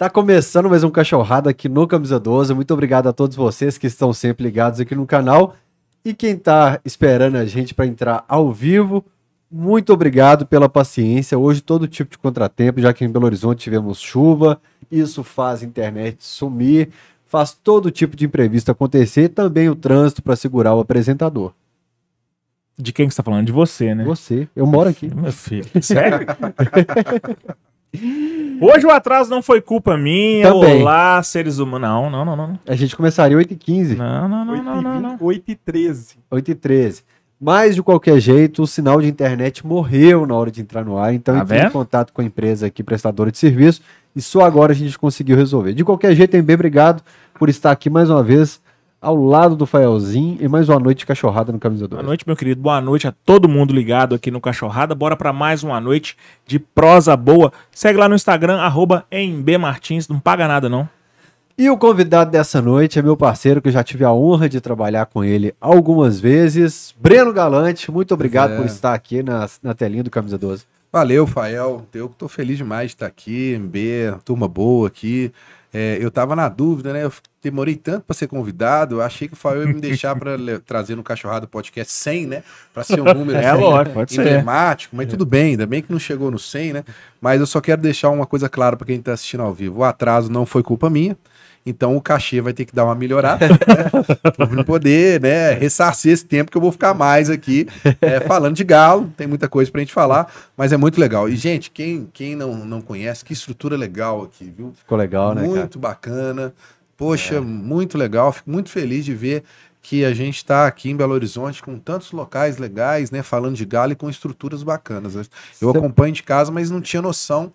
Tá começando mais um Cachorrada aqui no Camisa 12. Muito obrigado a todos vocês que estão sempre ligados aqui no canal. E quem tá esperando a gente para entrar ao vivo, muito obrigado pela paciência. Hoje todo tipo de contratempo, já que em Belo Horizonte tivemos chuva, isso faz a internet sumir, faz todo tipo de imprevisto acontecer, e também o trânsito para segurar o apresentador. De quem você está falando? De você, né? Você. Eu moro aqui. Meu filho. Sério? Hoje o atraso não foi culpa minha. Também. Tá olá, seres humanos. Não, não, não, não. A gente começaria 8h15. Não, não, não, 8 não, não, não. 8h13. 8h13. Mas, de qualquer jeito, o sinal de internet morreu na hora de entrar no ar, então tá entrei em contato com a empresa aqui, prestadora de serviço, e só agora a gente conseguiu resolver. De qualquer jeito, bem obrigado por estar aqui mais uma vez ao lado do Faelzinho e mais uma noite de cachorrada no Camisa 2. Boa noite, meu querido. Boa noite a todo mundo ligado aqui no Cachorrada. Bora para mais uma noite de prosa boa. Segue lá no Instagram, arroba embmartins. Não paga nada, não. E o convidado dessa noite é meu parceiro, que eu já tive a honra de trabalhar com ele algumas vezes, Breno Galante. Muito obrigado é. por estar aqui na, na telinha do Camisa 12. Valeu, Fael. Eu tô feliz demais de estar aqui, MB, turma boa aqui. É, eu tava na dúvida, né? Eu demorei tanto para ser convidado, eu achei que o Fael ia me deixar para trazer no Cachorrado Podcast 100, né? Para ser um número é, assim, lógico, pode emblemático, mas é. tudo bem, ainda bem que não chegou no 100, né? Mas eu só quero deixar uma coisa clara para quem está assistindo ao vivo: o atraso não foi culpa minha. Então o cachê vai ter que dar uma melhorada né? para poder né, ressarcir esse tempo que eu vou ficar mais aqui é, falando de galo. Tem muita coisa para a gente falar, mas é muito legal. E, gente, quem, quem não, não conhece, que estrutura legal aqui, viu? Ficou legal, muito né? Muito bacana. Poxa, é. muito legal. Fico muito feliz de ver que a gente está aqui em Belo Horizonte com tantos locais legais, né? Falando de galo e com estruturas bacanas. Né? Eu acompanho de casa, mas não tinha noção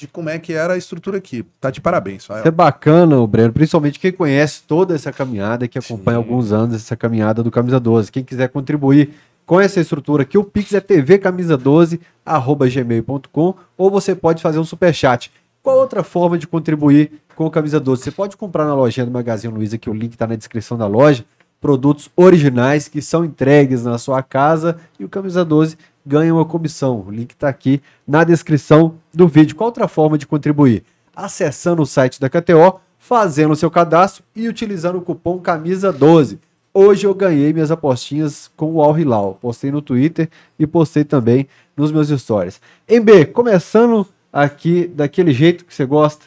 de como é que era a estrutura aqui. Tá de parabéns. é bacana, Breno, principalmente quem conhece toda essa caminhada, que acompanha Sim. alguns anos essa caminhada do Camisa 12. Quem quiser contribuir com essa estrutura aqui, o Pix é tvcamisa12@gmail.com ou você pode fazer um super chat. Qual outra forma de contribuir com o Camisa 12? Você pode comprar na lojinha do Magazine Luiza, que o link está na descrição da loja produtos originais que são entregues na sua casa e o Camisa 12 ganha uma comissão. O link está aqui na descrição do vídeo. Qual outra forma de contribuir? Acessando o site da KTO, fazendo o seu cadastro e utilizando o cupom CAMISA12. Hoje eu ganhei minhas apostinhas com o Al Hilal. Postei no Twitter e postei também nos meus stories. B, começando aqui daquele jeito que você gosta,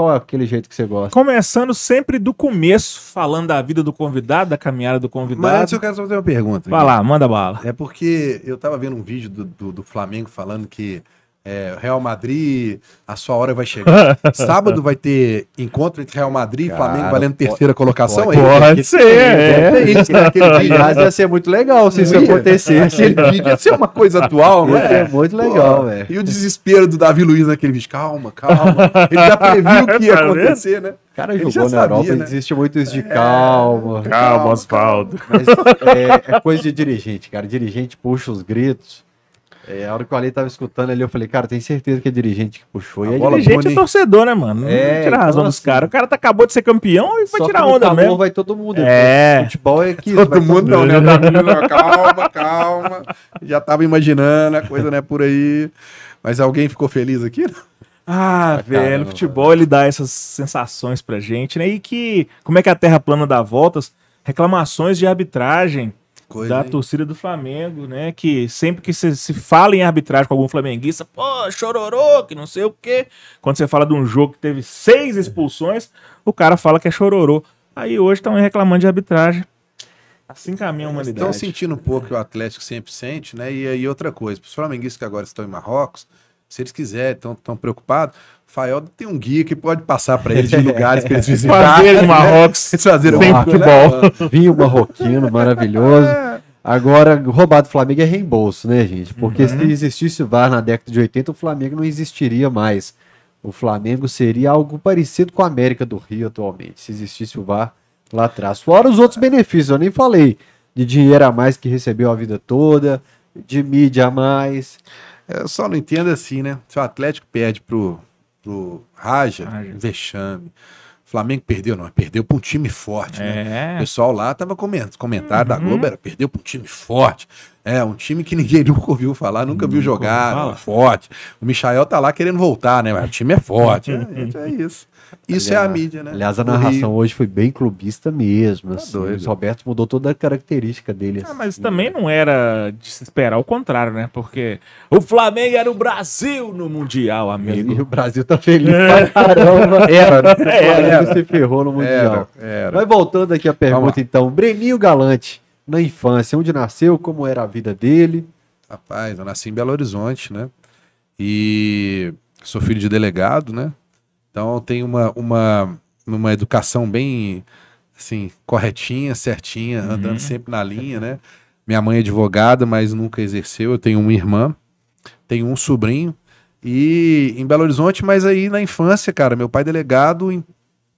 qual é aquele jeito que você gosta? Começando sempre do começo, falando da vida do convidado, da caminhada do convidado. Mas antes eu quero só fazer uma pergunta. Vai aqui. lá, manda bala. É porque eu tava vendo um vídeo do, do, do Flamengo falando que é, Real Madrid, a sua hora vai chegar. Sábado vai ter encontro entre Real Madrid e Flamengo Cara, valendo terceira colocação. Pode, aí, é pode ser, é. é. aquele dia, Aliás, ia ser muito legal se isso acontecer. Aquele vídeo ia ser uma coisa atual, né? É, é muito legal, velho. E o desespero do Davi Luiz naquele vídeo. Calma, calma. Ele já previu o que ia é, tá acontecer, né? cara jogou na sabia, Europa, né? existe muito isso de é, calma. Calma, Osvaldo. é, é coisa de dirigente, cara. Dirigente puxa os gritos é, a hora que o Ali tava escutando ali, eu falei, cara, tem certeza que é dirigente que puxou. e a dirigente bola, é torcedor, né, mano? É, tira a então, razão então, dos assim, caras. O cara tá, acabou de ser campeão e vai tirar onda mesmo. vai todo mundo. É. Futebol é que Todo mundo não, né? Tá calma, calma. Já tava imaginando, a coisa né, por aí. Mas alguém ficou feliz aqui? Ah, ah, velho, futebol ele dá essas sensações pra gente, né? E que, como é que a Terra plana dá voltas? Reclamações de arbitragem Coisa, da hein? torcida do Flamengo, né? Que sempre que se, se fala em arbitragem com algum flamenguista, pô, chororô, que não sei o quê. Quando você fala de um jogo que teve seis expulsões, o cara fala que é chororô. Aí hoje estão reclamando de arbitragem. Assim caminha a humanidade. Estão sentindo um pouco que o Atlético sempre sente, né? E aí outra coisa, para os flamenguistas que agora estão em Marrocos, se eles quiserem, estão preocupados, Fael tem um guia que pode passar para eles de lugares para eles visitarem. Marrocos. Eles fazerem um futebol. Vinho marroquino maravilhoso. Agora, roubado do Flamengo é reembolso, né, gente? Porque uhum. se existisse o VAR na década de 80, o Flamengo não existiria mais. O Flamengo seria algo parecido com a América do Rio atualmente, se existisse o VAR lá atrás. Fora os outros benefícios, eu nem falei de dinheiro a mais que recebeu a vida toda, de mídia a mais. É, eu só não entendo assim, né? Se o Atlético perde pro pro Raja, Raja. vexame. Flamengo perdeu, não, perdeu para um time forte, né? é. né? O pessoal lá tava comentando, comentário uhum. da Globo era perdeu para um time forte. É, um time que ninguém nunca ouviu falar, nunca viu jogar, forte. O Michael tá lá querendo voltar, né? Mas o time é forte. é, é isso. Isso aliás, é a mídia, né? Aliás, a narração hoje foi bem clubista mesmo. Tá assim, doido. O Roberto mudou toda a característica dele. Ah, assim. mas também não era de se esperar o contrário, né? Porque o Flamengo era o Brasil no Mundial, amigo. E o Brasil tá feliz é. caramba. Era, né? Era. era. se ferrou no Mundial. Era, era. Mas voltando aqui à pergunta, então. Breninho Galante, na infância, onde nasceu, como era a vida dele? Rapaz, eu nasci em Belo Horizonte, né? E sou filho de delegado, né? Então tem uma, uma, uma educação bem assim, corretinha, certinha, uhum. andando sempre na linha, né? Minha mãe é advogada, mas nunca exerceu. Eu tenho uma irmã, tenho um sobrinho. E em Belo Horizonte, mas aí na infância, cara, meu pai é delegado, em,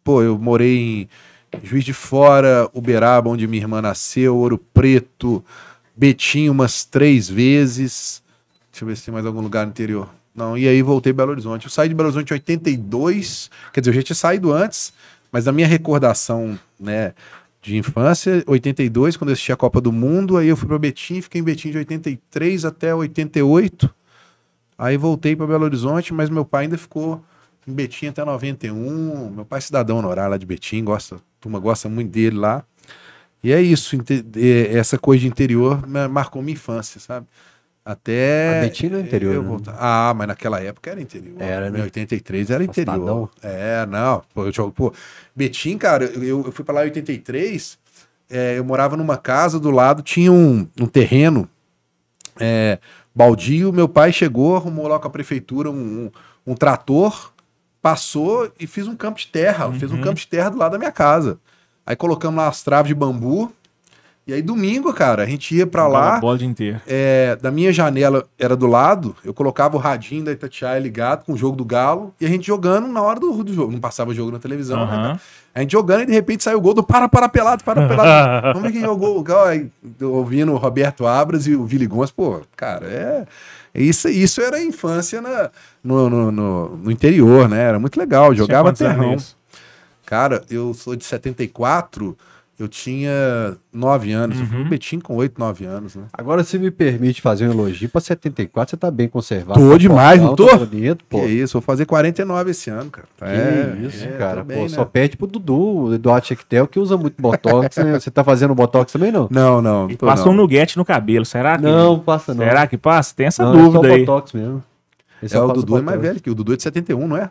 pô, eu morei em Juiz de Fora, Uberaba, onde minha irmã nasceu, Ouro Preto, Betim umas três vezes. Deixa eu ver se tem mais algum lugar no interior. Não, e aí voltei Belo Horizonte. Eu saí de Belo Horizonte em 82, quer dizer, eu já tinha saído antes, mas na minha recordação, né, de infância, 82, quando eu assisti a Copa do Mundo, aí eu fui para Betim, fiquei em Betim de 83 até 88. Aí voltei para Belo Horizonte, mas meu pai ainda ficou em Betim até 91. Meu pai é cidadão honorário lá de Betim, gosta, a turma gosta muito dele lá. E é isso, é, essa coisa de interior marcou minha infância, sabe? Até. A Betina é interior. Eu, né? Ah, mas naquela época era interior. Era, né? Em 83 era interior. É, não. Pô, eu jogo, pô. Betim, cara, eu, eu fui pra lá em 83. É, eu morava numa casa do lado, tinha um, um terreno é, baldio. Meu pai chegou, arrumou lá com a prefeitura um, um, um trator, passou e fiz um campo de terra. Uhum. Fez um campo de terra do lado da minha casa. Aí colocamos lá as traves de bambu e aí, domingo, cara, a gente ia para lá. Bola o inteiro. É, da minha janela era do lado, eu colocava o radinho da Itatiaia ligado com o jogo do Galo e a gente jogando na hora do, do jogo. Não passava jogo na televisão, uhum. né? A gente jogando e de repente saiu o gol do para, para, pelado, para, pelado. Vamos ver quem jogou o gol. Aí, ouvindo o Roberto Abras e o Vili Gomes, pô, cara, é, é. Isso, isso era a infância na, no, no, no, no interior, né? Era muito legal, jogava terrão. Cara, eu sou de 74. e eu tinha 9 anos, uhum. eu fui uhum. Betim com 8, 9 anos. Né? Agora, se me permite fazer um elogio, para 74 você tá bem conservado. Tô tá demais, portal, não tô? Tá bonito, pô. Que isso, vou fazer 49 esse ano, cara. Tá, é, isso, é, cara. Tá bem, pô, né? Só perde pro Dudu, o Eduardo Chequetel, que usa muito Botox, né? Você tá fazendo Botox também, não? Não, não. não passa um nuguete no cabelo, será que? Não, passa não. Será que passa? Tem essa não, é dúvida aí. Botox mesmo. Esse é, é o Dudu é mais velho que o Dudu é de 71, não é?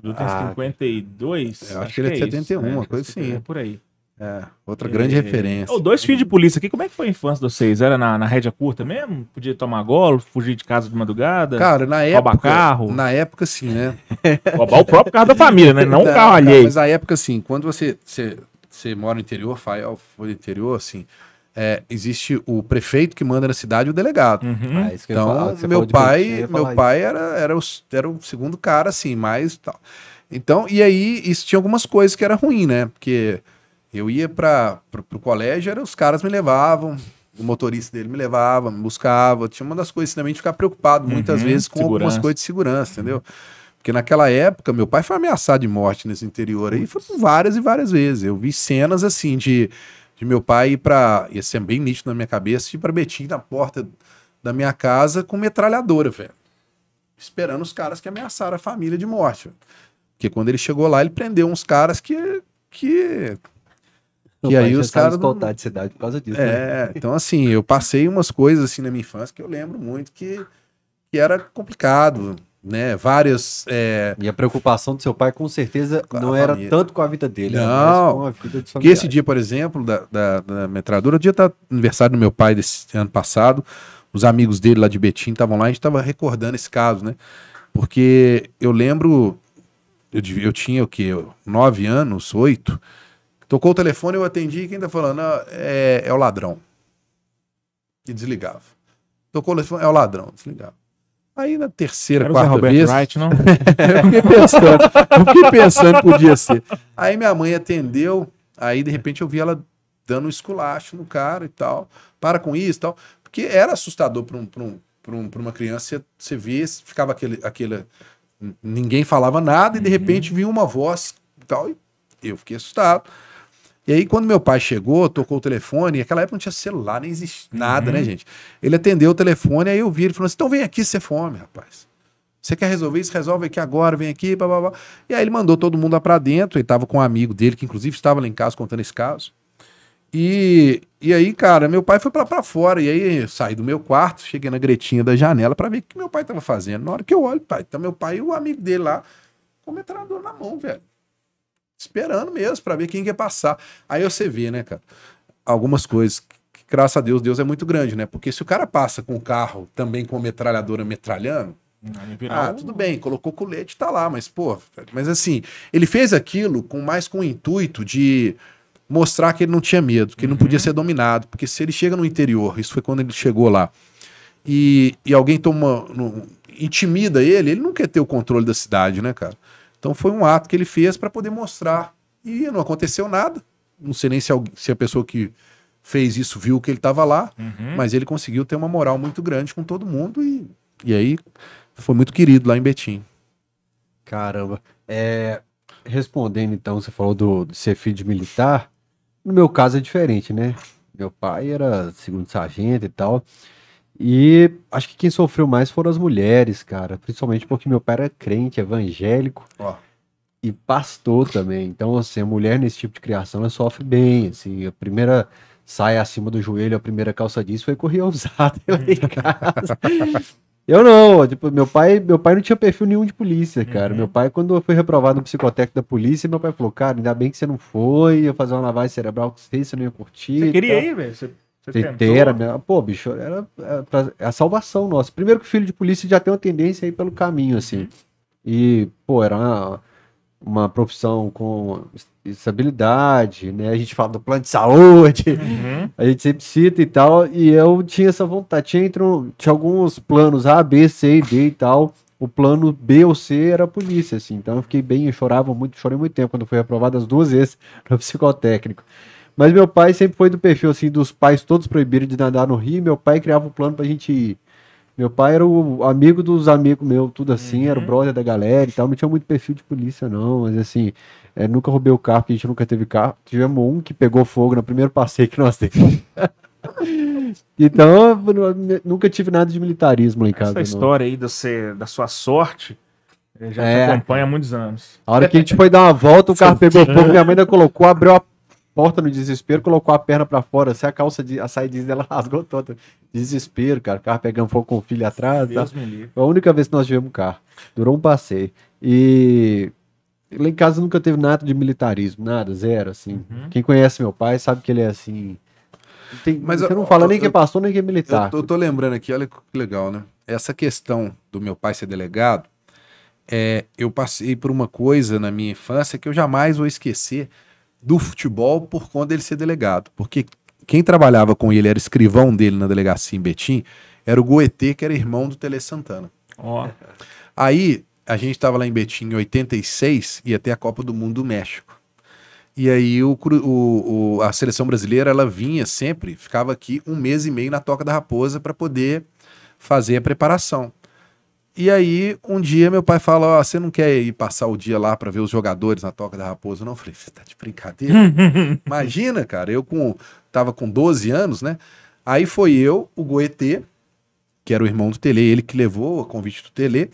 Dudu tem ah, 52? Eu acho, acho que ele é, é de 71, é isso, né? uma coisa assim. É por aí. É, outra grande referência. Oh, dois filhos de polícia aqui, como é que foi a infância de vocês? Era na, na rédea curta mesmo? Podia tomar golo, fugir de casa de madrugada? Cara, na época. Roubar carro? Na época, sim, né? roubar o próprio carro da família, né? Não o carro alheio. Mas na época, assim, quando você, você, você mora no interior, faz foi interior, assim. É, existe o prefeito que manda na cidade e o delegado. Uhum. Ah, então, falar, meu pai, meu pai era, era, o, era o segundo cara, assim, mais tal. Então, e aí, isso tinha algumas coisas que era ruim, né? Porque eu ia para o colégio, era, os caras me levavam, o motorista dele me levava, me buscava. Tinha uma das coisas também de ficar preocupado muitas uhum, vezes com segurança. algumas coisas de segurança, entendeu? Porque naquela época, meu pai foi ameaçado de morte nesse interior aí, foi várias e várias vezes. Eu vi cenas assim de, de meu pai ir para. Ia ser bem nítido na minha cabeça, ir para Betim na porta da minha casa com metralhadora, velho. Esperando os caras que ameaçaram a família de morte. Porque quando ele chegou lá, ele prendeu uns caras que. que meu e aí os caras não... de cidade por causa disso. Né? É, né? então assim, eu passei umas coisas assim na minha infância que eu lembro muito que, que era complicado, né? Várias. É... E a preocupação do seu pai com certeza não família. era tanto com a vida dele, não. com a vida de Porque esse dia, por exemplo, da, da, da o dia tá aniversário do meu pai desse ano passado, os amigos dele lá de Betim estavam lá, a gente estava recordando esse caso, né? Porque eu lembro, eu, eu tinha o quê? Nove anos, oito. Tocou o telefone, eu atendi quem está falando ah, é, é o ladrão. E desligava. Tocou o telefone, é o ladrão, desligava. Aí na terceira, Era quarta Robert vez. Wright, não? eu fiquei pensando, fiquei pensando podia ser. Aí minha mãe atendeu, aí de repente eu vi ela dando um esculacho no cara e tal. Para com isso e tal. Porque era assustador para um, um, um, uma criança. Você, ver ficava aquele, aquele. Ninguém falava nada e de uhum. repente vinha uma voz e tal. E eu fiquei assustado. E aí, quando meu pai chegou, tocou o telefone, naquela época não tinha celular, nem existia nada, né, uhum. né, gente? Ele atendeu o telefone, aí eu vi, ele falou assim: então vem aqui se você fome, rapaz. Você quer resolver isso? Resolve aqui agora, vem aqui, blá, blá, blá. E aí ele mandou todo mundo lá pra dentro, ele tava com um amigo dele, que inclusive estava lá em casa contando esse caso. E, e aí, cara, meu pai foi pra, pra fora. E aí saí do meu quarto, cheguei na gretinha da janela para ver o que meu pai tava fazendo. Na hora que eu olho, pai, tá meu pai e o amigo dele lá com o metralhador na mão, velho esperando mesmo para ver quem quer passar. Aí você vê, né, cara, algumas coisas que, graças a Deus, Deus é muito grande, né? Porque se o cara passa com o carro também com a metralhadora metralhando, ah, tudo bem, colocou colete, tá lá, mas pô, mas assim, ele fez aquilo com mais com o intuito de mostrar que ele não tinha medo, que ele não podia uhum. ser dominado, porque se ele chega no interior, isso foi quando ele chegou lá, e, e alguém toma, no, intimida ele, ele não quer ter o controle da cidade, né, cara? Então foi um ato que ele fez para poder mostrar. E não aconteceu nada. Não sei nem se, alguém, se a pessoa que fez isso viu que ele estava lá, uhum. mas ele conseguiu ter uma moral muito grande com todo mundo e, e aí foi muito querido lá em Betim. Caramba. É, respondendo então, você falou do, de ser filho de militar. No meu caso é diferente, né? Meu pai era segundo sargento e tal. E acho que quem sofreu mais foram as mulheres, cara. Principalmente porque meu pai era crente, evangélico. Oh. E pastor também. Então, assim, a mulher nesse tipo de criação, ela sofre bem. Assim, a primeira saia acima do joelho, a primeira calça disso foi correr ousada em casa. Eu não, tipo, meu pai, meu pai não tinha perfil nenhum de polícia, cara. Uhum. Meu pai, quando eu fui reprovado no psicotécnico da polícia, meu pai falou, cara, ainda bem que você não foi, ia fazer uma lavagem cerebral com você, você não ia curtir. Você queria ir, velho. Você TT era minha... Pô, bicho, era é a salvação nossa. Primeiro que filho de polícia já tem uma tendência aí pelo caminho, assim. Uhum. E, pô, era uma, uma profissão com estabilidade, né? A gente fala do plano de saúde, uhum. a gente sempre cita e tal. E eu tinha essa vontade. Tinha, entre, tinha alguns planos A, B, C, D e tal. O plano B ou C era a polícia, assim. Então eu fiquei bem, eu chorava muito, chorei muito tempo quando foi aprovado as duas vezes no psicotécnico. Mas meu pai sempre foi do perfil assim dos pais todos proibiram de nadar no rio. Meu pai criava um plano pra gente ir. Meu pai era o amigo dos amigos meu, tudo assim, uhum. era o uhum. brother da galera e tal. Não tinha muito perfil de polícia, não, mas assim, é, nunca roubei o carro, porque a gente nunca teve carro. Tivemos um que pegou fogo no primeiro passeio que nós temos. então, nunca tive nada de militarismo lá em casa. Essa história não. aí ser da sua sorte, eh, já é. acompanha há muitos anos. A hora que a gente foi dar uma volta, o carro pegou fogo, minha mãe ainda colocou, abriu a porta no desespero, colocou a perna para fora, se a calça, de, a saia dela rasgou toda. Desespero, cara, carro pegando fogo com o filho atrás. Tá? Foi a única vez que nós tivemos carro. Durou um passeio. E lá em casa nunca teve nada de militarismo, nada, zero, assim. Uhum. Quem conhece meu pai sabe que ele é assim... Tem, Mas você eu, não fala eu, nem que é pastor, nem que é militar. Eu, tô lembrando aqui, olha que legal, né? Essa questão do meu pai ser delegado, é, eu passei por uma coisa na minha infância que eu jamais vou esquecer, do futebol por conta dele ser delegado. Porque quem trabalhava com ele era escrivão dele na delegacia em Betim, era o Goetê, que era irmão do Tele Santana. Ó. Oh. Aí a gente estava lá em Betim em 86 e até a Copa do Mundo do México. E aí o, o, o, a seleção brasileira ela vinha sempre, ficava aqui um mês e meio na Toca da Raposa para poder fazer a preparação. E aí, um dia, meu pai fala: oh, você não quer ir passar o dia lá para ver os jogadores na Toca da Raposa? Não, eu falei: Você tá de brincadeira? Imagina, cara, eu com tava com 12 anos, né? Aí foi eu, o Goetê, que era o irmão do Tele, ele que levou o convite do Tele,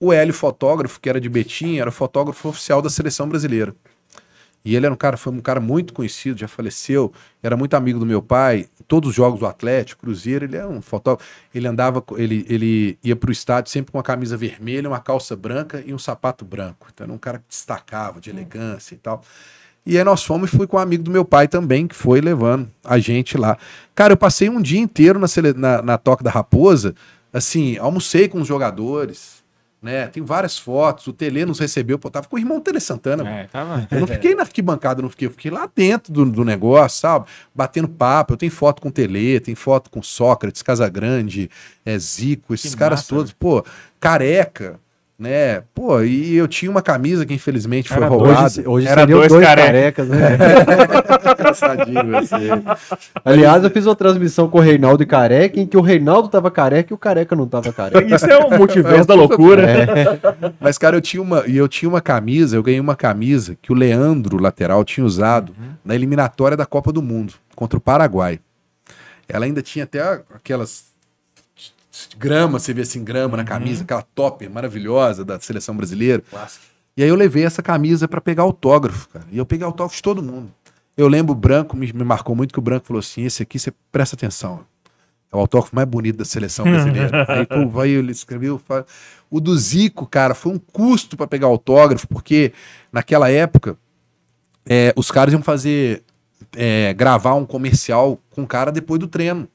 o Hélio, fotógrafo, que era de Betim, era fotógrafo oficial da seleção brasileira. E ele era um cara, foi um cara muito conhecido, já faleceu, era muito amigo do meu pai. Todos os jogos do Atlético, Cruzeiro, ele era é um fotógrafo. Ele andava, ele, ele ia para o estádio sempre com uma camisa vermelha, uma calça branca e um sapato branco. Então era um cara que destacava de hum. elegância e tal. E aí nós fomos e fui com um amigo do meu pai também, que foi levando a gente lá. Cara, eu passei um dia inteiro na, na, na Toca da Raposa, assim, almocei com os jogadores, né? Tem várias fotos. O Tele nos recebeu, pô, tava com o irmão Tele Santana. É, tava... Eu não fiquei na arquibancada, não fiquei, eu fiquei lá dentro do, do negócio, sabe? Batendo papo. Eu tenho foto com o Tele, tem foto com Sócrates, Casagrande, é, Zico, esses que caras massa, né? todos, né? pô, careca né? Pô, e eu tinha uma camisa que infelizmente foi era roubada. Hoje, hoje era dois, dois carecas, carecas né? Aliás, eu fiz uma transmissão com o Reinaldo e Careca, em que o Reinaldo tava careca e o Careca não tava careca. Isso é um multiverso é da loucura. É. Mas, cara, eu tinha, uma, eu tinha uma camisa, eu ganhei uma camisa que o Leandro, lateral, tinha usado uhum. na eliminatória da Copa do Mundo, contra o Paraguai. Ela ainda tinha até aquelas grama, você vê assim, grama na uhum. camisa, aquela top maravilhosa da seleção brasileira. Clássico. E aí eu levei essa camisa para pegar autógrafo, cara. E eu peguei autógrafo de todo mundo. Eu lembro o Branco, me, me marcou muito que o Branco falou assim: esse aqui, você presta atenção. É o autógrafo mais bonito da seleção brasileira. aí, pô, aí ele escreveu. Fala... O do Zico, cara, foi um custo para pegar autógrafo, porque naquela época é, os caras iam fazer. É, gravar um comercial com o cara depois do treino.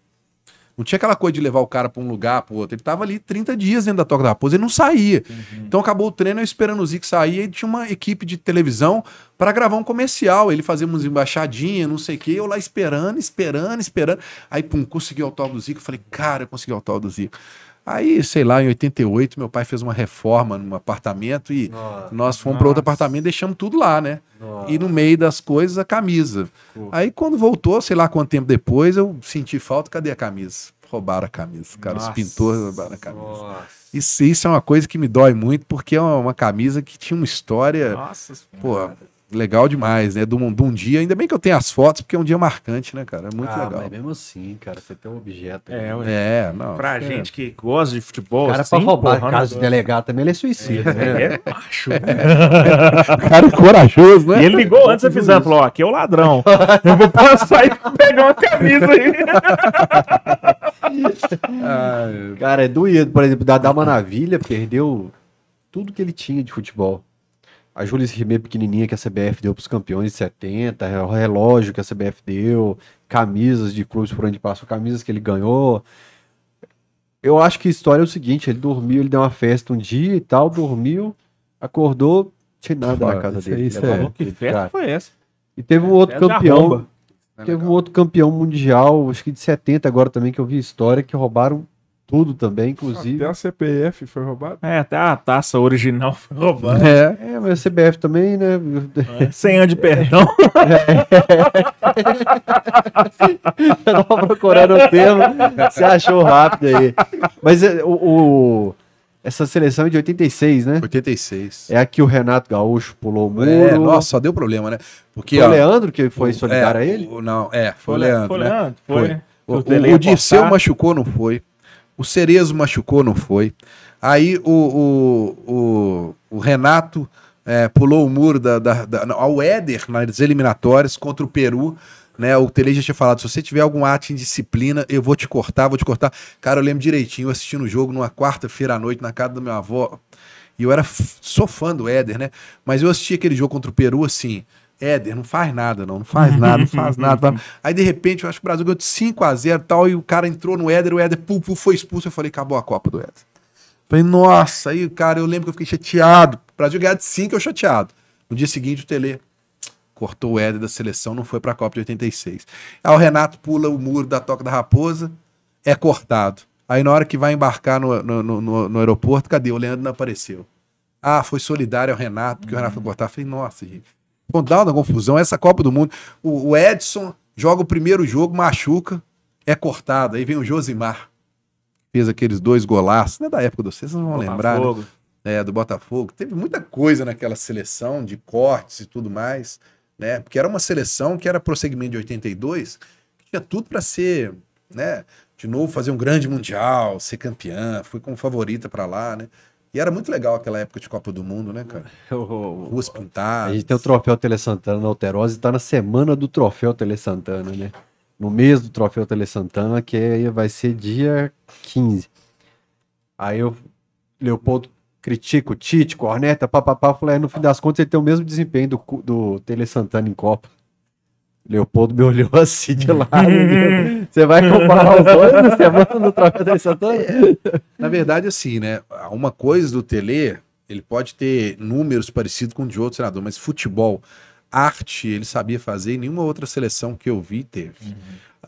Não tinha aquela coisa de levar o cara para um lugar, o outro. Ele tava ali 30 dias dentro da Toca da Raposa e não saía. Uhum. Então acabou o treino, eu esperando o Zico sair, e tinha uma equipe de televisão para gravar um comercial. Ele fazia umas embaixadinhas, não sei o quê. Eu lá esperando, esperando, esperando. Aí, pum, consegui o autógrafo do Zico. Eu falei, cara, eu consegui o autógrafo do Zico. Aí, sei lá, em 88, meu pai fez uma reforma num apartamento e nossa, nós fomos para outro apartamento, deixamos tudo lá, né? Nossa. E no meio das coisas, a camisa. Aí, quando voltou, sei lá quanto tempo depois, eu senti falta, cadê a camisa? Roubaram a camisa, cara. Nossa. Os pintores roubaram a camisa. Isso, isso é uma coisa que me dói muito, porque é uma, uma camisa que tinha uma história. Nossa, pô, cara Legal demais, né? De um, dia, ainda bem que eu tenho as fotos, porque é um dia marcante, né, cara? É muito ah, legal. Mas mesmo assim, cara, você tem um objeto. É, né? é não. Pra é. gente que gosta de futebol, cara, assim, pra roubar porra, né? caso de delegado também, ele é suicida. É, né? é, é macho. Né? É. Cara corajoso, né? E ele ligou antes da pisar, falou: ó, aqui é o ladrão. eu vou passar e pegar uma camisa aí. cara, é doído, por exemplo, da Dá uma perdeu tudo que ele tinha de futebol a Jules Rimet pequenininha que a CBF deu para os campeões de 70, é o relógio que a CBF deu, camisas de clubes por onde passou, camisas que ele ganhou. Eu acho que a história é o seguinte, ele dormiu, ele deu uma festa um dia e tal, dormiu, acordou, tinha nada na casa isso dele. isso é. que festa foi essa? E teve um outro campeão, teve um outro campeão mundial, acho que de 70 agora também, que eu vi história, que roubaram tudo também, inclusive. Até a CPF foi roubada. É, até a taça original foi roubada. É, é mas a CPF também, né? É. Sem ano de perdão. É. Eu tava procurando o termo, você achou rápido aí. Mas é, o, o, essa seleção é de 86, né? 86. É aqui o Renato Gaúcho pulou o muro. É, nossa, só deu problema, né? Porque, foi o Leandro que foi solidário é, a ele? O, não, é, foi, foi o Leandro. Foi o né? Leandro, né? foi. foi. O, o, o Dirceu machucou, não foi? O Cerezo machucou, não foi. Aí o, o, o, o Renato é, pulou o muro da, da, da, ao Éder nas eliminatórias contra o Peru. Né, o Tele já tinha falado: se você tiver algum ato em disciplina, eu vou te cortar, vou te cortar. Cara, eu lembro direitinho, eu assistindo o jogo numa quarta-feira à noite na casa da minha avó. E eu era sou fã do Éder, né? Mas eu assisti aquele jogo contra o Peru assim. Éder, não faz nada, não, não faz nada, não faz nada. Tá? Aí, de repente, eu acho que o Brasil ganhou de 5 a 0 tal, e o cara entrou no Éder, o Éder pum, pum, foi expulso. Eu falei, acabou a Copa do Éder. Falei, nossa, aí, cara, eu lembro que eu fiquei chateado. O Brasil ganhar de 5, eu chateado. No dia seguinte, o Tele cortou o Éder da seleção, não foi pra Copa de 86. Aí o Renato pula o muro da Toca da Raposa, é cortado. Aí na hora que vai embarcar no, no, no, no aeroporto, cadê? O Leandro não apareceu. Ah, foi solidário ao Renato, porque uhum. o Renato foi cortar. Falei, nossa, gente. Vão dar uma confusão. Essa Copa do Mundo. O, o Edson joga o primeiro jogo, machuca, é cortado. Aí vem o Josimar. Fez aqueles dois golaços. Não é da época do vocês, vocês vão Botafogo. lembrar. Né? É, do Botafogo. Teve muita coisa naquela seleção de cortes e tudo mais. Né? Porque era uma seleção que era prosseguimento de 82, que tinha tudo para ser, né? De novo, fazer um grande mundial, ser campeã, fui como favorita para lá, né? E era muito legal aquela época de Copa do Mundo, né, cara? Ruas pintadas. A gente tem o troféu Tele Santana na Alterosa e tá na semana do troféu Tele Santana, né? No mês do troféu Tele Santana, que aí vai ser dia 15. Aí eu, Leopoldo critica o Tite, corneta, papapá, falei, é, no fim das contas ele tem o mesmo desempenho do, do Tele Santana em Copa. Leopoldo me olhou assim de lado. Você vai comparar os dois na né? semana é do Trocador de Santana? Na verdade, assim, né? Uma coisa do Tele, ele pode ter números parecidos com o de outro senador, mas futebol, arte, ele sabia fazer e nenhuma outra seleção que eu vi teve. Uhum.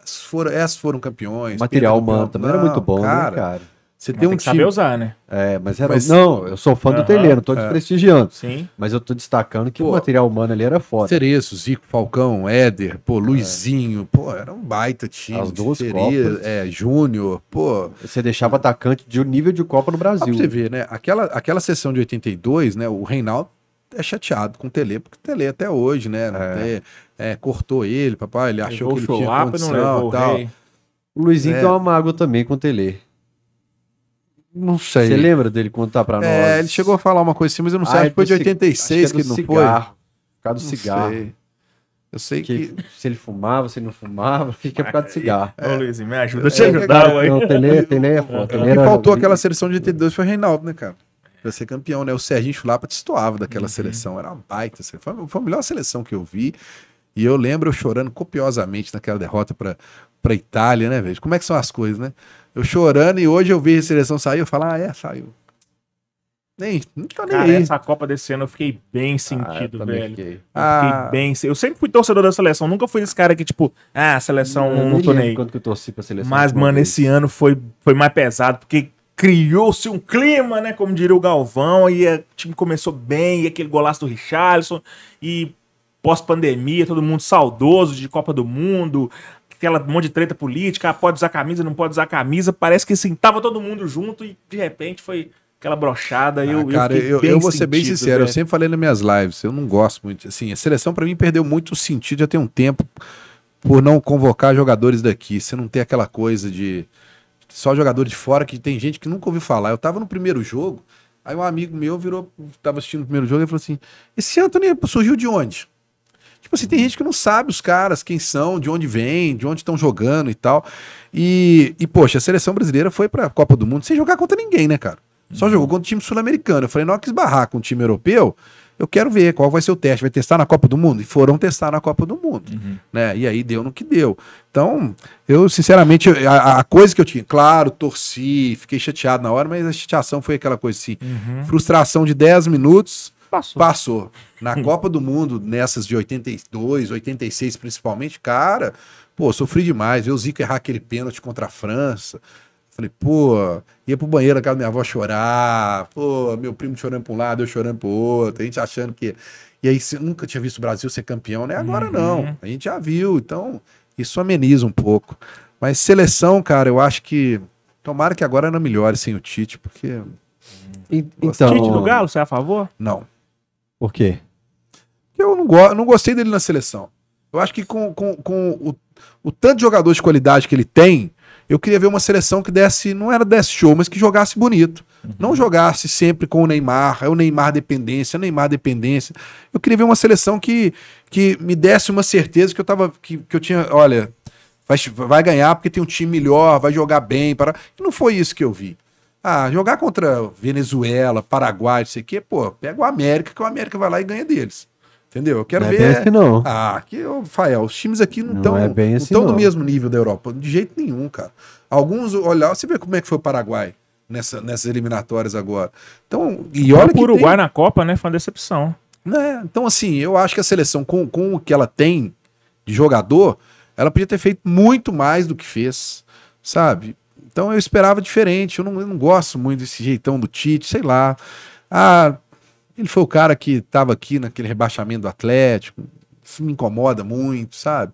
As foram, essas foram campeões. O material humano também era muito bom, cara. Né, cara? Você tem, tem um que time... saber usar, né? É, mas, era... mas... não, eu sou fã do Tele não tô é. desprestigiando. Sim. Mas eu tô destacando que pô, o material humano ali era foda. Cereço, Zico, Falcão, Éder, pô, é. Luizinho, pô, era um baita time. As duas Copas. É, Júnior, pô. Você deixava atacante de um nível de Copa no Brasil. Pra você ver, né? Aquela, aquela sessão de 82, né, o Reinaldo é chateado com o Tele, porque o Tele até hoje, né, é. Até, é, cortou ele, papai, ele achou Levou que ele tinha condição o tal. O Luizinho é. tem uma mágoa também com o Tele. Não sei. Você lembra dele contar pra é, nós? É, ele chegou a falar uma coisa assim, mas eu não sei. Ah, acho que foi de 86 que, é que não cigarro. foi. Por causa do não cigarro. Sei. Eu sei que, que, Se ele fumava, se ele não fumava, fica por causa do cigarro? Ô, Luiz, me ajuda é, eu te ajudar, é, Não, tem nem, tem nem a foto. O que faltou aquela seleção de 82 foi o Reinaldo, né, cara? Pra ser campeão, né? O Serginho Chulapa destoava daquela uhum. seleção. Era uma baita. Foi, foi a melhor seleção que eu vi. E eu lembro eu chorando copiosamente naquela derrota pra, pra Itália, né, velho? Como é que são as coisas, né? Eu chorando e hoje eu vi a seleção sair, eu falo, ah, é, saiu. Nem, não tô nem Cara, aí. essa Copa desse ano eu fiquei bem ah, sentido, ah, velho. Fiquei. Eu ah. fiquei bem. Eu sempre fui torcedor da seleção, nunca fui esse cara que, tipo, ah, a seleção não, não tô nem. Quanto que eu torci pra seleção. Mas, mano, vez. esse ano foi, foi mais pesado, porque criou-se um clima, né? Como diria o Galvão, e é, o time começou bem, e aquele golaço do Richarlison, e pós-pandemia, todo mundo saudoso de Copa do Mundo, aquela monte de treta política, ah, pode usar camisa, não pode usar camisa. Parece que assim, tava todo mundo junto e de repente foi aquela brochada. Ah, eu, cara, eu, eu, eu vou sentido, ser bem sincero, velho. eu né? sempre falei nas minhas lives, eu não gosto muito. Assim, a seleção para mim perdeu muito sentido já tem um tempo por não convocar jogadores daqui. Você não tem aquela coisa de só jogador de fora, que tem gente que nunca ouviu falar. Eu tava no primeiro jogo, aí um amigo meu virou, tava assistindo o primeiro jogo e falou assim: esse Anthony surgiu de onde? Tipo assim, tem gente que não sabe os caras, quem são, de onde vem, de onde estão jogando e tal. E, e, poxa, a seleção brasileira foi pra Copa do Mundo sem jogar contra ninguém, né, cara? Só uhum. jogou contra o time sul-americano. Eu falei, não, que esbarrar com o time europeu, eu quero ver qual vai ser o teste. Vai testar na Copa do Mundo? E foram testar na Copa do Mundo. Uhum. Né? E aí deu no que deu. Então, eu, sinceramente, a, a, coisa que eu tinha, claro, torci, fiquei chateado na hora, mas a chateação foi aquela coisa assim: uhum. frustração de 10 minutos Passou. Passou. Na Copa do Mundo, nessas de 82, 86 principalmente, cara, pô, sofri demais. Eu Zico errar aquele pênalti contra a França. Falei, pô, ia pro banheiro na casa da minha avó chorar, pô, meu primo chorando pra um lado, eu chorando pro outro, a gente achando que. E aí, você nunca tinha visto o Brasil ser campeão, né? Agora uhum. não. A gente já viu, então isso ameniza um pouco. Mas seleção, cara, eu acho que. Tomara que agora não melhore sem o Tite, porque. Então... Tite do Galo, você é a favor? Não. Por quê? Eu não, go não gostei dele na seleção. Eu acho que com, com, com o, o tanto de jogadores de qualidade que ele tem, eu queria ver uma seleção que desse, não era desse show, mas que jogasse bonito. Uhum. Não jogasse sempre com o Neymar, é o Neymar dependência, é o Neymar dependência. Eu queria ver uma seleção que, que me desse uma certeza que eu tava. que, que eu tinha. Olha, vai, vai ganhar porque tem um time melhor, vai jogar bem. Para... E não foi isso que eu vi. Ah, jogar contra Venezuela, Paraguai, o quê, pô, pega o América, que o América vai lá e ganha deles. Entendeu? Eu quero não é ver. É bem assim, não. Ah, que, oh, Fael, os times aqui não estão é assim, não no mesmo nível da Europa, de jeito nenhum, cara. Alguns, olha, você vê como é que foi o Paraguai nessa, nessas eliminatórias agora. Então, e olha o Uruguai tem... na Copa, né, foi uma decepção. Né? Então, assim, eu acho que a seleção, com, com o que ela tem de jogador, ela podia ter feito muito mais do que fez, sabe? Então eu esperava diferente. Eu não, eu não gosto muito desse jeitão do Tite, sei lá. Ah, ele foi o cara que estava aqui naquele rebaixamento do Atlético. Isso me incomoda muito, sabe?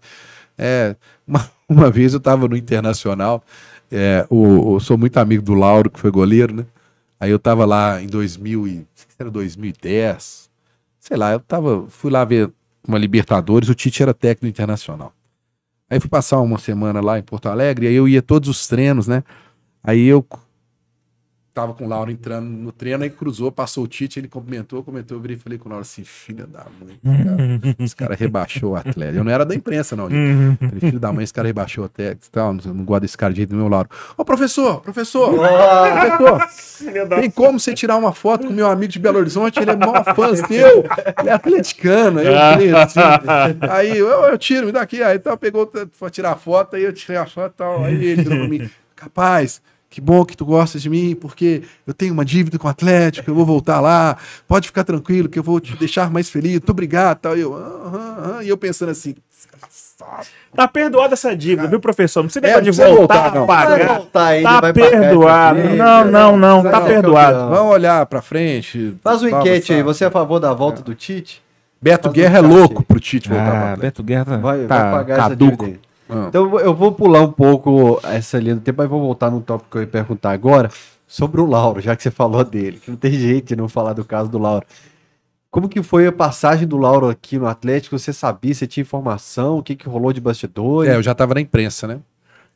É, uma, uma vez eu estava no Internacional. É, o, o, sou muito amigo do Lauro, que foi goleiro, né? Aí eu estava lá em 2000 e, era 2010, sei lá, eu tava, fui lá ver uma Libertadores, o Tite era técnico internacional. Aí fui passar uma semana lá em Porto Alegre, aí eu ia todos os treinos, né? Aí eu tava com o Lauro entrando no treino, aí cruzou, passou o Tite, ele cumprimentou, comentou, eu virei e falei com o Lauro assim, filha da mãe, cara, esse cara rebaixou o atleta. Eu não era da imprensa, não. Falei, filho da mãe, esse cara rebaixou o atleta, tal, não, não gosto desse cara de jeito nenhum, Lauro. Ô, professor, professor, professor, tem como você tirar uma foto com meu amigo de Belo Horizonte, ele é maior fã seu, ele é atleticano. Aí eu, falei, assim, aí eu, eu, tiro, me dá aqui, aí então pegou, foi tirar a foto, aí eu tirei a foto, tal, aí ele, mim, capaz que bom que tu gostas de mim, porque eu tenho uma dívida com o Atlético, eu vou voltar lá, pode ficar tranquilo que eu vou te deixar mais feliz, muito obrigado, tal. E eu, ah, ah, ah. e eu pensando assim, desgraçado. Tá perdoada essa dívida, viu, professor? Não precisa é, de voltar, voltar não. pagar. Né? Voltar tá perdoado. Pagar né? não, não, não, tá não, tá não, perdoado. Vamos olhar pra frente. Faz o enquete aí, você é a favor da volta é. do Tite? Beto Faz Guerra é louco pro Tite voltar. Ah, Beto Guerra vai, tá vai pagar caduco. Ah. Então eu vou pular um pouco essa linha do tempo, mas vou voltar no tópico que eu ia perguntar agora sobre o Lauro, já que você falou dele, que não tem jeito de não falar do caso do Lauro. Como que foi a passagem do Lauro aqui no Atlético? Você sabia, você tinha informação, o que, que rolou de bastidores? É, eu já estava na imprensa, né?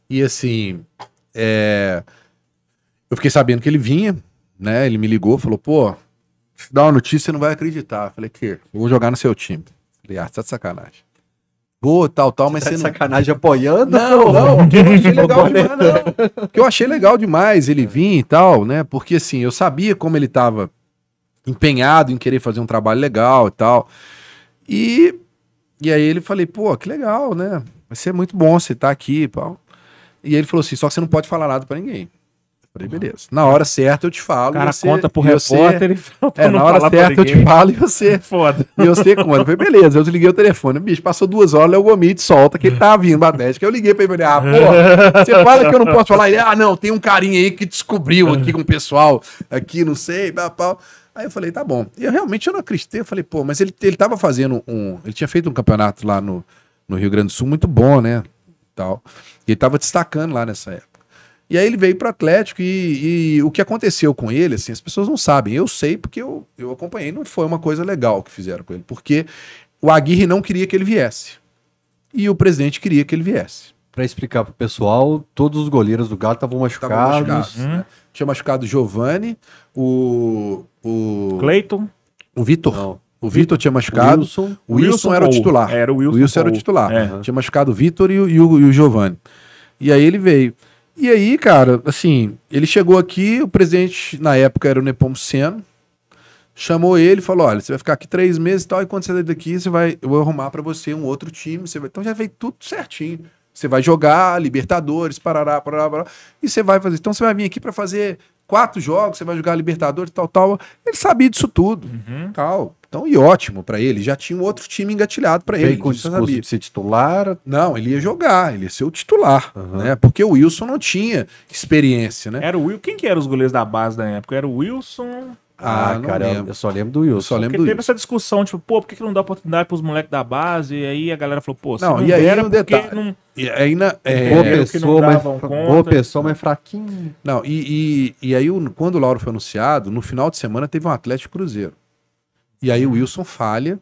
E assim, é... eu fiquei sabendo que ele vinha, né? Ele me ligou, falou, pô, dá uma notícia, você não vai acreditar. Eu falei, que? vou jogar no seu time. Eu falei, ah, tá de sacanagem boa, tal, tal, mas você. Tá você sacanagem não... apoiando? Não, não, porque eu achei legal demais, não. Porque eu achei legal demais ele é. vir e tal, né? Porque assim, eu sabia como ele tava empenhado em querer fazer um trabalho legal e tal. E, e aí ele falei, pô, que legal, né? Vai ser muito bom você estar tá aqui e tal. E ele falou assim: só que você não pode falar nada para ninguém. Falei, beleza. Na hora certa eu te falo. O cara você, conta pro repórter você, e É, na hora certa eu te falo e você. Foda. E você conta. Eu falei, beleza. Eu desliguei o telefone. Bicho, passou duas horas, o Gomide solta que ele tá vindo pra Atlético. Eu liguei pra ele e falei, ah, você fala que eu não posso falar. Ele, ah, não, tem um carinha aí que descobriu aqui com o pessoal aqui, não sei, pau. Aí eu falei, tá bom. E eu realmente eu não acreditei. Eu falei, pô, mas ele, ele tava fazendo um. Ele tinha feito um campeonato lá no, no Rio Grande do Sul muito bom, né? Tal. E ele tava destacando lá nessa época. E aí ele veio para o Atlético e, e, o que aconteceu com ele, assim, as pessoas não sabem. Eu sei porque eu, eu acompanhei, não foi uma coisa legal que fizeram com ele, porque o Aguirre não queria que ele viesse. E o presidente queria que ele viesse. Para explicar para o pessoal, todos os goleiros do Galo estavam machucados. machucados hum. né? Tinha machucado o Giovani, o. o Cleiton. O Vitor. O Vitor tinha machucado. Wilson. O Wilson, Wilson era o titular. Era o Wilson. O Wilson era o titular. É. Tinha machucado o Vitor e, e, o, e o Giovani. E aí ele veio. E aí, cara, assim, ele chegou aqui, o presidente na época era o Nepomuceno, chamou ele e falou: olha, você vai ficar aqui três meses e tal, e quando você sair daqui, você vai, eu vou arrumar para você um outro time. Você vai... Então já veio tudo certinho. Você vai jogar Libertadores, parará, parará, parará, e você vai fazer. Então você vai vir aqui para fazer quatro jogos, você vai jogar Libertadores, tal, tal. Ele sabia disso tudo, uhum. tal. Então, e ótimo para ele. Já tinha um outro time engatilhado para ele. Com discurso sabia. de ser titular? Não, ele ia jogar, ele ia ser o titular, uhum. né? Porque o Wilson não tinha experiência, né? Era o Wilson. Quem que era os goleiros da base da época? Era o Wilson. Ah, ah cara, eu, eu só lembro do Wilson. Eu só lembro porque do teve Wilson. essa discussão, tipo, pô, por que, que não dá oportunidade pros moleques da base? E aí a galera falou, pô, não, não e aí era um é detalhe. Não... E aí na, é, boa, pessoa, mas, boa pessoa, mas fraquinho. Não, e, e, e aí quando o Lauro foi anunciado, no final de semana teve um Atlético Cruzeiro. E aí o Wilson falha.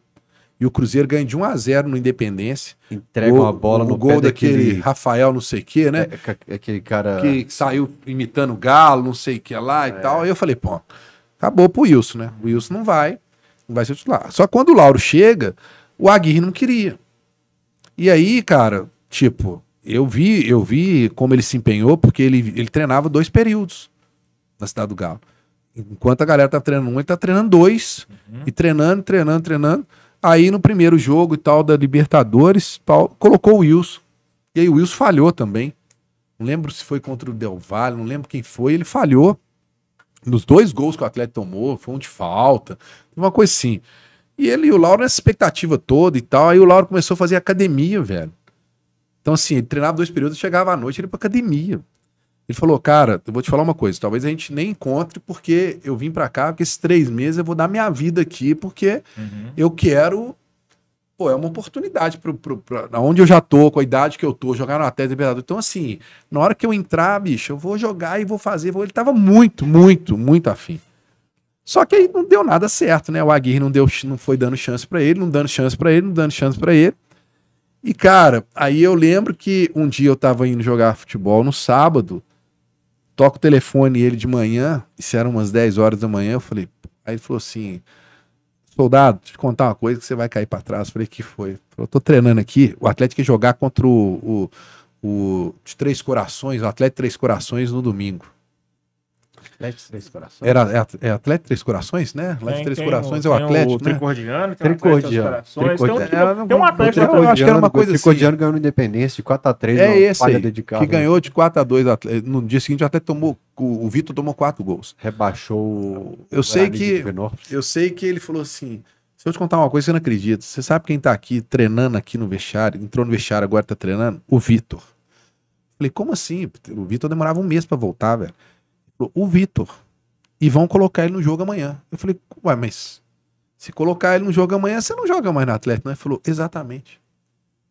E o Cruzeiro ganha de 1 a 0 no Independência. Entrega uma bola o, no gol daquele, daquele Rafael não sei o quê, né? É, é, aquele cara... Que saiu imitando o Galo, não sei o que lá e é. tal. Aí eu falei, pô, acabou pro Wilson, né? O Wilson não vai, não vai ser titular. Só que quando o Lauro chega, o Aguirre não queria. E aí, cara, tipo, eu vi eu vi como ele se empenhou, porque ele, ele treinava dois períodos na Cidade do Galo. Enquanto a galera tá treinando um, ele tá treinando dois. Uhum. E treinando, treinando, treinando. Aí no primeiro jogo e tal da Libertadores, Paulo, colocou o Wilson. E aí o Wilson falhou também. Não lembro se foi contra o Del Valle, não lembro quem foi. Ele falhou nos dois gols que o Atlético tomou, foi um de falta, uma coisa assim. E ele e o Lauro nessa expectativa toda e tal. Aí o Lauro começou a fazer academia, velho. Então, assim, ele treinava dois períodos, chegava à noite, ele ia pra academia. Ele falou, cara, eu vou te falar uma coisa, talvez a gente nem encontre porque eu vim para cá, porque esses três meses eu vou dar minha vida aqui, porque uhum. eu quero... Pô, é uma oportunidade para onde eu já tô, com a idade que eu tô, jogar na tese liberador. Então, assim, na hora que eu entrar, bicho, eu vou jogar e vou fazer. Vou... Ele tava muito, muito, muito afim. Só que aí não deu nada certo, né? O Aguirre não, deu, não foi dando chance para ele, não dando chance para ele, não dando chance para ele. E, cara, aí eu lembro que um dia eu tava indo jogar futebol no sábado toca o telefone ele de manhã, isso era umas 10 horas da manhã, eu falei, aí ele falou assim, soldado, te contar uma coisa que você vai cair para trás. Eu falei, que foi? eu falou, tô treinando aqui, o Atlético ia jogar contra o, o, o de Três Corações, o Atlético Três Corações no domingo. Atlético Três Corações. Era, é, é Atlético Três Corações, né? atlético é de Três Corações é o Atlético. o Tricordiano, tem Tricordiano. Tem um Atlético Eu acho que era uma coisa assim. O Tricordiano ganhou Independência, 4x3, é esse aí, dedicada. Que né? ganhou de 4x2. No dia seguinte até tomou. O Vitor tomou quatro gols. Rebaixou eu sei que Eu sei que ele falou assim. Se eu te contar uma coisa, você não acredita. Você sabe quem tá aqui treinando aqui no vestiário, entrou no vestiário agora tá treinando? O Vitor. Falei, como assim? O Vitor demorava um mês para voltar, velho exemplo, o Vitor. E vão colocar ele no jogo amanhã. Eu falei, ué, mas se colocar ele no jogo amanhã, você não joga mais no Atlético, né? Ele falou, exatamente.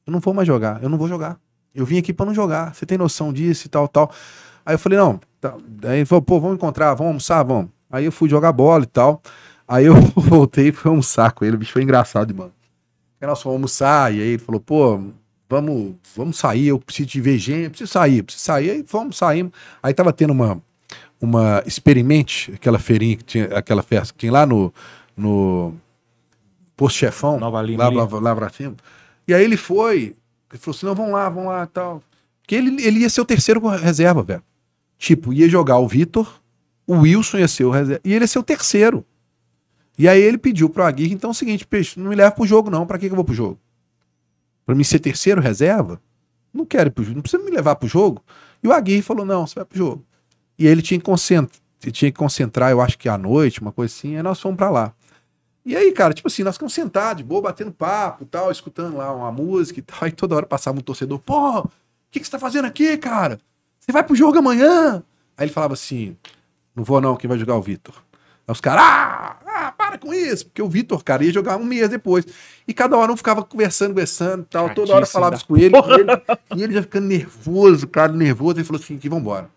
Eu não vou mais jogar, eu não vou jogar. Eu vim aqui para não jogar. Você tem noção disso e tal, tal. Aí eu falei, não. Tá. Aí ele falou, pô, vamos encontrar, vamos almoçar, vamos. Aí eu fui jogar bola e tal. Aí eu voltei, foi um saco ele, o bicho foi engraçado, mano. Aí nós fomos almoçar, e aí ele falou, pô, vamos, vamos sair, eu preciso de ver gente, eu preciso sair, eu preciso sair. Aí fomos, saímos. Aí tava tendo uma, uma experimente, aquela feirinha que tinha, aquela festa que tinha lá no, no Posto Chefão, Nova Lima, lá, lá, lá pra cima. E aí ele foi, ele falou assim: não, vamos lá, vamos lá tal. Porque ele, ele ia ser o terceiro reserva, velho. Tipo, ia jogar o Vitor, o Wilson ia ser o reserva, e ele ia ser o terceiro. E aí ele pediu pro Aguirre, então é o seguinte, peixe, não me leva pro jogo não, pra que, que eu vou pro jogo? Pra mim ser terceiro reserva? Não quero ir pro jogo, não precisa me levar pro jogo. E o Aguirre falou, não, você vai pro jogo. E ele tinha que, concentrar, tinha que concentrar, eu acho que à noite, uma coisa assim, aí nós fomos para lá. E aí, cara, tipo assim, nós ficamos sentados, de boa, batendo papo tal, escutando lá uma música e tal, e toda hora passava um torcedor, pô, o que, que você tá fazendo aqui, cara? Você vai pro jogo amanhã? Aí ele falava assim, não vou não, quem vai jogar é o Vitor. Aí os caras, ah, ah, para com isso, porque o Vitor, cara, ia jogar um mês depois. E cada hora um ficava conversando, conversando e tal, toda hora falava isso com ele, e ele, e ele já ficando nervoso, cara, nervoso, ele falou assim, que vambora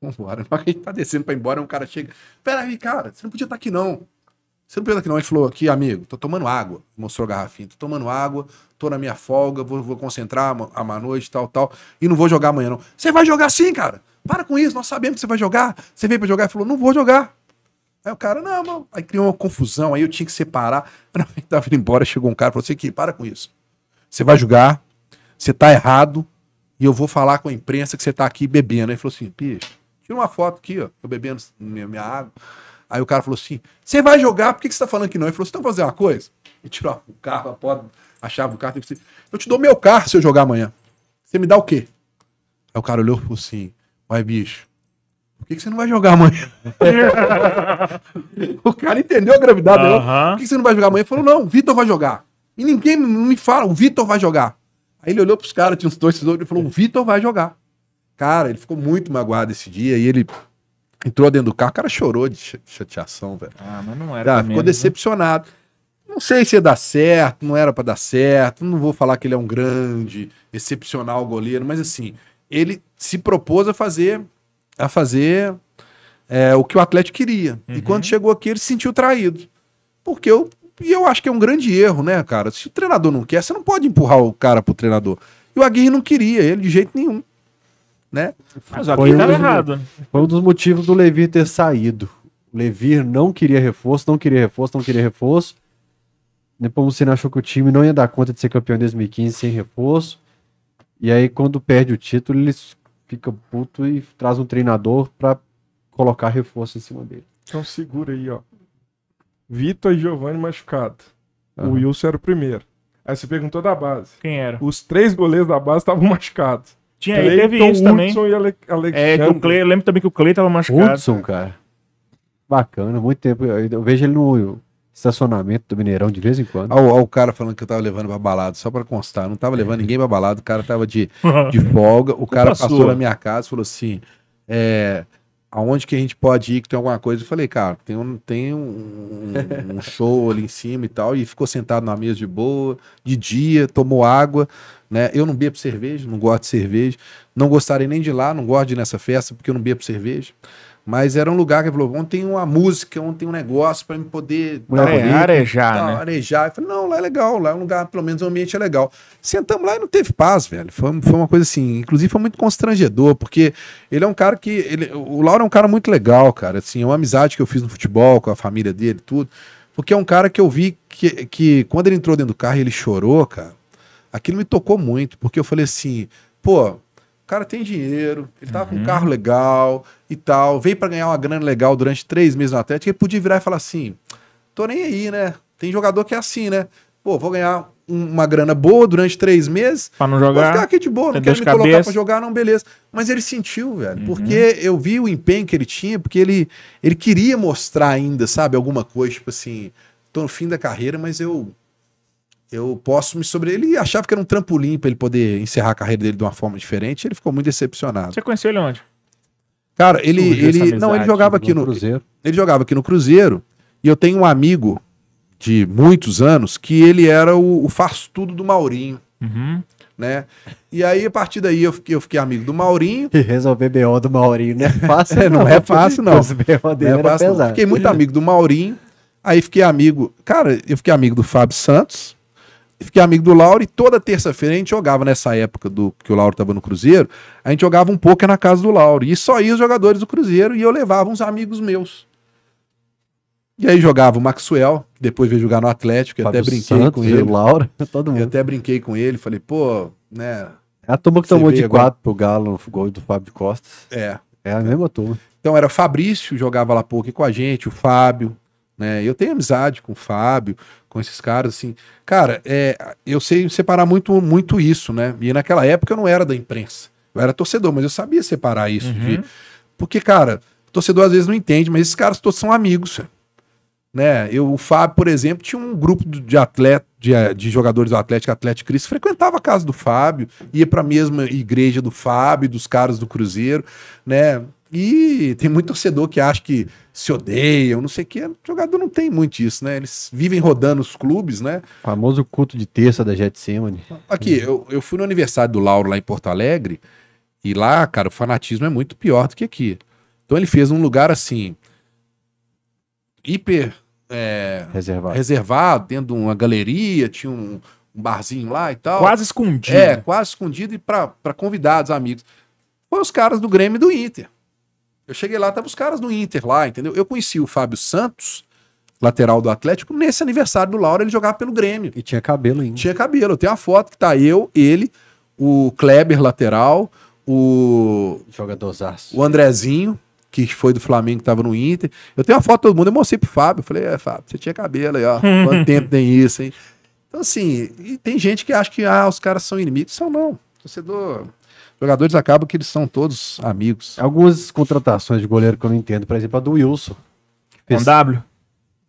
vambora. Na a gente tá descendo pra ir embora, um cara chega. Peraí, cara, você não podia estar tá aqui, não. Você não podia estar tá aqui, não. Ele falou aqui, amigo, tô tomando água. Mostrou a garrafinha. Tô tomando água, tô na minha folga, vou, vou concentrar a noite, tal, tal. E não vou jogar amanhã, não. Você vai jogar sim, cara. Para com isso, nós sabemos que você vai jogar. Você veio pra jogar e falou, não vou jogar. Aí o cara, não, mano. Aí criou uma confusão, aí eu tinha que separar. Na hora que tava indo embora, chegou um cara e falou assim: aqui, para com isso. Você vai jogar você tá errado, e eu vou falar com a imprensa que você tá aqui bebendo. Aí falou assim: bicho, Tira uma foto aqui, ó. Eu bebendo minha, minha água. Aí o cara falou assim: Você vai jogar? Por que, que você tá falando que não? Ele falou: Você tá fazendo uma coisa? E tirou o carro, a, porta, a chave do carro. Eu te dou meu carro se eu jogar amanhã. Você me dá o quê? Aí o cara olhou e falou assim: vai bicho, por que, que você não vai jogar amanhã? o cara entendeu a gravidade dela. Uhum. Por que, que você não vai jogar amanhã? Ele falou: Não, o Vitor vai jogar. E ninguém me fala, o Vitor vai jogar. Aí ele olhou pros caras, tinha uns dois tesouros, e falou: O Vitor vai jogar. Cara, ele ficou muito magoado esse dia e ele entrou dentro do carro, o cara chorou de chateação, velho. Ah, mas não era. Ah, ficou mesmo, né? decepcionado. Né? Não sei se ia dar certo, não era para dar certo. Não vou falar que ele é um grande, excepcional goleiro, mas assim, ele se propôs a fazer a fazer é, o que o Atlético queria. Uhum. E quando chegou aqui, ele se sentiu traído. Porque eu, e eu acho que é um grande erro, né, cara? Se o treinador não quer, você não pode empurrar o cara pro treinador. E o Aguirre não queria ele de jeito nenhum né? Mas foi tá um, dos, errado. foi um dos motivos do Levir ter saído. O Levir não queria reforço, não queria reforço, não queria reforço. Nepomuceno né, achou que o time não ia dar conta de ser campeão em 2015 sem reforço. E aí, quando perde o título, ele fica puto e traz um treinador para colocar reforço em cima dele. Então segura aí, ó. Vitor e Giovanni machucado. Uhum. O Wilson era o primeiro. Aí você perguntou da base. Quem era? Os três goleiros da base estavam machucados. Tinha, Clayton, teve isso Hudson também. E Ale Alexandre. É, que o Clay, eu lembro também que o Clay tava machucado. Hudson, cara. Bacana, muito tempo. Eu vejo ele no estacionamento do Mineirão de vez em quando. Olha o cara falando que eu tava levando pra balada, só pra constar. Não tava levando é. ninguém pra balada, o cara tava de, de folga. O cara passou na minha casa e falou assim: é, aonde que a gente pode ir, que tem alguma coisa. Eu falei, cara, tem um, tem um, um show ali em cima e tal. E ficou sentado na mesa de boa, de dia, tomou água. Né? Eu não bebo cerveja, não gosto de cerveja. Não gostaria nem de ir lá, não gosto de ir nessa festa, porque eu não bebo cerveja. Mas era um lugar que ele falou: ontem tem uma música, ontem tem um negócio para me poder Are, arejar, né? Arejar. Eu falei, não, lá é legal, lá é um lugar, pelo menos o ambiente é legal. Sentamos lá e não teve paz, velho. Foi, foi uma coisa assim, inclusive foi muito constrangedor, porque ele é um cara que. Ele, o Lauro é um cara muito legal, cara. Assim, é uma amizade que eu fiz no futebol, com a família dele, tudo. Porque é um cara que eu vi que, que quando ele entrou dentro do carro e ele chorou, cara, aquilo me tocou muito, porque eu falei assim, pô, o cara tem dinheiro, ele tava tá uhum. com um uhum. carro legal, e tal, veio para ganhar uma grana legal durante três meses no Atlético, ele podia virar e falar assim: tô nem aí, né? Tem jogador que é assim, né? Pô, vou ganhar uma grana boa durante três meses. Pra não jogar. Vou ficar aqui de boa, não é quero me cabeça. colocar pra jogar, não, beleza. Mas ele sentiu, velho. Uhum. Porque eu vi o empenho que ele tinha, porque ele, ele queria mostrar ainda, sabe, alguma coisa, tipo assim, tô no fim da carreira, mas eu. Eu posso me sobre. Ele achava que era um trampolim para ele poder encerrar a carreira dele de uma forma diferente. Ele ficou muito decepcionado. Você conheceu ele onde? Cara, ele. ele não, ele jogava aqui no, no Cruzeiro. Ele jogava aqui no Cruzeiro. E eu tenho um amigo de muitos anos que ele era o, o faz-tudo do Maurinho. Uhum. Né? E aí, a partir daí, eu fiquei, eu fiquei amigo do Maurinho. E resolver BO do Maurinho não é, é fácil, não, não é fácil, não. BO dele não é fácil, Fiquei muito amigo do Maurinho. Aí fiquei amigo. Cara, eu fiquei amigo do Fábio Santos fiquei amigo do Lauro e toda terça-feira a gente jogava nessa época do que o Lauro estava no Cruzeiro, a gente jogava um poker na casa do Lauro. E só ia os jogadores do Cruzeiro e eu levava uns amigos meus. E aí jogava o Maxwell, depois veio jogar no Atlético, eu Fábio até brinquei Santos, com ele. O Lauro, todo mundo. Eu até brinquei com ele, falei, pô, né? É a turma que tomou de agora... quatro pro Galo no gol do Fábio Costas. É. É a mesma turma. Então era Fabrício, jogava lá pouco com a gente, o Fábio, né? Eu tenho amizade com o Fábio com esses caras, assim. Cara, é, eu sei separar muito, muito isso, né? E naquela época eu não era da imprensa. Eu era torcedor, mas eu sabia separar isso. Uhum. De... Porque, cara, torcedor às vezes não entende, mas esses caras todos são amigos, né? Eu, o Fábio, por exemplo, tinha um grupo de atleta, de, eh, de jogadores do Atlético, Atlético Cris, frequentava a casa do Fábio, ia para a mesma igreja do Fábio, dos caras do Cruzeiro, né? E tem muito torcedor que acha que se odeiam, não sei o que. O jogador não tem muito isso, né? Eles vivem rodando os clubes, né? O famoso culto de terça da Getsemane. Aqui, eu, eu fui no aniversário do Lauro lá em Porto Alegre, e lá, cara, o fanatismo é muito pior do que aqui. Então ele fez um lugar assim, hiper é, reservado. reservado, dentro de uma galeria, tinha um, um barzinho lá e tal. Quase escondido. É, quase escondido e para convidados, amigos. Foi os caras do Grêmio e do Inter. Eu cheguei lá, tava os caras no Inter lá, entendeu? Eu conheci o Fábio Santos, lateral do Atlético, nesse aniversário do Laura, ele jogava pelo Grêmio. E tinha cabelo ainda. Tinha cabelo. Tem a foto que tá eu, ele, o Kleber, lateral, o. Jogadorzaço. O Andrezinho, que foi do Flamengo, que tava no Inter. Eu tenho a foto todo mundo, eu mostrei pro Fábio. falei, é, Fábio, você tinha cabelo aí, ó. Quanto tempo tem isso, hein? Então, assim, tem gente que acha que ah, os caras são inimigos. São não. Torcedor jogadores acabam que eles são todos amigos. Algumas contratações de goleiro que eu não entendo, por exemplo, a do Wilson. Fez... Com W.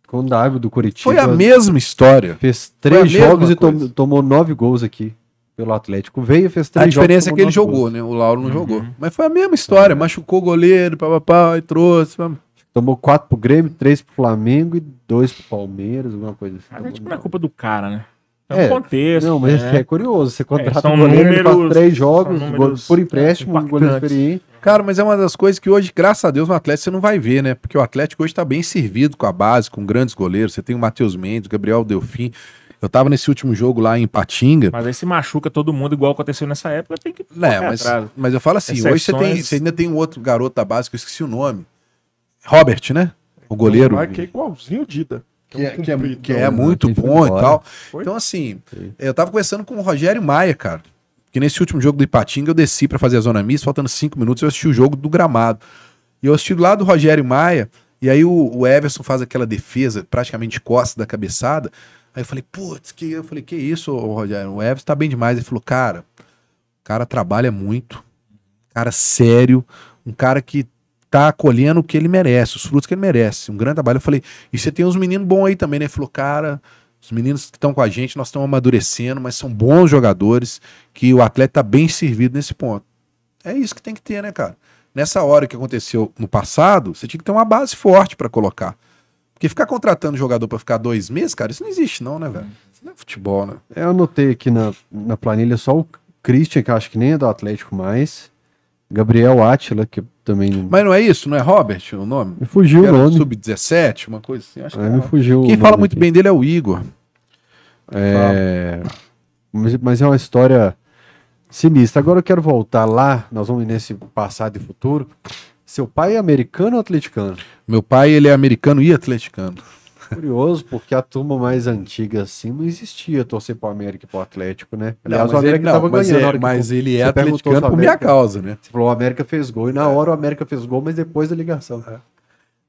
Com W do Curitiba. Foi a mesma história. Fez três jogos e tom, tomou nove gols aqui pelo Atlético. Veio, fez três jogos. A diferença jogos, é que ele jogou, gols. né? O Lauro não uhum. jogou. Mas foi a mesma história. É. Machucou o goleiro, papapá, e trouxe. Pá. Tomou quatro pro Grêmio, três pro Flamengo e dois pro Palmeiras, alguma coisa assim. A gente não é culpa do cara, né? É, é um é. contexto. Não, mas é, é curioso. Você contrata é, um goleiro, números, faz três jogos, números, por é, empréstimo, um goleiro experiente. Cara, mas é uma das coisas que hoje, graças a Deus, no Atlético você não vai ver, né? Porque o Atlético hoje está bem servido com a base, com grandes goleiros. Você tem o Matheus Mendes, o Gabriel Delfim. Eu tava nesse último jogo lá em Patinga. Mas aí se machuca todo mundo, igual aconteceu nessa época, tem que. É, mas, mas eu falo assim: Exceções... hoje você, tem, você ainda tem um outro garoto da base, que eu esqueci o nome. Robert, né? O goleiro. Vai que é igualzinho o Dida que, é, que, é, que é muito é é né? bom e tal. Foi? Então, assim, Sim. eu tava conversando com o Rogério Maia, cara. Que nesse último jogo do Ipatinga eu desci para fazer a zona mista, faltando cinco minutos, eu assisti o jogo do gramado. E eu assisti lá do Rogério Maia, e aí o, o Everson faz aquela defesa, praticamente costa da cabeçada. Aí eu falei, putz, que eu falei, que isso, Rogério? O Everson tá bem demais. Ele falou, cara, o cara trabalha muito, cara sério, um cara que tá colhendo o que ele merece, os frutos que ele merece. Um grande trabalho. Eu falei, e você tem uns meninos bons aí também, né? Ele falou, cara, os meninos que estão com a gente, nós estamos amadurecendo, mas são bons jogadores, que o atleta está bem servido nesse ponto. É isso que tem que ter, né, cara? Nessa hora que aconteceu no passado, você tinha que ter uma base forte para colocar. Porque ficar contratando jogador para ficar dois meses, cara, isso não existe, não, né, velho? Isso não é futebol, né? É, eu anotei aqui na, na planilha só o Christian, que acho que nem é do Atlético mais. Gabriel Átila, que também. Mas não é isso, não é Robert o nome? Me fugiu o nome. Sub-17, uma coisa assim. Acho é, que me fugiu Quem fala muito aqui. bem dele é o Igor. É... Mas, mas é uma história sinistra. Agora eu quero voltar lá, nós vamos nesse passado e futuro. Seu pai é americano ou atleticano? Meu pai ele é americano e atleticano. Curioso, porque a turma mais antiga assim não existia torcer pro América e pro Atlético, né? Aliás, não, o América ele, não, mas ganhando. É, mas ele é atleticano por minha causa, né? Você falou, o América fez gol, e na é. hora o América fez gol, mas depois da ligação. É.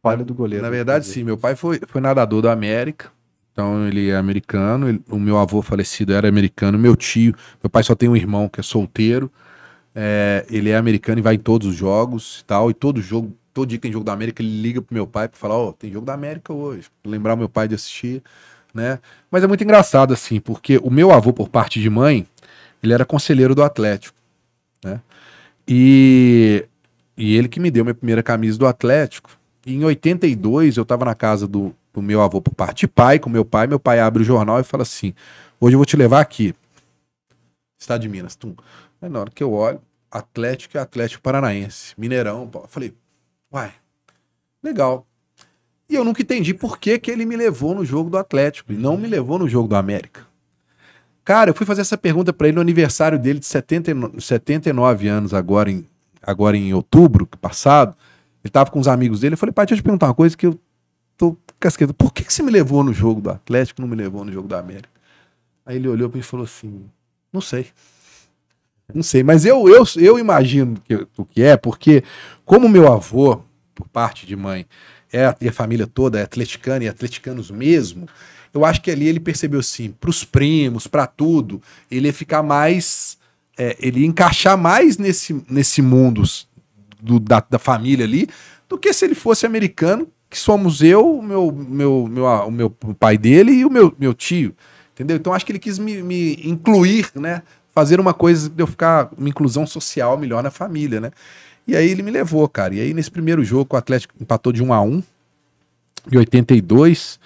Falha do goleiro. Na né, verdade, sim, meu pai foi, foi nadador da América. Então ele é americano, ele, o meu avô falecido era americano, meu tio, meu pai só tem um irmão que é solteiro, é, ele é americano e vai em todos os jogos e tal, e todo jogo todo dia que tem jogo da América, ele liga pro meu pai pra falar, ó, oh, tem jogo da América hoje. Lembrar meu pai de assistir, né? Mas é muito engraçado, assim, porque o meu avô, por parte de mãe, ele era conselheiro do Atlético, né? E, e ele que me deu minha primeira camisa do Atlético. E em 82, eu tava na casa do, do meu avô por parte de pai, com meu pai. Meu pai abre o jornal e fala assim, hoje eu vou te levar aqui. Estado de Minas, tum. Aí na hora que eu olho, Atlético e é Atlético Paranaense, Mineirão. Pô. Eu falei, Uai, legal. E eu nunca entendi por que, que ele me levou no jogo do Atlético e não me levou no jogo do América. Cara, eu fui fazer essa pergunta para ele no aniversário dele de 79, 79 anos, agora em, agora em outubro passado. Ele tava com os amigos dele. Eu falei, pai, deixa eu te perguntar uma coisa que eu tô casquendo. Por que, que você me levou no jogo do Atlético não me levou no jogo do América? Aí ele olhou para mim e falou assim: não sei. Não sei, mas eu, eu, eu imagino que, o que é, porque como meu avô, por parte de mãe, é, e a família toda é atleticana e atleticanos mesmo, eu acho que ali ele percebeu assim, para os primos, para tudo, ele ia ficar mais, é, ele ia encaixar mais nesse, nesse mundo do, da, da, família ali, do que se ele fosse americano, que somos eu, meu, meu, meu, o meu pai dele e o meu, meu tio, entendeu? Então acho que ele quis me, me incluir, né? Fazer uma coisa de eu ficar, uma inclusão social melhor na família, né? E aí ele me levou, cara. E aí nesse primeiro jogo o Atlético empatou de 1 a 1 de 82.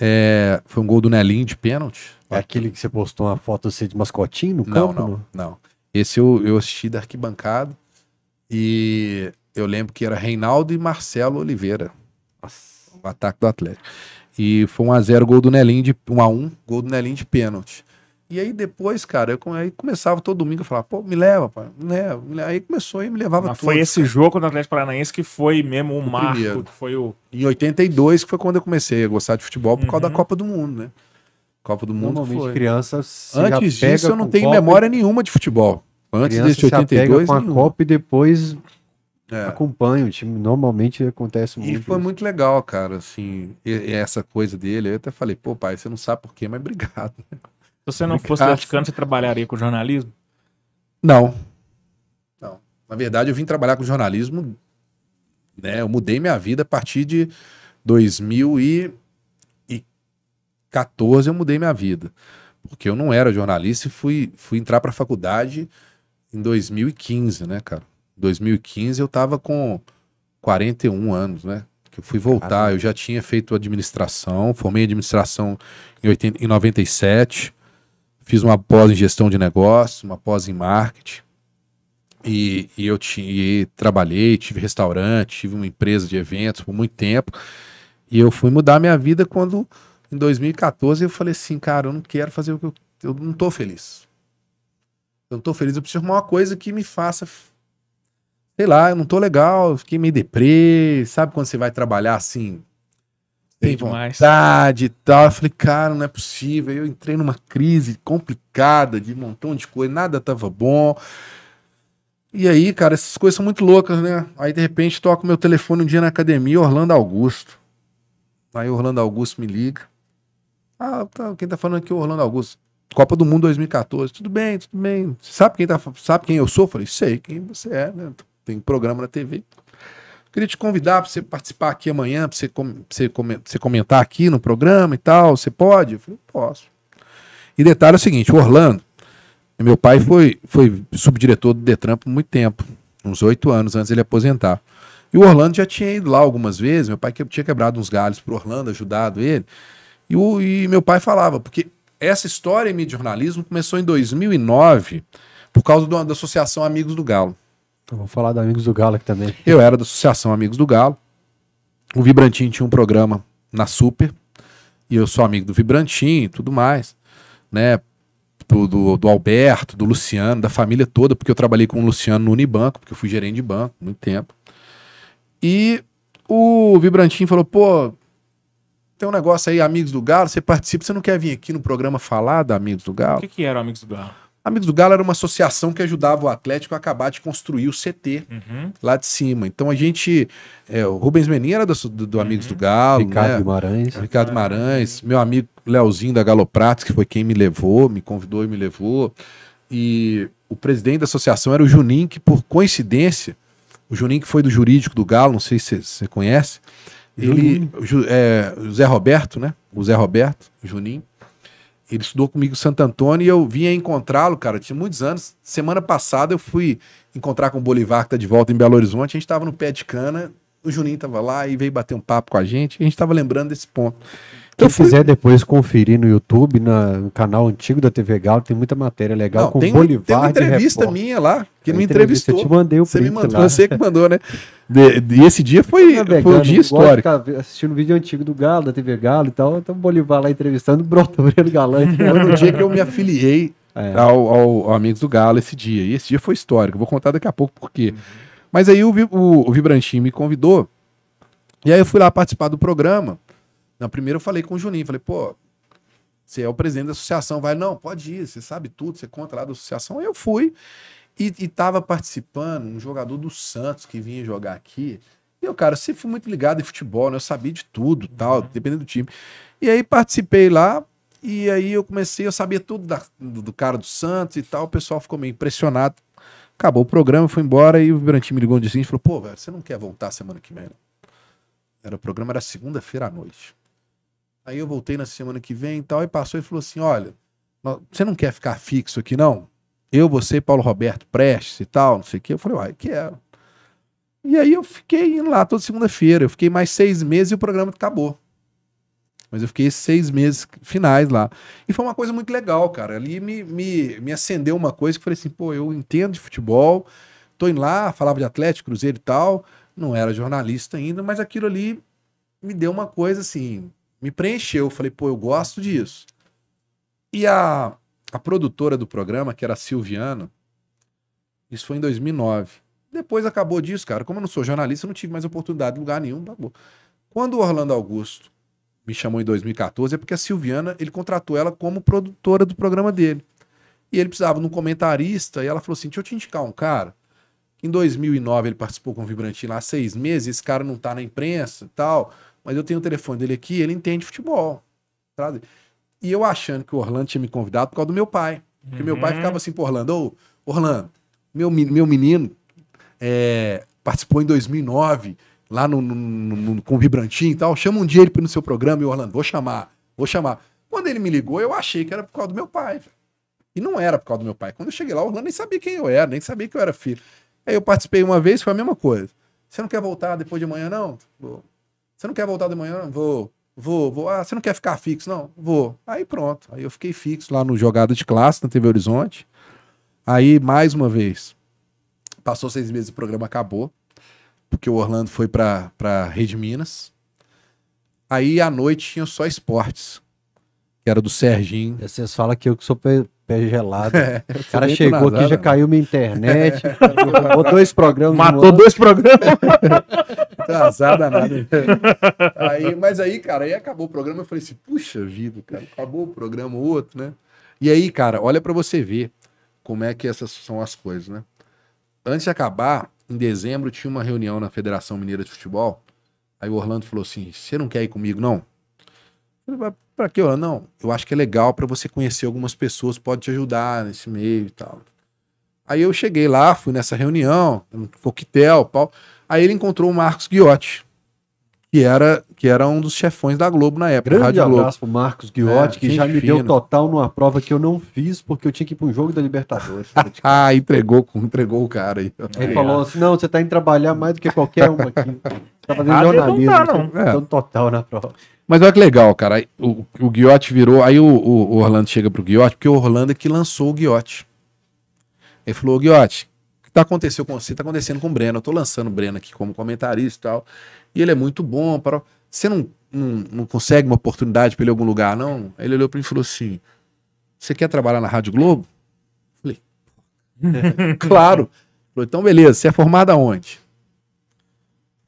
É, foi um gol do Nelinho de pênalti. É aquele que você postou uma foto assim, de mascotinho no campo? Não, não, né? não. Esse eu, eu assisti da arquibancada e eu lembro que era Reinaldo e Marcelo Oliveira. Nossa. O ataque do Atlético. E foi um a 0 gol do Nelinho de 1 a 1, gol do Nelinho de pênalti. E aí depois, cara, eu aí começava todo domingo a falar, pô, me leva, pai, né, me leva. Me leva. Aí começou e me levava Mas todos, foi esse cara. jogo do Atlético Paranaense que foi mesmo um o marco, primeiro. que foi o... Em 82, que foi quando eu comecei a gostar de futebol por uhum. causa da uhum. Copa do Mundo, né? Copa do Mundo Normalmente foi. criança se Antes disso eu não tenho memória nenhuma de futebol. Antes criança desse 82... com a Copa e depois é. acompanha o time. Normalmente acontece muito. E foi isso. muito legal, cara, assim, essa coisa dele. Eu até falei, pô, pai, você não sabe por quê, mas obrigado. se você não é fosse é? ah, atleticano, você trabalharia com jornalismo? Não. Não. Na verdade, eu vim trabalhar com jornalismo, né? Eu mudei minha vida a partir de 2014 eu mudei minha vida. Porque eu não era jornalista e fui, fui entrar para a faculdade em 2015, né, cara? 2015 eu tava com 41 anos, né? Que eu fui voltar, eu já tinha feito administração, formei administração em, 80, em 97. Fiz uma pós em gestão de negócios, uma pós em marketing. E, e eu tinha, trabalhei, tive restaurante, tive uma empresa de eventos por muito tempo. E eu fui mudar minha vida quando, em 2014, eu falei assim, cara, eu não quero fazer o que eu, eu não tô feliz. Eu não tô feliz, eu preciso arrumar uma coisa que me faça sei lá, eu não tô legal, eu fiquei meio deprê, sabe quando você vai trabalhar assim, tem vontade e tal. Eu falei, cara, não é possível. Eu entrei numa crise complicada de um montão de coisa, nada tava bom. E aí, cara, essas coisas são muito loucas, né? Aí, de repente, toco meu telefone um dia na academia, Orlando Augusto. Aí Orlando Augusto me liga. Ah, tá, quem tá falando aqui é o Orlando Augusto. Copa do Mundo 2014. Tudo bem, tudo bem. Você sabe quem, tá, sabe quem eu sou? Eu falei, sei quem você é, né? Tem programa na TV. Queria te convidar para você participar aqui amanhã, para você, com, você, com, você comentar aqui no programa e tal. Você pode? Eu falei, posso. E detalhe é o seguinte: o Orlando, meu pai foi, foi subdiretor do Detran por muito tempo uns oito anos antes dele aposentar. E o Orlando já tinha ido lá algumas vezes, meu pai que tinha quebrado uns galhos o Orlando, ajudado ele. E, o, e meu pai falava, porque essa história em mídia jornalismo começou em 2009 por causa da Associação Amigos do Galo. Então vamos falar da Amigos do Galo aqui também. Eu era da Associação Amigos do Galo. O Vibrantinho tinha um programa na Super. E eu sou amigo do Vibrantinho, e tudo mais. Né? Do, do, do, Alberto, do Luciano, da família toda, porque eu trabalhei com o Luciano no Unibanco, porque eu fui gerente de banco muito tempo. E o Vibrantinho falou: pô, tem um negócio aí, Amigos do Galo, você participa, você não quer vir aqui no programa falar da Amigos do Galo? O que, que era Amigos do Galo? Amigos do Galo era uma associação que ajudava o Atlético a acabar de construir o CT uhum. lá de cima. Então a gente. É, o Rubens Menin era do, do, do Amigos uhum. do Galo. Né? Ricardo né? Guimarães. Ricardo Guimarães. Meu amigo Leozinho da Galo Pratos, que foi quem me levou, me convidou e me levou. E o presidente da associação era o Juninho, que por coincidência, o Juninho que foi do jurídico do Galo, não sei se você conhece. Ele, Juninho. é, o Zé Roberto, né? O Zé Roberto, o Juninho ele estudou comigo em Santo Antônio e eu vinha encontrá-lo, cara, tinha muitos anos. Semana passada eu fui encontrar com o Bolivar, que tá de volta em Belo Horizonte. A gente tava no pé de cana, o Juninho tava lá e veio bater um papo com a gente. A gente tava lembrando desse ponto. Quem fui... quiser depois conferir no YouTube, na, no canal antigo da TV Galo, tem muita matéria legal não, com tem, Bolivar. Tem uma entrevista minha lá, que não entrevistou. Eu te mandei o você me mandou, lá. Você que mandou, né? De, de, esse dia foi, tá foi um dia histórico. Assistindo vídeo antigo do Galo, da TV Galo e tal, então Bolivar lá entrevistando, brotou o Galante. Foi no dia que eu me afiliei é. ao, ao, ao, Amigos do Galo esse dia. E esse dia foi histórico. Vou contar daqui a pouco por quê. Uhum. Mas aí o, o, o Vibrantim me convidou. E aí eu fui lá participar do programa. Na primeira eu falei com o Juninho, falei, pô, você é o presidente da associação, vai, não, pode ir, você sabe tudo, você é conta lá da associação. Eu fui e, e tava participando um jogador do Santos que vinha jogar aqui. E eu, cara, sempre fui muito ligado em futebol, né? Eu sabia de tudo, tal, uhum. dependendo do time. E aí participei lá, e aí eu comecei, eu sabia tudo da, do, do, cara do Santos e tal. O pessoal ficou meio impressionado. Acabou o programa, foi embora, e o Vibrantinho me ligou um dia assim e falou, pô, velho, você não quer voltar semana que vem? Era, o programa era segunda-feira à noite. Aí eu voltei na semana que vem e tal, e passou e falou assim: olha, você não quer ficar fixo aqui, não? Eu, você, Paulo Roberto Prestes e tal, não sei o quê. Eu falei, uai, quero. E aí eu fiquei indo lá toda segunda-feira. Eu fiquei mais seis meses e o programa acabou. Mas eu fiquei esses seis meses finais lá. E foi uma coisa muito legal, cara. Ali me, me, me acendeu uma coisa que eu falei assim, pô, eu entendo de futebol, tô indo lá, falava de Atlético, Cruzeiro e tal. Não era jornalista ainda, mas aquilo ali me deu uma coisa assim, me preencheu. falei, pô, eu gosto disso. E a, a produtora do programa, que era a Silviana, isso foi em 2009. Depois acabou disso, cara. Como eu não sou jornalista, eu não tive mais oportunidade em lugar nenhum. Quando o Orlando Augusto me chamou em 2014, é porque a Silviana, ele contratou ela como produtora do programa dele. E ele precisava de um comentarista, e ela falou assim, deixa eu te indicar um cara. Em 2009 ele participou com o Vibrantinho lá, seis meses, esse cara não tá na imprensa e tal mas eu tenho o telefone dele aqui, ele entende futebol. Sabe? E eu achando que o Orlando tinha me convidado por causa do meu pai. Porque uhum. meu pai uhum. ficava assim pro Orlando, ô, Orlando, meu, meu menino é, participou em 2009, lá no, no, no, com o Vibrantinho e tal, chama um dia ele no seu programa, e o Orlando, vou chamar, vou chamar. Quando ele me ligou, eu achei que era por causa do meu pai. E não era por causa do meu pai. Quando eu cheguei lá, o Orlando nem sabia quem eu era, nem sabia que eu era filho. Aí eu participei uma vez, foi a mesma coisa. Você não quer voltar depois de amanhã, não? Você não quer voltar de manhã? vou. Vou, vou. Ah, você não quer ficar fixo? Não, vou. Aí pronto. Aí eu fiquei fixo lá no Jogado de Classe, na TV Horizonte. Aí, mais uma vez, passou seis meses o programa acabou, porque o Orlando foi pra, pra Rede Minas. Aí, à noite, tinha só esportes, que era do Serginho. vocês falam que eu que sou pé gelado. É, o cara chegou nasado, aqui, já né, mano. caiu minha internet, botou dois programas. Matou dois programas. Atrasada tá nada. Aí, mas aí, cara, aí acabou o programa, eu falei assim, puxa vida, cara, acabou o programa, outro, né? E aí, cara, olha para você ver como é que essas são as coisas, né? Antes de acabar, em dezembro tinha uma reunião na Federação Mineira de Futebol. Aí o Orlando falou assim: "Você não quer ir comigo não?" para que eu não, eu acho que é legal para você conhecer algumas pessoas, pode te ajudar nesse meio e tal. Aí eu cheguei lá, fui nessa reunião, um coquetel, pau. Aí ele encontrou o Marcos Guiotti que era, que era um dos chefões da Globo na época. Grande Rádio abraço Globo. pro Marcos Guiotti, é, que já me fino. deu total numa prova que eu não fiz, porque eu tinha que ir para um jogo da Libertadores. ah, entregou, entregou o cara aí. Ele é. falou assim, não, você está indo trabalhar mais do que qualquer um aqui. Tá fazendo ah, jornalismo. Não tá, não. É. total na prova. Mas olha que legal, cara. O, o Guiotti virou... Aí o, o, o Orlando chega pro Guiotti, porque o Orlando é que lançou o Guiotti. Ele falou, Guiotti, Tá aconteceu com você, tá acontecendo com o Breno. Eu tô lançando o Breno aqui como comentarista e tal. E ele é muito bom. Para... Você não, não, não consegue uma oportunidade pra ele em algum lugar, não? Ele olhou para mim e falou assim: Você quer trabalhar na Rádio Globo? Falei: Claro. Falou: Então, beleza, você é formado aonde?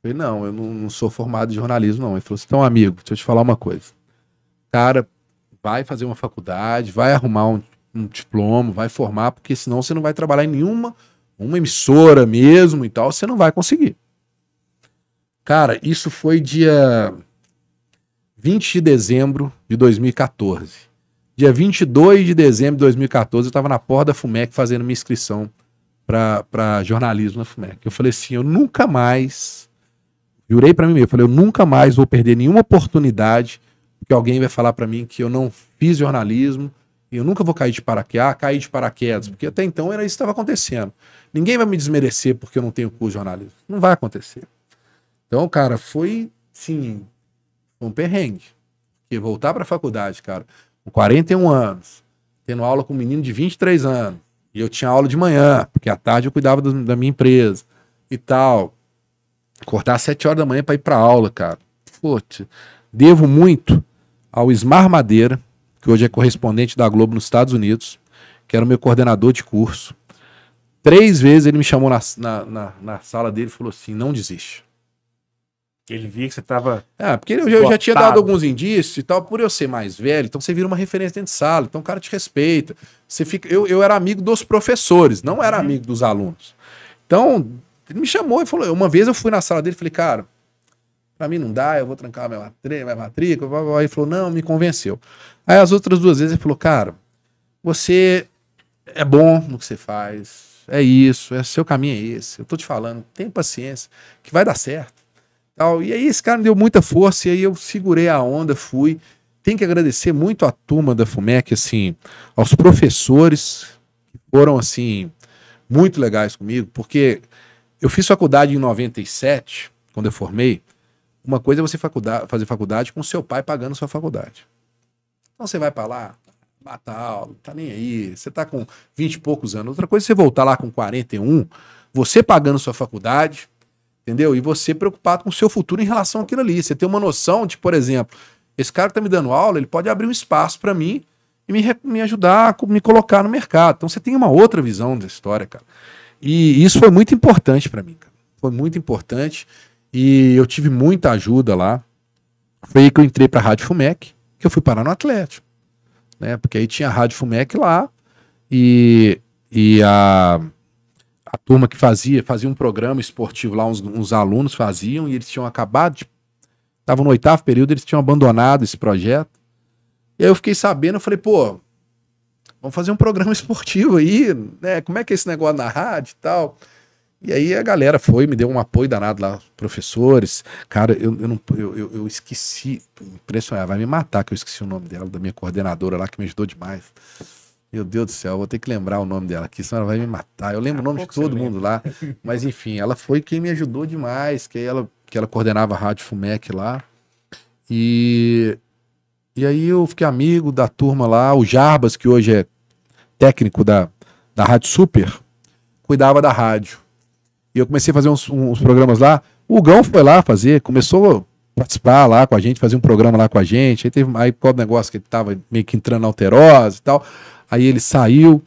Falei: Não, eu não, não sou formado em jornalismo, não. Ele falou assim: Então, amigo, deixa eu te falar uma coisa. Cara, vai fazer uma faculdade, vai arrumar um, um diploma, vai formar, porque senão você não vai trabalhar em nenhuma uma emissora mesmo e tal, você não vai conseguir. Cara, isso foi dia 20 de dezembro de 2014. Dia 22 de dezembro de 2014, eu estava na porta da FUMEC fazendo minha inscrição para jornalismo na FUMEC. Eu falei assim: eu nunca mais. Jurei para mim mesmo, eu falei: eu nunca mais vou perder nenhuma oportunidade que alguém vai falar para mim que eu não fiz jornalismo, eu nunca vou cair de paraquedas, ah, cair de paraquedas, porque até então era isso que estava acontecendo. Ninguém vai me desmerecer porque eu não tenho curso de jornalismo. Não vai acontecer. Então, cara, foi, sim, um perrengue. Porque voltar para a faculdade, cara, com 41 anos, tendo aula com um menino de 23 anos, e eu tinha aula de manhã, porque à tarde eu cuidava do, da minha empresa e tal. Cortar às 7 horas da manhã para ir para aula, cara. Putz, devo muito ao Ismar Madeira, que hoje é correspondente da Globo nos Estados Unidos, que era o meu coordenador de curso. Três vezes ele me chamou na, na, na, na sala dele e falou assim: não desiste. Ele via que você tava. Ah, porque eu, eu já tinha dado alguns indícios e tal, por eu ser mais velho, então você vira uma referência dentro de sala, então o cara te respeita. Você fica, eu, eu era amigo dos professores, não era uhum. amigo dos alunos. Então, ele me chamou e falou: uma vez eu fui na sala dele e falei, cara, pra mim não dá, eu vou trancar minha, matrícula, minha matrícula. Aí ele falou: não, me convenceu. Aí as outras duas vezes ele falou: cara, você é bom no que você faz, é isso, é seu caminho é esse. Eu tô te falando, tenha paciência, que vai dar certo. Tal. E aí esse cara me deu muita força, e aí eu segurei a onda, fui. Tem que agradecer muito à turma da FUMEC, assim, aos professores que foram, assim, muito legais comigo, porque eu fiz faculdade em 97, quando eu formei. Uma coisa é você faculdade, fazer faculdade com seu pai pagando sua faculdade. Então você vai para lá, Natal, não tá nem aí. Você tá com 20 e poucos anos. Outra coisa é você voltar lá com 41, você pagando sua faculdade, entendeu? E você preocupado com o seu futuro em relação àquilo ali. Você tem uma noção de, por exemplo, esse cara que tá me dando aula, ele pode abrir um espaço para mim e me, me ajudar a me colocar no mercado. Então você tem uma outra visão da história, cara. E isso foi muito importante para mim, cara. Foi muito importante e eu tive muita ajuda lá. Foi aí que eu entrei para a Rádio Fumec, que eu fui parar no Atlético né? Porque aí tinha a Rádio Fumec lá e, e a, a turma que fazia, fazia um programa esportivo lá, uns, uns alunos faziam e eles tinham acabado de. Estavam no oitavo período, eles tinham abandonado esse projeto. E aí eu fiquei sabendo, eu falei, pô, vamos fazer um programa esportivo aí, né? Como é que é esse negócio na rádio e tal? E aí a galera foi, me deu um apoio danado lá, professores. Cara, eu, eu, não, eu, eu, esqueci, impressionante, ah, vai me matar que eu esqueci o nome dela, da minha coordenadora lá, que me ajudou demais. Meu Deus do céu, vou ter que lembrar o nome dela aqui, senão ela vai me matar. Eu lembro o nome de todo mundo lá. Mas enfim, ela foi quem me ajudou demais, que ela, que ela coordenava a Rádio Fumec lá. E, e aí eu fiquei amigo da turma lá, o Jarbas, que hoje é técnico da, da Rádio Super, cuidava da rádio. E eu comecei a fazer uns, uns programas lá. O Gão foi lá fazer, começou a participar lá com a gente, fazer um programa lá com a gente. Aí teve aí qual negócio que ele tava meio que entrando na alterose e tal. Aí ele saiu.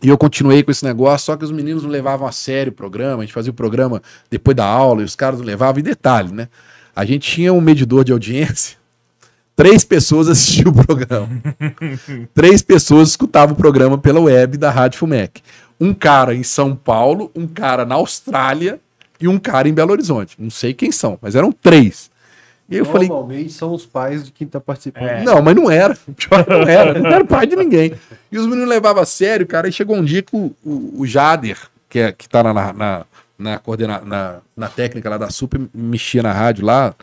E eu continuei com esse negócio, só que os meninos não levavam a sério o programa, a gente fazia o programa depois da aula e os caras não levavam. E detalhe, né? A gente tinha um medidor de audiência, três pessoas assistiam o programa. três pessoas escutavam o programa pela web da Rádio Fumec um cara em São Paulo, um cara na Austrália e um cara em Belo Horizonte. Não sei quem são, mas eram três. E eu falei. Normalmente são os pais de quem tá participando. É. Não, mas não era. Não era. Não era pai de ninguém. E os meninos levavam a sério, cara. E chegou um dia que o, o, o Jader, que, é, que tá na, na, na, coordena, na, na técnica lá da Super, mexia na rádio lá.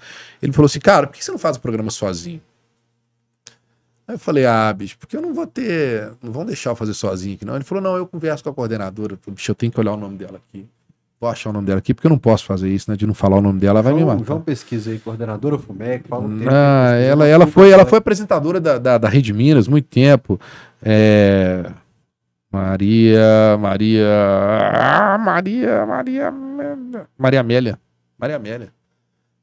Ele falou assim: cara, por que você não faz o programa sozinho? Aí eu falei, ah, bicho, porque eu não vou ter. Não vão deixar eu fazer sozinho aqui, não. Ele falou, não, eu converso com a coordenadora. Eu falei, bicho, eu tenho que olhar o nome dela aqui. Vou achar o nome dela aqui, porque eu não posso fazer isso, né? De não falar o nome dela, vai João, me matar. vamos pesquisa aí, coordenadora FUMEC, fala um tempo. Ah, ela, ela, foi, ela foi apresentadora da, da, da Rede Minas muito tempo. É. Maria, Maria, ah, Maria, Maria, Maria Amélia, Maria Amélia,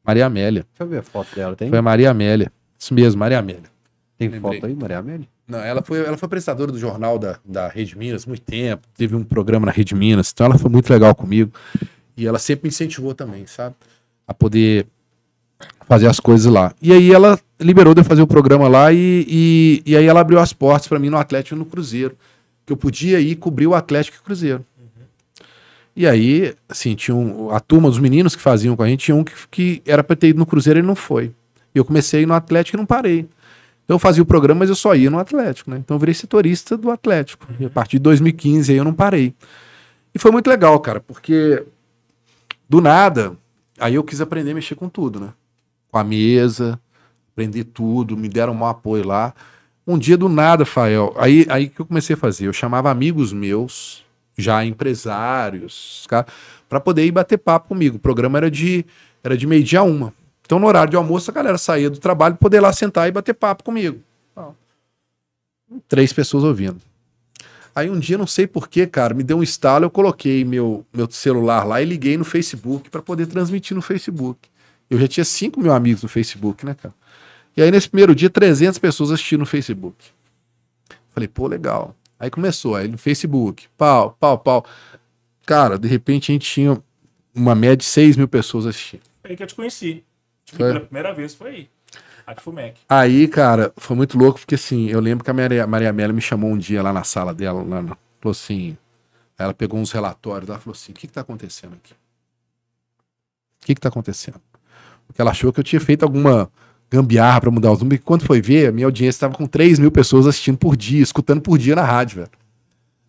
Maria Amélia. Deixa eu ver a foto dela, tem? Foi a Maria Amélia, isso mesmo, Maria Amélia. Tem Lembrei. foto aí, Maria Amélia? Não, ela foi, ela foi prestadora do jornal da, da Rede Minas muito tempo, teve um programa na Rede Minas, então ela foi muito legal comigo. E ela sempre me incentivou também, sabe? A poder fazer as coisas lá. E aí ela liberou de eu fazer o programa lá e, e, e aí ela abriu as portas para mim no Atlético e no Cruzeiro, que eu podia ir cobrir o Atlético e o Cruzeiro. Uhum. E aí, assim, tinha um, a turma dos meninos que faziam com a gente, tinha um que, que era para ter ido no Cruzeiro e não foi. E eu comecei no Atlético e não parei eu fazia o programa, mas eu só ia no Atlético, né? Então eu virei setorista do Atlético. Uhum. E a partir de 2015 aí eu não parei. E foi muito legal, cara, porque do nada, aí eu quis aprender a mexer com tudo, né? Com a mesa, aprender tudo, me deram um apoio lá. Um dia do nada, Fael, aí, aí que eu comecei a fazer, eu chamava amigos meus, já empresários, para poder ir bater papo comigo. O programa era de era de meio-dia a uma. Então, no horário de almoço, a galera saía do trabalho para poder lá sentar e bater papo comigo. três pessoas ouvindo. Aí um dia, não sei porquê, cara, me deu um estalo, eu coloquei meu, meu celular lá e liguei no Facebook para poder transmitir no Facebook. Eu já tinha cinco mil amigos no Facebook, né, cara? E aí, nesse primeiro dia, 300 pessoas assistiram no Facebook. Falei, pô, legal. Aí começou, aí no Facebook, pau, pau, pau. Cara, de repente a gente tinha uma média de 6 mil pessoas assistindo. É aí que eu te conheci. Acho que foi. pela primeira vez foi aí. Aí, cara, foi muito louco, porque assim, eu lembro que a Maria, Maria Amélia me chamou um dia lá na sala dela, lá no, falou assim, ela pegou uns relatórios lá falou assim, o que que tá acontecendo aqui? O que que tá acontecendo? Porque ela achou que eu tinha feito alguma gambiarra para mudar os números, e quando foi ver, a minha audiência estava com 3 mil pessoas assistindo por dia, escutando por dia na rádio, velho.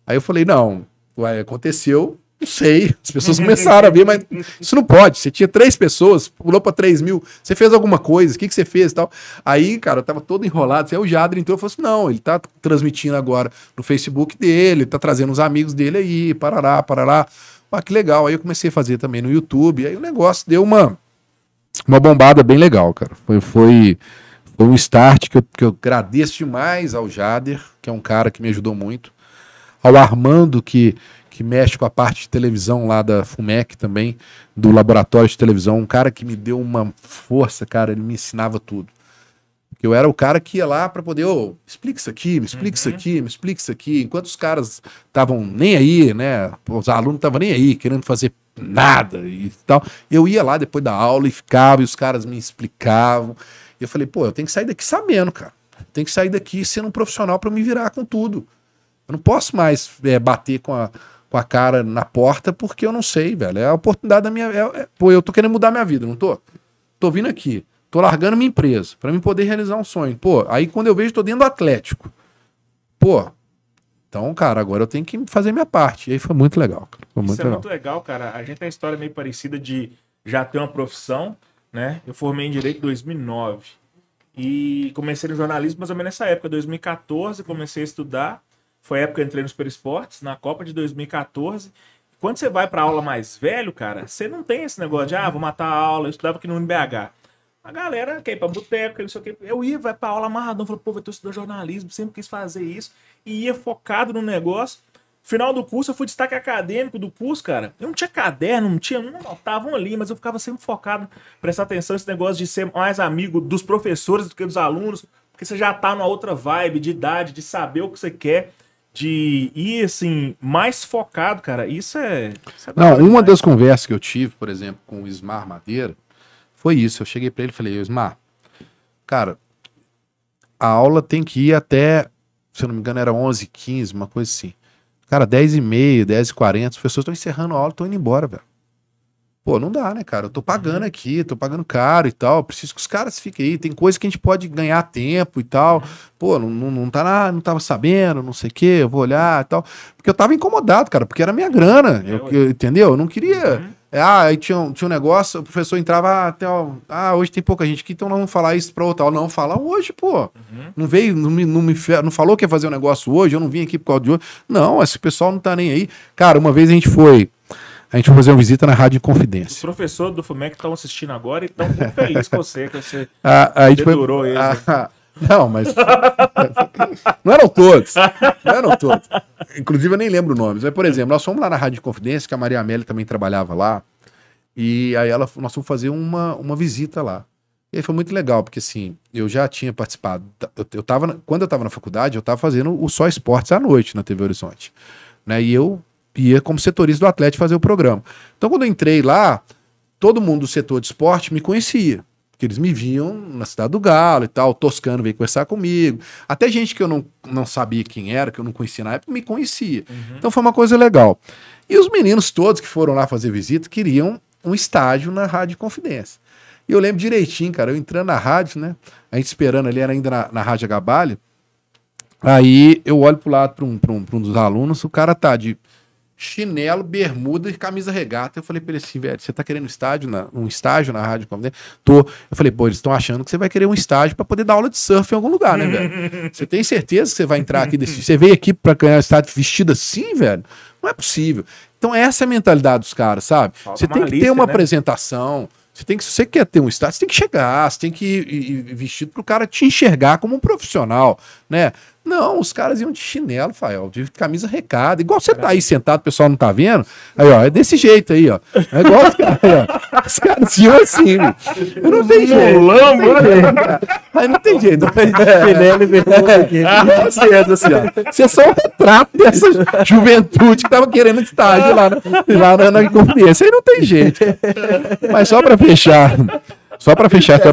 Aí eu falei, não, ué, aconteceu, não sei. As pessoas começaram a ver, mas isso não pode. Você tinha três pessoas, pulou para três mil. Você fez alguma coisa, o que, que você fez e tal. Aí, cara, eu tava todo enrolado. Aí o Jadre entrou e falou assim: não, ele tá transmitindo agora no Facebook dele, tá trazendo os amigos dele aí, parará, parará. Ah, que legal. Aí eu comecei a fazer também no YouTube. Aí o negócio deu uma, uma bombada bem legal, cara. Foi, foi, foi um start que eu, que eu agradeço demais ao Jader, que é um cara que me ajudou muito. Ao Armando, que que mexe com a parte de televisão lá da FUMEC também, do laboratório de televisão. Um cara que me deu uma força, cara, ele me ensinava tudo. Porque eu era o cara que ia lá para poder, oh, explica isso aqui, me explica uhum. isso aqui, me explica isso aqui. Enquanto os caras estavam nem aí, né? Os alunos estavam nem aí, querendo fazer nada e tal. Eu ia lá depois da aula e ficava, e os caras me explicavam. eu falei, pô, eu tenho que sair daqui sabendo, cara. Tem que sair daqui sendo um profissional para me virar com tudo. Eu não posso mais é, bater com a, com a cara na porta, porque eu não sei, velho. É a oportunidade da minha. É, é, pô, eu tô querendo mudar minha vida, não tô? Tô vindo aqui, tô largando minha empresa para mim poder realizar um sonho. Pô, aí quando eu vejo, tô dentro do Atlético. Pô, então, cara, agora eu tenho que fazer minha parte. E aí foi muito legal. Cara. Foi muito Isso é legal. é muito legal, cara. A gente tem uma história meio parecida de já ter uma profissão, né? Eu formei em Direito em 2009. E comecei no jornalismo mais ou menos nessa época, 2014, comecei a estudar. Foi a época que eu entrei no Super Esportes, na Copa de 2014. Quando você vai para aula mais velho, cara, você não tem esse negócio de, ah, vou matar a aula, eu estudava aqui no MBH. A galera quer é ir pra boteca, não sei o que. Eu ia, vai pra aula amarradão, falou, pô, eu tô estudando jornalismo, sempre quis fazer isso. E ia focado no negócio. Final do curso, eu fui destaque acadêmico do curso, cara. Eu não tinha caderno, não tinha, não anotavam ali, mas eu ficava sempre focado, prestar atenção nesse negócio de ser mais amigo dos professores do que dos alunos, porque você já tá numa outra vibe de idade, de saber o que você quer de ir assim mais focado, cara. Isso é. Isso é não, uma das conversas que eu tive, por exemplo, com o Ismar Madeira, foi isso. Eu cheguei para ele e falei, Ismar, cara, a aula tem que ir até, se eu não me engano, era 11, 15, uma coisa assim. Cara, 10 h 30 10 h 40, as pessoas estão encerrando a aula, estão indo embora, velho. Pô, não dá, né, cara? Eu tô pagando uhum. aqui, tô pagando caro e tal. Preciso que os caras fiquem aí. Tem coisa que a gente pode ganhar tempo e tal. Uhum. Pô, não, não, não tá na, não tava sabendo, não sei o quê, eu vou olhar e tal. Porque eu tava incomodado, cara, porque era minha grana. É, eu, eu, entendeu? Eu não queria. Uhum. É, ah, aí tinha um, tinha um negócio, o professor entrava até. Ah, Ó, ah, hoje tem pouca gente aqui, então não vamos falar isso pra outra. Não, fala hoje, pô. Uhum. Não veio, não me, não me não falou que ia fazer um negócio hoje, eu não vim aqui por causa de hoje. Não, esse pessoal não tá nem aí. Cara, uma vez a gente foi a gente vai fazer uma visita na Rádio Confidência. Os professores do FUMEC estão assistindo agora e estão muito felizes com você, que você a, a dedurou foi... eles. Ah, né? ah, não, mas. não eram todos. Não eram todos. Inclusive, eu nem lembro nomes. Mas, por exemplo, nós fomos lá na Rádio Confidência, que a Maria Amélia também trabalhava lá. E aí ela, nós fomos fazer uma, uma visita lá. E aí foi muito legal, porque assim, eu já tinha participado. Eu, eu tava, quando eu estava na faculdade, eu estava fazendo o Só Esportes à noite na TV Horizonte. Né? E eu ia como setorista do Atlético fazer o programa. Então, quando eu entrei lá, todo mundo do setor de esporte me conhecia. Porque eles me viam na Cidade do Galo e tal, o Toscano veio conversar comigo. Até gente que eu não, não sabia quem era, que eu não conhecia na época, me conhecia. Uhum. Então foi uma coisa legal. E os meninos todos que foram lá fazer visita queriam um estágio na Rádio Confidência. E eu lembro direitinho, cara, eu entrando na rádio, né? A gente esperando ali, era ainda na, na Rádio Agabalha. Aí eu olho pro lado para um, um, pra um dos alunos, o cara tá de chinelo, bermuda e camisa regata. Eu falei para ele assim, velho, você tá querendo um estágio na, um estágio na rádio? Tô. Eu falei, pô, eles estão achando que você vai querer um estágio para poder dar aula de surf em algum lugar, né, velho? Você tem certeza que você vai entrar aqui desse... Você veio aqui para ganhar estágio vestido assim, velho? Não é possível. Então essa é a mentalidade dos caras, sabe? Falta você tem que lista, ter uma né? apresentação, você tem que, se você quer ter um estágio, você tem que chegar, você tem que ir, ir, ir vestido para o cara te enxergar como um profissional, né? Não, os caras iam de chinelo, Fael, de camisa recada. Igual você tá aí sentado, o pessoal não tá vendo. Aí, ó, é desse jeito aí, ó. É igual os caras, Os caras iam assim, Eu não tem jeito. Molão, Aí não tem jeito. Penélope é, assim, é, assim, ó. Você é só um retrato dessa juventude que tava querendo estágio lá, lá na, na Inconfidência. Aí não tem jeito. Mas só pra fechar. Só pra tá fechar essa.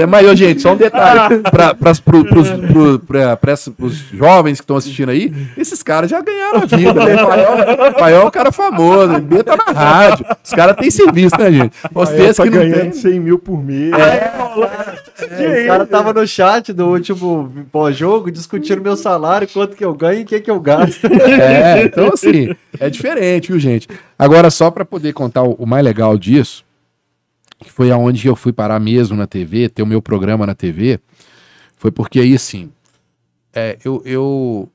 é, mas, ô, gente, só um detalhe. Pra, pras, pro, pros, pro, pra, pros jovens que estão assistindo aí, esses caras já ganharam a vida. Né? Paiol, é um cara famoso, B tá na rádio. Os caras têm serviço, né, gente? Vocês tá que não ganhando tem... 100 mil por mês. É, é, o é, cara tava no chat do último pós-jogo discutindo meu salário, quanto que eu ganho e o que, que eu gasto. É, então assim, é diferente, viu, gente? Agora, só pra poder contar o mais legal disso que foi aonde eu fui parar mesmo na TV, ter o meu programa na TV, foi porque aí assim, é, eu, eu,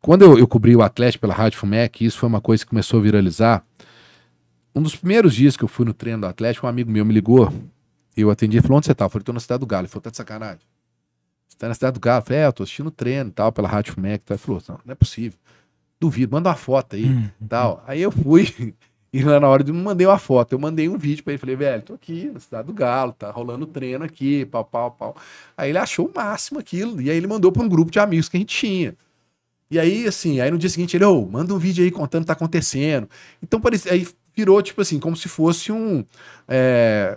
quando eu, eu, cobri o Atlético pela Rádio Fumec, isso foi uma coisa que começou a viralizar. Um dos primeiros dias que eu fui no treino do Atlético, um amigo meu me ligou, eu atendi, ele falou, onde você tá? Eu falei, tô na Cidade do Galo. Ele falou, tá de sacanagem? Você tá na Cidade do Galo? Eu falei, é, eu tô assistindo o treino e tal, pela Rádio Fumec. Ele falou, não, não é possível. Duvido, manda uma foto aí, hum, tal. Aí eu fui, e lá na hora eu mandei uma foto, eu mandei um vídeo para ele, falei, velho, tô aqui na cidade do Galo, tá rolando treino aqui, pau, pau, pau. Aí ele achou o máximo aquilo, e aí ele mandou para um grupo de amigos que a gente tinha. E aí, assim, aí no dia seguinte ele, ô, oh, manda um vídeo aí contando o que tá acontecendo. Então, parece aí virou, tipo assim, como se fosse um, é,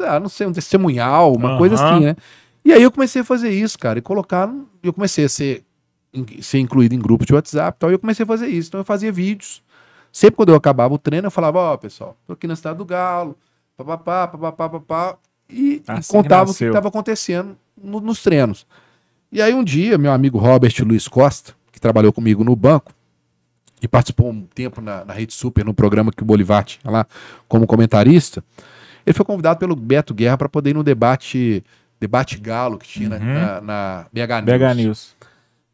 ah, não sei, um testemunhal, uma uhum. coisa assim, né? E aí eu comecei a fazer isso, cara, e colocar, eu comecei a ser, ser incluído em grupo de WhatsApp e tal, e eu comecei a fazer isso. Então eu fazia vídeos Sempre quando eu acabava o treino, eu falava, ó, oh, pessoal, tô aqui na cidade do Galo, papapá, papapá, papapá, e assim contava o que estava acontecendo no, nos treinos. E aí um dia, meu amigo Robert Luiz Costa, que trabalhou comigo no banco, e participou um tempo na, na Rede Super, no programa que o Bolivar tinha lá como comentarista, ele foi convidado pelo Beto Guerra para poder ir no debate debate galo que tinha uhum. na, na, BH, News. BH News.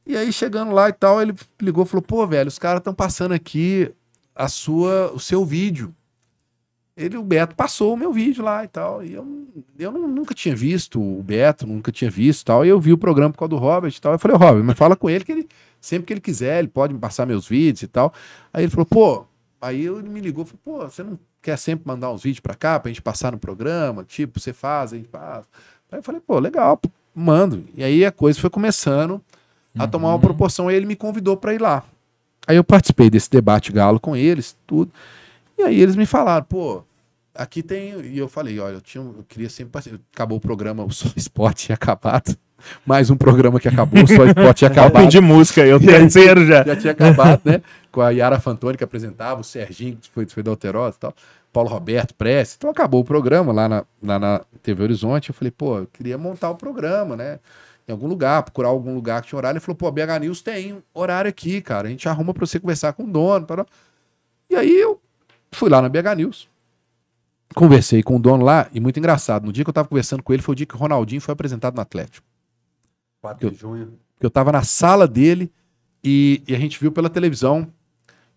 E aí chegando lá e tal, ele ligou e falou: pô, velho, os caras estão passando aqui a sua, o seu vídeo. Ele, o Beto passou o meu vídeo lá e tal. E eu, eu não, nunca tinha visto o Beto, nunca tinha visto tal. E eu vi o programa por causa do Robert e tal. Eu falei, Robert, mas fala com ele que ele, sempre que ele quiser, ele pode me passar meus vídeos e tal. Aí ele falou, pô, aí ele me ligou, falou, pô, você não quer sempre mandar uns vídeos pra cá pra gente passar no programa? Tipo, você faz, a gente faz. Aí eu falei, pô, legal, mando. E aí a coisa foi começando a uhum. tomar uma uhum. proporção. E ele me convidou para ir lá. Aí eu participei desse debate galo com eles, tudo. E aí eles me falaram, pô, aqui tem. E eu falei, olha, eu, tinha, eu queria sempre participar. Acabou o programa, o Só Esporte tinha acabado. Mais um programa que acabou, o Só Esporte tinha acabado. de música, eu terceiro já. Já tinha acabado, né? Com a Yara Fantoni que apresentava, o Serginho, que foi, foi da Alterosa e tal. Paulo Roberto Prece. Então acabou o programa lá na, lá na TV Horizonte. Eu falei, pô, eu queria montar o programa, né? em algum lugar, procurar algum lugar que tinha horário. Ele falou, pô, BH News tem horário aqui, cara. A gente arruma pra você conversar com o dono. Pra... E aí eu fui lá na BH News. Conversei com o dono lá, e muito engraçado. No dia que eu tava conversando com ele, foi o dia que o Ronaldinho foi apresentado no Atlético. 4 de eu, junho. Que eu tava na sala dele e, e a gente viu pela televisão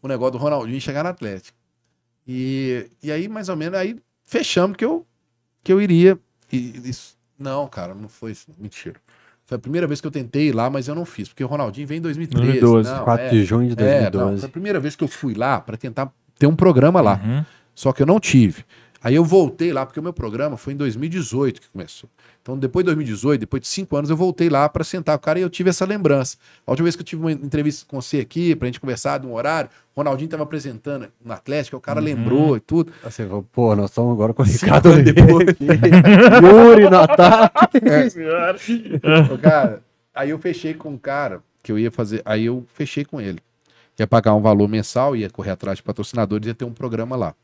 o negócio do Ronaldinho chegar no Atlético. E, e aí, mais ou menos, aí fechamos que eu, que eu iria. E, isso, não, cara, não foi isso. Mentira. Foi a primeira vez que eu tentei ir lá, mas eu não fiz, porque o Ronaldinho vem em 2013. 2012, não, 4 é, de junho de 2012. É, não, foi a primeira vez que eu fui lá para tentar ter um programa lá. Uhum. Só que eu não tive. Aí eu voltei lá, porque o meu programa foi em 2018 que começou. Então, depois de 2018, depois de cinco anos, eu voltei lá para sentar o cara e eu tive essa lembrança. A última vez que eu tive uma entrevista com você aqui, para a gente conversar de um horário, o Ronaldinho estava apresentando no Atlético, o cara uhum. lembrou e tudo. Você falou, pô, nós estamos agora com o Ricardo depois. Yuri no ataque. É. cara, aí eu fechei com um cara que eu ia fazer, aí eu fechei com ele. Ia pagar um valor mensal, ia correr atrás de patrocinadores, ia ter um programa lá.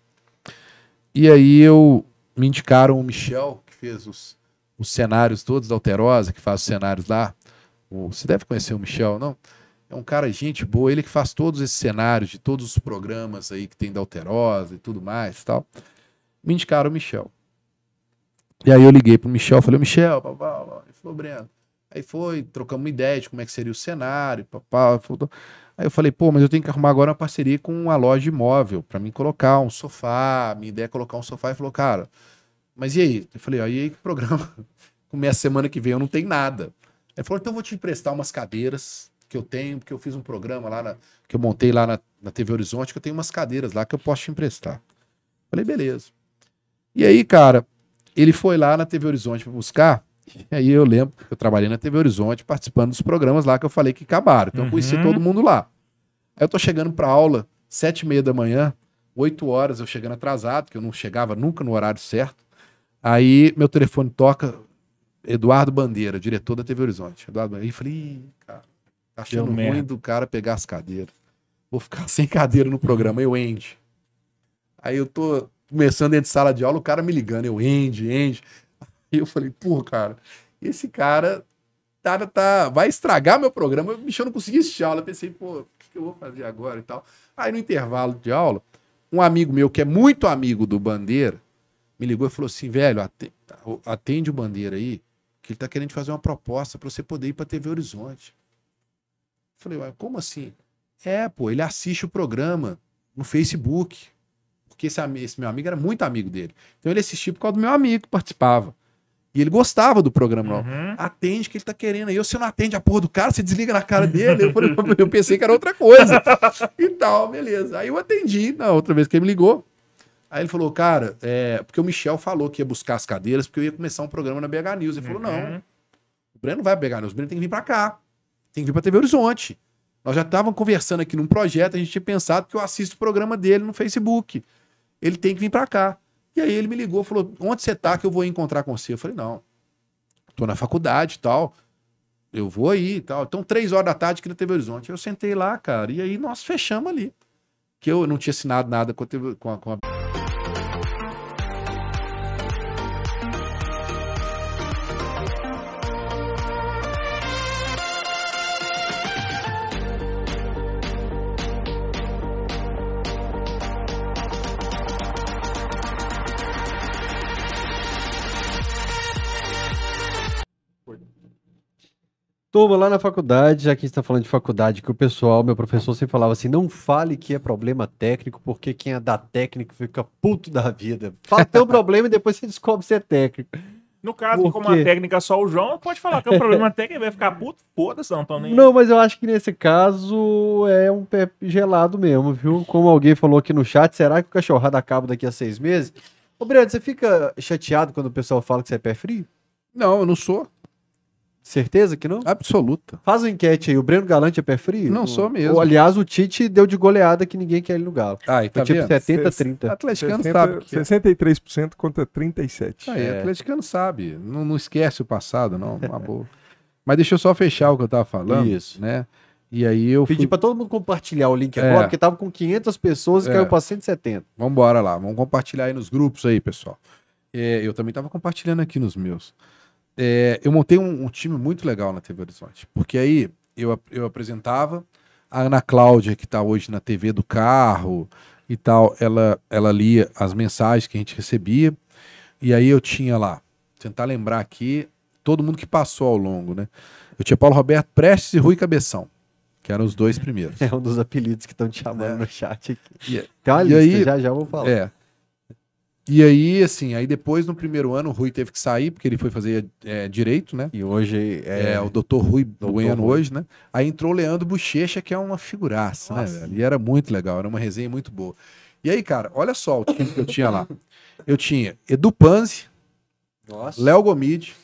E aí eu me indicaram o Michel, que fez os, os cenários todos da Alterosa, que faz os cenários lá. Você deve conhecer o Michel, não? É um cara, gente boa, ele que faz todos esses cenários de todos os programas aí que tem da Alterosa e tudo mais tal. Me indicaram o Michel. E aí eu liguei pro Michel, falei, Michel, blá, blá, blá. ele falou, Breno. Aí foi, trocamos uma ideia de como é que seria o cenário, papá, falou, Aí eu falei, pô, mas eu tenho que arrumar agora uma parceria com uma loja de imóvel para mim colocar um sofá. Minha ideia é colocar um sofá. E falou, cara, mas e aí? Eu falei, aí que programa? Começa semana que vem, eu não tenho nada. Ele falou, então eu vou te emprestar umas cadeiras que eu tenho, porque eu fiz um programa lá, na, que eu montei lá na, na TV Horizonte, que eu tenho umas cadeiras lá que eu posso te emprestar. Eu falei, beleza. E aí, cara, ele foi lá na TV Horizonte para buscar e aí eu lembro, que eu trabalhei na TV Horizonte, participando dos programas lá que eu falei que acabaram. Então eu uhum. conheci todo mundo lá. Aí eu tô chegando pra aula, sete e meia da manhã, oito horas, eu chegando atrasado, que eu não chegava nunca no horário certo. Aí meu telefone toca, Eduardo Bandeira, diretor da TV Horizonte. Eduardo Bandeira. falei, cara, tá achando ruim merda. do cara pegar as cadeiras. Vou ficar sem cadeira no programa, eu Andy. Aí eu tô começando dentro de sala de aula, o cara me ligando, eu Andy, Andy. E eu falei, pô, cara, esse cara tá, tá, vai estragar meu programa. Bicho, eu não consegui assistir aula. Eu pensei, pô, o que eu vou fazer agora e tal. Aí no intervalo de aula, um amigo meu, que é muito amigo do Bandeira, me ligou e falou assim, velho, atende o Bandeira aí, que ele tá querendo fazer uma proposta para você poder ir pra TV Horizonte. Eu falei, ué, como assim? É, pô, ele assiste o programa no Facebook. Porque esse, esse meu amigo era muito amigo dele. Então ele assistia por causa do meu amigo que participava. E ele gostava do programa. Uhum. Atende que ele tá querendo. Aí você não atende a porra do cara, você desliga na cara dele. Eu, falei, eu pensei que era outra coisa. e tal, beleza. Aí eu atendi na outra vez que ele me ligou. Aí ele falou, cara, é... porque o Michel falou que ia buscar as cadeiras, porque eu ia começar um programa na BH News. Ele uhum. falou, não, uhum. o Breno não vai pra BH News, o Breno tem que vir pra cá. Tem que vir pra TV Horizonte. Nós já estávamos conversando aqui num projeto, a gente tinha pensado que eu assisto o programa dele no Facebook. Ele tem que vir para cá. E aí ele me ligou, falou: onde você tá que eu vou encontrar com você? Eu falei: não, tô na faculdade e tal. Eu vou aí e tal. Então, três horas da tarde aqui na TV Horizonte. Eu sentei lá, cara, e aí nós fechamos ali. Que eu não tinha assinado nada com a. TV, com a... Com a... turma lá na faculdade, já que está falando de faculdade, que o pessoal, meu professor sempre falava assim: não fale que é problema técnico, porque quem é da técnica fica puto da vida. Fala teu problema e depois você descobre se é técnico. No caso, porque... como a técnica é só o João, pode falar que é um problema técnico, vai ficar puto, foda-se, não, nem... Não, mas eu acho que nesse caso é um pé gelado mesmo, viu? Como alguém falou aqui no chat, será que o cachorrada acaba daqui a seis meses? Ô, Breno, você fica chateado quando o pessoal fala que você é pé frio? Não, eu não sou. Certeza que não? Absoluta. Faz uma enquete aí. O Breno Galante é pé frio? Não sou mesmo. Ou, aliás, o Tite deu de goleada que ninguém quer ele no Galo. Ah, tá Foi tipo 70-30. Atleticano 60, sabe. Que... 63% é. contra 37%. Aí, é. atleticano sabe. Não, não esquece o passado, não. Uma boa. Mas deixa eu só fechar o que eu tava falando. Isso. Né? E aí eu Pedi fui... para todo mundo compartilhar o link agora, é. porque tava com 500 pessoas e é. caiu para 170. Vamos embora lá, vamos compartilhar aí nos grupos aí, pessoal. É, eu também tava compartilhando aqui nos meus é, eu montei um, um, time muito legal na TV Horizonte. Porque aí eu, eu apresentava, a Ana Cláudia, que está hoje na TV do carro e tal, ela, ela lia as mensagens que a gente recebia. E aí eu tinha lá, tentar lembrar aqui, todo mundo que passou ao longo, né? Eu tinha Paulo Roberto Prestes e Rui Cabeção, que eram os dois primeiros. É um dos apelidos que estão te chamando é. no chat aqui. Yeah. É, Tem uma e lista, aí, já já vou falar. É. E aí, assim, aí depois, no primeiro ano, o Rui teve que sair, porque ele foi fazer é, direito, né? E hoje é... é o doutor Rui doutor Bueno hoje, né? Aí entrou o Leandro Bochecha, que é uma figuraça, né, Nossa. né, E era muito legal, era uma resenha muito boa. E aí, cara, olha só o time que eu tinha lá. Eu tinha Edu Panzi, Léo Gomide,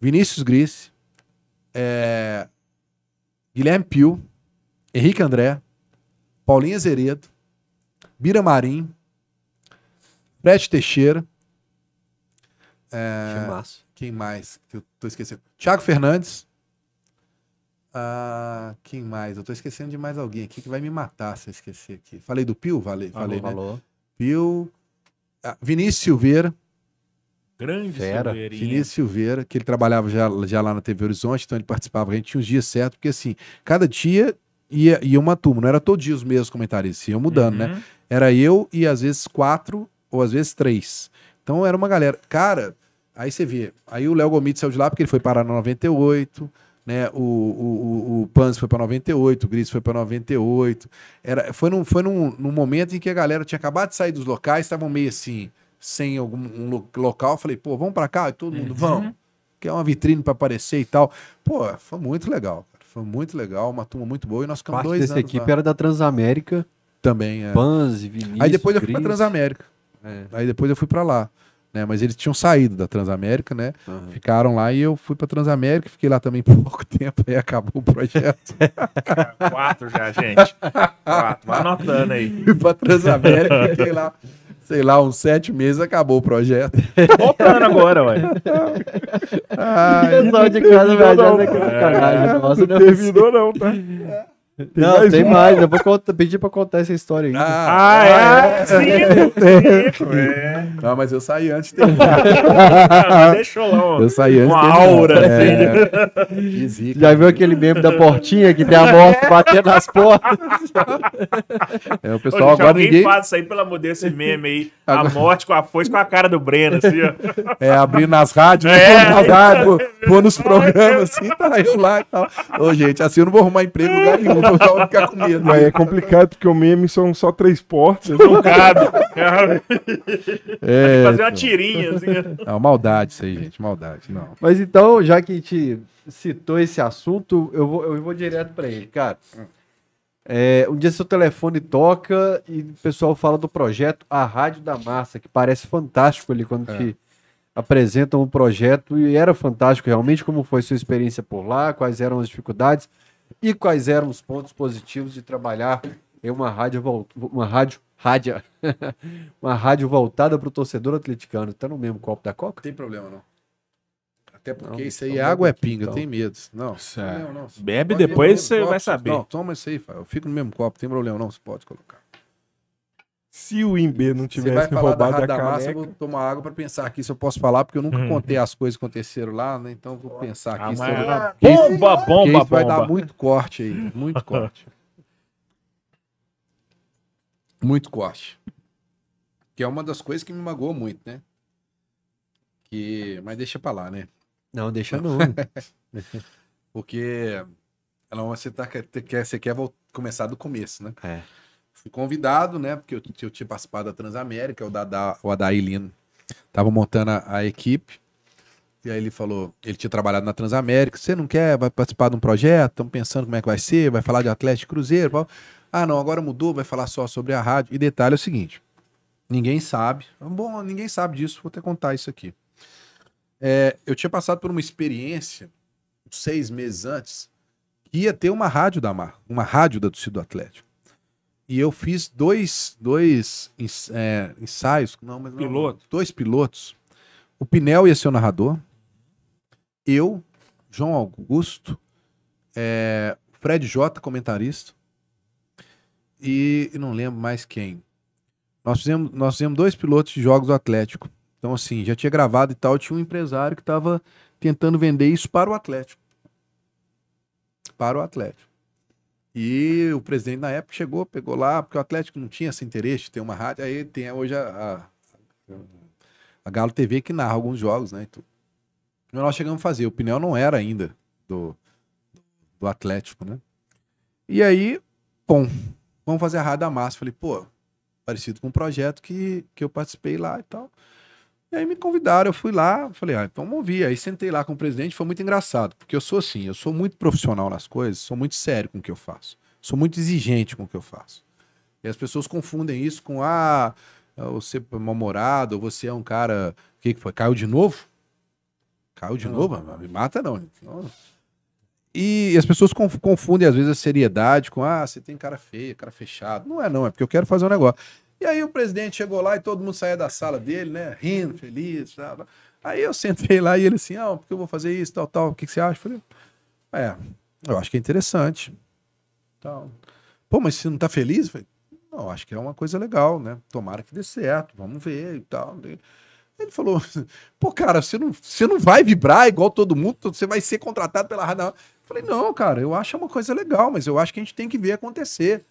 Vinícius Gris, é... Guilherme Pio, Henrique André, Paulinha Zeredo, Bira Marim, Pet Teixeira. É, quem mais? Que eu tô esquecendo. Thiago Fernandes. Ah, quem mais? Eu tô esquecendo de mais alguém aqui que vai me matar se eu esquecer aqui. Falei do Pio? Valeu, falei, falou, né? Falou. Pio. Ah, Vinícius Silveira. Grande Fera. Vinícius Silveira, que ele trabalhava já, já lá na TV Horizonte, então ele participava. A gente tinha uns dias certos, porque assim, cada dia ia, ia uma turma, não era todo dia os mesmos comentários, iam mudando, né? uhum. né? Era eu e às vezes quatro ou às vezes três. Então era uma galera. Cara, aí você vê. Aí o Léo Gomit saiu de lá porque ele foi parar na 98. Né, o, o, o, o Pans foi para 98, o Gris foi para 98. Era, foi num, foi num, num momento em que a galera tinha acabado de sair dos locais, estavam meio assim, sem algum um local. Falei, pô, vamos para cá? E todo mundo, uhum. vamos. Que é uma vitrine para aparecer e tal. Pô, foi muito legal. Cara. Foi muito legal, uma turma muito boa. E nós ficamos Parte dois dessa equipe lá. era da Transamérica. Também, é. Pans, Vinícius, Aí depois eu fui para Transamérica. É. Aí depois eu fui para lá. Né, mas eles tinham saído da Transamérica, né? Uhum. Ficaram lá e eu fui para Transamérica, fiquei lá também por pouco tempo, aí acabou o projeto. Quatro já, gente. Quatro, vai anotando aí. Fui para Transamérica, fiquei lá, sei lá, uns sete meses, acabou o projeto. Voltando agora, ué. Ai, Pessoal de casa viajando aqui no canal. Não, é não, é. não né? terminou, não, tá? Tem não, mais tem mais. Eu vou pedir pra contar essa história aí. Ah, ah, é? é. Sim, é. Não, mas eu saí antes de terminar. deixou lá, ó. Eu saí antes Uma aura, É. Zica, Já viu né? aquele meme da portinha que tem a morte batendo nas portas? É, o pessoal Ô, gente, agora ninguém... faz isso aí, pelo amor desse meme aí. Agora... A morte com a foice com a cara do Breno, assim, ó. É, abrindo é. nas rádios, é. nas rádios, pô, pô nos programas, assim, tá eu lá e tal. Ô, gente, assim eu não vou arrumar emprego em lugar nenhum o Lauro com medo. é complicado porque o meme são só três portas. Não cabe. É, fazer uma tirinha. Assim. Não, maldade isso aí, gente. Maldade, não. Mas então, já que a gente citou esse assunto, eu vou, eu vou direto para ele, cara. É, um dia seu telefone toca e o pessoal fala do projeto A Rádio da Massa, que parece fantástico ali quando é. apresentam o um projeto e era fantástico realmente como foi sua experiência por lá, quais eram as dificuldades. E quais eram os pontos positivos de trabalhar em uma rádio, uma rádio, rádio, uma rádio voltada para o torcedor atleticano? Tá no mesmo copo da Coca? Tem problema, não. Até porque não, isso aí, é água é pinga, então. tem medo. Não, é. não, não, Bebe depois você vai saber. Não, toma isso aí, eu fico no mesmo copo, tem problema não, você pode colocar. Se o Imbê não tivesse roubado da a caneca... Massa, eu vou tomar água para pensar aqui se eu posso falar, porque eu nunca uhum. contei as coisas que aconteceram lá, né? Então vou pensar aqui. Ah, mas... sobre... Bomba, isso, bomba, bomba. Isso vai dar muito corte aí, muito corte. muito corte. Que é uma das coisas que me magoou muito, né? Que... Mas deixa pra lá, né? Não, deixa não. porque ela, você, tá, quer, você quer voltar, começar do começo, né? É fui convidado, né? Porque eu, eu tinha participado da Transamérica, o Dada, o Adair tava montando a, a, equipe. E aí ele falou, ele tinha trabalhado na Transamérica, você não quer, vai participar de um projeto, estamos pensando como é que vai ser, vai falar de Atlético Cruzeiro, pau. ah não, agora mudou, vai falar só sobre a rádio. E detalhe é o seguinte, ninguém sabe, bom, ninguém sabe disso, vou até contar isso aqui. É, eu tinha passado por uma experiência seis meses antes que ia ter uma rádio da Mar, uma rádio da torcida do Atlético. E eu fiz dois, dois é, ensaios. Não, mas não, Piloto. Dois pilotos. O Pinel ia ser o narrador. Eu, João Augusto, é, Fred J, comentarista. E não lembro mais quem. Nós fizemos, nós fizemos dois pilotos de jogos do Atlético. Então, assim, já tinha gravado e tal. Tinha um empresário que estava tentando vender isso para o Atlético. Para o Atlético. E o presidente na época chegou, pegou lá, porque o Atlético não tinha esse interesse de ter uma rádio. Aí tem hoje a, a, a Galo TV que narra alguns jogos, né? Então, nós chegamos a fazer. O pneu não era ainda do, do Atlético, né? E aí, bom, vamos fazer a rádio da massa. Falei, pô, parecido com um projeto que, que eu participei lá e tal. E aí me convidaram, eu fui lá, falei, ah, então vamos ouvir. Aí sentei lá com o presidente, foi muito engraçado, porque eu sou assim, eu sou muito profissional nas coisas, sou muito sério com o que eu faço, sou muito exigente com o que eu faço. E as pessoas confundem isso com, ah, você é mal-humorado, ou você é um cara, o que, que foi, caiu de novo? Caiu de não. novo? Ah, me mata não. não. E as pessoas confundem às vezes a seriedade com, ah, você tem cara feia, cara fechado. Não é não, é porque eu quero fazer um negócio. E aí o presidente chegou lá e todo mundo saía da sala dele, né? Rindo, feliz, sabe? Aí eu sentei lá e ele assim, ah, porque eu vou fazer isso, tal, tal, o que, que você acha? Eu falei, é, eu acho que é interessante. então Pô, mas você não tá feliz? Eu falei, não, acho que é uma coisa legal, né? Tomara que dê certo, vamos ver e tal. Ele falou, pô, cara, você não, você não vai vibrar igual todo mundo, você vai ser contratado pela rádio. falei, não, cara, eu acho uma coisa legal, mas eu acho que a gente tem que ver acontecer.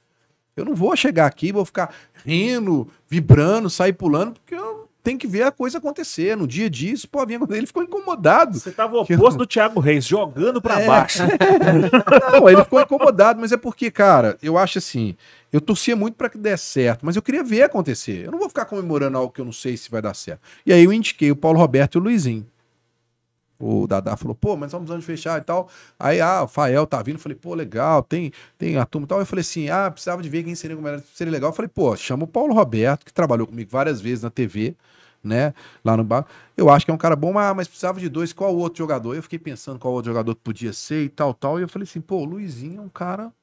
Eu não vou chegar aqui, vou ficar rindo, vibrando, sair pulando, porque eu tenho que ver a coisa acontecer. No dia disso, dia, vir Ele ficou incomodado. Você estava oposto eu... do Thiago Reis, jogando para é. baixo. não, ele ficou incomodado, mas é porque, cara, eu acho assim, eu torcia muito para que desse certo, mas eu queria ver acontecer. Eu não vou ficar comemorando algo que eu não sei se vai dar certo. E aí eu indiquei o Paulo Roberto e o Luizinho. O Dadá falou, pô, mas vamos fechar e tal. Aí, ah, o Fael tá vindo. Falei, pô, legal, tem, tem a turma e tal. Eu falei assim, ah, precisava de ver quem seria, seria legal. Eu falei, pô, chama o Paulo Roberto, que trabalhou comigo várias vezes na TV, né? Lá no bar. Eu acho que é um cara bom, mas, mas precisava de dois. Qual outro jogador? Eu fiquei pensando qual outro jogador podia ser e tal, tal. E eu falei assim, pô, o Luizinho é um cara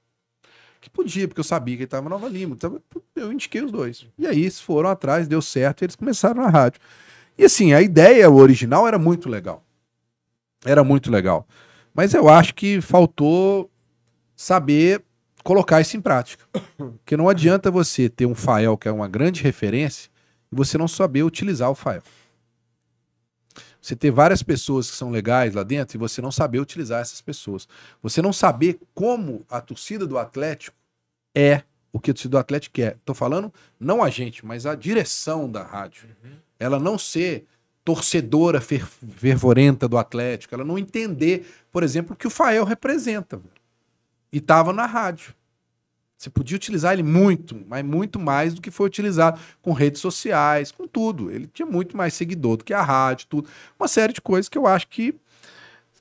que podia, porque eu sabia que ele estava Nova Lima. Então eu indiquei os dois. E aí eles foram atrás, deu certo, e eles começaram na rádio. E assim, a ideia original era muito legal. Era muito legal. Mas eu acho que faltou saber colocar isso em prática. Porque não adianta você ter um Fael que é uma grande referência e você não saber utilizar o Fael. Você ter várias pessoas que são legais lá dentro e você não saber utilizar essas pessoas. Você não saber como a torcida do Atlético é o que a torcida do Atlético quer. Estou falando não a gente, mas a direção da rádio. Uhum. Ela não ser torcedora fer fervorenta do Atlético, ela não entender, por exemplo, o que o Fael representa. E estava na rádio. Você podia utilizar ele muito, mas muito mais do que foi utilizado com redes sociais, com tudo. Ele tinha muito mais seguidor do que a rádio, tudo. Uma série de coisas que eu acho que,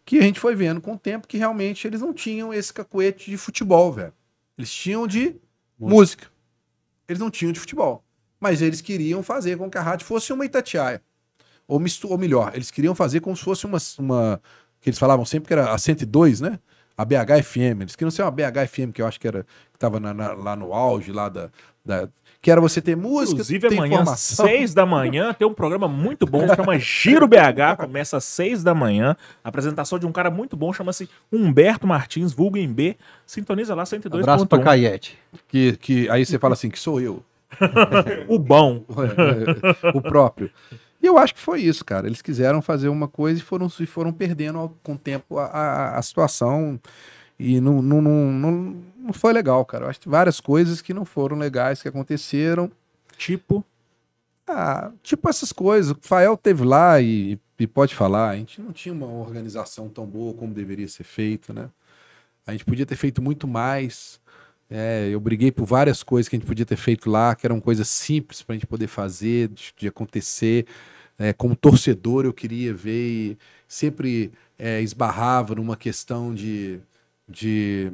que a gente foi vendo com o tempo que realmente eles não tinham esse cacuete de futebol, velho. Eles tinham de música. música. Eles não tinham de futebol. Mas eles queriam fazer com que a rádio fosse uma Itatiaia ou, mistu... ou melhor, eles queriam fazer como se fosse uma, uma. que eles falavam sempre que era a 102, né? A BHFM. Eles queriam ser uma BHFM, que eu acho que era. que tava na, na, lá no auge, lá da, da que era você ter música. Inclusive, ter amanhã, às 6 da manhã, tem um programa muito bom, chama Giro BH, começa às 6 da manhã. Apresentação de um cara muito bom, chama-se Humberto Martins, vulgo em B. Sintoniza lá 102. Abraço pra Caiete. Que, que aí você fala assim, que sou eu. o bom. o próprio. E eu acho que foi isso, cara. Eles quiseram fazer uma coisa e foram, e foram perdendo com o tempo a, a, a situação. E não, não, não, não, foi legal, cara. Eu acho que várias coisas que não foram legais que aconteceram. Tipo? Ah, tipo essas coisas. O Fael teve lá e, e pode falar. A gente não tinha uma organização tão boa como deveria ser feito, né? A gente podia ter feito muito mais. É, eu briguei por várias coisas que a gente podia ter feito lá, que eram coisas simples para a gente poder fazer, de, de acontecer. É, como torcedor, eu queria ver e sempre é, esbarrava numa questão de, de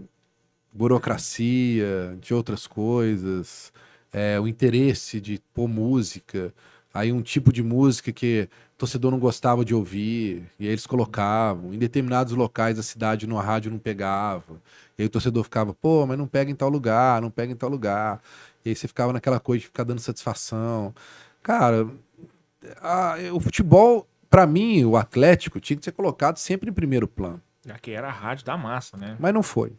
burocracia, de outras coisas, é, o interesse de pôr música, aí um tipo de música que o torcedor não gostava de ouvir, e aí eles colocavam. Em determinados locais da cidade, no rádio não pegava. E aí o torcedor ficava, pô, mas não pega em tal lugar, não pega em tal lugar. E aí você ficava naquela coisa de ficar dando satisfação. Cara, a, o futebol, para mim, o Atlético, tinha que ser colocado sempre em primeiro plano. Já é que era a rádio da massa, né? Mas não foi.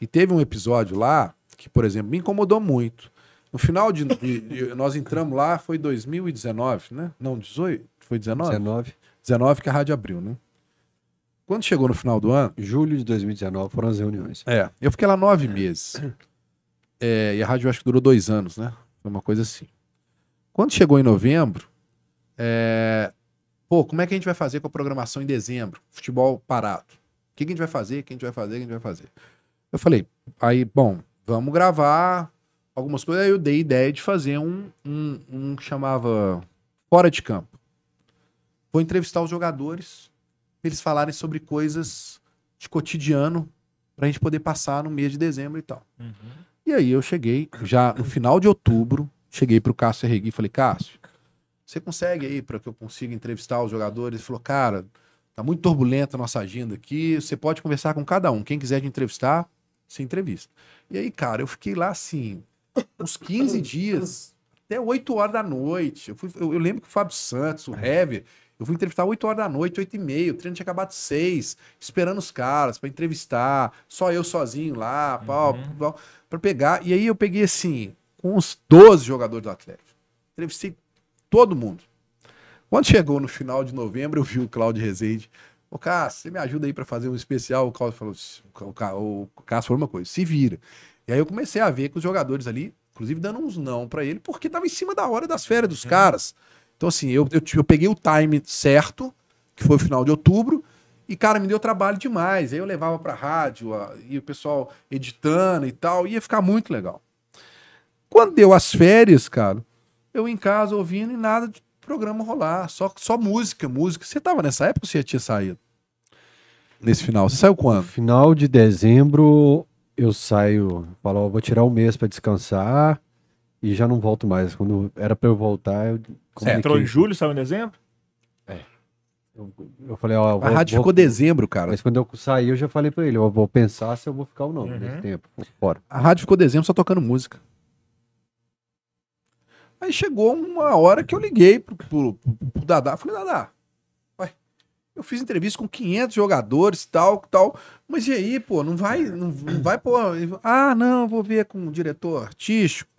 E teve um episódio lá que, por exemplo, me incomodou muito. No final de. de, de nós entramos lá, foi 2019, né? Não, 18? Foi 19? 19. 19 que a rádio abriu, né? Quando chegou no final do ano. Julho de 2019 foram as reuniões. É. Eu fiquei lá nove meses. É, e a rádio acho que durou dois anos, né? Foi uma coisa assim. Quando chegou em novembro, é... pô, como é que a gente vai fazer com a programação em dezembro? Futebol parado. O que, a gente vai fazer? O que a gente vai fazer? O que a gente vai fazer? Eu falei, aí, bom, vamos gravar algumas coisas. Aí eu dei ideia de fazer um, um, um que chamava Fora de Campo. Vou entrevistar os jogadores eles falarem sobre coisas de cotidiano para a gente poder passar no mês de dezembro e tal. Uhum. E aí eu cheguei já no final de outubro, Cheguei pro Cássio Erregui e falei, Cássio, você consegue aí para que eu consiga entrevistar os jogadores? Ele falou, cara, tá muito turbulenta a nossa agenda aqui, você pode conversar com cada um. Quem quiser te entrevistar, se entrevista. E aí, cara, eu fiquei lá assim, uns 15 dias, até 8 horas da noite. Eu, fui, eu, eu lembro que o Fábio Santos, o Hever, eu fui entrevistar 8 horas da noite, 8 e meia, o treino tinha acabado 6, esperando os caras para entrevistar, só eu sozinho lá, uhum. para pegar. E aí eu peguei assim, com os 12 jogadores do Atlético. Entrevistei todo mundo. Quando chegou no final de novembro, eu vi o Cláudio Rezende. Ô, Cássio, você me ajuda aí para fazer um especial? O Cláudio falou, o Cássio falou uma coisa, se vira. E aí eu comecei a ver que os jogadores ali, inclusive dando uns não para ele, porque tava em cima da hora das férias dos é. caras. Então, assim, eu, eu, eu peguei o time certo, que foi o final de outubro, e, cara, me deu trabalho demais. Aí eu levava pra rádio, a, e o pessoal editando e tal, ia ficar muito legal. Quando deu as férias, cara, eu em casa ouvindo e nada de programa rolar, só, só música, música. Você tava nessa época ou você já tinha saído? Nesse final, você saiu quando? Final de dezembro eu saio, falo, vou tirar um mês para descansar e já não volto mais. Quando era para eu voltar, eu. Você entrou em julho, saiu em dezembro? É. Eu, eu falei, ó. Eu vou, a rádio vou... ficou dezembro, cara. Mas quando eu saí, eu já falei para ele, eu vou pensar se eu vou ficar ou não uhum. nesse tempo, fora. A rádio ficou dezembro só tocando música. Aí chegou uma hora que eu liguei pro, pro, pro, pro Dadá, falei, Dadá, ué, eu fiz entrevista com 500 jogadores, tal, tal, mas e aí, pô, não vai, não, não vai, pô, ah, não, vou ver com o diretor artístico,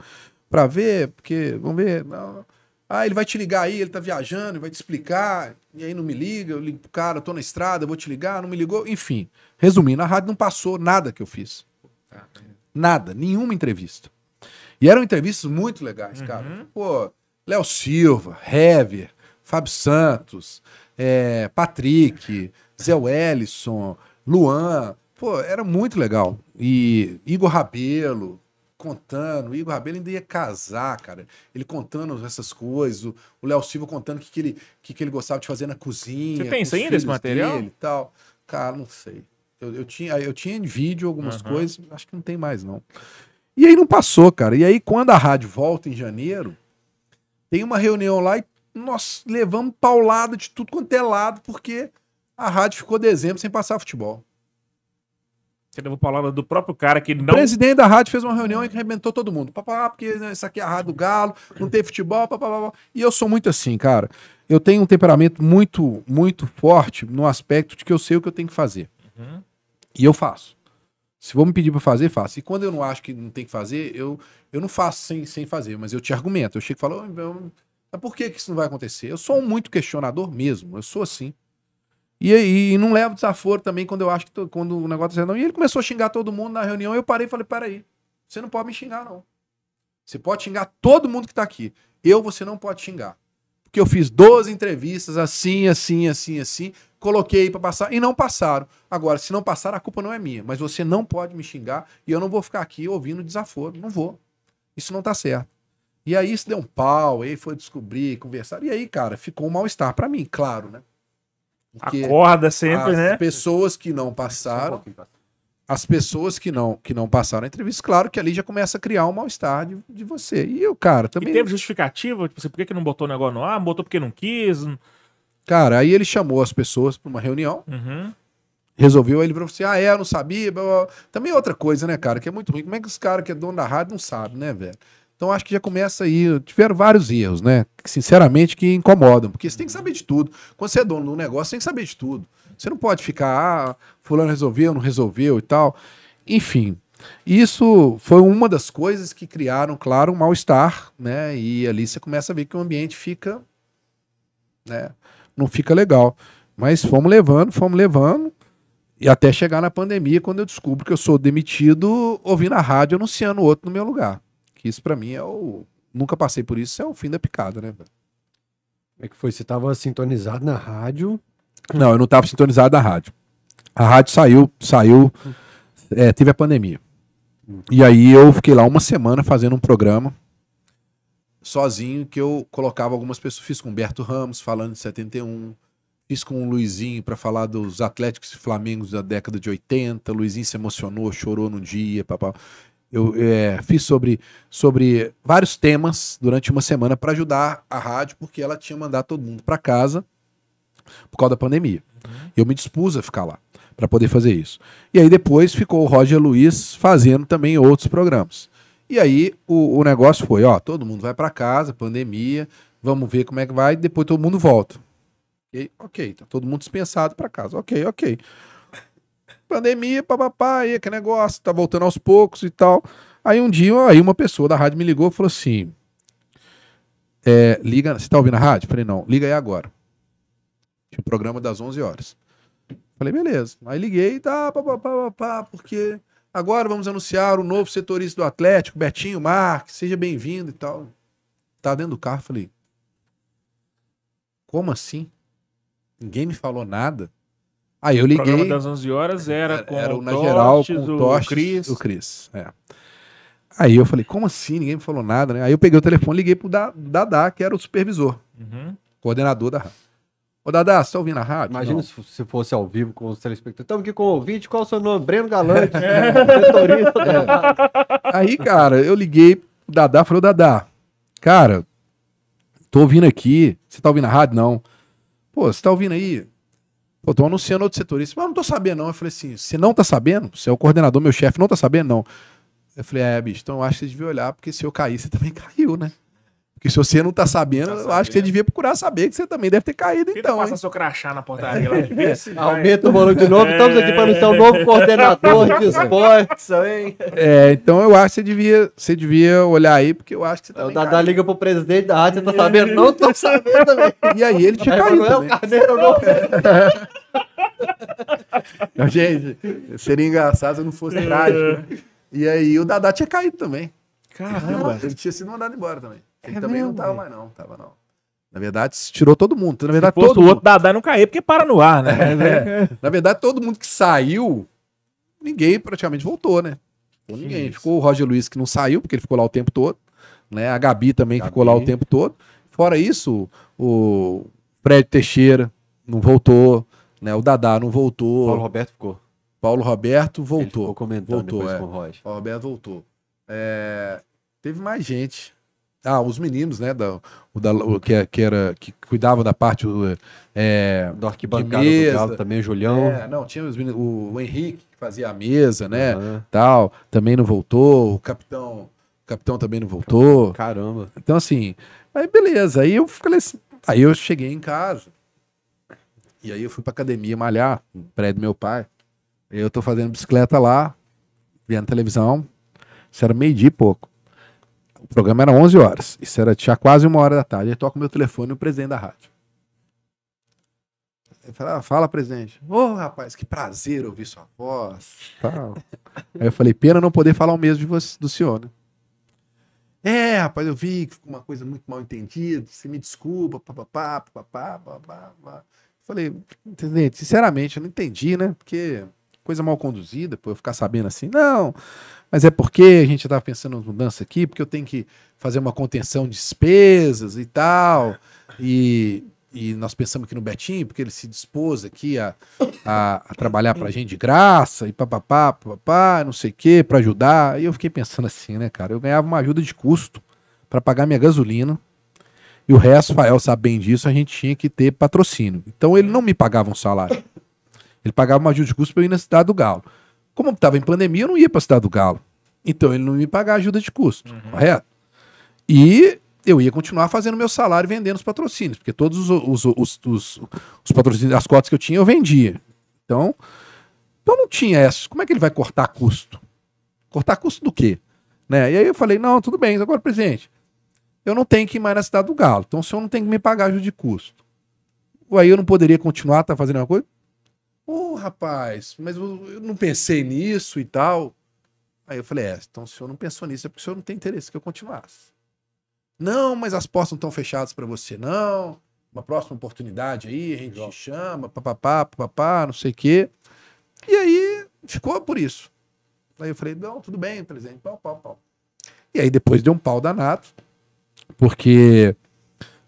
pra ver, porque, vamos ver, não. ah, ele vai te ligar aí, ele tá viajando, ele vai te explicar, e aí não me liga, eu ligo pro cara, eu tô na estrada, eu vou te ligar, não me ligou, enfim, resumindo, a rádio não passou nada que eu fiz, ah, tá. nada, nenhuma entrevista. E eram entrevistas muito legais, uhum. cara. Pô, Léo Silva, Hever, Fábio Santos, é, Patrick, Zé Wellison, Luan. Pô, era muito legal. E Igor Rabelo contando. O Igor Rabelo ainda ia casar, cara. Ele contando essas coisas. O Léo Silva contando o que, que, ele, que, que ele gostava de fazer na cozinha. Você pensa ainda esse material? e tal. Cara, não sei. Eu, eu, tinha, eu tinha em vídeo algumas uhum. coisas, acho que não tem mais, não. E aí não passou, cara. E aí quando a rádio volta em janeiro, tem uma reunião lá e nós levamos paulada de tudo quanto é lado, porque a rádio ficou dezembro sem passar futebol. Você levou paulada do próprio cara que não. O presidente da rádio fez uma reunião e arrebentou todo mundo. Papá, porque né, isso aqui é a rádio do Galo, não tem futebol, papá. E eu sou muito assim, cara. Eu tenho um temperamento muito, muito forte no aspecto de que eu sei o que eu tenho que fazer. Uhum. E eu faço. Se vou me pedir para fazer, faço. E quando eu não acho que não tem que fazer, eu, eu não faço sem, sem fazer, mas eu te argumento. Eu chego e falo, oh, mas por que, que isso não vai acontecer? Eu sou um muito questionador mesmo, eu sou assim. E, e, não levo desaforo também quando eu acho que tô, quando o negócio tá não. E ele começou a xingar todo mundo na reunião, eu parei e falei, peraí, você não pode me xingar, não. Você pode xingar todo mundo que tá aqui. Eu, você não pode xingar. Porque eu fiz 12 entrevistas assim, assim, assim, assim coloquei para passar e não passaram. Agora, se não passar, a culpa não é minha, mas você não pode me xingar e eu não vou ficar aqui ouvindo desaforo, não vou. Isso não tá certo. E aí isso deu um pau, aí foi descobrir, conversar. E aí, cara, ficou um mal-estar para mim, claro, né? Porque Acorda sempre, as né? Pessoas que não é passaram. As pessoas que não, que não passaram a entrevista, claro que ali já começa a criar um mal-estar de, de, você. E o cara também. E teve justificativa? Tipo, assim, por que, que não botou o negócio no ar? Botou porque não quis? Não... Cara, aí ele chamou as pessoas para uma reunião, uhum. resolveu, aí ele falou assim: ah, é, eu não sabia. Blá, blá. Também é outra coisa, né, cara, que é muito ruim. Como é que os caras que é dono da rádio não sabem, né, velho? Então acho que já começa aí. Tiveram vários erros, né? Que, sinceramente, que incomodam. Porque você tem que saber de tudo. Quando você é dono de um negócio, você tem que saber de tudo. Você não pode ficar, ah, fulano resolveu, não resolveu e tal. Enfim. Isso foi uma das coisas que criaram, claro, um mal-estar, né? E ali você começa a ver que o ambiente fica, né? não fica legal. Mas fomos levando, fomos levando. E até chegar na pandemia, quando eu descubro que eu sou demitido ouvindo a rádio anunciando outro no meu lugar. Que isso para mim é o. Nunca passei por isso, é o fim da picada, né, Como é que foi? Você tava sintonizado na rádio? Não, eu não tava sintonizado na rádio. A rádio saiu, saiu, é, teve a pandemia. Hum. E aí eu fiquei lá uma semana fazendo um programa sozinho que eu colocava algumas pessoas. Fiz com o Humberto Ramos, falando de 71. Fiz com o Luizinho para falar dos Atléticos e Flamengos da década de 80. O Luizinho se emocionou, chorou num dia, papá. Eu é, fiz sobre, sobre vários temas durante uma semana para ajudar a rádio, porque ela tinha mandado todo mundo para casa por causa da pandemia. Uhum. Eu me dispus a ficar lá para poder fazer isso. E aí depois ficou o Roger Luiz fazendo também outros programas. E aí o, o negócio foi, ó, todo mundo vai para casa, pandemia, vamos ver como é que vai, depois todo mundo volta. E, ok, tá todo mundo dispensado para casa. Ok, ok. Pandemia, papapá, aí aquele negócio, tá voltando aos poucos e tal. Aí um dia, aí uma pessoa da rádio me ligou e falou assim: é, liga, você tá ouvindo a rádio? Falei, não, liga aí agora. Tinha um programa das 11 horas. Falei, beleza. Aí liguei, tá, papapá, porque Agora vamos anunciar o novo setorista do Atlético, Betinho Marques, seja bem-vindo e tal. Tá dentro do carro, falei. Como assim? Ninguém me falou nada. Aí eu liguei. O programa das 11 horas era, era com era o, Na geral, com o, Tostes, o Chris. O Cris é. Aí eu falei, como assim? Ninguém me falou nada, né? Aí eu peguei o telefone, liguei pro Dadá, que era o supervisor, uhum. coordenador da rádio. Ô, Dadá, você tá ouvindo a rádio? Imagina se fosse ao vivo com os telespectadores. Estamos aqui com o ouvinte, qual é o seu nome? Breno Galante. É. É. Aí, cara, eu liguei o Dadá, falei, Dadá, cara, tô ouvindo aqui, você tá ouvindo a rádio? Não. Pô, você tá ouvindo aí? Pô, tô anunciando outro setorista. Mas eu não tô sabendo, não. Eu falei assim, você não tá sabendo? Você é o coordenador, meu chefe, não tá sabendo, não. Eu falei, é, bicho, então eu acho que você devia olhar, porque se eu cair, você também caiu, né? Porque se você não tá, tá sabendo, tá eu sabendo. acho que você devia procurar saber que você também deve ter caído, tá então. Passa seu crachá na portaria lá. É. Aumenta o volume de novo. Estamos aqui para anunciar o novo coordenador de esportes, hein? É, então eu acho que você devia, você devia olhar aí, porque eu acho que você tá. Dá, dá liga pro presidente da rádio, você tá sabendo? não tô sabendo também. E aí ele tinha caído. Não é o carneiro, não. não. Gente, seria engraçado se não fosse trágico. Né? E aí o Dadá tinha caído também. Caramba. Ele tinha sido mandado embora também. Ele é também mesmo, não tava mais, não. Tava não. Na verdade, tirou todo mundo. Na verdade, todo o outro Dadá não cair, porque para no ar, né? É. Né? Na verdade, todo mundo que saiu, ninguém praticamente voltou, né? Ficou ninguém. Isso. Ficou o Roger Luiz que não saiu, porque ele ficou lá o tempo todo. Né? A Gabi também Gabi. ficou lá o tempo todo. Fora isso, o Fred Teixeira não voltou, né? O Dadá não voltou. Paulo Roberto ficou. Paulo Roberto voltou. Ele ficou comentando voltou, é. com o Roger. Paulo Roberto voltou. É... Teve mais gente. Ah, os meninos, né? Da, o da, o, que, é, que, era, que cuidava da parte é, do arquibancada mesa, do Galo também, o Julião. É, não, tinha os meninos, o, o, Henrique que fazia a mesa, né? Uhum. Tal, também não voltou. O capitão, o capitão também não voltou. Caramba. Então, assim, aí beleza. Aí eu falei assim, aí eu cheguei em casa. E aí eu fui pra academia malhar, no prédio do meu pai. Eu tô fazendo bicicleta lá, vendo televisão. Isso era meio dia e pouco. O programa era 11 horas. Isso era, já quase uma hora da tarde. Aí toca o meu telefone e o presidente da rádio. Ele fala, ah, fala, presidente. Ô, oh, rapaz, que prazer ouvir sua voz. Tá. Aí eu falei, pena não poder falar o mesmo de você, do senhor, né? É, rapaz, eu vi que ficou uma coisa muito mal entendida. Você me desculpa, papapá, papapá, papapá. Falei, sinceramente, eu não entendi, né? Porque coisa mal conduzida, pô, eu ficar sabendo assim, não, mas é porque a gente estava pensando em mudança aqui, porque eu tenho que fazer uma contenção de despesas e tal. E, e nós pensamos aqui no Betinho, porque ele se dispôs aqui a, a, a trabalhar para a gente de graça e papapá, papapá, não sei o quê, para ajudar. E eu fiquei pensando assim, né, cara? Eu ganhava uma ajuda de custo para pagar minha gasolina. E o resto, Fael sabe bem disso, a gente tinha que ter patrocínio. Então ele não me pagava um salário. Ele pagava uma ajuda de custo para eu ir na cidade do Galo. Como estava em pandemia, eu não ia para a cidade do Galo. Então ele não me pagava ajuda de custo, uhum. correto? E eu ia continuar fazendo meu salário vendendo os patrocínios, porque todos os, os, os, os patrocínios, as cotas que eu tinha, eu vendia. Então, então não tinha essas. Como é que ele vai cortar custo? Cortar custo do quê? Né? E aí eu falei, não, tudo bem, agora, presidente, eu não tenho que ir mais na cidade do Galo, então o senhor não tem que me pagar ajuda de custo. Aí eu não poderia continuar tá fazendo uma coisa? Ô, oh, rapaz, mas eu não pensei nisso e tal. Aí eu falei, é, então o senhor não pensou nisso, é porque o senhor não tem interesse que eu continuasse. Não, mas as portas não estão fechadas para você, não. Uma próxima oportunidade aí, a gente Legal. chama, papapá, papapá, não sei o quê. E aí ficou por isso. Aí eu falei, não, tudo bem, presidente, pau, pau, pau. E aí depois deu um pau danado, porque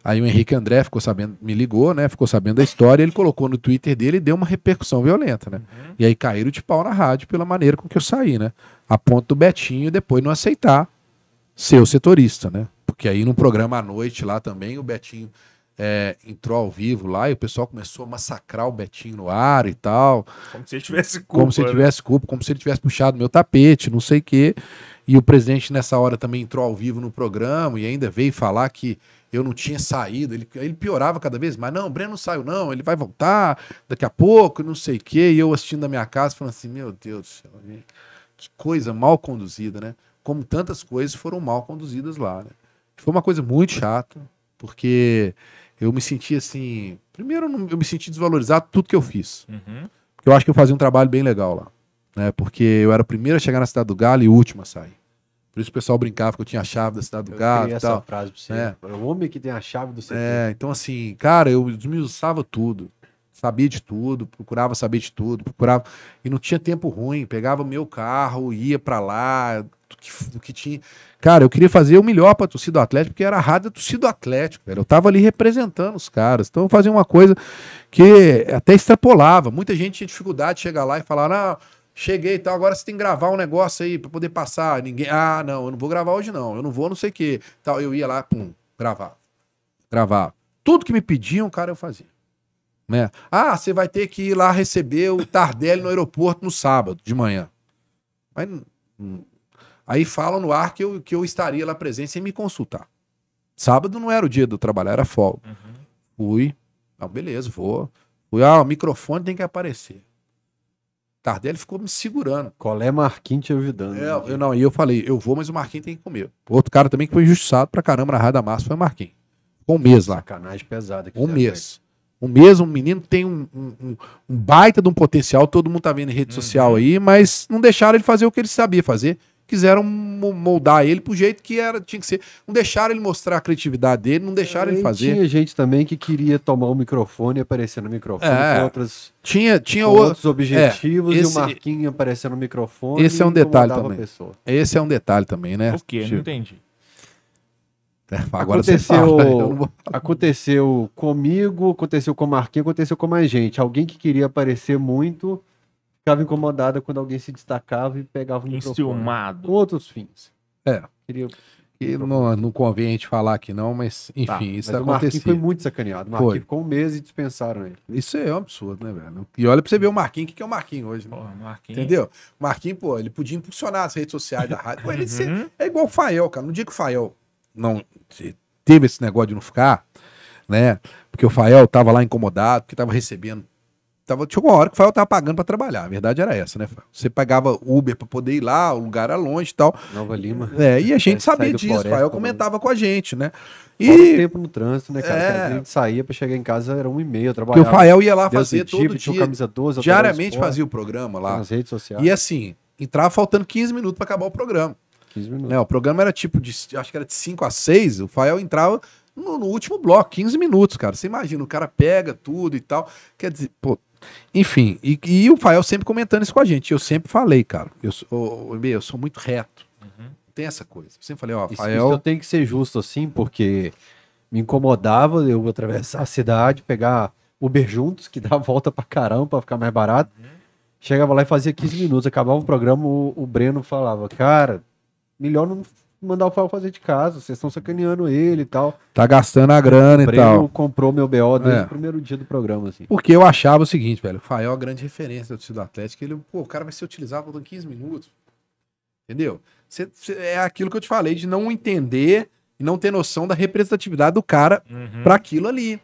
Aí o Henrique André ficou sabendo, me ligou, né? Ficou sabendo da história, ele colocou no Twitter dele e deu uma repercussão violenta, né? Uhum. E aí caíram de pau na rádio pela maneira com que eu saí, né? A ponto do Betinho depois não aceitar ser o setorista, né? Porque aí no programa à noite lá também o Betinho é, entrou ao vivo lá e o pessoal começou a massacrar o Betinho no ar e tal. Como se ele tivesse culpa. Como se ele né? tivesse culpa, como se ele tivesse puxado meu tapete, não sei o quê. E o presidente nessa hora também entrou ao vivo no programa e ainda veio falar que eu não tinha saído. Ele, ele piorava cada vez mais. Não, o Breno não saiu, não. Ele vai voltar daqui a pouco, não sei o quê. E eu assistindo da minha casa, falando assim: Meu Deus do céu, que coisa mal conduzida, né? Como tantas coisas foram mal conduzidas lá, né? Foi uma coisa muito chata, porque eu me senti assim. Primeiro, eu me senti desvalorizado tudo que eu fiz. Uhum. Eu acho que eu fazia um trabalho bem legal lá. Né? Porque eu era o primeiro a chegar na Cidade do Galo e o último a sair. Por isso o pessoal brincava que eu tinha a chave da cidade do eu gato. essa tal. frase pra né? você. É. o homem que tem a chave do CT. É, então assim, cara, eu desmiuçava tudo. Sabia de tudo, procurava saber de tudo, procurava. E não tinha tempo ruim. Pegava meu carro, ia para lá, do que, do que, tinha. Cara, eu queria fazer o melhor pra torcida do Atlético, porque era a rádio da torcida do Atlético, velho. Eu tava ali representando os caras. Então eu fazia uma coisa que até extrapolava. Muita gente tinha dificuldade de chegar lá e falar, ah, Cheguei e tal, agora você tem que gravar um negócio aí para poder passar. Ninguém, ah, não, eu não vou gravar hoje não, eu não vou não sei o quê. Tal, eu ia lá, pum, gravar. Gravar. Tudo que me pediam, cara, eu fazia. Né? Ah, você vai ter que ir lá receber o Tardelli no aeroporto no sábado de manhã. aí hum, hum, falam no ar que eu, que eu estaria lá presente sem me consultar. Sábado não era o dia do trabalho, era folga. Uhum. Fui. Ah, beleza, vou. Fui, ah, o microfone tem que aparecer. Tardelli ficou me segurando. Colé Marquinhos te ajudando. É, né, eu, não, e eu falei, eu vou, mas o Marquinhos tem que comer. Outro cara também que foi injustiçado pra caramba na Rádio da Massa foi o Marquinhos. Ficou um é, mês lá. Sacanagem pesada. um mês. Um mês, um menino tem um, um, um, baita de um potencial, todo mundo tá vendo em rede uhum. social aí, mas não deixaram ele fazer o que ele sabia fazer quiseram moldar ele pro jeito que era, tinha que ser. Não deixaram ele mostrar a criatividade dele, não deixaram ele fazer. Tinha gente também que queria tomar o microfone e aparecer no microfone é, com outras, tinha, tinha com o... outros objetivos é, esse, e o Marquinhos aparecendo no microfone. Esse é um detalhe também. Esse é um detalhe também, né? O quê? Tipo... Não entendi. É, agora aconteceu, fala, vou... aconteceu comigo, aconteceu com o Marquinhos, aconteceu com mais gente. Alguém que queria aparecer muito ficava incomodada quando alguém se destacava e pegava um Enciumado. Com outros fins. É. Queria... E não, não convém a gente falar aqui não, mas tá, enfim, tá, isso aconteceu. O foi muito sacaneado. O Marquinhos ficou um mês e dispensaram ele. Isso é um absurdo, né, velho? E olha pra você ver o Marquinhos, o que, que é o Marquinhos hoje, né? Marquinhos. Entendeu? O Marquinhos, pô, ele podia impulsionar as redes sociais da rádio. ele uhum. é igual o Fael, cara. No dia que o Fael não teve esse negócio de não ficar, né? Porque o Fael tava lá incomodado, porque tava recebendo tava, tinha uma hora que o Fael tava pagando para trabalhar. A verdade era essa, né, Fael? Você pagava Uber para poder ir lá, o lugar era longe e tal. Nova Lima. É, e a é, gente sabia disso, o Fael comentava né? com a gente, né? E Fora o tempo no trânsito, né, cara? É... A gente saía para chegar em casa, era um e meia, trabalhava. o Fael ia lá fazer tipo, todo dia. Camisa 12, diariamente fazia o programa lá. Nas redes sociais. E assim, entrava faltando 15 minutos para acabar o programa. 15 minutos. É, o programa era tipo de, acho que era de 5 a 6, o Fael entrava no, no último bloco, 15 minutos, cara. Você imagina, o cara pega tudo e tal. Quer dizer, pô, enfim, e, e, o Fael sempre comentando isso com a gente. Eu sempre falei, cara, eu sou, eu sou muito reto. Uhum. Tem essa coisa. Eu sempre falei, ó, Fael. isso eu tenho que ser justo assim, porque me incomodava eu atravessar a cidade, pegar Uber juntos, que dá a volta pra caramba pra ficar mais barato. Uhum. Chegava lá e fazia 15 minutos, acabava o programa, o, o Breno falava, cara, melhor não mandar o Fael fazer de casa. Vocês estão sacaneando ele e tal. Tá gastando a grana comprei, e tal. comprou meu BO desde é. o primeiro dia do programa, assim. Porque eu achava o seguinte, velho. O Fael é uma grande referência do time Atlético. Ele, pô, o cara vai ser utilizado faltando 15 minutos. Entendeu? Cê, cê, é aquilo que eu te falei de não entender e não ter noção da representatividade do cara uhum. para aquilo ali.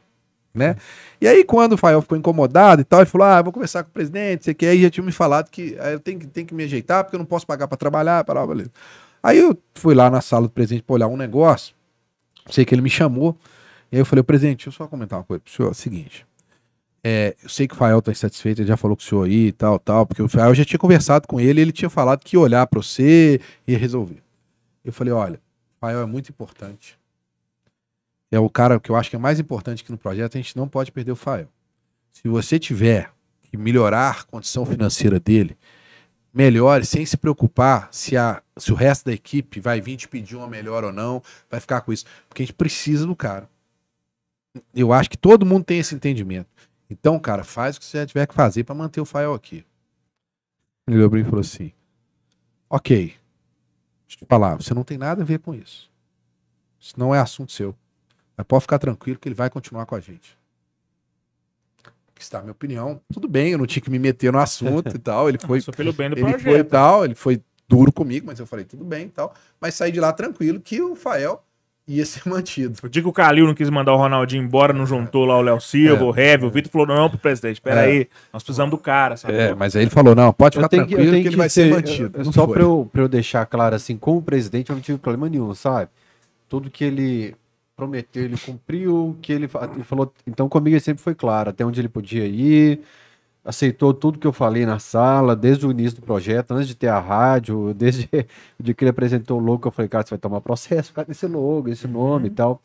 Né? E aí, quando o Fael ficou incomodado e tal, ele falou: Ah, vou conversar com o presidente, sei que. Aí já tinha me falado que aí ah, eu tenho, tenho que me ajeitar porque eu não posso pagar para trabalhar. Para lá, beleza. Aí eu fui lá na sala do presidente para olhar um negócio, sei que ele me chamou, e aí eu falei, presidente, deixa eu só comentar uma coisa pro senhor, é o seguinte, é, eu sei que o Fael tá insatisfeito, ele já falou com o senhor aí e tal, tal, porque o Fael já tinha conversado com ele, ele tinha falado que ia olhar para você e resolver. Eu falei, olha, o Fael é muito importante, é o cara que eu acho que é mais importante que no projeto, a gente não pode perder o Fael. Se você tiver que melhorar a condição financeira dele, melhore sem se preocupar se, a, se o resto da equipe vai vir te pedir uma melhor ou não, vai ficar com isso. Porque a gente precisa do cara. Eu acho que todo mundo tem esse entendimento. Então, cara, faz o que você tiver que fazer para manter o Fael aqui. Ele abriu e falou assim: Ok, deixa eu te falar, você não tem nada a ver com isso. Isso não é assunto seu. Mas pode ficar tranquilo que ele vai continuar com a gente que está a minha opinião. Tudo bem, eu não tinha que me meter no assunto e tal. Ele foi. Só pelo bem do ele projeto. foi tal, ele foi duro comigo, mas eu falei, tudo bem e tal. Mas saí de lá tranquilo que o Fael ia ser mantido. O dia que o Calil não quis mandar o Ronaldinho embora, não juntou lá o Léo Silva, é, o Heavy, é. o Vitor falou: não, pro presidente, peraí, é. nós precisamos do cara, sabe? É, mas aí ele falou: não, pode ficar tranquilo que, que, que, ele vai ser, ser mantido. Eu, só para eu, pra eu deixar claro, assim, como presidente, eu não tive problema nenhum, sabe? Tudo que ele prometeu, ele cumpriu, o que ele, ele falou. Então comigo ele sempre foi claro, até onde ele podia ir, aceitou tudo que eu falei na sala, desde o início do projeto, antes de ter a rádio, desde de que ele apresentou o logo, eu falei, cara, você vai tomar processo por causa desse logo, esse uhum. nome uhum. e tal.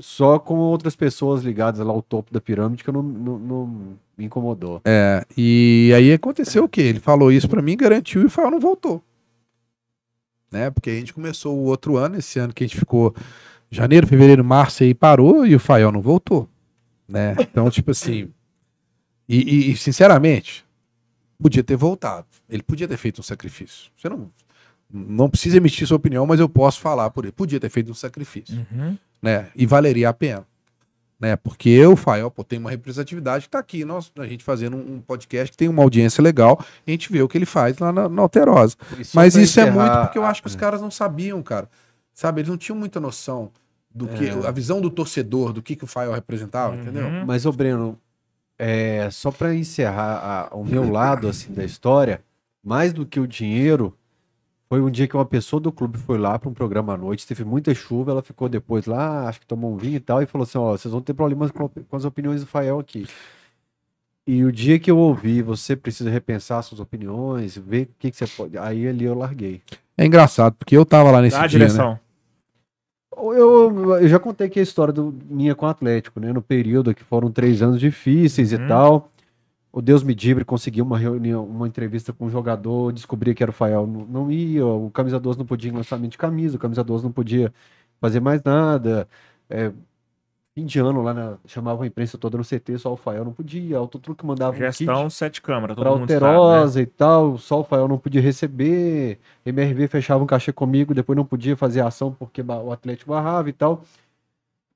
Só com outras pessoas ligadas lá ao topo da pirâmide que eu não, não, não me incomodou. É, e aí aconteceu o que Ele falou isso para mim, garantiu e falou, não voltou né? Porque a gente começou o outro ano, esse ano que a gente ficou janeiro, fevereiro, março aí parou e o Fael não voltou. Né? Então, tipo assim. E, e, sinceramente, podia ter voltado. Ele podia ter feito um sacrifício. Você não, não precisa emitir sua opinião, mas eu posso falar por ele. Podia ter feito um sacrifício. Uhum. Né? E valeria a pena. Né? Porque eu, Fael, pô, tem uma representatividade que está aqui, nós, a gente fazendo um podcast que tem uma audiência legal, a gente vê o que ele faz lá na, na Alterosa. Isso Mas isso é encerrar... é muito porque eu acho que os caras não sabiam, cara. Sabe, eles não tinham muita noção do que. É. A visão do torcedor, do que, que o Fael representava, uhum. entendeu? Mas, ô Breno, é, só para encerrar a, o meu lado assim da história, mais do que o dinheiro, foi um dia que uma pessoa do clube foi lá para um programa à noite, teve muita chuva, ela ficou depois lá, acho que tomou um vinho e tal, e falou assim: ó, vocês vão ter problemas com, com as opiniões do Fael aqui. E o dia que eu ouvi, você precisa repensar suas opiniões, ver o que, que você pode. Aí ali eu larguei. É engraçado, porque eu tava lá nesse Dá dia. Né? Direção. Né? Eu, eu já contei aqui a história do, minha com o Atlético, né? No período que foram três anos difíceis e uhum. tal. O Deus me dibre conseguiu uma reunião, uma entrevista com um jogador, descobri que era o Fael, não, não ia, o camisa 12 não podia lançamento de camisa, o camisa 12 não podia fazer mais nada. É, indiano lá, na, né, chamava a imprensa toda no CT, só o Fael não podia, o que mandava Gestão, um sete câmeras todo pra mundo alterosa sabe, né? e tal, só o Fael não podia receber, MRV fechava um cachê comigo, depois não podia fazer ação porque o Atlético barrava e tal.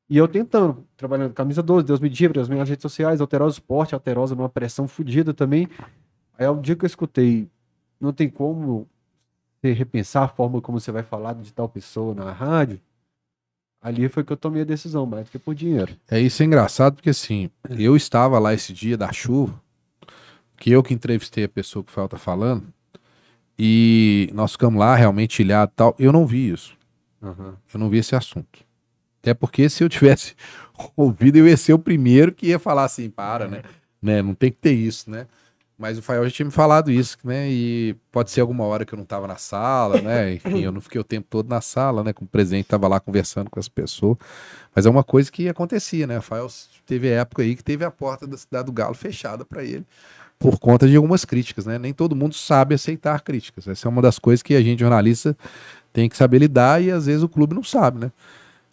E eu tentando, trabalhando camisa 12, Deus me diga, as minhas redes sociais, Alterosa Esporte, Alterosa numa pressão fodida também. Aí é um dia que eu escutei, não tem como repensar a forma como você vai falar de tal pessoa na rádio, Ali foi que eu tomei a decisão, mais do que por dinheiro. É isso é engraçado, porque assim, eu estava lá esse dia da chuva, que eu que entrevistei a pessoa que o Fel tá falando, e nós ficamos lá realmente ilhado e tal. Eu não vi isso. Uhum. Eu não vi esse assunto. Até porque se eu tivesse ouvido, eu ia ser o primeiro que ia falar assim, para, né? É. né? Não tem que ter isso, né? Mas o Fael já tinha me falado isso, né? E pode ser alguma hora que eu não estava na sala, né? Enfim, eu não fiquei o tempo todo na sala, né? Com o presidente, estava lá conversando com as pessoas. Mas é uma coisa que acontecia, né? O Fael teve época aí que teve a porta da cidade do Galo fechada para ele por conta de algumas críticas, né? Nem todo mundo sabe aceitar críticas. Essa é uma das coisas que a gente, jornalista, tem que saber lidar e às vezes o clube não sabe, né?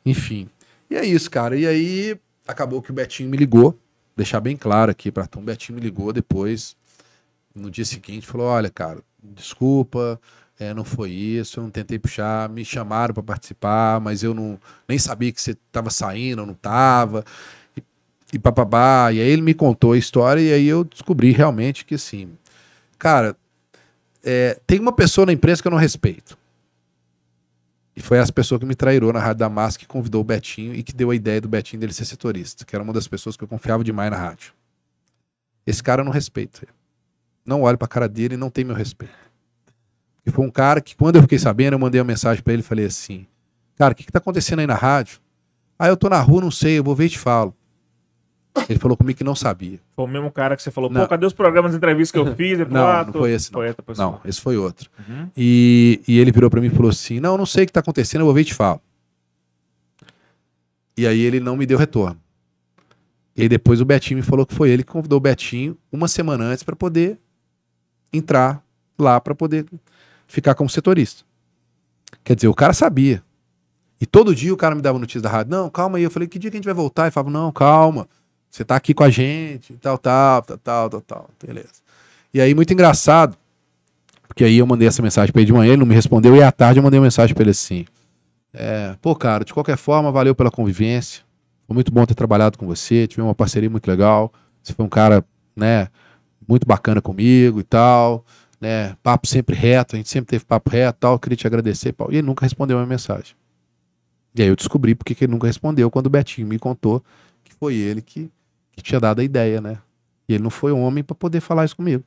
Enfim. E é isso, cara. E aí acabou que o Betinho me ligou. Deixar bem claro aqui para Tom, o Betinho me ligou depois no dia seguinte falou: olha, cara, desculpa, é, não foi isso, eu não tentei puxar, me chamaram para participar, mas eu não nem sabia que você estava saindo eu não estava. E, e papabá. E aí ele me contou a história e aí eu descobri realmente que, assim, cara, é, tem uma pessoa na imprensa que eu não respeito. E foi essa pessoa que me trairou na Rádio da Massa, que convidou o Betinho e que deu a ideia do Betinho dele ser setorista, que era uma das pessoas que eu confiava demais na rádio. Esse cara eu não respeito não olho para a cara dele e não tem meu respeito. E foi um cara que, quando eu fiquei sabendo, eu mandei uma mensagem para ele e falei assim: Cara, o que, que tá acontecendo aí na rádio? Ah, eu tô na rua, não sei, eu vou ver e te falo. Ele falou comigo que não sabia. Foi o mesmo cara que você falou, não. pô, cadê os programas de entrevista que eu fiz? não, ah, tô... não foi esse. Não, não esse foi outro. Uhum. E, e ele virou para mim e falou assim: Não, não sei o que tá acontecendo, eu vou ver e te falo. E aí ele não me deu retorno. E depois o Betinho me falou que foi ele que convidou o Betinho uma semana antes para poder entrar lá para poder ficar como setorista. Quer dizer, o cara sabia. E todo dia o cara me dava notícia da rádio. Não, calma aí. Eu falei, que dia que a gente vai voltar? E falava, não, calma. Você tá aqui com a gente, tal, tal, tal, tal, tal, tal. Beleza. E aí, muito engraçado, porque aí eu mandei essa mensagem para ele de manhã, ele não me respondeu, e à tarde eu mandei uma mensagem para ele assim. É, pô, cara, de qualquer forma, valeu pela convivência. Foi muito bom ter trabalhado com você, tive uma parceria muito legal. Você foi um cara, né, muito bacana comigo e tal, né? Papo sempre reto, a gente sempre teve papo reto e tal, queria te agradecer e E ele nunca respondeu a minha mensagem. E aí eu descobri porque que ele nunca respondeu quando o Betinho me contou que foi ele que, que tinha dado a ideia, né? E ele não foi homem para poder falar isso comigo.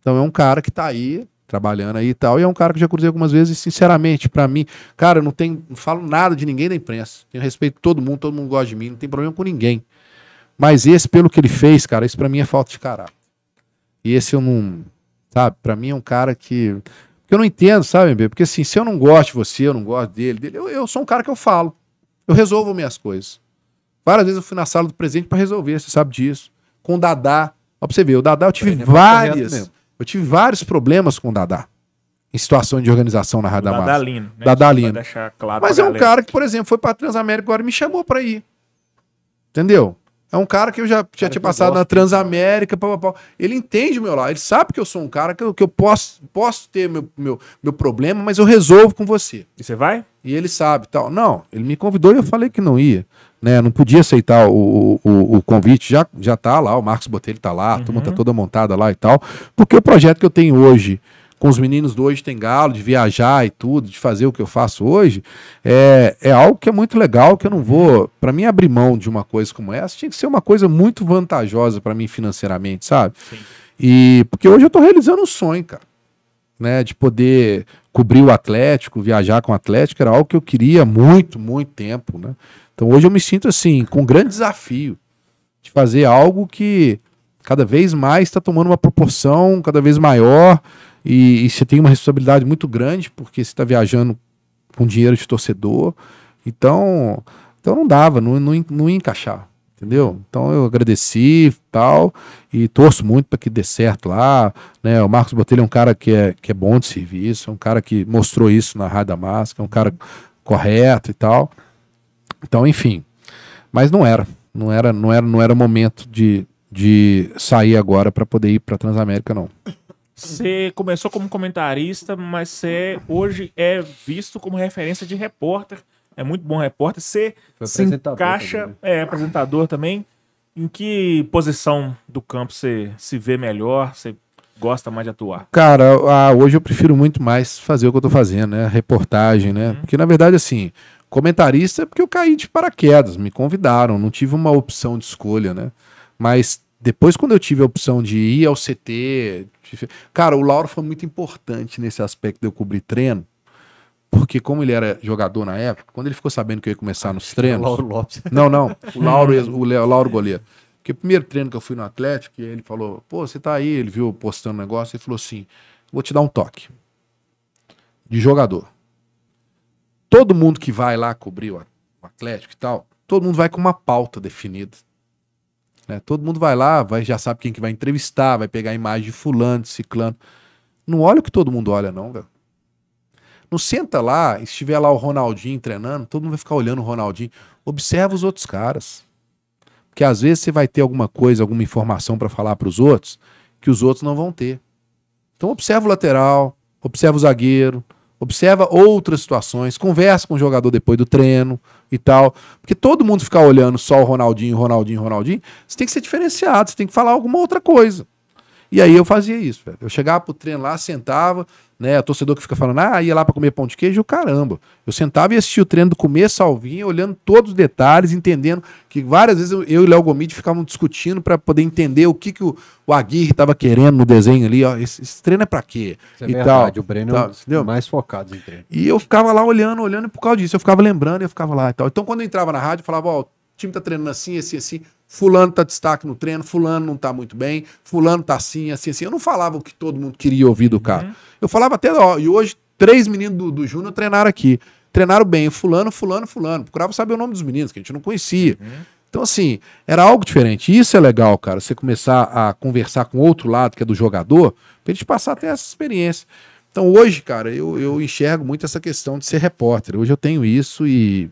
Então é um cara que tá aí, trabalhando aí e tal, e é um cara que já cruzei algumas vezes e sinceramente, para mim, cara, eu não, tenho, não falo nada de ninguém da imprensa. Tenho respeito a todo mundo, todo mundo gosta de mim, não tem problema com ninguém. Mas esse, pelo que ele fez, cara, isso para mim é falta de caráter. E esse eu não. Sabe? Pra mim é um cara que. Porque eu não entendo, sabe, Bê? Porque assim, se eu não gosto de você, eu não gosto dele, dele eu, eu sou um cara que eu falo. Eu resolvo minhas coisas. Várias vezes eu fui na sala do presidente para resolver, você sabe disso. Com o Dadá. Ó, pra você ver, o Dadá eu tive é várias. Eu tive vários problemas com o Dadá. Em situação de organização na Rádio da Massa. Dadalino. Né? Dadalino. Claro Mas é um galera. cara que, por exemplo, foi pra Transamérica agora e me chamou pra ir. Entendeu? É um cara que eu já, já tinha passado na Transamérica, pá, pá, pá. ele entende o meu lado, ele sabe que eu sou um cara que eu, que eu posso, posso ter meu, meu, meu problema, mas eu resolvo com você. E você vai? E ele sabe, tal. Não, ele me convidou e eu falei que não ia, né? Não podia aceitar o, o, o convite, já, já tá lá, o Marcos Botelho tá lá, a turma tá uhum. toda montada lá e tal, porque o projeto que eu tenho hoje, com os meninos do Hoje Tem Galo, de viajar e tudo, de fazer o que eu faço hoje, é, é algo que é muito legal, que eu não vou. Para mim, abrir mão de uma coisa como essa tinha que ser uma coisa muito vantajosa para mim financeiramente, sabe? Sim. E porque hoje eu estou realizando um sonho, cara. Né, de poder cobrir o Atlético, viajar com o Atlético, era algo que eu queria há muito, muito tempo. Né? Então hoje eu me sinto assim, com um grande desafio de fazer algo que cada vez mais está tomando uma proporção cada vez maior e, e você tem uma responsabilidade muito grande, porque você está viajando com dinheiro de torcedor. Então, então não dava, não, não, não ia encaixar. Entendeu? Então eu agradeci tal, e torço muito para que dê certo lá. Né? O Marcos Botelho é um cara que é, que é bom de serviço, é um cara que mostrou isso na Rádio Máscara, é um cara correto e tal. Então, enfim. Mas não era. Não era, não era, não era momento de, de sair agora para poder ir para Transamérica, não. Você começou como comentarista, mas você hoje é visto como referência de repórter. É muito bom repórter. Você se encaixa, também. Né? é apresentador também. Em que posição do campo você se vê melhor? Você gosta mais de atuar? Cara, a, hoje eu prefiro muito mais fazer o que eu tô fazendo, né? Reportagem, né? Uhum. Porque na verdade, assim, comentarista é porque eu caí de paraquedas, me convidaram, não tive uma opção de escolha, né? Mas depois, quando eu tive a opção de ir ao CT, cara, o Lauro foi muito importante nesse aspecto de eu cobrir treino. Porque como ele era jogador na época, quando ele ficou sabendo que eu ia começar nos treinos. O Lauro Lopes. Não, não. O Lauro, o, Lauro goleiro. Porque o primeiro treino que eu fui no Atlético, ele falou: pô, você tá aí, ele viu postando negócio, ele falou assim: vou te dar um toque. De jogador. Todo mundo que vai lá cobrir o Atlético e tal, todo mundo vai com uma pauta definida. Né? Todo mundo vai lá, vai, já sabe quem que vai entrevistar, vai pegar a imagem de fulano, de ciclano. Não olha o que todo mundo olha, não, velho. Não senta lá, e se tiver lá o Ronaldinho treinando, todo mundo vai ficar olhando o Ronaldinho. Observa os outros caras. Porque às vezes você vai ter alguma coisa, alguma informação para falar para os outros que os outros não vão ter. Então observa o lateral, observa o zagueiro, observa outras situações, conversa com o jogador depois do treino e tal. Porque todo mundo ficar olhando só o Ronaldinho, Ronaldinho, Ronaldinho, você tem que ser diferenciado, você tem que falar alguma outra coisa. E aí eu fazia isso, velho. Eu chegava pro treino lá, sentava, né? O torcedor que fica falando, ah, ia lá para comer pão de queijo, caramba. Eu sentava e assistia o treino do começo ao fim, olhando todos os detalhes, entendendo que várias vezes eu, e o Léo Gomide ficavam discutindo para poder entender o que, que o, o Aguirre estava querendo no desenho ali, ó, esse, esse treino é para quê? Isso é e verdade, tal, o Breno é um mais focado em treino. E eu ficava lá olhando, olhando, e por causa disso eu ficava lembrando, eu ficava lá e tal. Então quando eu entrava na rádio, eu falava, ó, oh, o time tá treinando assim, assim, assim. Fulano tá destaque no treino, fulano não tá muito bem, fulano tá assim, assim, assim. Eu não falava o que todo mundo queria ouvir do cara. Uhum. Eu falava até, ó, e hoje três meninos do, do Júnior treinaram aqui. Treinaram bem, fulano, fulano, fulano. Procurava saber o nome dos meninos, que a gente não conhecia. Uhum. Então, assim, era algo diferente. Isso é legal, cara, você começar a conversar com outro lado, que é do jogador, pra gente passar até essa experiência. Então, hoje, cara, eu, eu enxergo muito essa questão de ser repórter. Hoje eu tenho isso e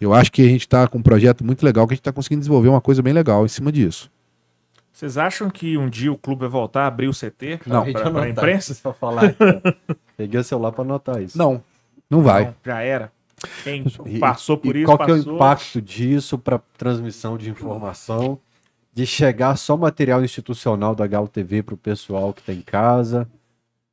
eu acho que a gente está com um projeto muito legal, que a gente está conseguindo desenvolver uma coisa bem legal em cima disso. Vocês acham que um dia o clube vai voltar a abrir o CT para a imprensa? Isso falar, então. Peguei o celular para anotar isso. Não, não vai. Não, já era. Quem passou por e, isso, qual passou... que é o impacto disso para transmissão de informação? De chegar só material institucional da Galo TV para o pessoal que está em casa?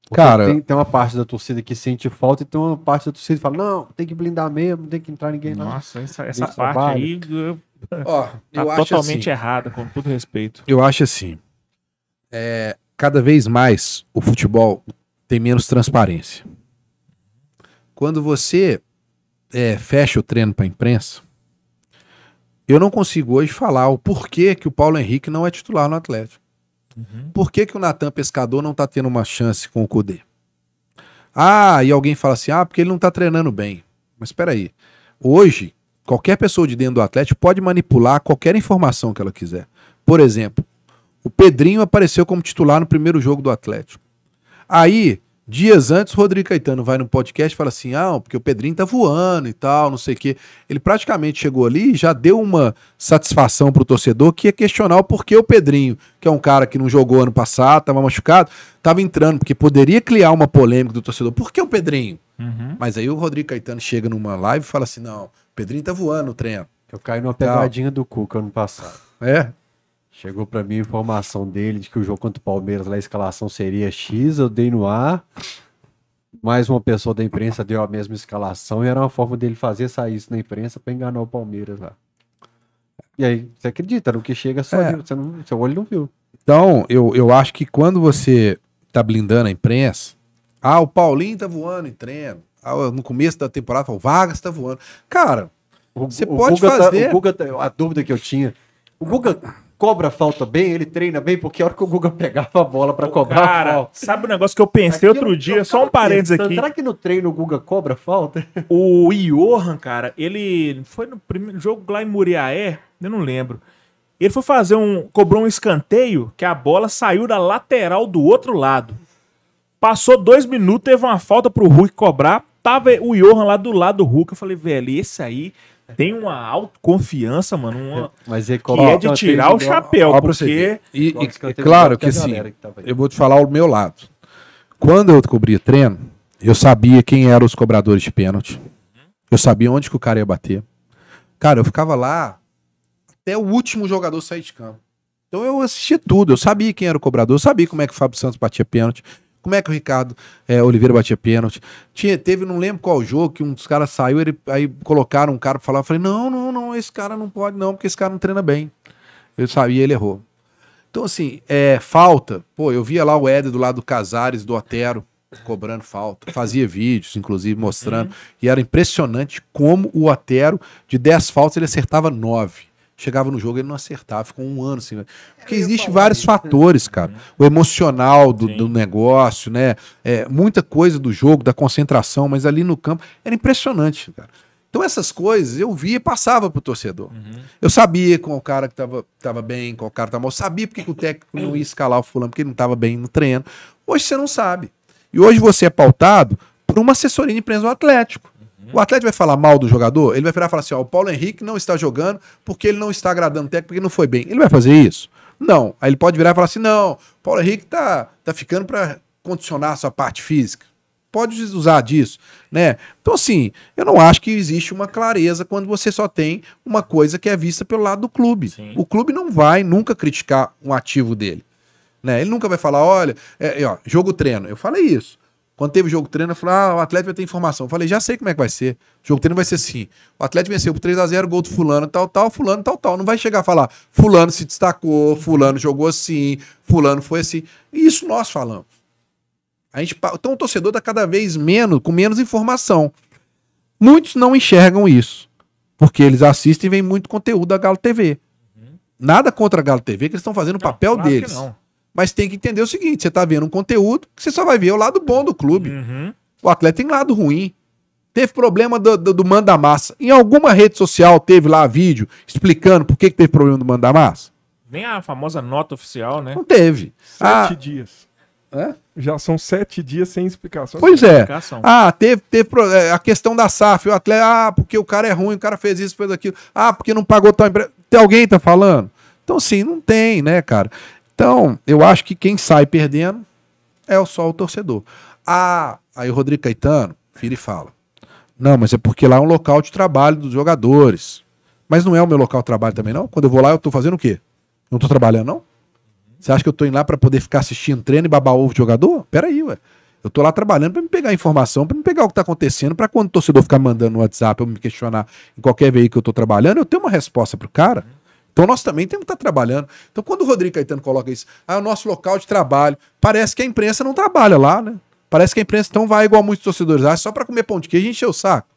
Porque Cara, tem, tem, uma parte da torcida que sente falta e tem uma parte da torcida que fala: não, tem que blindar mesmo, não tem que entrar ninguém lá. Nossa, essa, essa parte trabalho. aí eu, Ó, tá eu totalmente assim, errada, com todo respeito. Eu acho assim: é, cada vez mais o futebol tem menos transparência. Quando você é, fecha o treino para a imprensa, eu não consigo hoje falar o porquê que o Paulo Henrique não é titular no Atlético. Uhum. Por que, que o Natan Pescador não está tendo uma chance com o Kudê? Ah, e alguém fala assim, ah, porque ele não está treinando bem. Mas espera aí, hoje qualquer pessoa de dentro do Atlético pode manipular qualquer informação que ela quiser. Por exemplo, o Pedrinho apareceu como titular no primeiro jogo do Atlético. Aí Dias antes, Rodrigo Caetano vai no podcast e fala assim: ah, porque o Pedrinho tá voando e tal, não sei o quê. Ele praticamente chegou ali e já deu uma satisfação pro torcedor que ia é questionar o porquê o Pedrinho, que é um cara que não jogou ano passado, tava machucado, tava entrando, porque poderia criar uma polêmica do torcedor. Por que o Pedrinho? Uhum. Mas aí o Rodrigo Caetano chega numa live e fala assim: não, o Pedrinho tá voando no treino. Eu caí numa pegadinha do Cuca ano passado. É? Chegou para mim a informação dele de que o jogo contra o Palmeiras, lá, a escalação seria X, eu dei no ar. Mais uma pessoa da imprensa deu a mesma escalação e era uma forma dele fazer sair isso na imprensa para enganar o Palmeiras lá. E aí, você acredita, no que chega só é. você não, seu olho não viu. Então, eu, eu acho que quando você tá blindando a imprensa, ah, o Paulinho tá voando em treino. Ah, no começo da temporada, falou, o Vargas tá voando. Cara, o, você o pode Guga fazer. Tá, o Guga, tá, a dúvida que eu tinha, o Guga cobra falta bem, ele treina bem, porque a hora que o Guga pegava a bola para cobrar cara, falta. Sabe um negócio que eu pensei aqui, outro eu, dia, só um parênteses pensando, aqui. Será que no treino o Guga cobra falta? O Johan, cara, ele foi no primeiro jogo lá em Muriaé, eu não lembro. Ele foi fazer um. cobrou um escanteio que a bola saiu da lateral do outro lado. Passou dois minutos, teve uma falta pro Hulk cobrar. Tava o Johan lá do lado do Hulk. Eu falei, velho, esse aí tem uma autoconfiança, mano, uma, Mas é, que é de tirar o chapéu, ó, porque... E, e, e claro que é sim tá eu vou te falar o meu lado. Quando eu cobria treino, eu sabia quem eram os cobradores de pênalti. Eu sabia onde que o cara ia bater. Cara, eu ficava lá até o último jogador sair de campo. Então eu assistia tudo, eu sabia quem era o cobrador, eu sabia como é que o Fábio Santos batia pênalti, como é que o Ricardo é, Oliveira batia pênalti? Tinha, teve, não lembro qual jogo, que um dos caras saiu, ele, aí colocaram um cara pra falar. Eu falei, não, não, não, esse cara não pode, não, porque esse cara não treina bem. Eu sabia, ele errou. Então, assim, é, falta. Pô, eu via lá o Ed do lado do Casares, do Otero, cobrando falta. Fazia vídeos, inclusive, mostrando. Uhum. E era impressionante como o Otero, de 10 faltas, ele acertava 9. Chegava no jogo, ele não acertava, ficou um ano assim Porque existem vários né? fatores, cara. O emocional do, do negócio, né? É, muita coisa do jogo, da concentração, mas ali no campo era impressionante, cara. Então essas coisas eu via e passava pro torcedor. Uhum. Eu sabia qual o cara que tava, tava bem, qual o cara estava tava mal. Eu sabia porque o técnico não ia escalar o fulano, porque ele não tava bem no treino. Hoje você não sabe. E hoje você é pautado por uma assessoria de imprensa do Atlético. Uhum. O Atlético vai falar mal do jogador? Ele vai virar e falar assim: ó, o Paulo Henrique não está jogando porque ele não está agradando o técnico, porque não foi bem. Ele vai fazer isso? Não. Aí ele pode virar e falar assim: não, o Paulo Henrique tá, tá ficando para condicionar a sua parte física. Pode usar disso, né? Então, assim, eu não acho que existe uma clareza quando você só tem uma coisa que é vista pelo lado do clube. Sim. O clube não vai nunca criticar um ativo dele. Né? Ele nunca vai falar, olha, é, é, ó, jogo treino. Eu falei isso. Quando teve jogo treino, eu falei, ah, o Atlético vai ter informação. Eu falei, já sei como é que vai ser. O jogo treino vai ser assim. O Atlético venceu por 3x0, gol do fulano, tal, tal, fulano, tal, tal. Não vai chegar a falar, fulano se destacou, fulano jogou assim, fulano foi assim. isso nós falamos. A gente, então o torcedor está cada vez menos, com menos informação. Muitos não enxergam isso, porque eles assistem e vem muito conteúdo da Galo TV. Uhum. Nada contra a Galo TV, que eles estão fazendo o papel claro deles. Que não. Mas tem que entender o seguinte: você está vendo um conteúdo que você só vai ver o lado bom do clube. Uhum. O atleta tem lado ruim. Teve problema do, do, do manda-massa. Em alguma rede social teve lá vídeo explicando por que, que teve problema do manda-massa? Nem a famosa nota oficial, né? Não teve. Sete ah, dias. É? Já são sete dias sem explicação. Pois é. Explicação. Ah, teve, teve é, a questão da SAF. O atleta, ah, porque o cara é ruim, o cara fez isso, fez aquilo. Ah, porque não pagou tal empresa. Alguém tá falando? Então, sim, não tem, né, cara? Então, eu acho que quem sai perdendo é só o torcedor. Ah, aí o Rodrigo Caetano vira e fala: Não, mas é porque lá é um local de trabalho dos jogadores. Mas não é o meu local de trabalho também, não? Quando eu vou lá, eu tô fazendo o quê? Não tô trabalhando, não? Você acha que eu tô indo lá para poder ficar assistindo treino e babar ovo de jogador? Peraí, ué. Eu tô lá trabalhando para me pegar informação, para me pegar o que tá acontecendo, para quando o torcedor ficar mandando no WhatsApp, eu me questionar em qualquer veículo que eu tô trabalhando, eu tenho uma resposta pro cara. Então nós também temos que estar tá trabalhando. Então quando o Rodrigo Caetano coloca isso, ah, é o nosso local de trabalho, parece que a imprensa não trabalha lá, né? Parece que a imprensa então vai igual muitos torcedores, ah, é só para comer pão de queijo e encher o saco.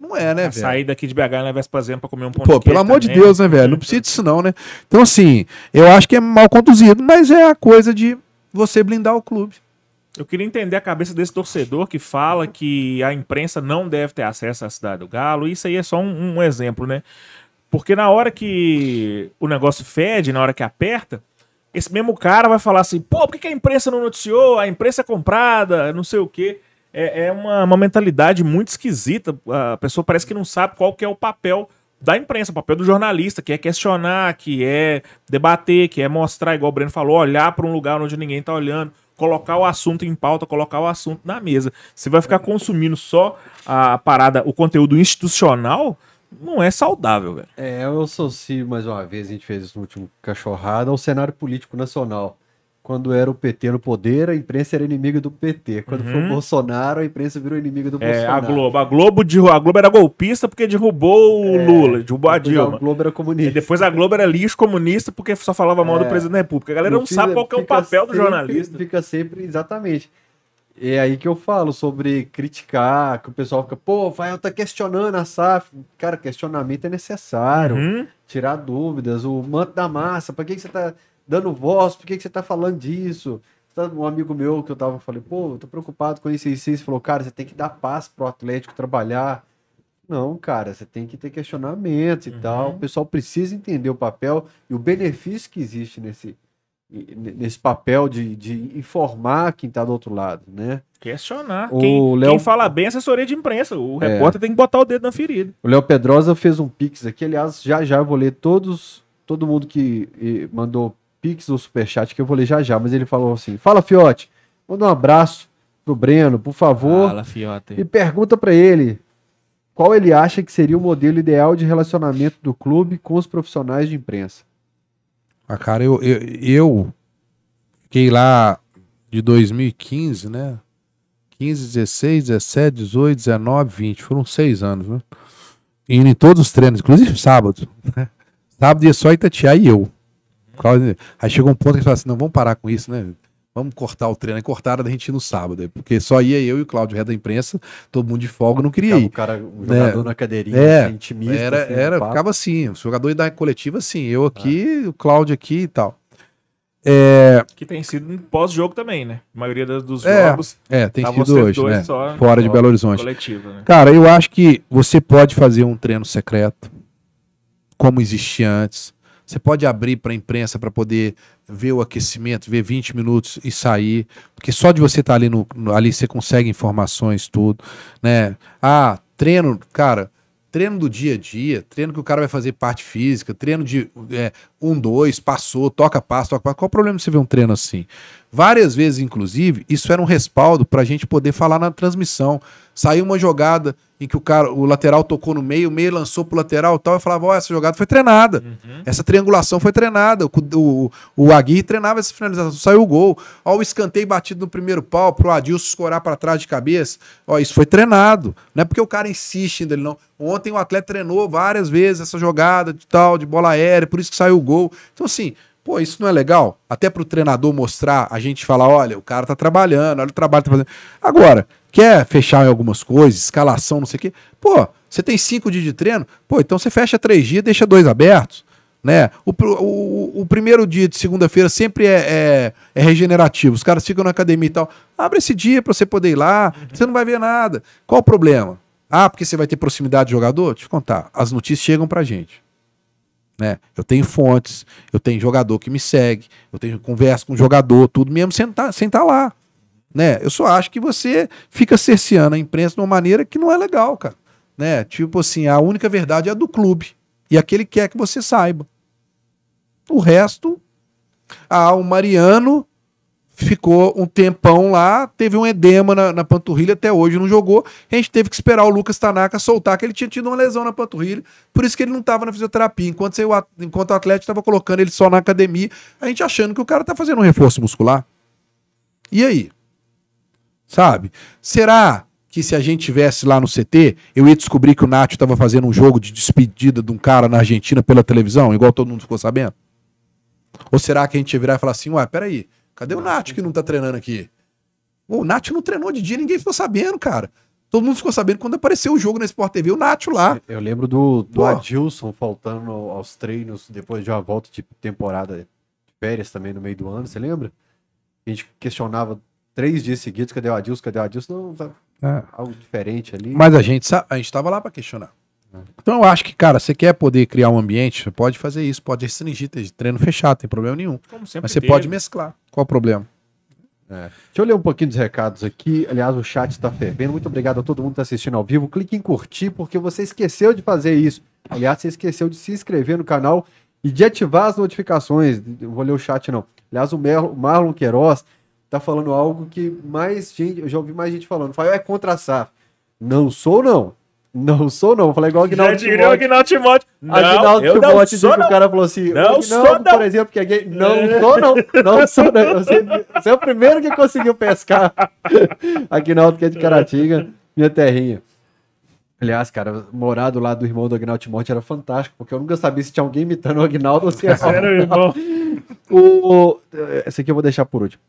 Não é, né, velho? Sair daqui de BH esse Vespasiano pra comer um pão Pô, de pelo amor também. de Deus, né, né, velho? Não precisa disso, não, né? Então, assim, eu acho que é mal conduzido, mas é a coisa de você blindar o clube. Eu queria entender a cabeça desse torcedor que fala que a imprensa não deve ter acesso à cidade do Galo. Isso aí é só um, um exemplo, né? Porque na hora que o negócio fede, na hora que aperta, esse mesmo cara vai falar assim: pô, por que a imprensa não noticiou? A imprensa é comprada, não sei o quê. É, é uma, uma mentalidade muito esquisita. A pessoa parece que não sabe qual que é o papel da imprensa, o papel do jornalista, que é questionar, que é debater, que é mostrar, igual o Breno falou, olhar para um lugar onde ninguém está olhando, colocar o assunto em pauta, colocar o assunto na mesa. Você vai ficar consumindo só a parada, o conteúdo institucional, não é saudável, velho. É, eu sou se mais uma vez a gente fez isso no último cachorrada, o cenário político nacional. Quando era o PT no poder, a imprensa era inimiga do PT. Quando uhum. foi o uhum. Bolsonaro, a imprensa virou inimiga do é, Bolsonaro. A Globo, a Globo, de, a Globo era golpista porque derrubou o é, Lula, derrubou a Dilma. A Globo era comunista. E depois a Globo era lixo comunista porque só falava mal é, do presidente da República. A galera não, sabe qual é o papel sempre, do jornalista. Fica sempre, exatamente é aí que eu falo sobre criticar, que o pessoal fica, pô, Fael tá questionando a SAF. Cara, questionamento é necessário. Uhum. Tirar dúvidas, o manto da massa, pra que, que você tá dando voz, por que, que você tá falando disso? Tá, um amigo meu que eu tava, falei, pô, eu tô preocupado com isso e isso, falou, cara, você tem que dar paz pro Atlético trabalhar. Não, cara, você tem que ter questionamento e uhum. tal. O pessoal precisa entender o papel e o benefício que existe nesse, nesse papel de, de informar quem está do outro lado, né? Questionar. O quem, quem fala bem é assessoria de imprensa. O é. repórter tem que botar o dedo na ferida. O Léo Pedrosa fez um pix aqui. Aliás, já já eu vou ler todos, todo mundo que mandou pix ou superchat, que eu vou ler já já. Mas ele falou assim: Fala, Fiote, manda um abraço pro Breno, por favor. Fala, Fiote. E pergunta para ele qual ele acha que seria o modelo ideal de relacionamento do clube com os profissionais de imprensa. Ah, cara, eu, eu, eu fiquei lá de 2015, né? 15, 16, 17, 18, 19, 20. Foram seis anos, né? Indo em todos os treinos, inclusive sábado. Né? Sábado ia só Itatiaia e eu. Aí chegou um ponto que a gente falou assim: não, vamos parar com isso, né? Vamos cortar o treino. Né? Aí cortaram a gente no sábado, é, porque só ia eu e o Cláudio, ré da imprensa, todo mundo de folga, não queria ir. O cara, o né? jogador é, na cadeirinha, é, assim, intimista. Era, assim, era, ficava assim, o jogador da coletiva assim, eu ah. aqui, ah. o Cláudio aqui e tal. É... Que tem sido pós-jogo também, né? A maioria dos é, jogos. É, é tem sido hoje, né? Só, né? Fora de Belo Horizonte. Coletiva, né? Cara, eu acho que você pode fazer um treino secreto, como existia antes. Você pode abrir para a imprensa para poder ver o aquecimento, ver 20 minutos e sair, porque só de você estar tá ali no, ali você consegue informações tudo, né? Ah, treino, cara, treino do dia a dia, treino que o cara vai fazer parte física, treino de é, um, dois, passou, toca passo, toca passo. Qual o problema de você ver um treino assim? Várias vezes, inclusive, isso era um respaldo para a gente poder falar na transmissão. Saiu uma jogada, em que o cara, o lateral tocou no meio, o meio lançou pro lateral e tal, eu falava, ó, oh, essa jogada foi treinada. Uhum. Essa triangulação foi treinada. O, o, o Agui treinava essa finalização, saiu o gol. Ó, o escanteio batido no primeiro pau pro Adilson escorar para trás de cabeça. Ó, isso foi treinado. Não é porque o cara insiste ainda, ele não. Ontem o atleta treinou várias vezes essa jogada de tal, de bola aérea, por isso que saiu o gol. Então, assim, Pô, isso não é legal? Até para o treinador mostrar, a gente falar, olha, o cara tá trabalhando, olha o trabalho que tá fazendo. Agora, quer fechar em algumas coisas, escalação, não sei o quê. Pô, você tem cinco dias de treino? Pô, então você fecha três dias, deixa dois abertos. Né? O, o, o primeiro dia de segunda-feira sempre é, é, é, regenerativo. Os caras ficam na academia e tal. Abre esse dia para você poder ir lá, uhum. você não vai ver nada. Qual o problema? Ah, porque você vai ter proximidade de jogador? Deixa eu contar. As notícias chegam pra gente. Né? Eu tenho fontes, eu tenho jogador que me segue, eu tenho conversa com jogador, tudo mesmo sem tá, estar tá, lá. Né? Eu só acho que você fica cerceando a imprensa de uma maneira que não é legal, cara. Né? Tipo assim, a única verdade é a do clube. E aquele quer que você saiba. O resto, ah, o Mariano ficou um tempão lá, teve um edema na, na, panturrilha, até hoje não jogou. A gente teve que esperar o Lucas Tanaka soltar, que ele tinha tido uma lesão na panturrilha, por isso que ele não estava na fisioterapia. Enquanto, você, enquanto o atleta estava colocando ele só na academia, a gente achando que o cara está fazendo um reforço muscular. E aí? Sabe? Será que se a gente tivesse lá no CT, eu ia descobrir que o Nacho estava fazendo um jogo de despedida de um cara na Argentina pela televisão, igual todo mundo ficou sabendo? Ou será que a gente ia virar e falar assim, ué, peraí, Cadê o Nath que não tá treinando aqui? Pô, o Nath não treinou de dia, ninguém ficou sabendo, cara. Todo mundo ficou sabendo quando apareceu o jogo na Sport TV, o Nath lá. Eu lembro do, do Adilson faltando aos treinos depois de uma volta de temporada de férias também no meio do ano, você lembra? A gente questionava três dias seguidos, cadê o Adilson, cadê o Adilson? Não, tá é. algo diferente ali. Mas a gente, a gente tava lá para questionar. Então eu acho que, cara, você quer poder criar um ambiente, você pode fazer isso, pode restringir, ter treino fechado, tem problema nenhum. Mas você teve. pode né? mesclar. Qual o problema? É. Deixa eu ler um pouquinho dos recados aqui. Aliás, o chat está fervendo. Muito obrigado a todo mundo que está assistindo ao vivo. Clique em curtir, porque você esqueceu de fazer isso. Aliás, você esqueceu de se inscrever no canal e de ativar as notificações. Não vou ler o chat, não. Aliás, o Marlon Queiroz está falando algo que mais gente. Eu já ouvi mais gente falando. Fael é contra a SAF. Não sou, não. Não sou, não. falei igual o Agnaldo Já diria o Agnaldo Timóteo. Timóteo que o cara falou assim, não sou, não. por exemplo, que é gay. Não sou, não. Não sou, não. Você, você é o primeiro que conseguiu pescar. Agnaldo que é de Caratinga, minha terrinha. Aliás, cara, morar do lado do irmão do Agnaldo Timóteo era fantástico, porque eu nunca sabia se tinha alguém imitando o Agnaldo ou se era só. Era o irmão. O, o, esse aqui eu vou deixar por último.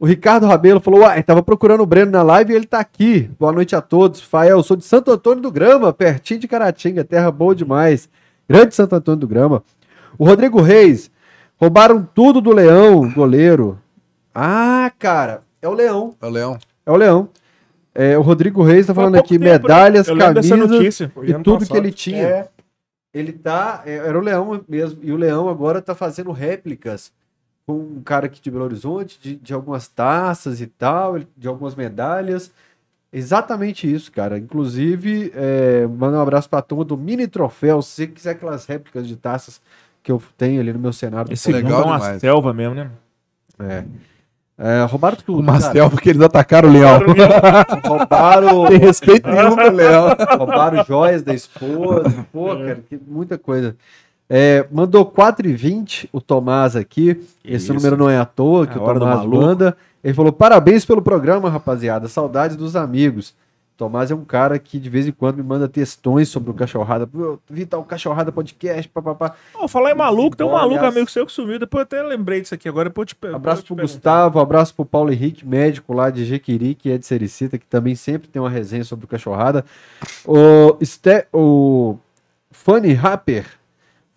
O Ricardo Rabelo falou: Uai, tava procurando o Breno na live e ele tá aqui. Boa noite a todos. Fael, sou de Santo Antônio do Grama, pertinho de Caratinga, terra boa demais. Grande Santo Antônio do Grama. O Rodrigo Reis, roubaram tudo do Leão, goleiro. Ah, cara, é o Leão. É o Leão. É o Leão. É, o Rodrigo Reis tá falando aqui: tempo, né? medalhas, camisas e tudo passado. que ele tinha. É. Ele tá. É, era o Leão mesmo. E o Leão agora tá fazendo réplicas com um cara aqui de Belo Horizonte, de, de algumas taças e tal, de algumas medalhas. Exatamente isso, cara. Inclusive, é, manda um abraço pra turma do Mini Troféu. Se você quiser aquelas réplicas de taças que eu tenho ali no meu cenário. Esse legal é uma demais. selva mesmo, né? É. É, roubaram tudo. Uma cara. selva que eles atacaram o leão. Roubaram. Tem respeito nenhum pro leão. Roubaram joias da esposa. Pô, cara, que, muita coisa. É, mandou 4,20 o Tomás aqui. Que Esse isso. número não é à toa, que é o Tomás manda. Ele falou: parabéns pelo programa, rapaziada. Saudades dos amigos. Tomás é um cara que de vez em quando me manda textões sobre o Cachorrada. Vital Cachorrada Podcast, papapá. Oh, falar é maluco, tem um maluco amigo seu que sumiu. Depois eu até lembrei disso aqui agora. Depois te Abraço pro Gustavo, abraço pro Paulo Henrique, médico lá de Jequiri, que é de Sericita, que também sempre tem uma resenha sobre o Cachorrada. O, Ste... o Funny Rapper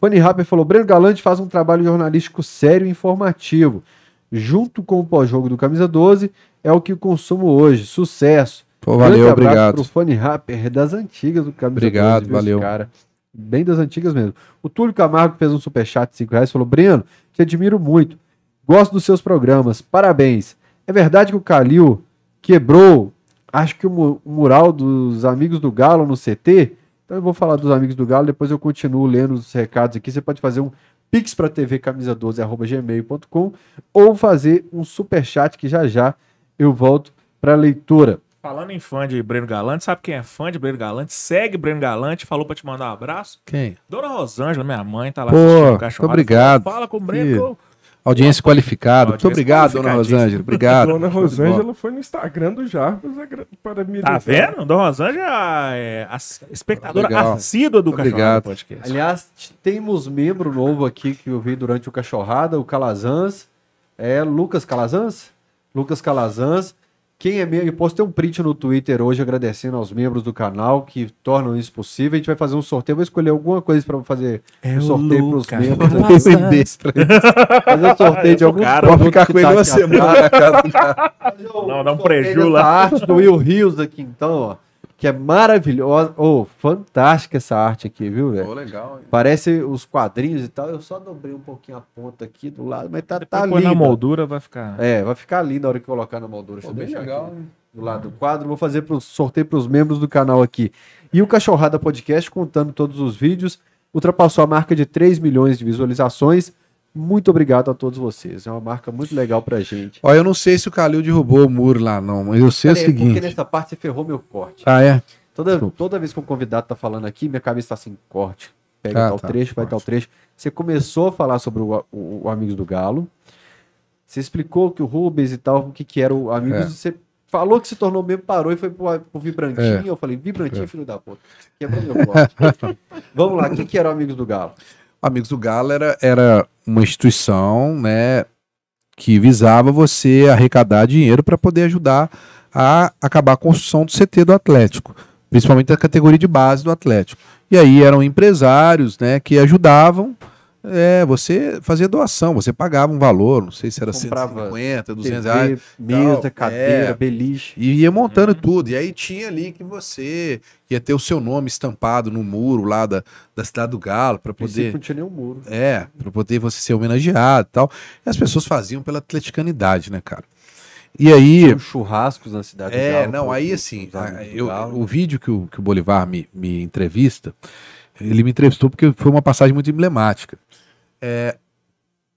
Fanny Rapper falou: Breno Galante faz um trabalho jornalístico sério e informativo. Junto com o pós-jogo do Camisa 12, é o que consumo hoje. Sucesso. Pô, valeu, abraço obrigado. pro Fanny Rapper das antigas do Camisa obrigado, 12. Obrigado, valeu. Cara. Bem das antigas mesmo. O Túlio Camargo fez um superchat de 5 reais e falou: Breno, te admiro muito. Gosto dos seus programas. Parabéns. É verdade que o Calil quebrou, acho que o mural dos amigos do Galo no CT então eu vou falar dos amigos do Galo, depois eu continuo lendo os recados aqui. Você pode fazer um pix para TV camisa 12 arroba gmail.com ou fazer um super chat que já já eu volto para leitura. Falando em fã de Breno Galante, sabe quem é fã de Breno Galante? Segue Breno Galante, falou pra te mandar um abraço. Quem? Dona Rosângela, minha mãe, tá lá Pô, assistindo o cachorro. Obrigado. Fala com o Breno. Que... Audiência qualificada. Audiência Muito obrigado, dona Rosângela. Obrigado. dona Rosângela foi no Instagram do Jarbas para me. Tá vendo? Dona Rosângela é a espectadora Legal. assídua do Cachorrada Podcast. Aliás, temos membro novo aqui que eu vi durante o Cachorrada, o Calazans. É Lucas Calazans? Lucas Calazans. Quem é membro, eu posso ter um print no Twitter hoje agradecendo aos membros do canal que tornam isso possível. A gente vai fazer um sorteio, vou escolher alguma coisa para fazer é um sorteio para os membros. Vou Fazer um sorteio de algum cara, vou ficar com ele tá uma semana. cara, cara. Não, dá um prejuízo lá. arte do Will Rios aqui então, ó que é maravilhosa. oh, fantástica essa arte aqui, viu, velho? Oh, legal. Hein? Parece os quadrinhos e tal. Eu só dobrei um pouquinho a ponta aqui do lado, mas tá, tá lindo na moldura vai ficar. É, vai ficar lindo a hora que colocar na moldura. Pô, oh, bem legal, aqui, Do lado do quadro, vou fazer para sorteio para os membros do canal aqui. E o Cachorrada Podcast, contando todos os vídeos, ultrapassou a marca de 3 milhões de visualizações muito obrigado a todos vocês. É uma marca muito legal pra gente. Olha, eu não sei se o Calil derrubou o muro lá, não, mas eu sei o é seguinte. Porque nessa parte você ferrou meu corte. Ah, é? Toda, toda vez que um convidado tá falando aqui, minha cabeça tá assim, corte. Pega ah, tal tá, trecho, vai tal trecho. Você começou a falar sobre o, o, o, Amigos do Galo. Você explicou que o Rubens e tal, o que, que era o Amigos. É. Você falou que se tornou mesmo parou e foi pro, pro Vibrantinho. É. Eu falei, Vibrantinho, é. filho da puta. Quebrou meu corte. Vamos lá, o que, que era o Amigos do Galo? Amigos do Galo era, uma instituição né, que visava você arrecadar dinheiro para poder ajudar a acabar a construção do CT do Atlético, principalmente da categoria de base do Atlético. E aí eram empresários né, que ajudavam é, você fazia doação, você pagava um valor, não sei se era Comprava 150, 200 TV, reais. Mesa, tal. cadeira, é, beliche. E ia montando uhum. tudo. E aí tinha ali que você ia ter o seu nome estampado no muro lá da, da Cidade do Galo, para poder. Não tinha nenhum muro. É, para poder você ser homenageado e tal. E as pessoas faziam pela atleticanidade, né, cara? E aí. Tinha churrascos na cidade. É, Galo, não, aí assim, eu, o vídeo que o, que o Bolivar me, me entrevista, ele me entrevistou porque foi uma passagem muito emblemática. É,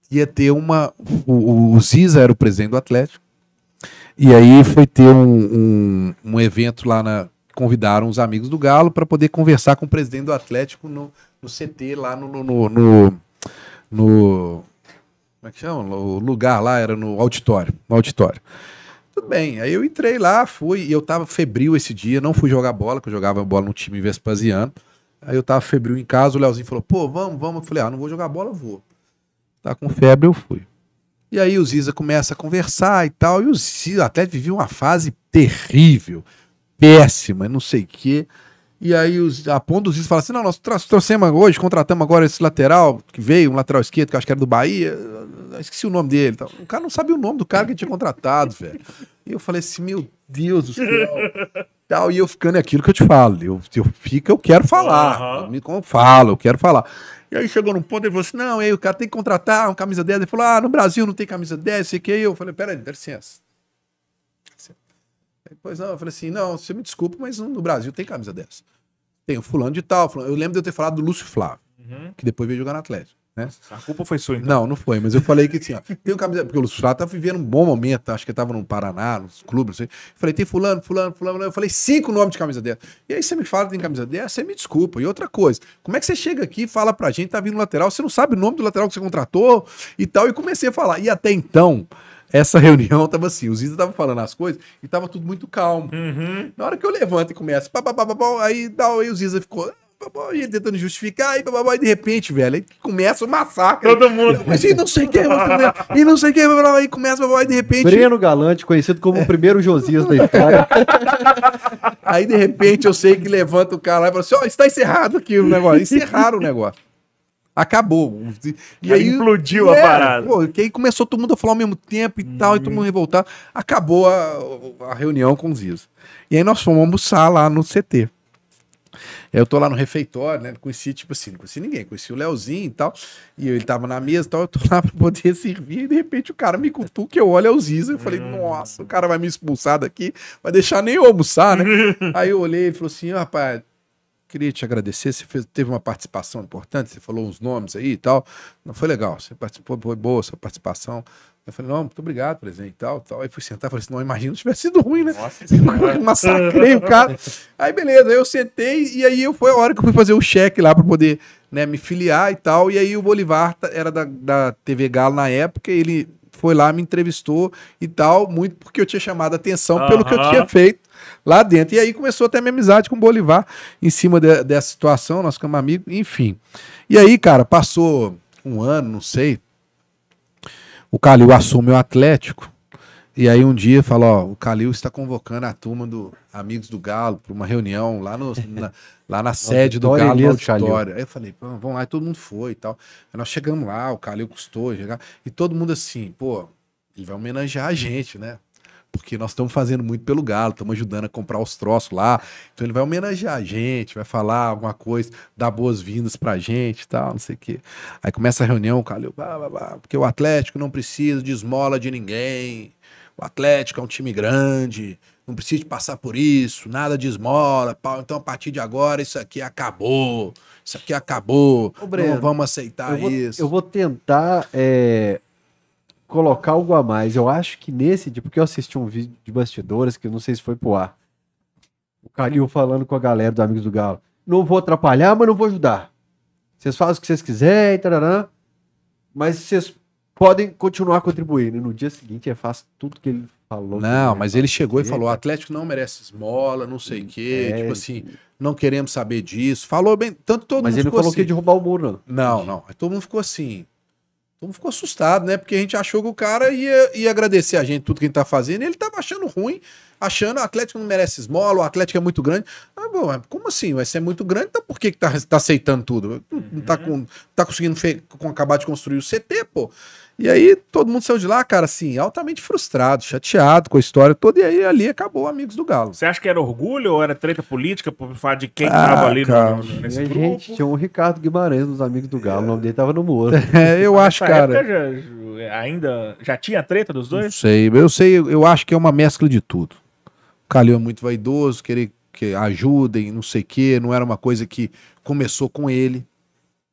ia ter uma. O, o Ziza era o presidente do Atlético. E aí foi ter um, um, um evento lá na. Convidaram os amigos do Galo para poder conversar com o presidente do Atlético no, no CT, lá no, no, no, no como é que chama? O lugar lá era no auditório, no auditório. Tudo bem, aí eu entrei lá, fui, e eu tava febril esse dia, não fui jogar bola, que eu jogava bola no time Vespasiano. Aí eu tava febril em casa, o Leozinho falou, pô, vamos, vamos. Eu falei, ah, não vou jogar bola, eu vou. Tá com febre, eu fui. E aí o Ziza começa a conversar e tal, e o Ziza até vivia uma fase terrível, péssima, não sei o quê. E aí os, a ponta dos fala assim: não, nós trouxemos hoje, contratamos agora esse lateral que veio, um lateral esquerdo, que acho que era do Bahia. Esqueci o nome dele. Então, o cara não sabia o nome do cara que tinha contratado, velho. E eu falei assim: meu Deus do céu. Tal, e eu ficando é aquilo que eu te falo. Eu, eu fico, eu quero falar. Uhum. Eu me falo, eu quero falar. E aí chegou num ponto, ele falou assim: não, aí o cara tem que contratar uma camisa 10. Ele falou: ah, no Brasil não tem camisa 10, sei que. Eu falei: peraí, dá licença Pois não, eu falei assim, não, você me desculpa, mas no Brasil tem camisa dessa. Tem o fulano de tal, fulano. eu lembro de eu ter falado do Lúcio Flávio, uhum. que depois veio jogar no Atlético. Né? A culpa foi sua, então. Não, não foi, mas eu falei que tinha. Assim, tem o camisa, porque o Lúcio Flávio tá vivendo um bom momento, acho que tava no Paraná, nos clubes, não sei. Falei, tem fulano, fulano, fulano, eu falei cinco nomes de camisa dessa E aí você me fala tem camisa dessa você me desculpa. E outra coisa, como é que você chega aqui e fala pra gente, tá vindo lateral, você não sabe o nome do lateral que você contratou e tal, e comecei a falar. E até então, essa reunião tava assim, os isa tava falando as coisas e tava tudo muito calmo. Uhum. Na hora que eu levanto e começo, pá, pá, pá, pá, aí dá aí os isa ficou ah, ele tentando justificar, aí, e de repente, velho, aí começa o massacre. Todo mundo. Mas e não sei quem, e não sei quem, aí começa, e de repente. Breno Galante, conhecido como é. o primeiro Josias da história. aí, de repente, eu sei que levanta o cara lá e fala assim: ó, oh, está encerrado aqui o negócio. Encerraram o negócio acabou. E aí, implodiu é, a parada. Pô, que aí começou todo mundo a falar ao mesmo tempo e uhum. tal, e todo uhum. mundo revoltado. Acabou a, a reunião com os Ziz. E aí nós fomos almoçar lá no CT. Eu tô lá no refeitório, né? Conheci, tipo assim, não conheci ninguém, conheci o Leozinho e tal. E ele tava na mesa e tal, eu tô lá pra poder servir. E de repente o cara me cutuca, eu olho, é o Ziza. Eu falei, uhum. nossa, o cara vai me expulsar daqui, vai deixar nem eu almoçar, né? Aí eu olhei e falou assim, rapaz, queria te agradecer. Você fez, teve uma participação importante, você falou uns nomes aí e tal. Não foi legal, você participou, foi boa a sua participação. Eu falei, não, muito obrigado, presidente, tal, tal. Aí fui sentar, falei assim, não, imagina se tivesse sido ruim, né? Nossa, Massacrei o cara. Aí, beleza, aí eu sentei e aí eu, foi a hora que eu fui fazer o cheque lá para poder né, me filiar e tal. E aí o Bolivar era da, da TV Galo na época, ele foi lá, me entrevistou e tal, muito porque eu tinha chamado a atenção pelo que eu tinha feito lá dentro. E aí começou a minha amizade com o Bolivar em cima de, dessa situação, nós ficamos amigos, enfim. E aí, cara, passou um ano, não sei. O Calil assumiu o Atlético. E aí um dia falou, ó, o Calil está convocando a turma do Amigos do Galo para uma reunião lá, no, na, lá na sede do Galo, no auditório. Aí eu falei, vamos lá, e todo mundo foi e tal. Aí nós chegamos lá, o Calil custou chegar, e todo mundo assim, pô, ele vai homenagear a gente, né? porque nós estamos fazendo muito pelo Galo, estamos ajudando a comprar os troços lá. Então ele vai homenagear a gente, vai falar alguma coisa, dar boas-vindas pra gente e tal, não sei o quê. Aí começa a reunião, o Calil, bah, bah, bah, porque o Atlético não precisa de esmola de ninguém. O Atlético é um time grande, não precisa passar por isso, nada de esmola, pau. Então, a partir de agora, isso aqui acabou. Isso aqui acabou. Ô, Breno, não vamos aceitar eu vou, isso. Eu vou tentar é, colocar algo a mais. Eu acho que nesse dia, porque eu assisti um vídeo de bastidores que eu não sei se foi pro ar. O Calil falando com a galera dos Amigos do Galo. Não vou atrapalhar, mas não vou ajudar. Vocês fazem o que vocês quiserem, tarará, mas vocês podem continuar contribuindo. E no dia seguinte, ele faz tudo que ele falou. Não, mas ele chegou e falou: o Atlético não merece esmola, não sei o quê. É, tipo assim, não queremos saber disso. Falou bem. Tanto todo mas mundo. Mas ele não falou assim. que ia assim. derrubar o muro, não. Não, não. Todo mundo ficou assim. Todo ficou assustado, né? Porque a gente achou que o cara ia, ia agradecer a gente tudo que a gente tá fazendo. E ele tava achando ruim, achando o Atlético não merece esmola, o Atlético é muito grande. Ah, bom, como assim? Vai ser é muito grande, então por que, que tá, tá aceitando tudo? Não, tá, uhum. com, tá conseguindo fe, com, acabar de construir o CT, pô. E aí todo mundo saiu de lá, cara, assim, altamente frustrado, chateado com a história toda, e aí ali acabou Amigos do Galo. Você acha que era orgulho ou era treta política por falar de quem ah, tava ali cara, no, nesse grupo? Gente, tinha um Ricardo Guimarães nos Amigos do Galo, é. o nome dele tava no muro. É, eu acho, cara. Já, ainda já tinha treta dos dois? Não sei, eu sei, eu acho que é uma mescla de tudo. O Calil é muito vaidoso, querer que ajudem, não sei o quê, não era uma coisa que começou com ele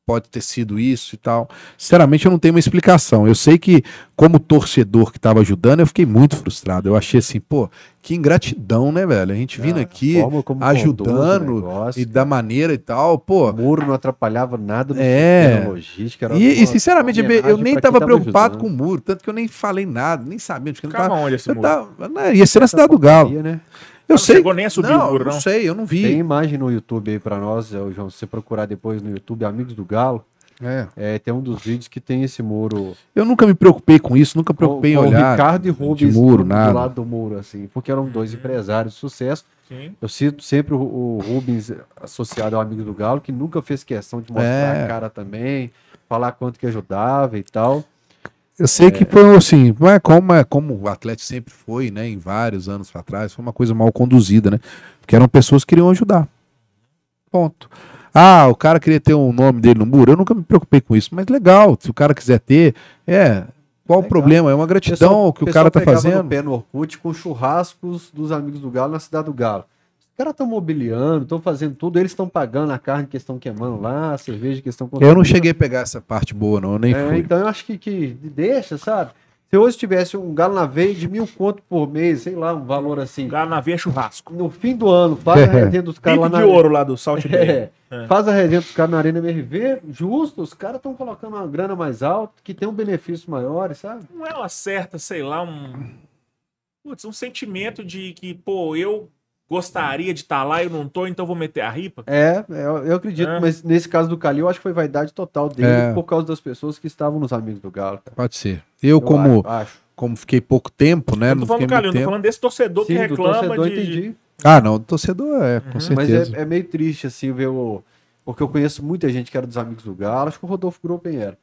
pode ter sido isso e tal. Sinceramente, eu não tenho uma explicação. Eu sei que, como torcedor que estava ajudando, eu fiquei muito frustrado. Eu achei assim, pô, que ingratidão, né, velho? A gente vindo ah, aqui ajudando negócio, e cara. da né? maneira e tal, pô. O muro não atrapalhava nada no é. logística. Era e, e sinceramente, eu nem estava preocupado ajudando. com o muro, tanto que eu nem falei nada, nem sabia. Calma, tava, onde esse muro? Tava, né, ia ser na Cidade do Galo. Né? Eu não sei. Chegou nem a subir não, o muro Não sei, eu não vi. Tem imagem no YouTube aí para nós, é, João. Se você procurar depois no YouTube, Amigos do Galo. É. é. Tem um dos vídeos que tem esse muro. Eu nunca me preocupei com isso, nunca preocupei com, em olhar. O Ricardo e Rubens muro, do lado do muro, assim, porque eram dois hum. empresários de sucesso. Sim. Eu cito sempre o, o, Rubens associado ao amigo do Galo, que nunca fez questão de mostrar é. a cara também, falar quanto que ajudava e tal. Eu sei é... que foi assim, é como, é como o Atlético sempre foi, né, em vários anos para trás, foi uma coisa mal conduzida, né? Porque eram pessoas que queriam ajudar. Ponto. Ah, o cara queria ter o um nome dele no muro. Eu nunca me preocupei com isso, mas legal, se o cara quiser ter, é, qual legal. o problema? É uma gratidão pessoal, que o cara tá fazendo. No pé no Orkut com churrascos dos amigos do Galo na cidade do Galo caras estão mobiliando, estão fazendo tudo, eles estão pagando a carne que estão queimando lá, a cerveja que estão Eu não cheguei a pegar essa parte boa, não, eu nem é, fui. Então eu acho que, que deixa, sabe? Se hoje tivesse um galo na veia de mil conto por mês, sei lá, um valor assim. Galo na veia é churrasco. No fim do ano, faz a é. resenha dos caras lá na. de ouro lá do Salt é, é, é. Faz a resenha dos caras na Arena MRV, justo, os caras estão colocando uma grana mais alta, que tem um benefício maior, sabe? Não é uma certa, sei lá, um. Putz, um sentimento de que, pô, eu gostaria de estar tá lá, eu não tô, então vou meter a ripa? É, é, eu, eu acredito, é. mas nesse caso do Calil, eu acho que foi vaidade total dele é. por causa das pessoas que estavam nos amigos do Galo. Cara. Pode ser. Eu, eu como acho, acho. como fiquei pouco tempo, né? Eu não tô falando do Calil, tempo. tô falando desse torcedor Sim, que reclama torcedor, de... Entendi. Ah, não, do torcedor é, uhum. com certeza. Mas é, é, meio triste, assim, ver o... Porque eu conheço muita gente que era dos amigos do Galo, acho que o Rodolfo Gruppen era.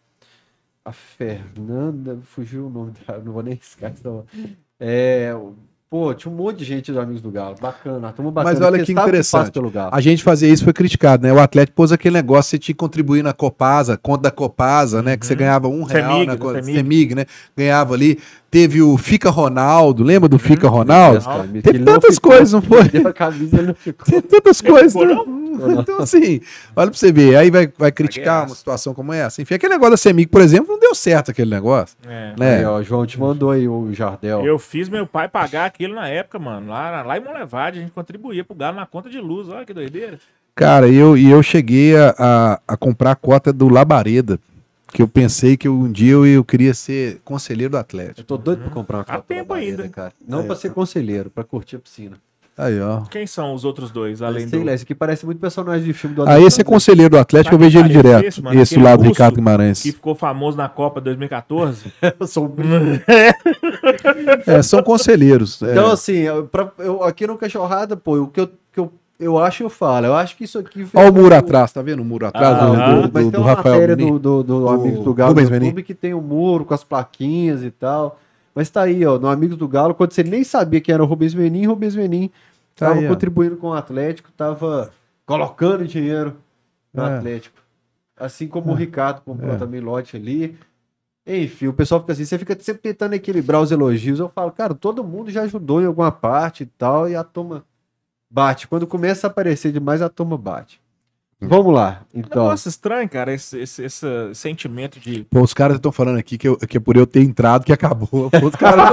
A Fernanda, fugiu o nome dela, não vou nem Então... É, Pô, tinha um monte de gente dos amigos do Galo. Bacana, turma bacana. Mas olha que interessante. a gente fazia isso foi criticado, né? O Atlético pôs aquele negócio, você tinha que contribuir na Copasa, conta da Copasa, né? Que uhum. você ganhava um real Semig, né? na Semig. Semig, né? Ganhava ali Teve o Fica Ronaldo, lembra do Fica hum, Ronaldo? Camisa, Teve tantas coisas, não foi? Camisa, não Teve tantas coisas. Né? Não? Então, assim, olha pra você ver. Aí vai, vai criticar uma situação como essa. Enfim, aquele negócio da Semic, por exemplo, não deu certo aquele negócio. É. Né? Aí, ó, o João te mandou aí o Jardel. Eu fiz meu pai pagar aquilo na época, mano. Lá, lá em Molevade, a gente contribuía pro Galo na conta de luz. Olha que doideira. Cara, eu, e eu cheguei a, a, a comprar a cota do Labareda que eu pensei que um dia eu, eu queria ser conselheiro do Atlético. Eu tô doido uhum. pra comprar uma Há tempo ainda. Né, cara. Não aí, pra ser conselheiro, pra curtir a piscina. Aí, ó. Quem são os outros dois, além sei do... Lá, esse aqui parece muito personagem de filme do Atlético. Ah, esse é conselheiro do Atlético, eu vejo ele direto. Esse, mano, esse lá do Ricardo Guimarães. Que ficou famoso na Copa 2014. eu sou... é, são conselheiros. Então, é. Então, assim, pra, eu, aqui no Cachorrada, pô, o que eu, que eu eu acho, eu falo. Eu acho que isso aqui. Olha o muro do... atrás, tá vendo o muro atrás ah, do, do, mas do, tem uma matéria do, do, do Amigos do Galo Rubens do que tem o um muro com as plaquinhas e tal. Mas tá aí, ó, no amigo do Galo, quando você nem sabia que era o Rubens Menin, Rubens Menin tá tava aí, contribuindo ó. com o Atlético, tava colocando dinheiro no é. Atlético. Assim como é. o Ricardo comprou é. também lote ali. Enfim, o pessoal fica assim, você fica sempre tentando equilibrar os elogios. Eu falo, cara, todo mundo já ajudou em alguma parte e tal, e a turma bate. Quando começa a aparecer demais, a turma bate. Vamos lá, é então. Nossa, estranho, cara, esse, esse, esse sentimento de. Pô, os caras estão falando aqui que, eu, que é por eu ter entrado que acabou. Pô, os caras.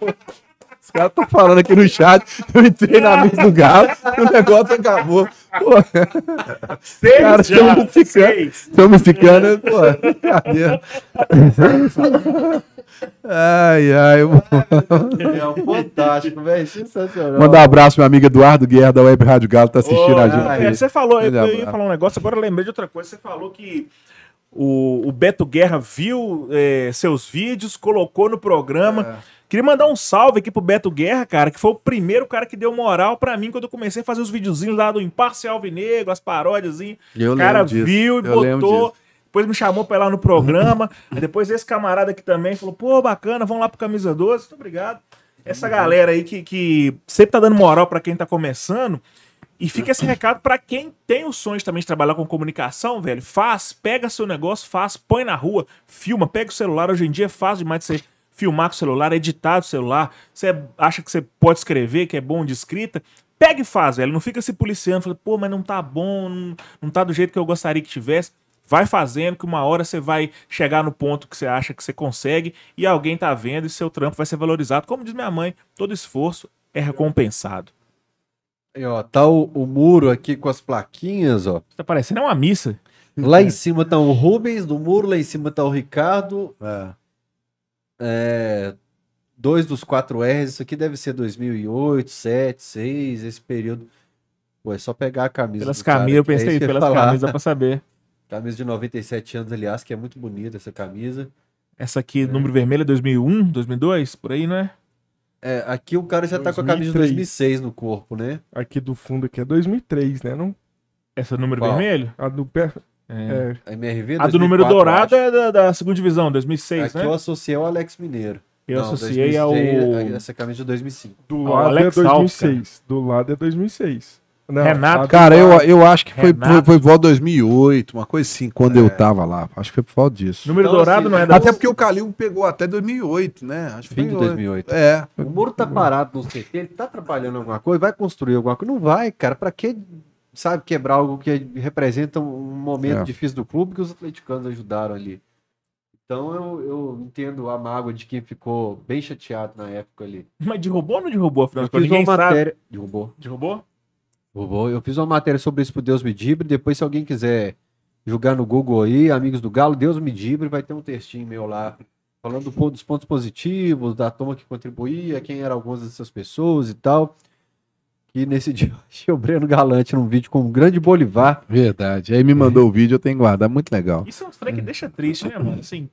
Os caras estão falando aqui no chat, eu entrei na mesa do galo, o negócio acabou. Pô, seis cara, já, sou mexicano, seis. sou né, pô, Ai, ai, é, é fantástico, velho, sensacional. Mandar um abraço, meu amigo Eduardo Guerra da Web Rádio Galo, tá assistindo a gente. é, você falou, eu, eu é ia falar um negócio, agora eu lembrei de outra coisa, você falou que o, o Beto Guerra viu é, seus vídeos, colocou no programa... É. Queria mandar um salve aqui pro Beto Guerra, cara, que foi o primeiro cara que deu moral para mim quando eu comecei a fazer os videozinhos lá do Imparcial Vinegro, as paródias. O cara viu e eu botou. Depois me chamou pra ir lá no programa. depois esse camarada aqui também falou: pô, bacana, vamos lá pro Camisa 12. Muito obrigado. Essa uhum. galera aí que, que sempre tá dando moral para quem tá começando. E fica esse recado para quem tem o sonhos também de trabalhar com comunicação, velho. Faz, pega seu negócio, faz, põe na rua, filma, pega o celular. Hoje em dia é fácil demais de ser filmar com celular, editar do celular, você acha que você pode escrever, que é bom de escrita, pega e faz, velho. Não fica se policiando, fala, pô, mas não tá bom, não, não tá do jeito que eu gostaria que tivesse. Vai fazendo, que uma hora você vai chegar no ponto que você acha que você consegue e alguém tá vendo e seu trampo vai ser valorizado. Como diz minha mãe, todo esforço é recompensado. E, ó, tá o, o muro aqui com as plaquinhas, ó. Tá parecendo uma missa. Lá em cima tá o Rubens, do muro lá em cima tá o Ricardo. É. É, dois dos quatro R's, isso aqui deve ser 2008, 7, 6, esse período. Pô, é só pegar a camisa. Pelas camisas, eu é pensei, é pelas camisas dá pra saber. Camisa de 97 anos, aliás, que é muito bonita essa camisa. Essa aqui, é. número vermelho, é 2001, 2002, por aí, não é? É, aqui o cara já 2003. tá com a camisa de 2006 no corpo, né? Aqui do fundo aqui é 2003, né? Não... Essa número Qual? vermelho? A do pé. É. A MRV A do número dourado é da, da segunda divisão, 2006, Aqui né? eu associei ao Alex Mineiro. Eu Não, associei 2006, ao. Essa camisa de 2005. Do Ao lado Alex é 2006. Alves, do lado é 2006. Não, Renato, Cara, eu, eu acho que foi, foi, foi volta 2008, uma coisa assim, quando eu tava lá. Acho que foi por falta disso. Número Então, dourado assim, não é da. Até porque o Calil pegou até 2008, né? Acho que Fim de 2008. É. O muro tá parado no CT, ele tá trabalhando alguma coisa, vai construir alguma coisa. Não vai, cara. Pra que sabe quebrar algo que representa um momento é. difícil do clube que os atleticanos ajudaram ali. Então eu, eu entendo a mágoa de quem ficou bem chateado na época ali. Mas derrubou ou não derrubou a França? Eu fiz uma matéria... Sabe. Derrubou. Derrubou? Derrubou. Eu fiz uma matéria sobre isso pro Deus me dibre. Depois, se alguém quiser jogar no Google aí, amigos do Galo, Deus me dibre, vai ter um textinho meu lá falando dos pontos positivos, da turma que contribuía, quem eram algumas dessas pessoas e tal que nesse dia eu achei o Breno Galante num vídeo com o grande Bolivar. Verdade. Aí me mandou o vídeo, eu tenho que guardar, é muito legal. Isso é um strike que deixa triste, né, mano? Assim,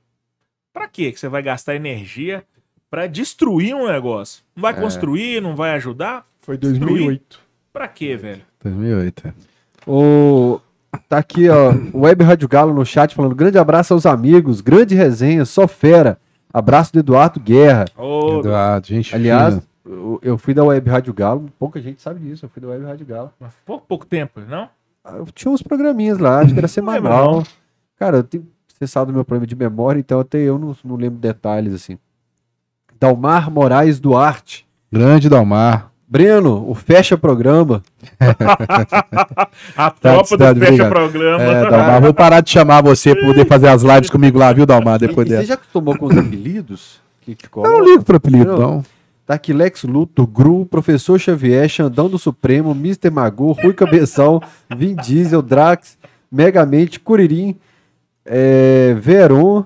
pra quê que você vai gastar energia para destruir um negócio? Não vai é. construir, não vai ajudar? Foi 2008. Destruir. Pra quê, velho? 2008, O... É. Tá aqui, ó, Web Rádio Galo no chat falando, grande abraço aos amigos, grande resenha, só fera. Abraço do Eduardo Guerra. Ô, Eduardo, gente Aliás, fina eu, eu, fui da Web Rádio Galo, pouca gente sabe disso, eu fui da Web Rádio Galo. Mas pouco, pouco tempo, não? Ah, eu tinha uns programinhas lá, acho que era semanal. É Cara, eu tenho, cessado o meu problema de memória, então até eu não, não lembro detalhes, assim. Dalmar Moraes Duarte. Grande Dalmar. Breno, o fecha programa. a tá tropa tá, do fecha obrigado. programa. É, Dalmar, vou parar de chamar você para poder fazer as lives comigo lá, viu, Dalmar, depois e, dessa. Você já acostumou com os apelidos? Que te eu não ligo para apelido, não. não. Taquilex Luto, Gru, Professor Xavier, Xandão do Supremo, Mr. Magu, Rui Cabeção, Vin Diesel, Drax, Megamente, Curirim, é, Veron.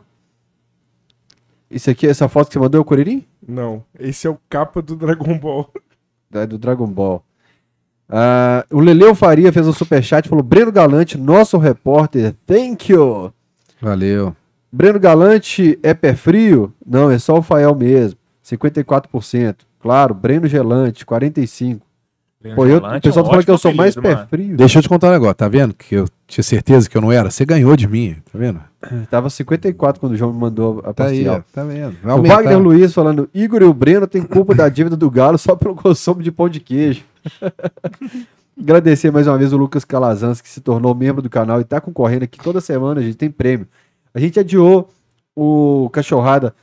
Isso aqui, essa foto que você mandou é o Curirim? Não, esse é o capa do Dragon Ball. É do Dragon Ball. Ah, o Leleu Faria fez um superchat, falou, Breno Galante, nosso repórter, thank you. Valeu. Breno Galante é pé frio? Não, é só o Fael mesmo. 54%. Claro, Breno Gelante, 45%. Gelante, é o pessoal é um tá falando que eu sou mais mano. pé frio. Deixa eu te contar um negócio, tá vendo? Que eu tinha certeza que eu não era. Você ganhou de mim, tá vendo? É, tava 54 quando o João me mandou a tá parcial. aí, tá vendo? o Wagner Luiz falando, Igor e o Breno têm culpa da dívida do Galo só pelo consumo de pão de queijo. Agradecer mais uma vez o Lucas Calazans, que se tornou membro do canal e tá concorrendo aqui toda semana, a gente tem prêmio. A gente adiou o Cachorrada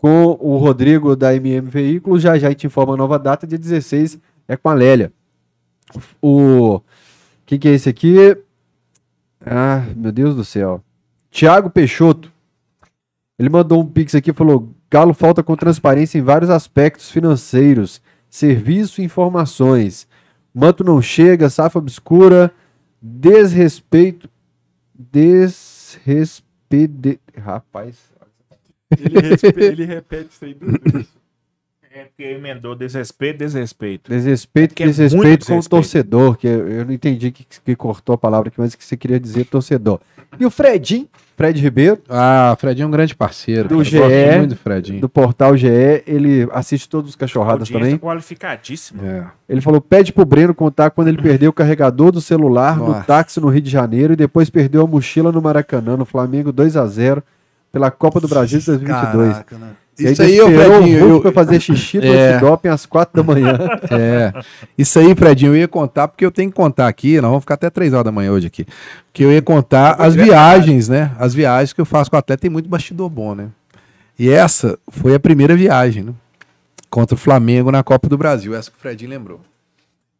com o Rodrigo da MM Veículos. Já já a gente informa a nova data, dia 16 é com a Lélia. O que, que é esse aqui? Ah, meu Deus do céu. Tiago Peixoto. Ele mandou um pix aqui falou: Galo falta com transparência em vários aspectos financeiros, serviço e informações. Manto não chega, safa obscura, desrespeito. Desrespeito. Rapaz. Ele, ele repete sempre isso. É porque emendou desrespeito, desrespeito. Desrespeito, é, é desrespeito é com o torcedor, que eu, eu não entendi que, que, cortou a palavra aqui, mas que você queria dizer torcedor. E o Fredinho, Fred Ribeiro. Ah, o Fredinho é um grande parceiro. Do GE, muito do, Fredinho. do portal GE, ele assiste todos os cachorradas também. qualificadíssimo. É. Ele falou, pede pro Breno contar quando ele perdeu o carregador do celular Nossa. no táxi no Rio de Janeiro e depois perdeu a mochila no Maracanã, no Flamengo 2 a 0 pela Copa do Brasil de 2022. Caraca, né? Isso aí, aí Predinho, eu fui fazer xixi do é. doping às quatro da manhã. É. Isso aí, Predinho, eu ia contar porque eu tenho que contar aqui, nós vamos ficar até três horas da manhã hoje aqui. Que eu ia contar as viagens, né? As viagens que eu faço com o atleta tem muito bastidor bom, né? E essa foi a primeira viagem, né? Contra o Flamengo na Copa do Brasil, essa que o Fredinho lembrou.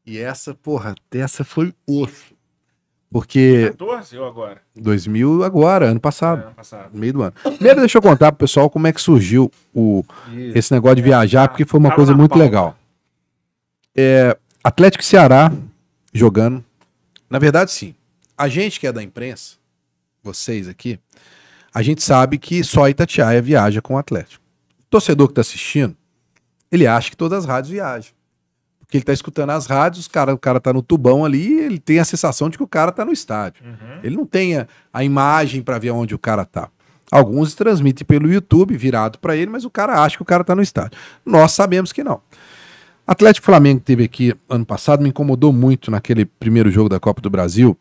E essa, porra, essa foi osso. Porque. 14 ou agora? 2000 agora, ano passado. É, ano passado. Meio do ano. Primeiro, deixa eu contar pro pessoal como é que surgiu o, esse negócio de é, viajar, porque foi uma coisa muito legal. É, Atlético Ceará jogando. Na verdade, sim. A gente que é da imprensa, vocês aqui, a gente sabe que só Itatiaia viaja com o Atlético. O torcedor que está assistindo, ele acha que todas as rádios viajam. Porque ele tá escutando as rádios, cara, o cara tá no tubão ali, ele tem a sensação de que o cara tá no estádio. Uhum. Ele não tem a, a imagem para ver onde o cara tá. Alguns transmitem pelo YouTube virado para ele, mas o cara acha que o cara tá no estádio. Nós sabemos que não. Atlético Flamengo teve aqui ano passado, me incomodou muito naquele primeiro jogo da Copa do Brasil.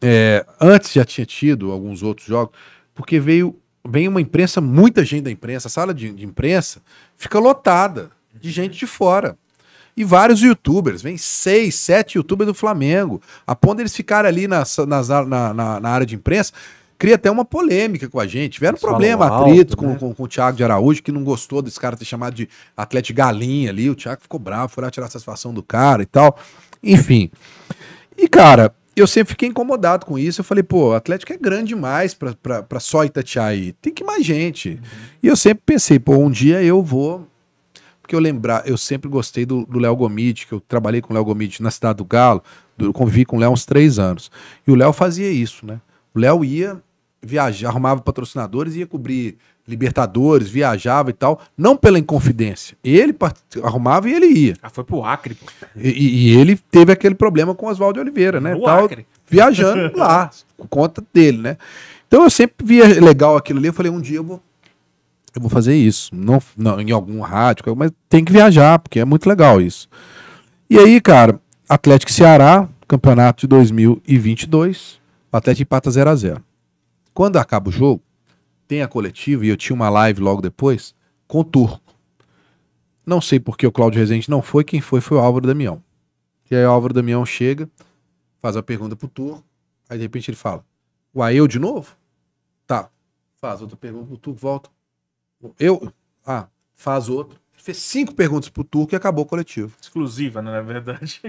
É, antes já tinha tido alguns outros jogos, porque veio, veio uma imprensa, muita gente da imprensa, a sala de, de imprensa fica lotada de gente de fora. E vários youtubers, vem seis, sete youtubers do Flamengo. A ponto eles ficarem ali nas, nas, na, na, na área de imprensa cria até uma polêmica com a gente. Tiveram Eles problema, alto, atrito né? com, com, com, o Thiago de Araújo, que não gostou desse cara ter chamado de atleta galinha ali. O Thiago ficou bravo, foi lá tirar a satisfação do cara e tal. Enfim. E, cara, eu sempre fiquei incomodado com isso. Eu falei, pô, o Atlético é grande demais pra, pra, pra só Itatiaí. Tem que mais gente. Uhum. E eu sempre pensei, pô, um dia eu vou porque eu lembrar, eu sempre gostei do, Léo Gomide, que eu trabalhei com o Léo Gomide na Cidade do Galo, do, eu convivi com o Léo uns três anos. E o Léo fazia isso, né? O Léo ia viajar, arrumava patrocinadores, ia cobrir Libertadores, viajava e tal, não pela Inconfidência. Ele arrumava e ele ia. Ah, foi pro Acre, pô. E, e ele teve aquele problema com Oswaldo Oliveira, né? No tal, Acre. Viajando lá, por conta dele, né? Então eu sempre via legal aquilo ali, eu falei, um dia eu vou eu vou fazer isso. Não, não em algum rádio, mas tem que viajar, porque é muito legal isso. E aí, cara, Atlético Ceará, campeonato de 2022, o Atlético empata 0 a 0 Quando acaba o jogo, tem a coletiva, e eu tinha uma live logo depois, com o Turco. Não sei porque o Cláudio Rezende não foi, quem foi foi o Álvaro Damião. E aí o Álvaro Damião chega, faz a pergunta pro Turco, aí de repente ele fala, uai, eu de novo? Tá. Faz outra pergunta pro Turco, volta. Eu. Ah, faz outro. Fez cinco perguntas pro Turco e acabou o coletivo. Exclusiva, não é verdade.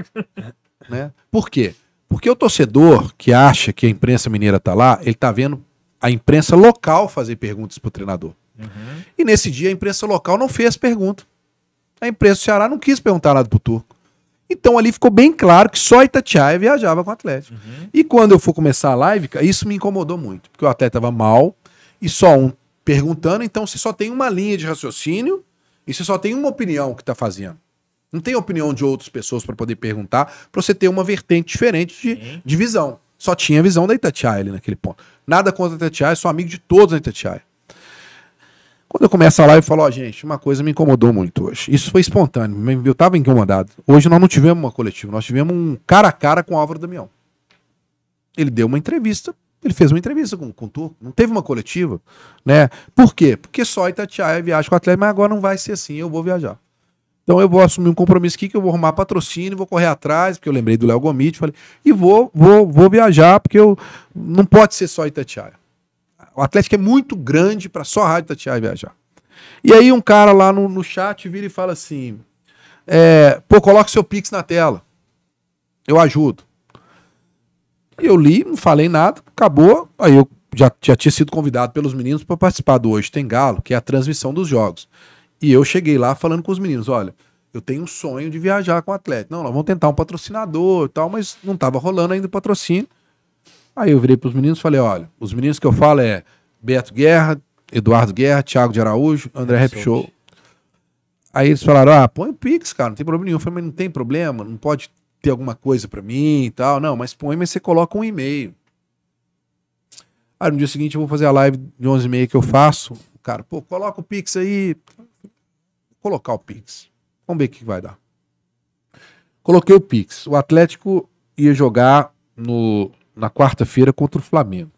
né? Por quê? Porque o torcedor que acha que a imprensa mineira tá lá, ele tá vendo a imprensa local fazer perguntas pro treinador. Uhum. E nesse dia a imprensa local não fez pergunta. A imprensa do Ceará não quis perguntar nada pro Turco. Então ali ficou bem claro que só Itatiaia viajava com o Atlético. Uhum. E quando eu for começar a live, isso me incomodou muito, porque o Atlético estava mal e só um perguntando, então você só tem uma linha de raciocínio e você só tem uma opinião que está fazendo. Não tem opinião de outras pessoas para poder perguntar, para você ter uma vertente diferente de, de visão. Só tinha a visão da Itatiaia ali naquele ponto. Nada contra a Itatiaia, sou amigo de todos na Itatiaia. Quando eu começo a live, eu falo, ó, oh, gente, uma coisa me incomodou muito hoje. Isso foi espontâneo, eu estava incomodado. Hoje nós não tivemos uma coletiva, nós tivemos um cara a cara com o Álvaro Damião. Ele deu uma entrevista ele fez uma entrevista com, com o Turco, não teve uma coletiva, né? Por quê? Porque só Itatiaia viaja com o Atlético, mas agora não vai ser assim, eu vou viajar. Então eu vou assumir um compromisso aqui que eu vou arrumar patrocínio, vou correr atrás, porque eu lembrei do Léo Gomit, falei, e vou, vou, vou viajar, porque eu não pode ser só Itatiaia. O Atlético é muito grande para só a Rádio Itatiaia viajar. E aí um cara lá no, no chat vira e fala assim: é, pô, coloca seu Pix na tela. Eu ajudo. Eu li, não falei nada, acabou. Aí eu já, já tinha sido convidado pelos meninos para participar do Hoje Tem Galo, que é a transmissão dos jogos. E eu cheguei lá falando com os meninos: olha, eu tenho um sonho de viajar com o Atlético. Não, nós vamos tentar um patrocinador e tal, mas não estava rolando ainda o patrocínio. Aí eu virei para os meninos e falei: olha, os meninos que eu falo é Beto Guerra, Eduardo Guerra, Thiago de Araújo, André Repshow. Aí eles falaram: ah, põe o Pix, cara, não tem problema nenhum. Eu falei, mas não tem problema, não pode ter alguma coisa para mim e tal. Não, mas poema você coloca um e-mail. Aí no dia seguinte eu vou fazer a live de 11 e meia que eu faço. O cara, pô, coloca o Pix aí. Vou colocar o Pix. Vamos ver o que vai dar. Coloquei o Pix. O Atlético ia jogar no, na quarta-feira contra o Flamengo.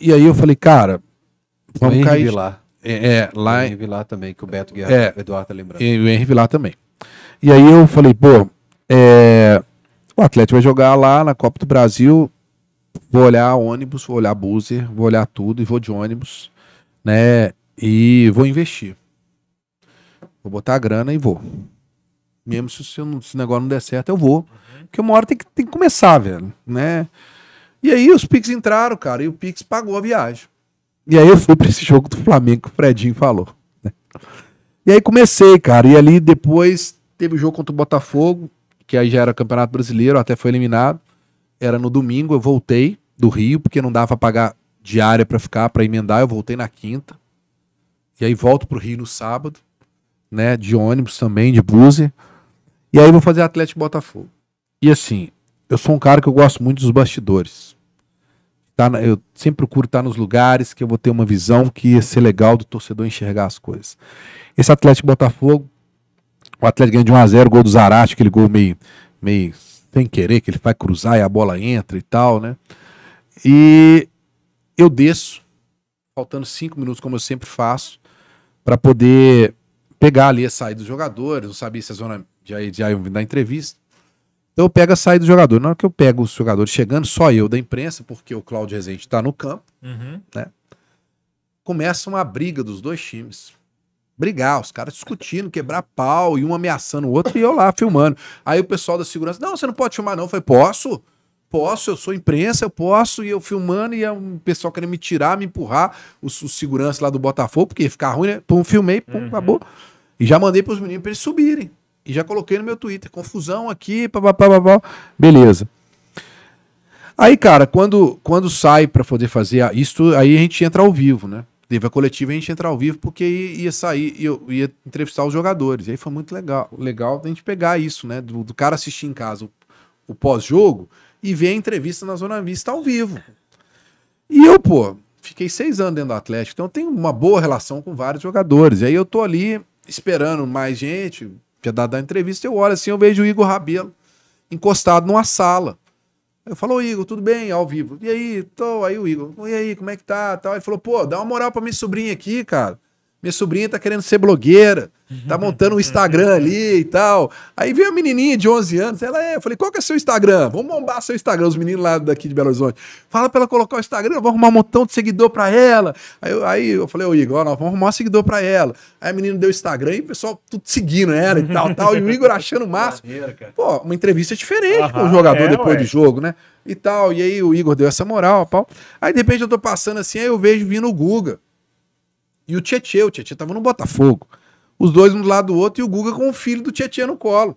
E aí eu falei, cara, vamos cair. Vilar. É, é, lá. O Henry Vilar também, que o Beto Guerra, é, Eduardo tá lembrando. E o Henry Vilar também. E aí eu falei, pô, é, o Atlético vai jogar lá na Copa do Brasil. Vou olhar ônibus, vou olhar buser, vou olhar tudo e vou de ônibus, né? E vou investir. Vou botar a grana e vou. Mesmo se o negócio não der certo, eu vou. Porque uma hora tem que, tem que começar, velho, né? E aí os Pix entraram, cara, e o Pix pagou a viagem. E aí eu fui para esse jogo do Flamengo que o Fredinho falou. Né? E aí comecei, cara, e ali depois teve o jogo contra o Botafogo, que aí já era Campeonato Brasileiro, até foi eliminado. Era no domingo, eu voltei do Rio, porque não dava pra pagar diária para ficar, para emendar, eu voltei na quinta. E aí volto pro Rio no sábado, né, de ônibus também, de buzzer. E aí vou fazer Atlético Botafogo. E assim, eu sou um cara que eu gosto muito dos bastidores. Tá na, eu sempre procuro estar nos lugares que eu vou ter uma visão que ia ser legal do torcedor enxergar as coisas. Esse Atlético Botafogo o Atlético ganha de 1x0, gol do Zarate, aquele gol meio, meio sem querer, que ele vai cruzar e a bola entra e tal, né? E eu desço, faltando cinco minutos, como eu sempre faço, para poder pegar ali a saída dos jogadores. Não sabia se a zona já, já ia vir da entrevista. Então eu pego a saída do jogador. Na hora que eu pego os jogadores chegando, só eu da imprensa, porque o Cláudio Rezende está no campo, uhum. né? Começa uma briga dos dois times brigar, os caras discutindo, quebrar pau, e um ameaçando o outro, e eu lá filmando. Aí o pessoal da segurança, não, você não pode filmar não. Eu falei, posso? Posso, eu sou imprensa, eu posso, e eu filmando, e o é um pessoal querendo me tirar, me empurrar, o, o segurança lá do Botafogo, porque ia ficar ruim, né? Pum, filmei, pum, uhum. acabou. E já mandei pros meninos para eles subirem. E já coloquei no meu Twitter, confusão aqui, papapá, papapá. Beleza. Aí, cara, quando, quando sai para poder fazer isso, aí a gente entra ao vivo, né? teve a coletiva e a gente entrar ao vivo, porque ia sair, eu ia entrevistar os jogadores. E aí foi muito legal, legal a gente pegar isso, né? Do, do cara assistir em casa o, o pós-jogo e ver a entrevista na Zona Vista ao vivo. E eu, pô, fiquei seis anos dentro do Atlético, então eu tenho uma boa relação com vários jogadores. E aí eu tô ali esperando mais gente, que é dar a entrevista, eu olho assim, eu vejo o Igor Rabelo encostado numa sala. Eu falou, Igor, tudo bem? Ao vivo. E aí, tô, aí o Igor, e aí, como é que tá? Tal. Ele falou, pô, dá uma moral pra minha sobrinha aqui, cara. Minha sobrinha tá querendo ser blogueira. Tá montando um Instagram ali e tal. Aí veio a menininha de 11 anos, ela é, eu falei, qual que é seu Instagram? Vamos bombar seu Instagram, os meninos lá daqui de Belo Horizonte. Fala pra ela colocar o Instagram, vamos arrumar um montão de seguidor pra ela. Aí eu, aí eu falei, ô Igor, nós vamos arrumar um seguidor pra ela. Aí a menina deu o Instagram e o pessoal tudo seguindo ela e tal, tal. E o Igor achando massa. Pô, uma entrevista diferente uhum, com o jogador é, depois ué. do jogo, né? E tal. E aí o Igor deu essa moral, pau. Aí de repente eu tô passando assim, aí eu vejo vindo o Guga. E o Tietchan, o Tietchan tava no Botafogo os dois um do lado do outro e o Guga com o filho do Tietchan no colo.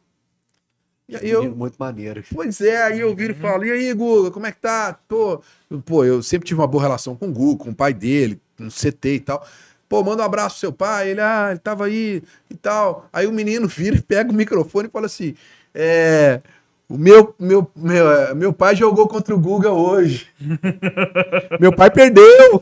E aí eu, muito maneiro. Pois é, aí eu viro e falo: e aí, Guga, como é que tá? Tô... Pô, eu sempre tive uma boa relação com o Guga, com o pai dele, o CT e tal. Pô, manda um abraço pro seu pai. Ele, ah, ele tava aí e tal. Aí o menino vira e pega o microfone e fala assim: é. O meu, meu, meu, é, meu pai jogou contra o Guga hoje. meu pai perdeu.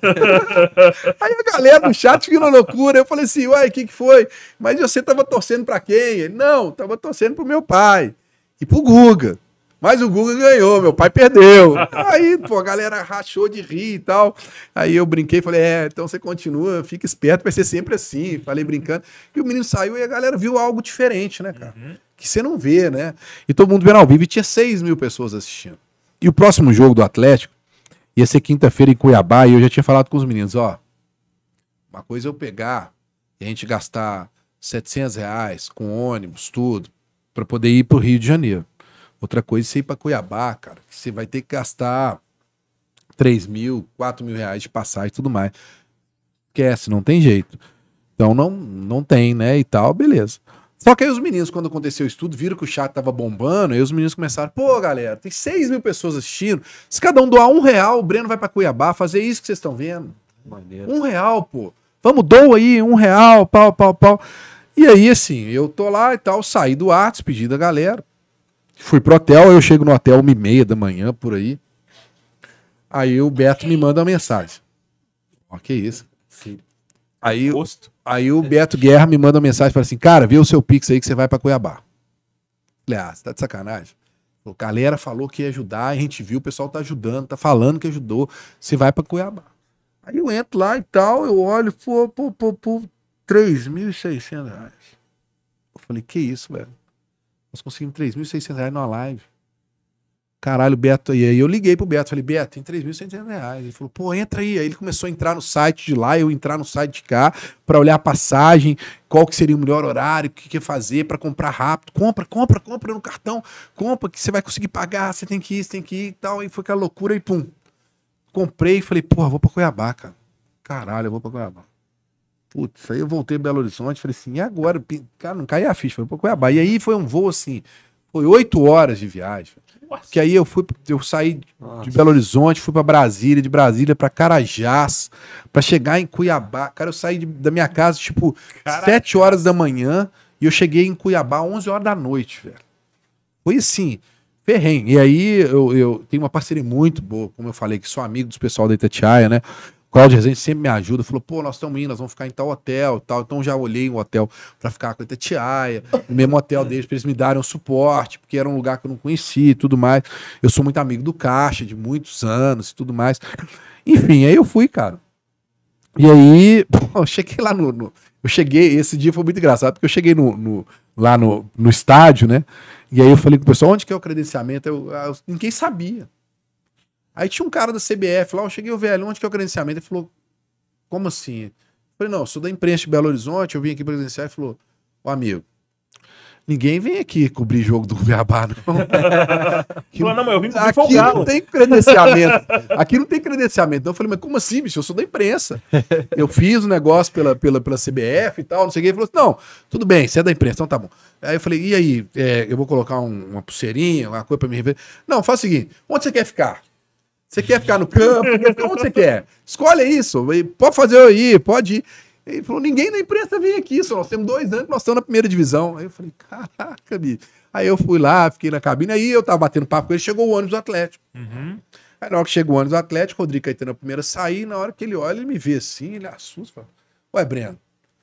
Aí a galera no chat viu uma loucura. Eu falei assim, uai, o que, que foi? Mas você tava torcendo para quem? Ele, não, tava torcendo pro meu pai e pro Guga. Mas o Guga ganhou, meu pai perdeu. Aí, pô, a galera rachou de rir e tal. Aí eu brinquei, falei, é, então você continua, fica esperto, vai ser sempre assim. Falei brincando. E o menino saiu e a galera viu algo diferente, né, cara? Uhum. Que você não vê, né? E todo mundo vendo ao vivo e tinha 6 mil pessoas assistindo. E o próximo jogo do Atlético ia ser quinta-feira em Cuiabá e eu já tinha falado com os meninos, ó, uma coisa é eu pegar e a gente gastar 700 reais com ônibus, tudo, para poder ir pro Rio de Janeiro. Outra coisa é você ir para Cuiabá, cara, que você vai ter que gastar 3 mil, 4 mil reais de passagem e tudo mais. Esquece, não tem jeito. Então não, não tem, né? E tal, beleza. Só que aí os meninos, quando aconteceu o estudo, viram que o chat tava bombando, aí os meninos começaram, pô, galera, tem 6 mil pessoas assistindo. Se cada um doar um real, o Breno vai para Cuiabá fazer isso que vocês estão vendo. Maneiro. Um real, pô. Vamos, doa aí, um real, pau, pau, pau. E aí, assim, eu tô lá e tal, saí do ar pedi da galera. Fui pro hotel, eu chego no hotel uma e meia da manhã, por aí. Aí o Beto me manda uma mensagem. Ó, que isso. Sim. Aí, aí o Beto Guerra me manda uma mensagem e fala assim: Cara, vê o seu Pix aí que você vai para Cuiabá. Falei, ah, você tá de sacanagem? O galera falou que ia ajudar, a gente viu, o pessoal tá ajudando, tá falando que ajudou. Você vai para Cuiabá. Aí eu entro lá e tal, eu olho, pô, pô, pô, pô, 3.600 reais. Eu falei, que isso, velho? Nós conseguimos 3.600 reais numa live. Caralho, Beto. E aí eu liguei pro Beto, falei, Beto, tem 3.600 reais. Ele falou, pô, entra aí. Aí ele começou a entrar no site de lá, eu entrar no site de cá, para olhar a passagem, qual que seria o melhor horário, o que, quer fazer para comprar rápido. Compra, compra, compra no cartão, compra, que você vai conseguir pagar, você tem que ir, você tem que ir e tal. E foi aquela loucura e pum. Comprei e falei, porra, vou pra Cuiabá, cara. Caralho, eu vou pra Cuiabá. Putz, aí eu voltei Belo Horizonte, falei assim, e agora? Cara, não caía a ficha, falei, pra é Cuiabá. E aí foi um voo assim, foi oito horas de viagem. Nossa. Que aí eu fui, eu saí Nossa. de Belo Horizonte, fui para Brasília, de Brasília para Carajás, para chegar em Cuiabá. Cara, eu saí de, da minha casa tipo sete horas da manhã e eu cheguei em Cuiabá onze horas da noite, velho. Foi assim, ferrenho. E aí eu, eu tenho uma parceria muito boa, como eu falei, que sou amigo dos pessoal da Itatiaia, né? Cláudio Rezende sempre me ajuda, falou, pô, nós estamos indo, nós vamos ficar em tal hotel tal. Então já olhei um hotel para ficar com a Itatiaia, no mesmo hotel deles, para eles me darem um suporte, porque era um lugar que eu não conhecia e tudo mais. Eu sou muito amigo do Caixa, de muitos anos e tudo mais. Enfim, aí eu fui, cara. E aí, pô, eu cheguei lá no, no, Eu cheguei, esse dia foi muito engraçado, porque eu cheguei no, no lá no, no estádio, né? E aí eu falei com o pessoal, onde que é o credenciamento? Eu, ah, eu ninguém sabia. Aí tinha um cara da CBF lá, eu cheguei, o velho, onde que é o credenciamento? Ele falou, como assim? Eu falei, não, sou da imprensa de Belo Horizonte, eu vim aqui presenciar. Ele falou, ô amigo, ninguém vem aqui cobrir jogo do Cuiabá, não. aqui, não, mas eu vim aqui folgado. não tem credenciamento. Aqui não tem credenciamento. Então eu falei, mas como assim, bicho? Eu sou da imprensa. Eu fiz o um negócio pela, pela, pela CBF e tal, não sei o que. Ele falou não, tudo bem, você é da imprensa, então tá bom. Aí eu falei, e aí, é, eu vou colocar um, uma pulseirinha, uma coisa pra me rever. Não, faz o seguinte, onde você quer ficar? Você quer ficar no campo? Onde você quer? Escolhe isso. Pode fazer eu ir, pode ir. Ele falou, ninguém da imprensa vem aqui, só nós temos dois anos que nós estamos na primeira divisão. Aí eu falei, caraca, bicho. Aí eu fui lá, fiquei na cabine, aí eu tava batendo papo com ele, chegou o ônibus do Atlético. Uhum. Aí na hora que chegou o ônibus do Atlético, Rodrigo Caetano na é primeira saí, na hora que ele olha, ele me vê assim, ele assusta, fala, ué, Breno,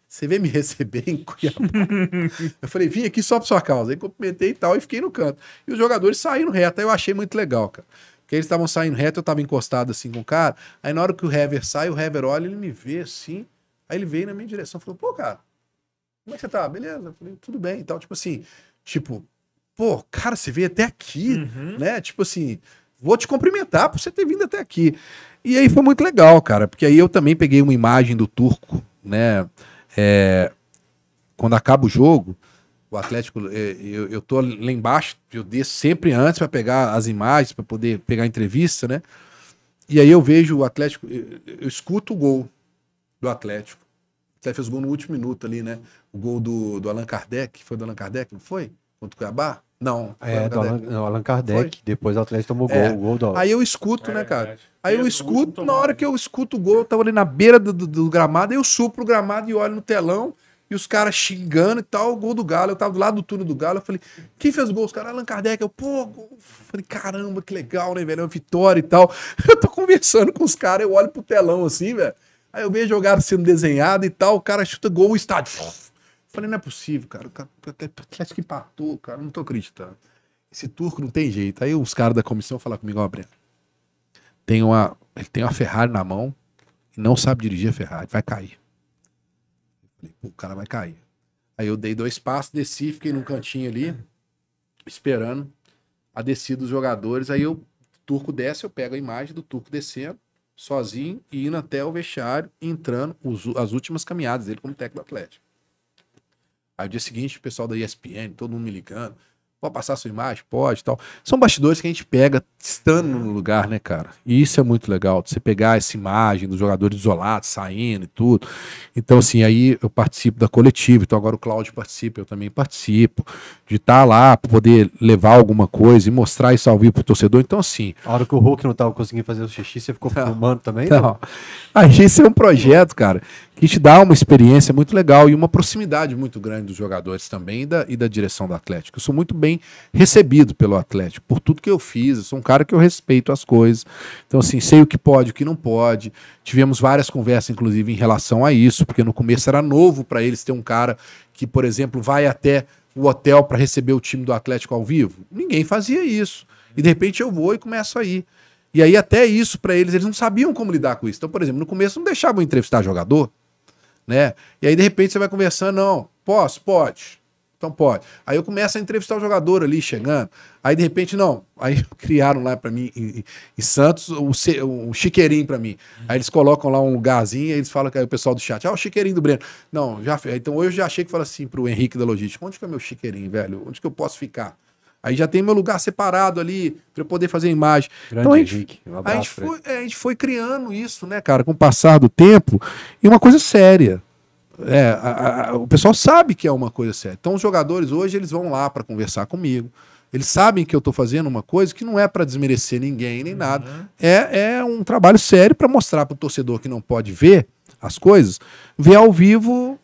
você veio me receber em Cuiabá? eu falei, vim aqui só por sua causa. Aí cumprimentei e tal, e fiquei no canto. E os jogadores saíram reto, aí eu achei muito legal, cara. Porque eles estavam saindo reto, eu estava encostado assim com o cara. Aí na hora que o Hever sai, o Hever olha, ele me vê assim. Aí ele veio na minha direção e falou: pô, cara, como é que você tá? Beleza. Eu falei: tudo bem então Tipo assim, tipo, pô, cara, você veio até aqui, uhum. né? Tipo assim, vou te cumprimentar por você ter vindo até aqui. E aí foi muito legal, cara, porque aí eu também peguei uma imagem do turco, né? É, quando acaba o jogo, o Atlético, é, eu, eu tô lá embaixo, eu desço sempre antes para pegar as imagens, para poder pegar a entrevista, né? E aí eu vejo o Atlético, eu, eu escuto o gol do Atlético. você fez o gol no último minuto ali, né? O gol do, do Allan Kardec, foi do Allan Kardec, não foi? Contra o Cuiabá? Não. É, do Allan, não, Allan Kardec. Foi? Depois o Atlético tomou é. gol, o gol do... Aí eu escuto, né, é, né, cara? Aí eu escuto, na hora que eu escuto o gol, eu tava ali na beira do, do, do gramado, aí eu subo pro gramado e olho no telão, e os caras xingando e tal, gol do Galo. Eu tava do lado do túnel do Galo. Eu falei, quem fez o gol? Os caras, Allan Kardec. Eu, pô, eu falei, caramba, que legal, né, velho? É uma vitória e tal. Eu tô conversando com os caras, eu olho pro telão assim, velho. Aí eu vejo jogar sendo desenhado e tal, o cara chuta gol, o estádio. Eu falei, não é possível, cara. O parece que empatou, cara. Não tô acreditando. Esse turco não tem jeito. Aí os caras da comissão falaram comigo, ó, Breno. Tem uma, ele tem uma Ferrari na mão e não sabe dirigir a Ferrari, vai cair. Falei, o cara vai cair. Aí eu dei dois passos, desci, fiquei num cantinho ali, esperando a descida dos jogadores. Aí eu, o turco desce, eu pego a imagem do turco descendo, sozinho, e indo até o vestiário, entrando os, as últimas caminhadas dele como técnico do Atlético. Aí o dia seguinte, o pessoal da ESPN, todo mundo me ligando. Pode passar sua imagem? Pode tal. São bastidores que a gente pega estando no lugar, né, cara? E isso é muito legal, você pegar essa imagem dos jogadores isolados, saindo e tudo. Então, assim, aí eu participo da coletiva, então agora o Cláudio participa, eu também participo, de estar tá lá, poder levar alguma coisa e mostrar isso ao vivo pro torcedor. Então, assim. A hora que o Hulk não tava conseguindo fazer o xixi, você ficou não, também? Não. não. A gente é um projeto, cara, que te dá uma experiência muito legal e uma proximidade muito grande dos jogadores também e da, e da direção do Atlético. Eu sou muito bem recebido pelo Atlético, por tudo que eu fiz. Eu sou um cara que eu respeito as coisas. Então, assim, sei o que pode, o que não pode. Tivemos várias conversas, inclusive, em relação a isso, porque no começo era novo para eles ter um cara que, por exemplo, vai até o hotel para receber o time do Atlético ao vivo. Ninguém fazia isso. E de repente eu vou e começo a ir. E aí, até isso para eles, eles não sabiam como lidar com isso. Então, por exemplo, no começo não deixavam entrevistar jogador né? E aí, de repente, você vai conversando, não, posso? Pode. Então pode. Aí eu começo a entrevistar o jogador ali chegando. Aí de repente, não. Aí criaram lá para mim, em, em, Santos, o, chiqueirinho para mim. Aí eles colocam lá um lugarzinho, aí eles falam que aí o pessoal do chat, ah, o chiqueirinho do Breno. Não, já Então hoje eu já achei que fala assim pro Henrique da Logística: onde que é meu chiqueirinho, velho? Onde que eu posso ficar? Aí já tem meu lugar separado ali para eu poder fazer a imagem. Grande então, a gente, Henrique, um a, gente foi, é, a gente foi criando isso, né, cara, com o passar do tempo. E uma coisa séria. É, a, a, o pessoal sabe que é uma coisa séria. Então os jogadores hoje eles vão lá para conversar comigo. Eles sabem que eu estou fazendo uma coisa que não é para desmerecer ninguém nem uhum. nada. É, é um trabalho sério para mostrar para o torcedor que não pode ver as coisas, ver ao vivo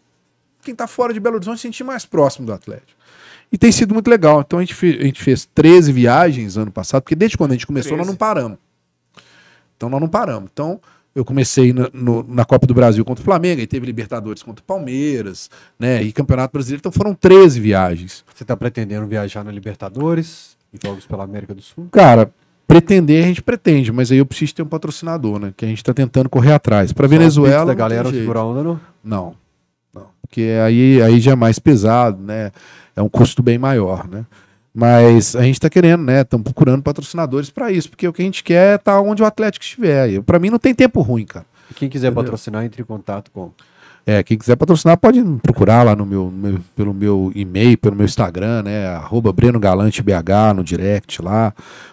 quem está fora de Belo Horizonte sentir mais próximo do Atlético. E tem sido muito legal. Então a gente, fez, a gente fez 13 viagens ano passado, porque desde quando a gente começou 13. nós não paramos. Então nós não paramos. Então eu comecei no, na Copa do Brasil contra o Flamengo, e teve Libertadores contra o Palmeiras, né? E Campeonato Brasileiro. Então foram 13 viagens. Você está pretendendo viajar na Libertadores e jogos pela América do Sul? Cara, pretender a gente pretende, mas aí eu preciso ter um patrocinador, né? Que a gente está tentando correr atrás. Para Venezuela. Da galera segurar onda, não? Não. Não, porque aí, aí já é mais pesado, né? É um custo bem maior, né? Mas a gente está querendo, né? Estamos procurando patrocinadores para isso, porque o que a gente quer é estar tá onde o Atlético estiver. Para mim não tem tempo ruim, cara. E quem quiser Entendeu? patrocinar, entre em contato com. É, quem quiser patrocinar pode procurar lá no meu, meu pelo meu e-mail, pelo meu Instagram, né? Arroba BrenoGalanteBH no direct lá.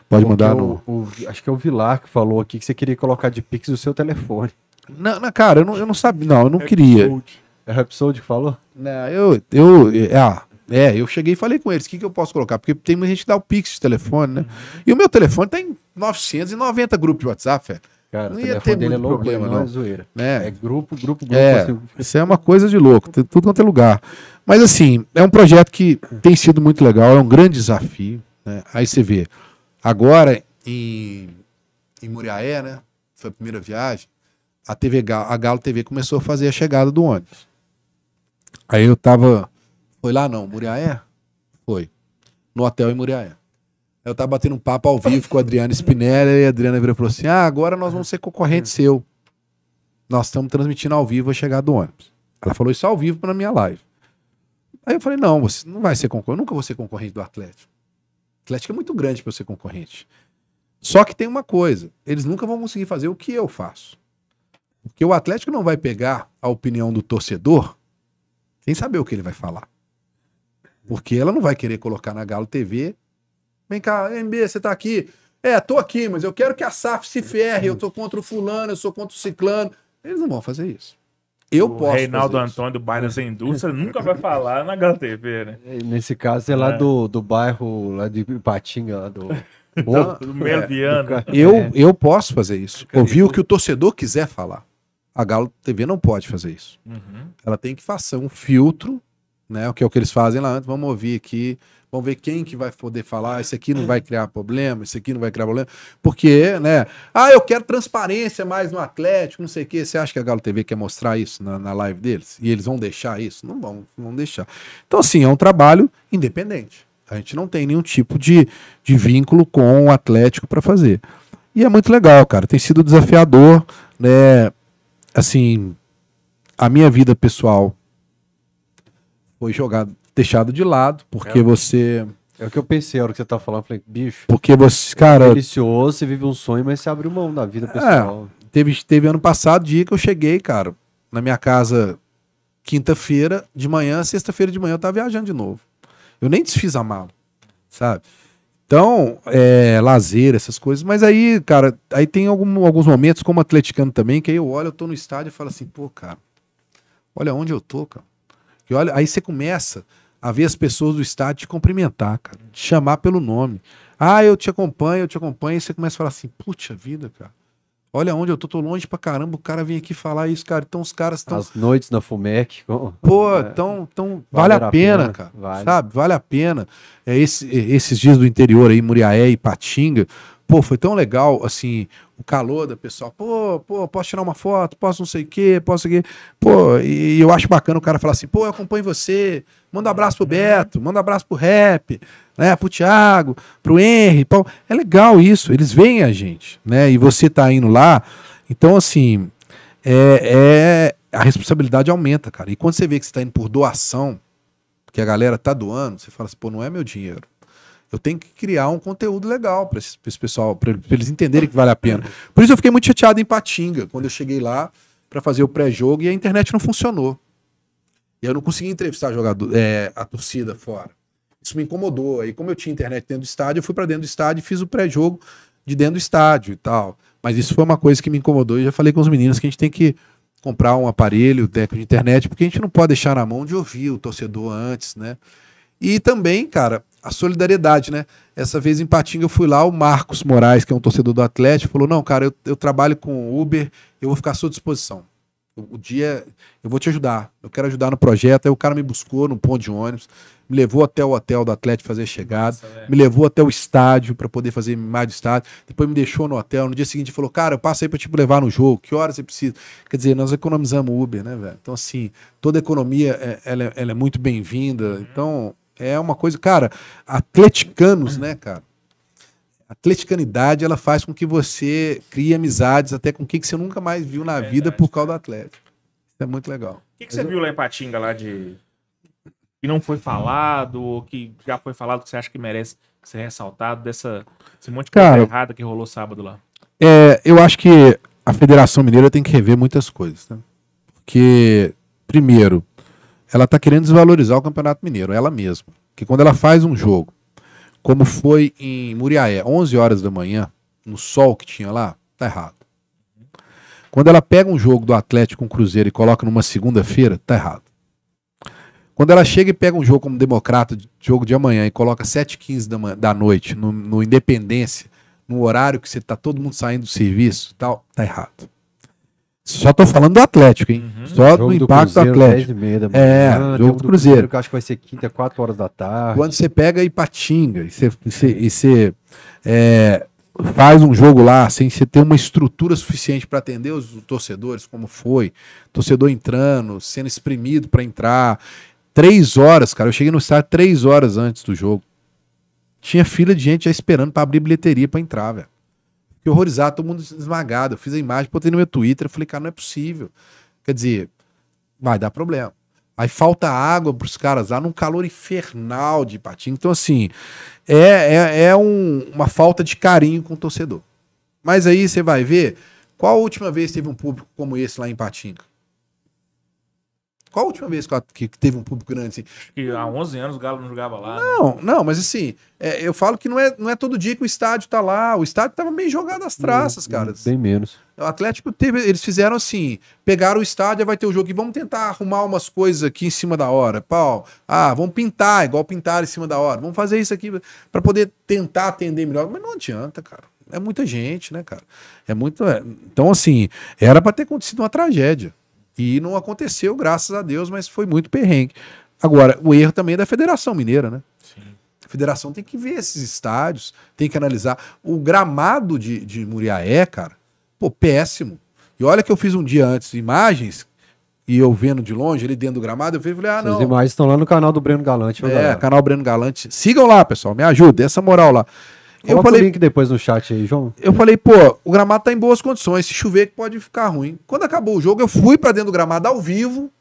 Pode mandar é no. O, o, acho que é o Vilar que falou aqui que você queria colocar de Pix o seu telefone. Não, não cara, eu não, eu não sabia. Não, eu não é queria. É episódio que falou? Não, eu. eu é, ah, é, eu cheguei e falei com eles: o que, que eu posso colocar? Porque tem muita gente que dá o pix de telefone, né? Uhum. E o meu telefone tem tá 990 grupos de WhatsApp, velho. Cara, não ia ter é muito é louco, problema, não. É não. É, zoeira. É. é grupo, grupo, grupo. É, assim. Isso é uma coisa de louco, tem tudo quanto é lugar. Mas assim, é um projeto que tem sido muito legal, é um grande desafio. Né? Aí você vê, agora em, em Muriaé, né? Foi a primeira viagem, a TV Galo, a Galo TV começou a fazer a chegada do ônibus. Aí eu tava. Foi lá não, Muriaé? Foi. No hotel em Muriaé. Eu tava batendo um papo ao vivo com a Adriana Spinelli e a Adriana virou e falou assim: Ah, agora nós vamos ser concorrente hum. seu. Nós estamos transmitindo ao vivo a chegada do ônibus. Ela falou isso ao vivo na minha live. Aí eu falei: Não, você não vai ser concorrente. Eu nunca vou ser concorrente do Atlético. O Atlético é muito grande para eu ser concorrente. Só que tem uma coisa: eles nunca vão conseguir fazer o que eu faço. Porque o Atlético não vai pegar a opinião do torcedor sem saber o que ele vai falar. Porque ela não vai querer colocar na Galo TV. Vem cá, MB, você tá aqui. É, tô aqui, mas eu quero que a SAF se ferre. Eu tô contra o fulano, eu sou contra o ciclano. Eles não vão fazer isso. Eu o posso. Reinaldo Antônio do bairro da Indústria nunca vai falar na Galo TV, né? É, nesse caso é lá é. Do, do bairro, lá de Patinga, lá do. Não, do Eu, é. eu posso fazer isso. Ouvir o que o torcedor quiser falar. A Galo TV não pode fazer isso. Uhum. Ela tem que fazer um filtro, né? O que é o que eles fazem lá antes. Vamos ouvir aqui, vamos ver quem que vai poder falar. Esse aqui não vai criar problema, esse aqui não vai criar problema. Porque, né? Ah, eu quero transparência mais no Atlético, não sei o quê. Você acha que a Galo TV quer mostrar isso na, na live deles? E eles vão deixar isso? Não vão, vão deixar. Então, assim, é um trabalho independente. A gente não tem nenhum tipo de, de vínculo com o Atlético para fazer. E é muito legal, cara. Tem sido desafiador, né? assim, a minha vida pessoal foi jogada, deixada de lado, porque é. você. É o que eu pensei, a hora que você tá falando, falei, bicho. Porque você, cara. É delicioso, você vive um sonho, mas você abriu mão da vida é, pessoal. É, teve, teve ano passado, dia que eu cheguei, cara, na minha casa, quinta-feira de manhã, sexta-feira de manhã, eu tava viajando de novo. Eu nem desfiz a mala, sabe? Então, é, lazer, essas coisas. Mas aí, cara, aí tem algum, alguns momentos, como atleticano também, que aí eu olho, eu tô no estádio e falo assim, pô, cara, olha onde eu tô, cara. E olha, aí você começa a ver as pessoas do estádio te cumprimentar, cara, te chamar pelo nome. Ah, eu te acompanho, eu te acompanho, e você começa a falar assim, puxa vida, cara. Olha onde eu tô, tô longe pra caramba, o cara vem aqui falar isso, cara. Então os caras estão. As noites na FUMEC. Pô, então, então vale, vale a, pena, pena cara. Vale. Sabe? Vale a pena. É esse, é, esses dias do interior aí, Muriaé e Patinga, Pô, foi tão legal, assim, o calor da pessoa. Pô, pô, posso tirar uma foto? Posso não sei o quê? Posso aqui? Pô, e eu acho bacana o cara falar assim, pô, eu acompanho você. Manda um abraço pro Beto, manda um abraço pro Rap, né? Pro Thiago, pro Henry. É legal isso, eles veem a gente, né? E você tá indo lá. Então, assim, é, é, a responsabilidade aumenta, cara. E quando você vê que você está indo por doação, que a galera tá doando, você fala assim, pô, não é meu dinheiro. Eu tenho que criar um conteúdo legal para esse, esse, pessoal, para eles entenderem que vale a pena. Por isso eu fiquei muito chateado em Patinga, quando eu cheguei lá para fazer o pré-jogo e a internet não funcionou. E eu não consegui entrevistar jogador, é, a torcida fora. Isso me incomodou. Aí, como eu tinha internet dentro do estádio, eu fui para dentro do estádio e fiz o pré-jogo de dentro do estádio e tal. Mas isso foi uma coisa que me incomodou. Eu já falei com os meninos que a gente tem que comprar um aparelho técnico de internet, porque a gente não pode deixar na mão de ouvir o torcedor antes, né? E também, cara, a solidariedade, né? Essa vez em Patinga eu fui lá, o Marcos Moraes, que é um torcedor do Atlético, falou: Não, cara, eu, eu trabalho com Uber, eu vou ficar à sua disposição. O dia, eu vou te ajudar, eu quero ajudar no projeto. Aí o cara me buscou no ponto de ônibus, me levou até o hotel do Atlético fazer a chegada, Nossa, é. me levou até o estádio para poder fazer mais do estádio. Depois me deixou no hotel. No dia seguinte falou: Cara, eu passo aí para te levar no jogo, que horas você precisa? Quer dizer, nós economizamos Uber, né, velho? Então, assim, toda economia é, ela, é, ela é muito bem-vinda. Uhum. Então, é uma coisa, cara, atleticanos, né, cara? Atleticanidade, ela faz com que você crie amizades até com quem que você nunca mais viu na é vida por causa do Atlético. Isso é muito legal. O que, que você eu... viu lá em Patinga, lá de... que não foi falado, ou que já foi falado, que você acha que merece ser ressaltado, dessa... esse monte de coisa errada que rolou sábado lá? É, eu acho que a Federação Mineira tem que rever muitas coisas, né? Porque, primeiro, ela está querendo desvalorizar o Campeonato Mineiro, ela mesma. Que quando ela faz um jogo, como foi em Muriaé, 11 horas da manhã, no sol que tinha lá, tá errado. Quando ela pega um jogo do Atlético com um Cruzeiro e coloca numa segunda-feira, tá errado. Quando ela chega e pega um jogo como Democrata, jogo de amanhã, e coloca 7h15 da, da noite, no, no Independência, no horário que você tá todo mundo saindo do serviço tal, tá errado. Só estou falando do Atlético, hein? Uhum. Só jogo do impacto do, Atlético. é, ah, jogo, jogo do, cruzeiro. que acho que vai ser quinta, quatro horas da tarde. Quando você pega Ipatinga e você, e você, e você é, faz um jogo lá sem assim, você ter uma estrutura suficiente para atender os torcedores, como foi, torcedor entrando, sendo exprimido para entrar. Três horas, cara. Eu cheguei no estádio três horas antes do jogo. Tinha fila de gente já esperando para abrir bilheteria para entrar, velho. Fiquei horrorizado, todo mundo esmagado. Eu fiz a imagem, botei no meu Twitter, falei, cara, não é possível. Quer dizer, vai dar problema. Aí falta água para os caras lá num calor infernal de Ipatinga. Então, assim, é, é, é um, uma falta de carinho com o torcedor. Mas aí você vai ver qual a última vez teve um público como esse lá em Ipatinga. Qual a última vez que, teve um público grande? Assim? Acho que há 11 anos o Galo não jogava lá. Né? Não, né? não, mas assim, é, eu falo que não é, não é todo dia que o estádio tá lá. O estádio tava bem jogado às hum, traças, hum, cara. Bem menos. O Atlético teve, eles fizeram assim, pegaram o estádio, vai ter o jogo e vamos tentar arrumar umas coisas aqui em cima da hora. Pau, ah, vamos pintar, igual pintar em cima da hora. Vamos fazer isso aqui para poder tentar atender melhor. Mas não adianta, cara. É muita gente, né, cara? É muito. É... Então, assim, era para ter acontecido uma tragédia. E não aconteceu, graças a Deus, mas foi muito perrengue. Agora, o erro também é da Federação Mineira, né? Sim. A federação tem que ver esses estádios, tem que analisar. O gramado de, de Muriaé, cara, pô, péssimo. E olha que eu fiz um dia antes imagens, e eu vendo de longe, ele dentro do gramado, eu vi, falei, ah, não. As imagens estão lá no canal do Breno Galante. É, galera. canal Breno Galante. Sigam lá, pessoal, me ajudem, essa moral lá. Eu Coloca falei, o link depois no chat aí, João. Eu falei, pô, o gramado tá em boas condições. Se chover, pode ficar ruim. Quando acabou o jogo, eu fui para dentro do gramado ao vivo,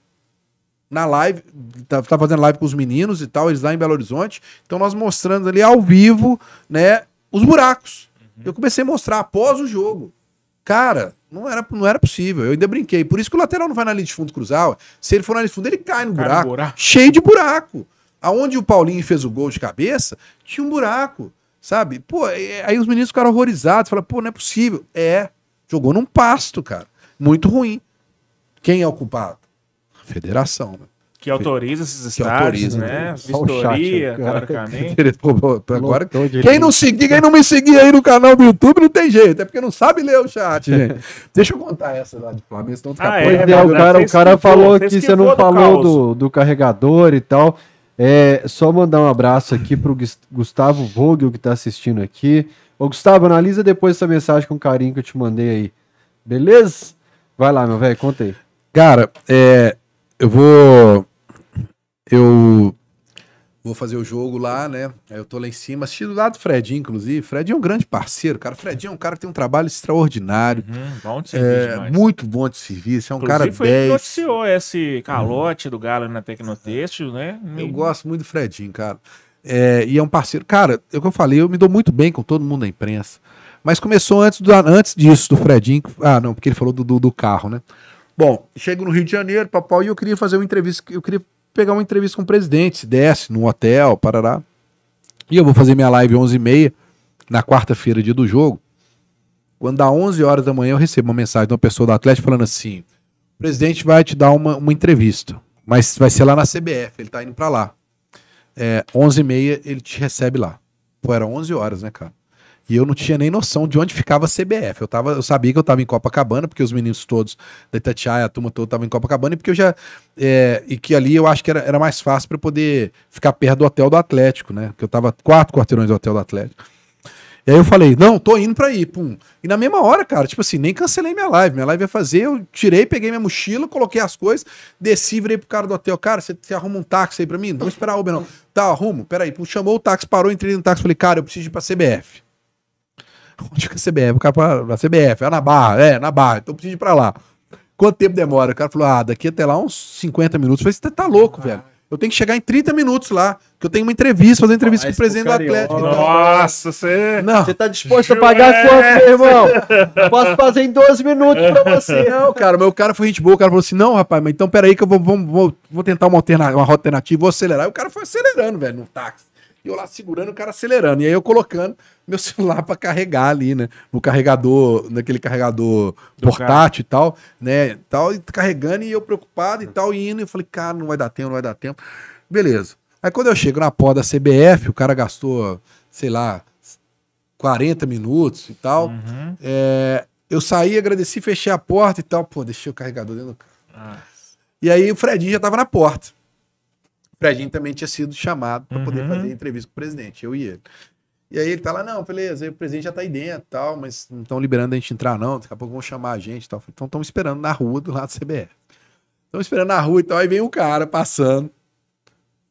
na live. Tá, tá, fazendo live com os meninos e tal, eles lá em Belo Horizonte. Então nós mostrando ali ao vivo, né, os buracos. Uhum. Eu comecei a mostrar após o jogo. Cara, não era, não era possível. Eu ainda brinquei. Por isso que o lateral não vai na linha de fundo cruzar. Se ele for na linha de fundo, ele cai no, cai no buraco. Cheio de buraco. Aonde o Paulinho fez o gol de cabeça, tinha um buraco. Sabe? Pô, é, aí os meninos ficaram horrorizados, falaram, pô, não é possível. É, jogou num pasto, cara. Muito ruim. Quem é o culpado? A federação, né? Que autoriza esses estádios, né? né? Vistoria, Agora, quem não seguir, quem não me seguir aí no canal do YouTube não tem jeito, é porque não sabe ler o chat, gente. Deixa eu contar essa lá de Flamengo, ah, é, é, o cara, o cara falou que você não falou do, do carregador e tal. É, só mandar um abraço aqui para o Gustavo Vogel que está assistindo aqui. Ô, Gustavo, analisa depois essa mensagem com carinho que eu te mandei aí. Beleza? Vai lá, meu velho, conta aí. Cara, é, eu vou. Eu vou fazer o jogo lá, né? Aí eu tô lá em cima, assistindo lá do Fredinho, inclusive. Fredinho é um grande parceiro, cara. Fredinho é um cara que tem um trabalho extraordinário. Uhum, bom de é, serviço. É, muito bom de serviço. É um inclusive, cara foi que noticiou esse calote uhum. do Galo na Tecnotexto, né? Eu e... gosto muito do Fredinho, cara. É, e é um parceiro. Cara, é o que eu falei, eu me dou muito bem com todo mundo da imprensa. Mas começou antes, do, antes disso, do Fredinho. Ah, não, porque ele falou do, do, do carro, né? Bom, chego no Rio de Janeiro, papai, e eu queria fazer uma entrevista. Eu queria pegar uma entrevista com o presidente, se desce num hotel, parará. E eu vou fazer minha live 11h30, na quarta-feira, dia do jogo. Quando dá 11 horas da manhã, eu recebo uma mensagem de uma pessoa do Atlético falando assim: o presidente vai te dar uma, uma entrevista, mas vai ser lá na CBF, ele tá indo para lá. É, 11h30 ele te recebe lá. Pô, era 11 horas, né, cara? E eu não tinha nem noção de onde ficava a CBF. Eu, tava, eu sabia que eu estava em Copacabana, porque os meninos todos da Itatiaia, a turma toda estava em Copacabana, e porque eu já. É, e que ali eu acho que era, era mais fácil para poder ficar perto do hotel do Atlético, né? Porque eu estava quatro quarteirões do hotel do Atlético. E aí eu falei, não, tô indo para ir, pum. E na mesma hora, cara, tipo assim, nem cancelei minha live. Minha live ia fazer, eu tirei, peguei minha mochila, coloquei as coisas, desci, virei pro cara do hotel. Cara, você arruma um táxi aí pra mim? Não vou esperar o Uber, não. Tá, arrumo, peraí. chamou o táxi, parou, entrei no táxi, falei, cara, eu preciso ir pra CBF. Onde que é a CBF? O cara fala, ah, na CBF, é na barra, é, na barra, então preciso ir pra lá. Quanto tempo demora? O cara falou, ah, daqui até lá uns 50 minutos. Eu falei, você tá louco, ah. velho. Eu tenho que chegar em 30 minutos lá, que eu tenho uma entrevista, fazer uma entrevista com o presidente do Atlético. Nossa, você. Não. Você tá disposto a pagar meu irmão? posso fazer em 12 minutos pra você. Não, cara, meu cara foi gente boa. O cara falou assim: não, rapaz, mas então peraí que eu vou, vou, vou, tentar uma, alternativa, uma alternativa, vou acelerar. E o cara foi acelerando, velho, no táxi. E eu lá segurando, o cara acelerando. E aí eu colocando meu celular para carregar ali, né? No carregador, naquele carregador Do portátil e tal, né? Tal, e carregando e eu preocupado e tal, e indo. E eu falei, cara, não vai dar tempo, não vai dar tempo. Beleza. Aí quando eu chego na porta da CBF, o cara gastou, sei lá, 40 minutos e tal. Uhum. É, eu saí, agradeci, fechei a porta e tal. Pô, deixei o carregador dentro do carro. Ah. E aí o Fredinho já tava na porta gente também tinha sido chamado para uhum. poder fazer uhum. entrevista com o presidente, eu e ele. E aí ele tá lá, não, beleza, o presidente já tá aí dentro tal, mas não estão liberando a gente entrar, não. Daqui a pouco vão chamar a gente tal. então estão esperando na rua do lado do CBF. estão esperando na rua e tal. Aí vem um cara passando,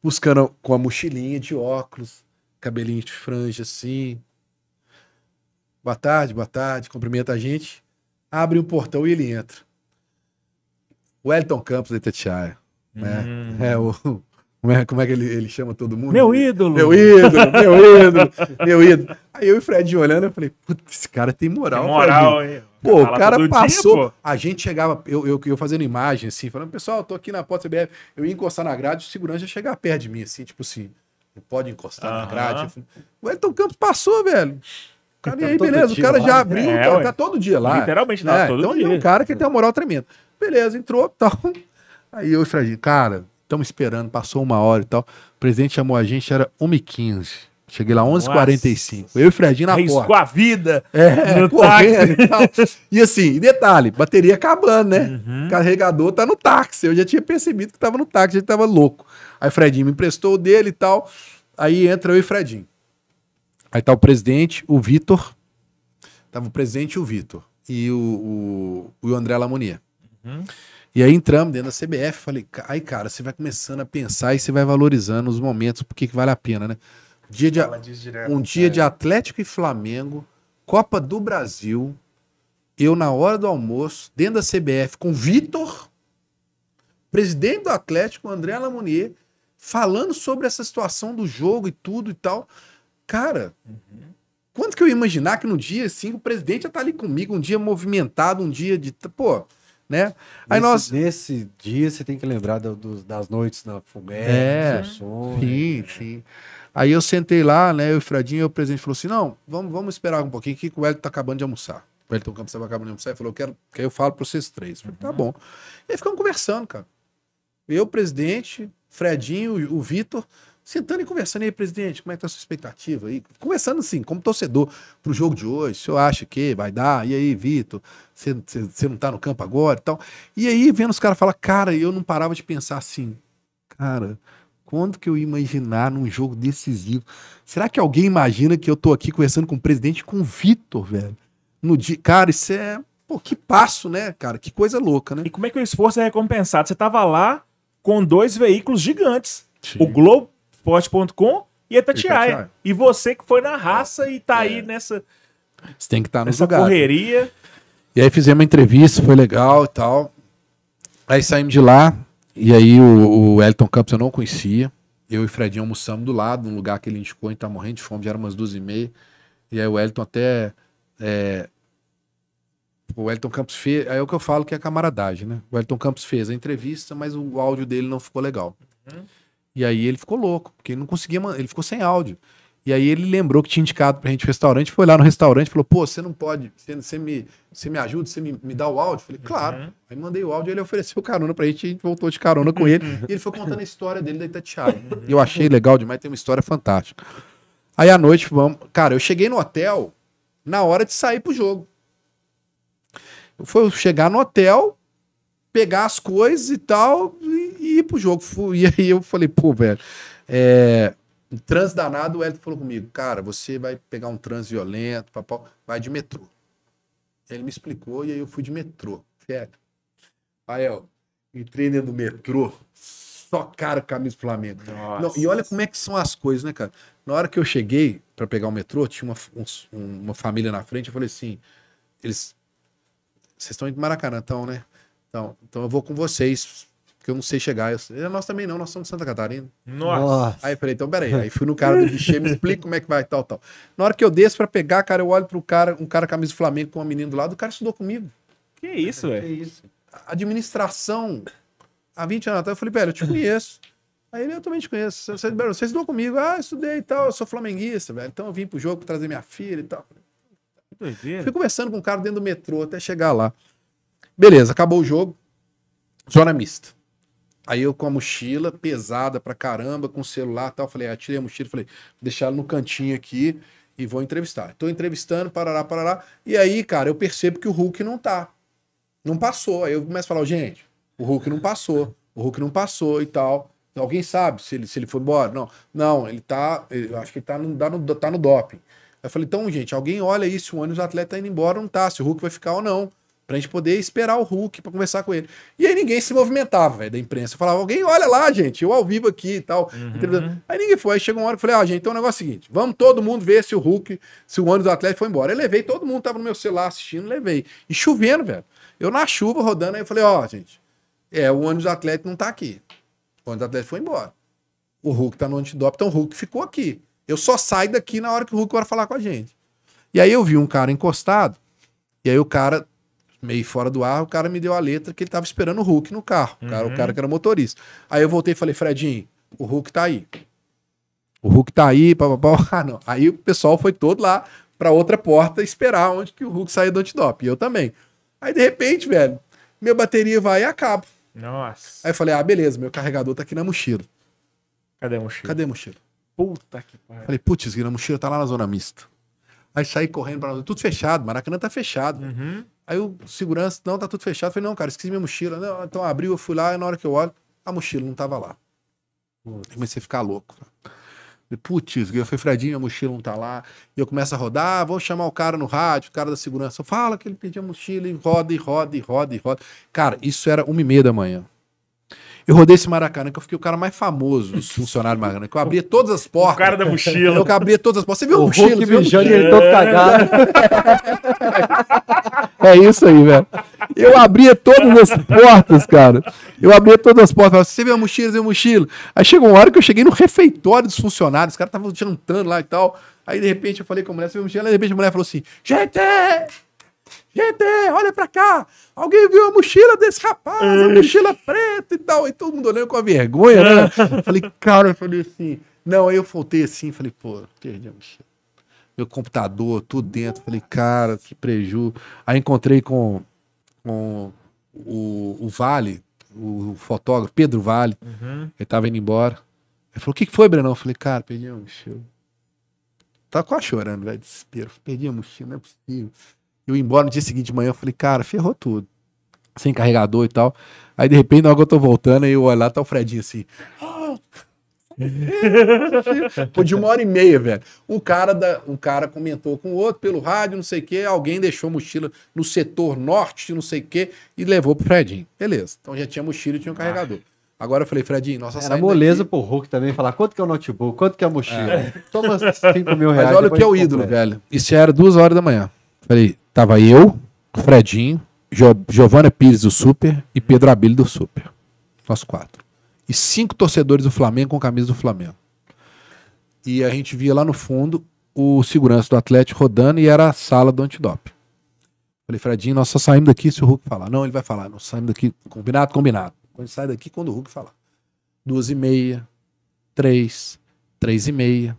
buscando com a mochilinha de óculos, cabelinho de franja assim. Boa tarde, boa tarde, cumprimenta a gente. Abre um portão e ele entra. Wellington Campos da Itatiaia. Né? Uhum. É o como é, como é que ele, ele chama todo mundo? Meu ídolo! Meu ídolo, meu ídolo, meu ídolo. Aí eu e o Fred olhando, eu falei, puta, esse cara tem moral. Tem moral, hein? Pô, o cara passou. Dia, a gente chegava, eu, eu, eu fazendo imagem, assim, falando, pessoal, eu tô aqui na porta CBF. Eu ia encostar na grade, o segurança ia chegar perto de mim, assim, tipo assim, não pode encostar uhum. na grade. Falei, o Elton Campos passou, velho. O cara, e aí, tá beleza, o cara lá, já é, abriu, é, tá todo dia lá. Literalmente, tá né? todo então, dia. Então, é um cara que tem uma moral tremenda. Beleza, entrou, tal. Aí eu, e Fred, cara, estamos esperando, passou uma hora e tal. O presidente chamou a gente, era 1h15. Cheguei lá 11h45. Eu e o Fredinho na é porta. com a vida. É, no táxi. e tal. E assim, detalhe, bateria acabando, né? Uhum. Carregador tá no táxi. Eu já tinha percebido que tava no táxi, ele tava louco. Aí o Fredinho me emprestou o dele e tal. Aí entra eu e o Fredinho. Aí tá o presidente, o Vitor. Tava o presidente e o Vitor. E o, o, o André Lamonier. Uhum. E aí entramos dentro da CBF, falei, aí cara, você vai começando a pensar e você vai valorizando os momentos, porque que vale a pena, né? Dia de, um dia de é. Atlético e Flamengo, Copa do Brasil, eu na hora do almoço, dentro da CBF, com Vitor, presidente do Atlético, André Lamonier, falando sobre essa situação do jogo e tudo e tal. Cara, uhum. quanto que eu ia imaginar que no dia assim o presidente ia estar tá ali comigo, um dia movimentado, um dia de. Pô, né? Aí nesse, nós... nesse dia você tem que lembrar do, do, das noites na fogueira, é, sonho, sim, sim. Aí eu sentei lá, né? Eu e o Fredinho, o presidente falou assim: não, vamos, vamos esperar um pouquinho, que o Hélio tá acabando de almoçar. O Elton Campos tava acabando de almoçar e falou: quero que eu falo para vocês três. falei, tá bom. E aí ficamos conversando, cara. Eu, o presidente, Fredinho, o Vitor sentando e conversando. E aí, presidente, como é que tá a sua expectativa aí? Conversando assim, como torcedor pro jogo de hoje, o senhor acha que vai dar? E aí, Vitor, você não tá no campo agora e tal. E aí, vendo os caras falar, cara, eu não parava de pensar assim, cara, quando que eu ia imaginar num jogo decisivo? Será que alguém imagina que eu tô aqui conversando com o presidente, com o Vitor, velho? No dia, cara, isso é. Pô, que passo, né, cara? Que coisa louca, né? E como é que o esforço é recompensado? Você tava lá com dois veículos gigantes. Sim. O Globo Esporte.com e a Tatiaia. E você que foi na raça e tá é. aí nessa. Você tem que estar tá nessa lugar. Né? correria. E aí fizemos uma entrevista, foi legal e tal. Aí saímos de lá, e aí o, o Elton Campos eu não conhecia. Eu e o Fredinho almoçamos do lado, num lugar que ele indicou, a gente tá morrendo de fome, já era umas duas e meia. E aí o Elton até. É, o Elton Campos fez. Aí é o que eu falo que é camaradagem, né? O Elton Campos fez a entrevista, mas o áudio dele não ficou legal. Uhum. E aí ele ficou louco, porque ele não conseguia, ele ficou sem áudio. E aí ele lembrou que tinha indicado pra gente o restaurante, foi lá no restaurante falou: pô, você não pode, você, você me, você me ajuda, você me, me dá o áudio? falei, claro. Uhum. Aí mandei o áudio ele ofereceu carona pra gente, a gente voltou de carona com ele. Uhum. e ele foi contando a história dele da Itatiaia. Uhum. eu achei legal demais, tem uma história fantástica. Aí à noite, vamos. Cara, eu cheguei no hotel na hora de sair pro jogo. Foi chegar no hotel, pegar as coisas e tal e, e ir pro jogo. E aí eu falei, pô, velho, é, danado, o Elton falou comigo, cara, você vai pegar um trans violento, papau, vai de metrô. Ele me explicou e aí eu fui de metrô. Velho, é. aí ó, entrei dentro do metrô, só cara camisa do Flamengo. Nossa. Não, e olha como é que são as coisas, né, cara? Na hora que eu cheguei para pegar o metrô, tinha uma, um, uma família na frente, eu falei assim, eles... Vocês estão indo Maracanã, então, né? Então, então eu vou com vocês, porque eu não sei chegar. Eu, nós também não, nós somos Santa Catarina. Nossa. Aí eu falei, então peraí. Aí fui no cara do bichê, me explica como é que vai, tal, tal. Na hora que eu desço pra pegar, cara, eu olho pro cara, um cara camisa do Flamengo com uma menina do lado, o cara estudou comigo. Que isso, velho? Que isso. Administração. Há 20 anos atrás, eu falei, velho, eu te conheço. Aí ele, eu também te conheço. Você, você estudou comigo? Ah, estudei e tal, eu sou flamenguista, velho. Então eu vim pro jogo trazer minha filha e tal. Que doideira. Fui conversando com um cara dentro do metrô até chegar lá. Beleza, acabou o jogo. Zona mista. Aí eu com a mochila pesada pra caramba, com o celular e tal, falei, atirei ah, a mochila, falei, deixar no cantinho aqui e vou entrevistar. Tô entrevistando, parará, parará. E aí, cara, eu percebo que o Hulk não tá. Não passou. Aí eu começo a falar, gente, o Hulk não passou, o Hulk não passou e tal. Alguém sabe se ele, se ele foi embora? Não, não, ele tá, eu acho que ele tá no, tá no, tá no doping. Eu falei, então, gente, alguém olha aí se o ônibus do atleta tá indo embora ou não tá, se o Hulk vai ficar ou não. Pra gente poder esperar o Hulk para conversar com ele. E aí ninguém se movimentava, velho, da imprensa. Eu falava, alguém olha lá, gente, eu ao vivo aqui e tal. Uhum. Aí ninguém foi. Aí chegou uma hora que eu falei, ah, gente, então o negócio é o seguinte: vamos todo mundo ver se o Hulk, se o ônibus do Atlético foi embora. Eu levei, todo mundo tava no meu celular assistindo, levei. E chovendo, velho. Eu na chuva rodando, aí eu falei, ó, oh, gente, é, o ônibus do Atlético não tá aqui. O ônibus do Atlético foi embora. O Hulk tá no antidop, então o Hulk ficou aqui. Eu só saio daqui na hora que o Hulk vai falar com a gente. E aí eu vi um cara encostado, e aí o cara meio fora do ar, o cara me deu a letra que ele tava esperando o Hulk no carro. O cara, o cara que era motorista. Aí eu voltei e falei, Fredinho, o Hulk tá aí. O Hulk tá aí, papapá. Ah, não. Aí o pessoal foi todo lá pra outra porta esperar onde que o Hulk saiu do antidop. E eu também. Aí, de repente, velho, minha bateria vai e acaba. Nossa. Aí eu falei, ah, beleza, meu carregador tá aqui na mochila. Cadê a mochila? Cadê a mochila? Puta que pariu. Falei, putz, a mochila tá lá na zona mista. Aí saí correndo pra lá, tudo fechado, Maracanã tá fechado. Uhum. Aí o segurança, não, tá tudo fechado. Eu falei, não, cara, esqueci minha mochila. Não, então abriu, eu fui lá, e na hora que eu olho, a mochila não tava lá. Eu comecei a ficar louco. Putz, eu falei, Fredinho, a mochila não tá lá. E eu começo a rodar, ah, vou chamar o cara no rádio, o cara da segurança. Fala que ele pediu a mochila e roda, e roda, e roda, e roda. Cara, isso era uma e meia da manhã. Eu rodei esse Maracanã, que eu fiquei o cara mais famoso dos funcionários do Maracanã, que eu abria todas as portas. O cara da mochila. Eu abria todas as portas. Você viu o mochila? Hulk mijando e ele todo cagado. é isso aí, velho. Eu abria todas as portas, cara. Eu abria todas as portas. Falava, você viu a mochila, você viu a mochila. Aí chegou uma hora que eu cheguei no refeitório dos funcionários, os caras estavam jantando lá e tal. Aí, de repente, eu falei com a mulher, você viu a mochila? Aí, de repente, a mulher falou assim, gente... É! Gente, olha pra cá! Alguém viu a mochila desse rapaz, a mochila preta e tal. E todo mundo olhando com a vergonha, né? falei, cara, eu falei assim. Não, aí eu voltei assim, falei, pô, perdi a mochila. Meu computador, tudo dentro. Falei, cara, que preju. Aí encontrei com, com o, o Vale, o fotógrafo, Pedro Vale. Uhum. Ele tava indo embora. Ele falou, o que, que foi, Brenão? Eu falei, cara, perdi a mochila. Tava tá quase chorando, velho, desespero. Perdi a mochila, não é possível. Eu ia embora no dia seguinte de manhã, eu falei, cara, ferrou tudo. Sem carregador e tal. Aí de repente, na eu tô voltando, aí eu olho lá, tá o Fredinho assim. Pô, de uma hora e meia, velho. Um cara, da, um cara comentou com o outro pelo rádio, não sei o quê. Alguém deixou mochila no setor norte, não sei o quê, e levou pro Fredinho. Beleza. Então já tinha mochila e tinha um carregador. Agora eu falei, Fredinho, nossa Era moleza daqui... pro Hulk também falar quanto que é o notebook, quanto que é a mochila. É. Toma 5 mil reais. Mas olha o que é o ídolo, velho. Isso era duas horas da manhã. Falei, tava eu, Fredinho, jo Giovana Pires do Super e Pedro Abílio do Super. Nós quatro. E cinco torcedores do Flamengo com camisa do Flamengo. E a gente via lá no fundo o segurança do Atlético rodando e era a sala do antidoping. Falei, Fredinho, nós só saímos daqui se o Hulk falar. Não, ele vai falar, nós saímos daqui, combinado, combinado. Quando sai daqui, quando o Hulk falar. Duas e meia, três, três e meia,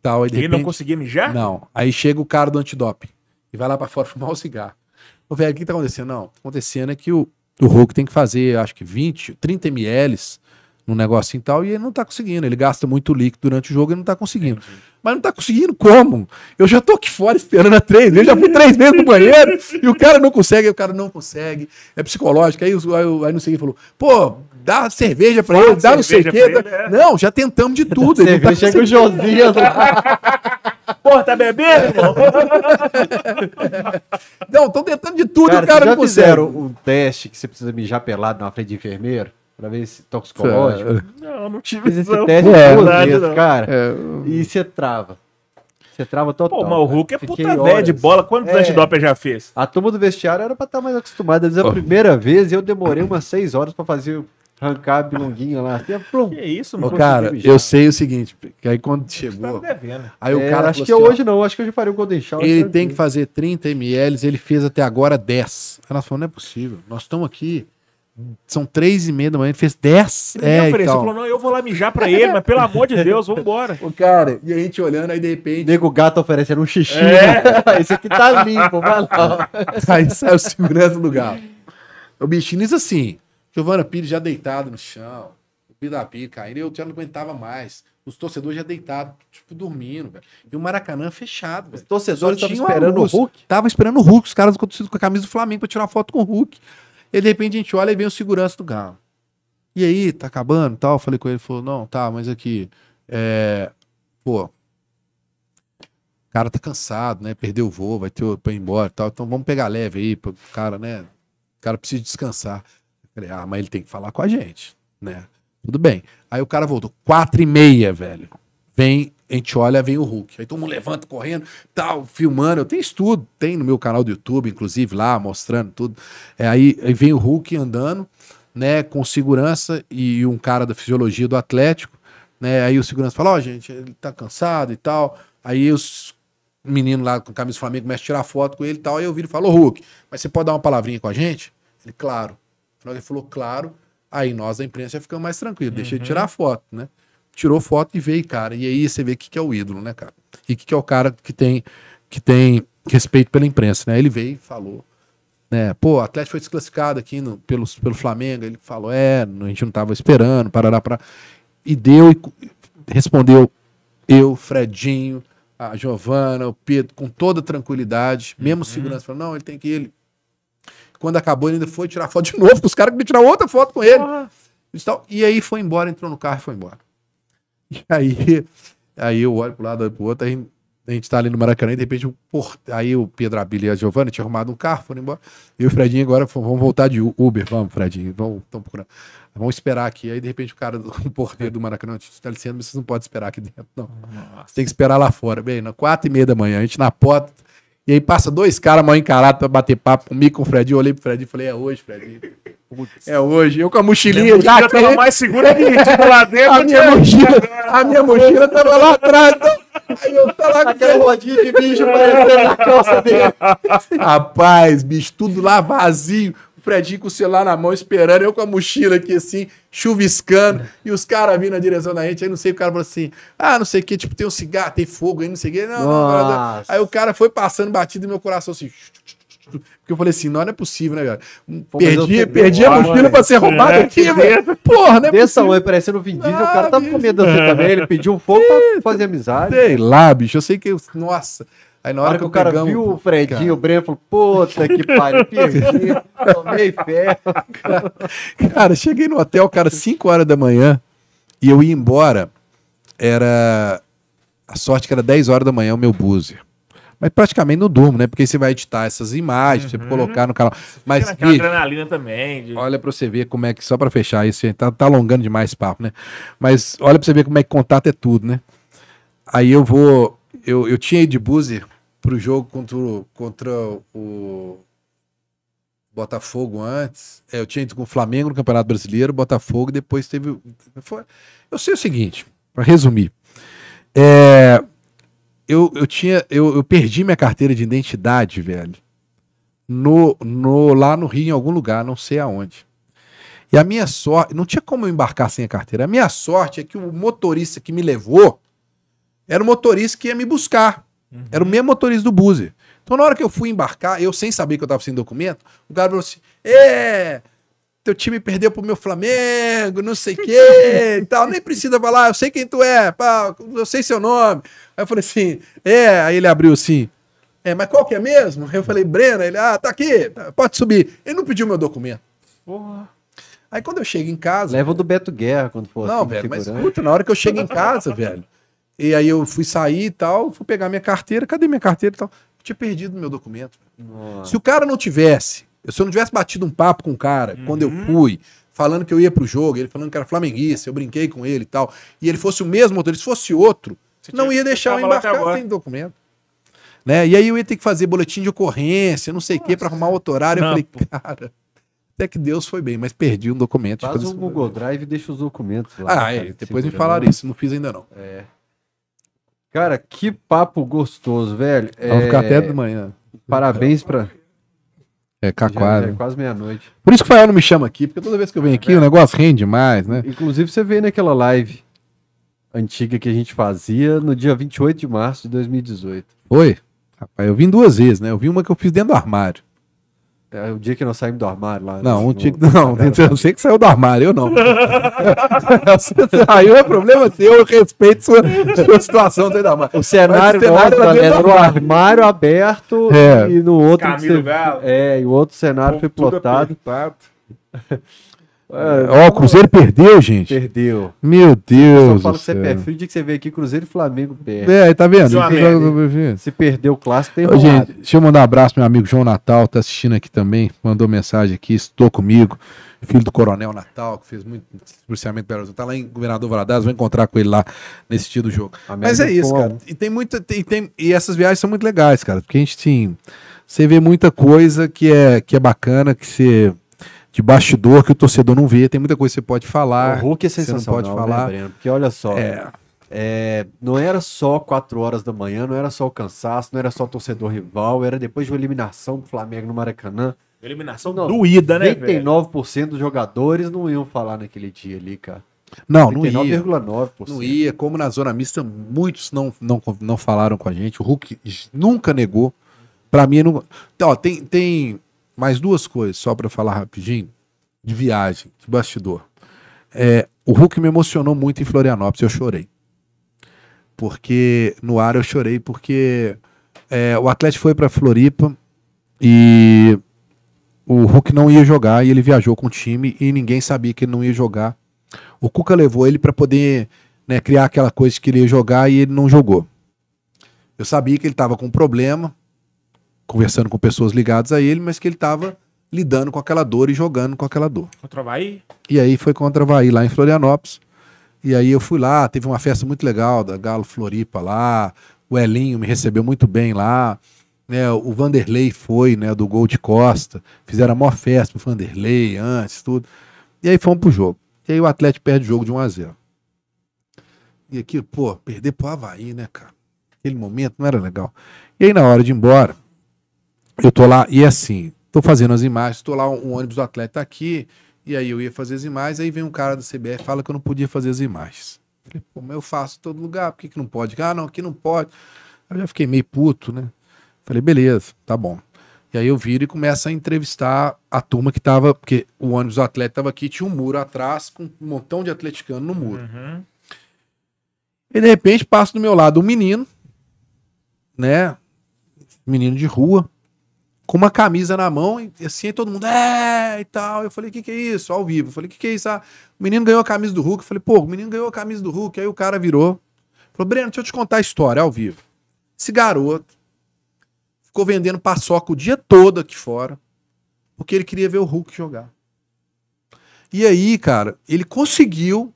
tal. ele repente, não conseguia mijar? Não. Aí chega o cara do antidoping e vai lá para fora fumar um cigarro. O velho, o que tá acontecendo? Não, tá acontecendo é que o, o Hulk tem que fazer, acho que 20, 30 ml num negócio assim e tal, e ele não tá conseguindo. Ele gasta muito líquido durante o jogo e não tá conseguindo. Entendi. Mas não tá conseguindo como? Eu já tô aqui fora esperando há três vezes, já fui três vezes no banheiro, e o cara não consegue, o cara não consegue. É psicológico. Aí, aí, aí não sei quem falou, pô, dá cerveja pra Fala ele, dá não sei o quê. É. Não, já tentamos de tudo. Tá cerveja tá chega o Josias. Né? Porra, tá bebendo, é. irmão? não, estão tentando de tudo cara, o cara já não consegue. um teste que você precisa mijar pelado na frente de enfermeiro? Pra ver se toxicológico? Não, não tive Fiz esse teste é, duas vezes, cara. É, E você trava. Você trava total. Pô, mas o Hulk é puta de bola. Quantos é. antidoping já fez? A turma do vestiário era pra estar tá mais acostumada. Às a oh. primeira vez eu demorei umas seis horas pra fazer arrancar a bilonguinha lá. Assim, é plum. Que isso, mano? Ô, cara, assim, eu sei o seguinte, que aí quando chegou. Tá aí o é, cara. Acho que é assim, hoje ó, não, acho que hoje eu faria o Golden Shower. Ele né? tem que fazer 30 ml, ele fez até agora 10. Aí nós falamos, não é possível. Nós estamos aqui. São três e meia da manhã, ele fez dez. Ele é, me falou, não, eu vou lá mijar pra ele, mas pelo amor de Deus, vambora. O cara, e a gente olhando, aí de repente... Nego gato oferecendo um xixi. É. Né? Esse aqui tá limpo, vai lá. Aí saiu o segurança do gato. O bichinho diz assim, Giovana Pires já deitado no chão, o Bidapi caindo, eu já não aguentava mais. Os torcedores já deitados, tipo, dormindo, velho. E o Maracanã fechado, velho. Os torcedores estavam esperando o Hulk? Tava esperando o Hulk, os caras acontecendo com a camisa do Flamengo pra tirar foto com o Hulk. E de repente a gente olha e vem o segurança do Galo. E aí, tá acabando tal? Eu falei com ele, falou, não, tá, mas aqui, é... Pô, cara tá cansado, né? Perdeu o voo, vai ter para ir embora, tal. Então vamos pegar leve aí, pro cara, né? O cara precisa descansar. Falei, ah, mas ele tem que falar com a gente, né? Tudo bem. Aí o cara voltou, quatro e meia, velho. Vem, a gente olha, vem o Hulk. Aí todo mundo levanta, correndo, tal, filmando. Eu tenho estudo, tem no meu canal do YouTube, inclusive, lá, mostrando tudo. É, aí, aí vem o Hulk andando, né, com segurança e um cara da fisiologia do Atlético, né? Aí o segurança fala, ó, oh, gente, ele tá cansado e tal. Aí os menino lá com camisa do Flamengo começa a tirar foto com ele e tal. Aí eu viro e falo, ô Hulk, mas você pode dar uma palavrinha com a gente? Ele, claro. Na ele falou claro, aí nós a imprensa já ficamos mais tranquilo Uhum. Deixei de tirar foto, né? Tirou foto e veio, cara. E aí você vê o que, que é o ídolo, né, cara? E o que, que é o cara que tem, que tem respeito pela imprensa, né? Ele veio e falou. Né? Pô, o Atlético foi desclassificado aqui no, pelo, pelo Flamengo. Ele falou, é, a gente não tava esperando, parará, para E deu e respondeu eu, Fredinho, a Giovana, o Pedro, com toda tranquilidade, mesmo uhum. segurança, falou não, ele tem que ir, ele quando acabou, ele ainda foi tirar foto de novo com os caras que tirar outra foto com ele. Uhum. E aí foi embora, entrou no carro e foi embora. E aí, aí eu olho pro lado, olho pro outro, aí a gente tá ali no Maracanã e de repente o port... aí o Pedro Abílio e a Giovana tinham arrumado um carro, foram embora. E o Fredinho agora vamos voltar de Uber, vamos, Fredinho, vamos, procurando. Vamos esperar aqui. Aí de repente o cara do o porteiro do Maracanã está dizendo, vocês não podem esperar aqui dentro, não. Você tem que esperar lá fora. Bem, na quatro e meia da manhã, a gente na porta e aí passa dois caras mal encarados pra bater papo comigo, com o Fred. Eu olhei pro Fred e falei, é hoje, Fred. Putz. É hoje. Eu com a mochilinha já. Mochila tava mais segura que tipo lá dentro. A minha, mochila, a minha mochila tava lá atrás. Então, aí eu tava com aquela rodinha de bicho parecendo na calça dele. Rapaz, bicho, tudo lá vazio. Fredinho com o celular na mão, esperando, eu com a mochila aqui assim, chuviscando, e os caras vindo na direção da gente, aí não sei, o cara falou assim, ah, não sei o que, tipo, tem um cigarro, tem fogo aí, não sei o que, não, não, Aí o cara foi passando batido no meu coração assim, porque eu falei assim, não, não é possível, né, velho? Pô, perdi, perdi a mochila pra ser roubada é, aqui, velho. Porra, né? Dessa mãe parecendo o ah, o cara tava tá ah, com medo de você também. Ele pediu um fogo pra fazer amizade. Sei lá, bicho. Eu sei que. Nossa, Aí na hora, hora que, que o cara pegamos, viu o Fredinho, cara... o Breno falou, puta que pariu, perdi, tomei ferro. Cara, cara, cheguei no hotel, cara, 5 horas da manhã, e eu ia embora, era... A sorte que era 10 horas da manhã o meu buzzer. Mas praticamente não durmo, né? Porque você vai editar essas imagens, uhum. você colocar no canal. Mas Fica bicho, adrenalina também. De... Olha para você ver como é que só para fechar isso, tá, tá alongando demais esse papo, né? Mas olha para você ver como é que contato é tudo, né? Aí eu vou, eu, eu tinha ido de buzzer pro jogo contra, o, contra o Botafogo antes. É, eu tinha ido com o Flamengo no Campeonato Brasileiro, Botafogo, depois teve. Foi... Eu sei o seguinte, para resumir. É, eu, eu tinha. Eu, eu perdi minha carteira de identidade, velho. No, no, lá no Rio, em algum lugar, não sei aonde. E a minha sorte, não tinha como eu embarcar sem a carteira. A minha sorte é que o motorista que me levou era o motorista que ia me buscar. Uhum. Era o mesmo motorista do Buzi. Então, na hora que eu fui embarcar, eu sem saber que eu tava sem documento, o cara falou assim: é, teu time perdeu pro meu Flamengo, não sei o quê e tal, nem precisa falar, eu sei quem tu é, pá, eu sei seu nome. Aí eu falei assim: é, aí ele abriu assim. É, mas qual que é mesmo? Eu falei, Breno, ele, ah, tá aqui, tá, pode subir. Ele não pediu meu documento. Porra. Aí quando eu chego em casa. Leva o do Beto Guerra quando for. Não, assim, velho, mas escuta, na hora que eu chego em casa, velho, e aí eu fui sair e tal, fui pegar minha carteira, cadê minha carteira e tal? Eu tinha perdido meu documento. Nossa. Se o cara não tivesse, se eu não tivesse batido um papo com o cara uhum. quando eu fui, falando que eu ia pro jogo, ele falando que era flamenguista, eu brinquei com ele e tal, e ele fosse o mesmo motorista, fosse outro, Você não ia deixar eu embarcar sem documento. Né? E aí eu ia ter que fazer boletim de ocorrência, não sei o quê, para arrumar outro horário. Não, eu falei, pô. cara, até que Deus foi bem, mas perdi um documento. Faz um Google Drive e deixa os documentos lá. Ah, é, depois me falaram isso, não fiz ainda não. É. Cara, que papo gostoso, velho. É... Vamos ficar até de manhã. Parabéns pra. É, Caquara. É quase meia-noite. Por isso que o Fael não me chama aqui, porque toda vez que eu venho aqui é. o negócio rende mais, né? Inclusive, você veio naquela live antiga que a gente fazia no dia 28 de março de 2018. Foi? Rapaz, eu vim duas vezes, né? Eu vi uma que eu fiz dentro do armário. É o dia que nós saímos do armário lá. Não, um dia Não, eu sei que saiu do armário, eu não. Aí é problema seu, eu respeito sua, sua situação dentro do armário. O cenário, o cenário é era o armário aberto é. e no outro. você, É, e o outro cenário foi plotado. É, Ó, o Cruzeiro perdeu, gente. Perdeu. Meu Deus. Eu só falo que você é perfil, dia que você veio aqui, Cruzeiro e Flamengo perdem. É, tá vendo? Flamengo. Se perdeu o clássico, tem tá Gente, deixa eu mandar um abraço pro meu amigo João Natal, tá assistindo aqui também, mandou mensagem aqui, estou comigo. Filho do Coronel Natal, que fez muito policiamento Belo Horizonte. Tá lá em Governador Valadares, vou encontrar com ele lá nesse dia do jogo. Mas é isso, cara. E tem muita. e tem, e essas viagens são muito legais, cara. Porque a gente, sim. Você vê muita coisa que é, que é bacana, que você de bastidor que o torcedor não vê. Tem muita coisa que você pode falar. O Hulk é sensacional, você não pode né, falar. Né, Breno? Porque olha só. É... É, não era só 4 horas da manhã, não era só o cansaço, não era só o torcedor rival, era depois de uma eliminação do Flamengo no Maracanã. Eliminação não, doída, né? 39% velho? dos jogadores não iam falar naquele dia ali, cara. Não, não ia. Não ia, como na zona mista, muitos não, não, não falaram com a gente. O Hulk nunca negou. Pra mim, não... Então, ó, tem, tem mais duas coisas, só para falar rapidinho, de viagem, de bastidor. É, o Hulk me emocionou muito em Florianópolis, eu chorei. Porque no ar eu chorei, porque é, o Atlético foi para Floripa e o Hulk não ia jogar e ele viajou com o time e ninguém sabia que ele não ia jogar. O Cuca levou ele para poder né, criar aquela coisa que ele ia jogar e ele não jogou. Eu sabia que ele estava com um problema, conversando com pessoas ligadas a ele, mas que ele estava lidando com aquela dor e jogando com aquela dor. Contra o Havaí? E aí foi contra o Havaí, lá em Florianópolis. E aí eu fui lá, teve uma festa muito legal da Galo Floripa lá, o Elinho me recebeu muito bem lá, né, o Vanderlei foi, né, do Gol de Costa, fizeram a maior festa pro Vanderlei antes, tudo. E aí fomos pro jogo. E aí o Atlético perde o jogo de 1 a 0 E aqui, pô, perder pro Havaí, né, cara? Aquele momento não era legal. E aí na hora de ir embora, eu tô lá e é assim, tô fazendo as imagens, tô lá, um ônibus do atleta tá aqui, e aí eu ia fazer as imagens, aí vem um cara do CBF fala que eu não podia fazer as imagens. Falei, pô, mas eu faço em todo lugar, por que, que não pode? Ah, não, aqui não pode. Eu já fiquei meio puto, né? Falei, beleza, tá bom. E aí eu viro e começo a entrevistar a turma que tava, porque o ônibus do atleta tava aqui, tinha um muro atrás, com um montão de atleticano no muro. Uhum. E de repente passa do meu lado um menino, né? Menino de rua, com uma camisa na mão, e assim, todo mundo, é, e tal. Eu falei, o que, que é isso? Ao vivo. Eu falei, o que, que é isso? Ah, o menino ganhou a camisa do Hulk. Eu falei, pô, o menino ganhou a camisa do Hulk. Aí o cara virou, falou, Breno, deixa eu te contar a história ao vivo. Esse garoto ficou vendendo paçoca o dia todo aqui fora, porque ele queria ver o Hulk jogar. E aí, cara, ele conseguiu,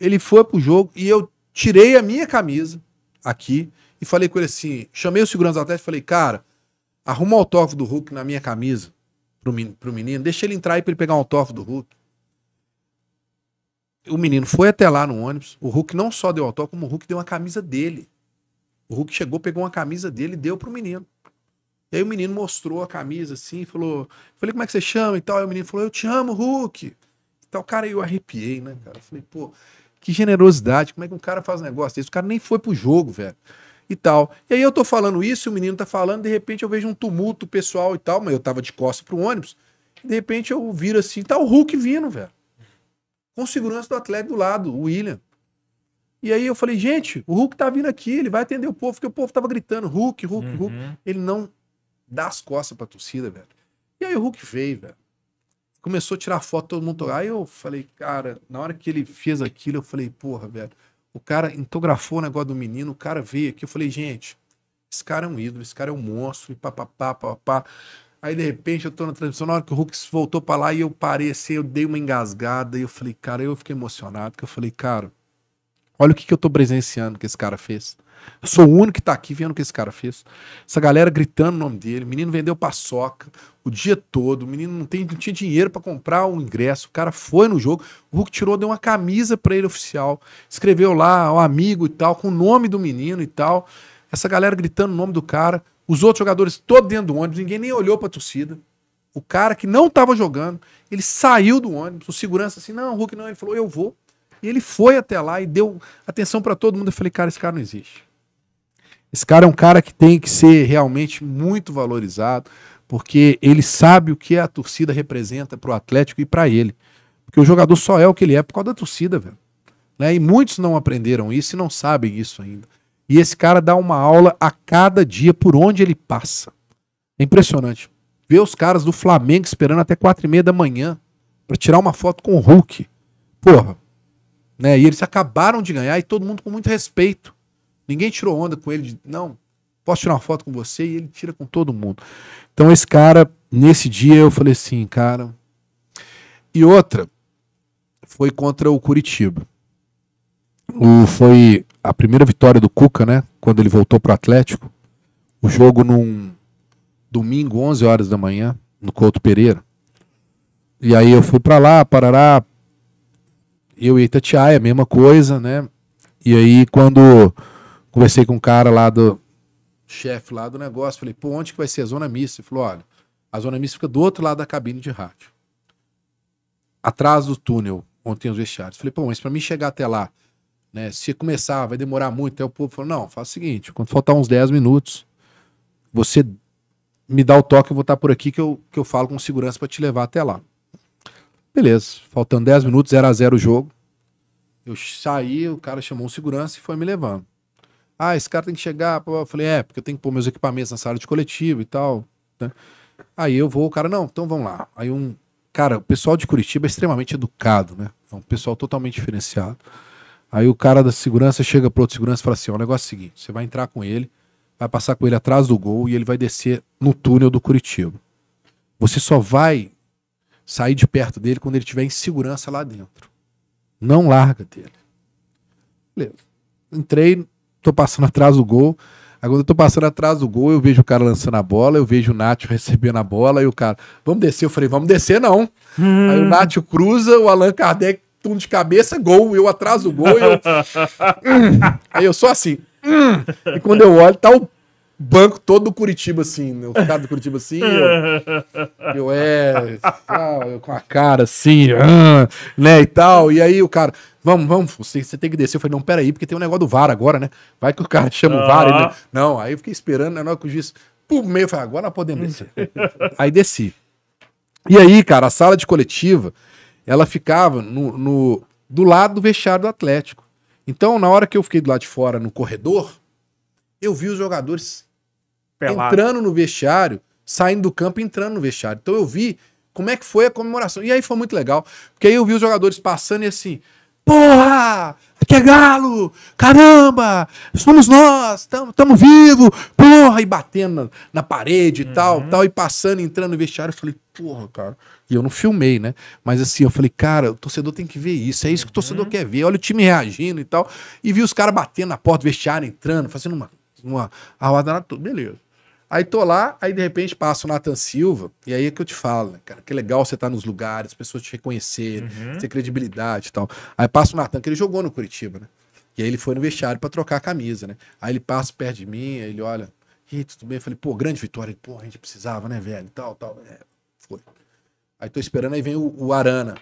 ele foi pro jogo, e eu tirei a minha camisa aqui e falei com ele assim, chamei o segurança atlético e falei, cara Arruma o autógrafo do Hulk na minha camisa pro, menino, deixa ele entrar aí pra ele pegar o autógrafo do Hulk. O menino foi até lá no ônibus. O Hulk não só deu autógrafo, como o Hulk deu uma camisa dele. O Hulk chegou, pegou uma camisa dele e deu pro menino. E aí o menino mostrou a camisa assim, falou: Falei, como é que você chama e tal? Aí o menino falou: Eu te amo, Hulk. E tal, cara, eu arrepiei, né, cara? falei, pô, que generosidade, como é que um cara faz um negócio desse? O cara nem foi pro jogo, velho e tal. E aí eu tô falando isso, o menino tá falando, de repente eu vejo um tumulto pessoal e tal, mas eu tava de costas pro ônibus. De repente eu viro assim, tá o Hulk vindo, velho. Com segurança do atleta do lado, o William. E aí eu falei, gente, o Hulk tá vindo aqui, ele vai atender o povo, porque o povo tava gritando, Hulk, Hulk, uhum. Hulk. Ele não dá as costas pra torcida, velho. E aí o Hulk veio, velho. Começou a tirar foto, todo mundo. Aí eu falei, cara, na hora que ele fez aquilo, eu falei, porra, velho o cara entografou o negócio do menino, o cara veio aqui. Eu falei, gente, esse cara é um ídolo, esse cara é um monstro, e papapá, papapá. Aí, de repente, eu tô na transmissão, na hora que o Hulk voltou para lá e eu parei assim, eu dei uma engasgada e eu falei, cara, eu fiquei emocionado, porque eu falei, cara, olha o que, que eu tô presenciando que esse cara fez. Eu sou o único que tá aqui vendo o que esse cara fez. Essa galera gritando o nome dele. O menino vendeu paçoca o dia todo. O menino não, tem, não tinha dinheiro para comprar o um ingresso. O cara foi no jogo. O Hulk tirou, deu uma camisa para ele oficial. Escreveu lá, o amigo e tal, com o nome do menino e tal. Essa galera gritando o nome do cara. Os outros jogadores todos dentro do ônibus. Ninguém nem olhou pra torcida. O cara que não tava jogando, ele saiu do ônibus. O segurança assim, não, Hulk não. Ele falou, eu vou. E ele foi até lá e deu atenção para todo mundo. Eu falei, cara, esse cara não existe. Esse cara é um cara que tem que ser realmente muito valorizado, porque ele sabe o que a torcida representa para o Atlético e para ele. Porque o jogador só é o que ele é por causa da torcida, velho. Né? E muitos não aprenderam isso e não sabem isso ainda. E esse cara dá uma aula a cada dia por onde ele passa. É impressionante. Ver os caras do Flamengo esperando até quatro e meia da manhã para tirar uma foto com o Hulk. Porra. Né? E eles acabaram de ganhar e todo mundo com muito respeito. Ninguém tirou onda com ele de, não, posso tirar uma foto com você? E ele tira com todo mundo. Então, esse cara, nesse dia, eu falei assim, cara. E outra foi contra o Curitiba. O, foi a primeira vitória do Cuca, né? Quando ele voltou para o Atlético. O jogo num domingo, 11 horas da manhã, no Couto Pereira. E aí eu fui para lá, Parará, eu e Itatiaia, mesma coisa, né? E aí quando Conversei com um cara lá do chefe lá do negócio, falei, pô, onde que vai ser a zona mista? Ele falou, olha, a zona mista fica do outro lado da cabine de rádio. Atrás do túnel, onde tem os vestiários. Falei, pô, mas para mim chegar até lá, né, se começar, vai demorar muito, aí o povo falou, não, faz o seguinte, quando faltar uns 10 minutos, você me dá o toque, eu vou estar por aqui que eu, que eu falo com segurança para te levar até lá. Beleza, faltando 10 minutos, 0 a 0 o jogo. Eu saí, o cara chamou o segurança e foi me levando. Ah, esse cara tem que chegar. Eu falei, é, porque eu tenho que pôr meus equipamentos na sala de coletivo e tal. Né? Aí eu vou, o cara, não, então vamos lá. Aí um. Cara, o pessoal de Curitiba é extremamente educado, né? É um pessoal totalmente diferenciado. Aí o cara da segurança chega pro outro segurança e fala assim: o negócio é o seguinte: você vai entrar com ele, vai passar com ele atrás do gol e ele vai descer no túnel do Curitiba. Você só vai sair de perto dele quando ele tiver em segurança lá dentro. Não larga dele. Beleza. Entrei, tô passando atrás do gol. Agora eu tô passando atrás do gol, eu vejo o cara lançando a bola, eu vejo o Nacho recebendo a bola, e o cara, vamos descer? Eu falei, vamos descer não. Hum. Aí o Nacho cruza, o Allan Kardec, tum de cabeça, gol, eu atrás do gol, eu... hum. Aí eu sou assim, hum. e quando eu olho, tá o banco todo do Curitiba, assim, né, o cara do Curitiba, assim, eu, eu é, eu com a cara assim, né, e tal, e aí o cara, Vamos, vamos, você, você tem que descer. Eu falei, não, peraí, porque tem um negócio do VAR agora, né? Vai que o cara chama ah. o VAR. Ele... Né? Não, aí eu fiquei esperando, né, na hora que o juiz, pum, meio, falei, agora nós podemos descer. aí desci. E aí, cara, a sala de coletiva, ela ficava no, no, do lado do vestiário do Atlético. Então, na hora que eu fiquei do lado de fora, no corredor, eu vi os jogadores Pelado. entrando no vestiário, saindo do campo e entrando no vestiário. Então, eu vi como é que foi a comemoração. E aí foi muito legal, porque aí eu vi os jogadores passando e assim, Porra! Aqui é galo! Caramba! Somos nós! Estamos vivos! Porra! E batendo na, parede e uhum. tal, tal, e passando, entrando no vestiário. Eu falei, porra, cara. E eu não filmei, né? Mas assim, eu falei, cara, o torcedor tem que ver isso. É isso que o torcedor uhum. quer ver. Olha o time reagindo e tal. E vi os caras batendo na porta do vestiário, entrando, fazendo uma. Uma arroada na tudo. Beleza. Aí tô lá, aí de repente passa o Nathan Silva, e aí é que eu te falo, né, cara, que legal você tá nos lugares, as pessoas te reconhecerem, uhum. ter credibilidade e tal. Aí passa o Nathan, que ele jogou no Curitiba, né? E aí ele foi no vestiário para trocar a camisa, né? Aí ele passa perto de mim, aí ele olha, e tudo bem? Eu falei, pô, grande vitória. pô, a gente precisava, né, velho? Tal, tal. É, foi. Aí tô esperando, aí vem o, o Arana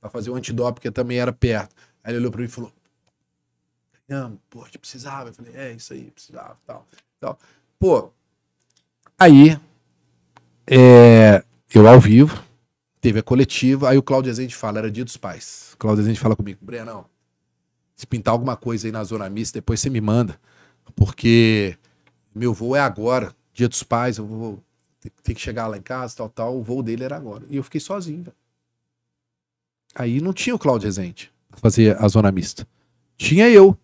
pra fazer o antidop porque também era perto. Aí ele olhou pra mim e falou, ganhamos, pô, a gente precisava. Eu falei, é, isso aí, precisava, tal, tal. Pô, Aí, é, eu ao vivo, teve a coletiva, aí o Cláudio Azende fala, era dia dos pais. O Cláudio Azende fala comigo, Brenão, se pintar alguma coisa aí na zona mista, depois você me manda, porque meu voo é agora, dia dos pais, eu vou ter que chegar lá em casa, tal, tal, o voo dele era agora. E eu fiquei sozinho, Aí não tinha o Cláudio Rezende fazer a zona mista. Tinha eu.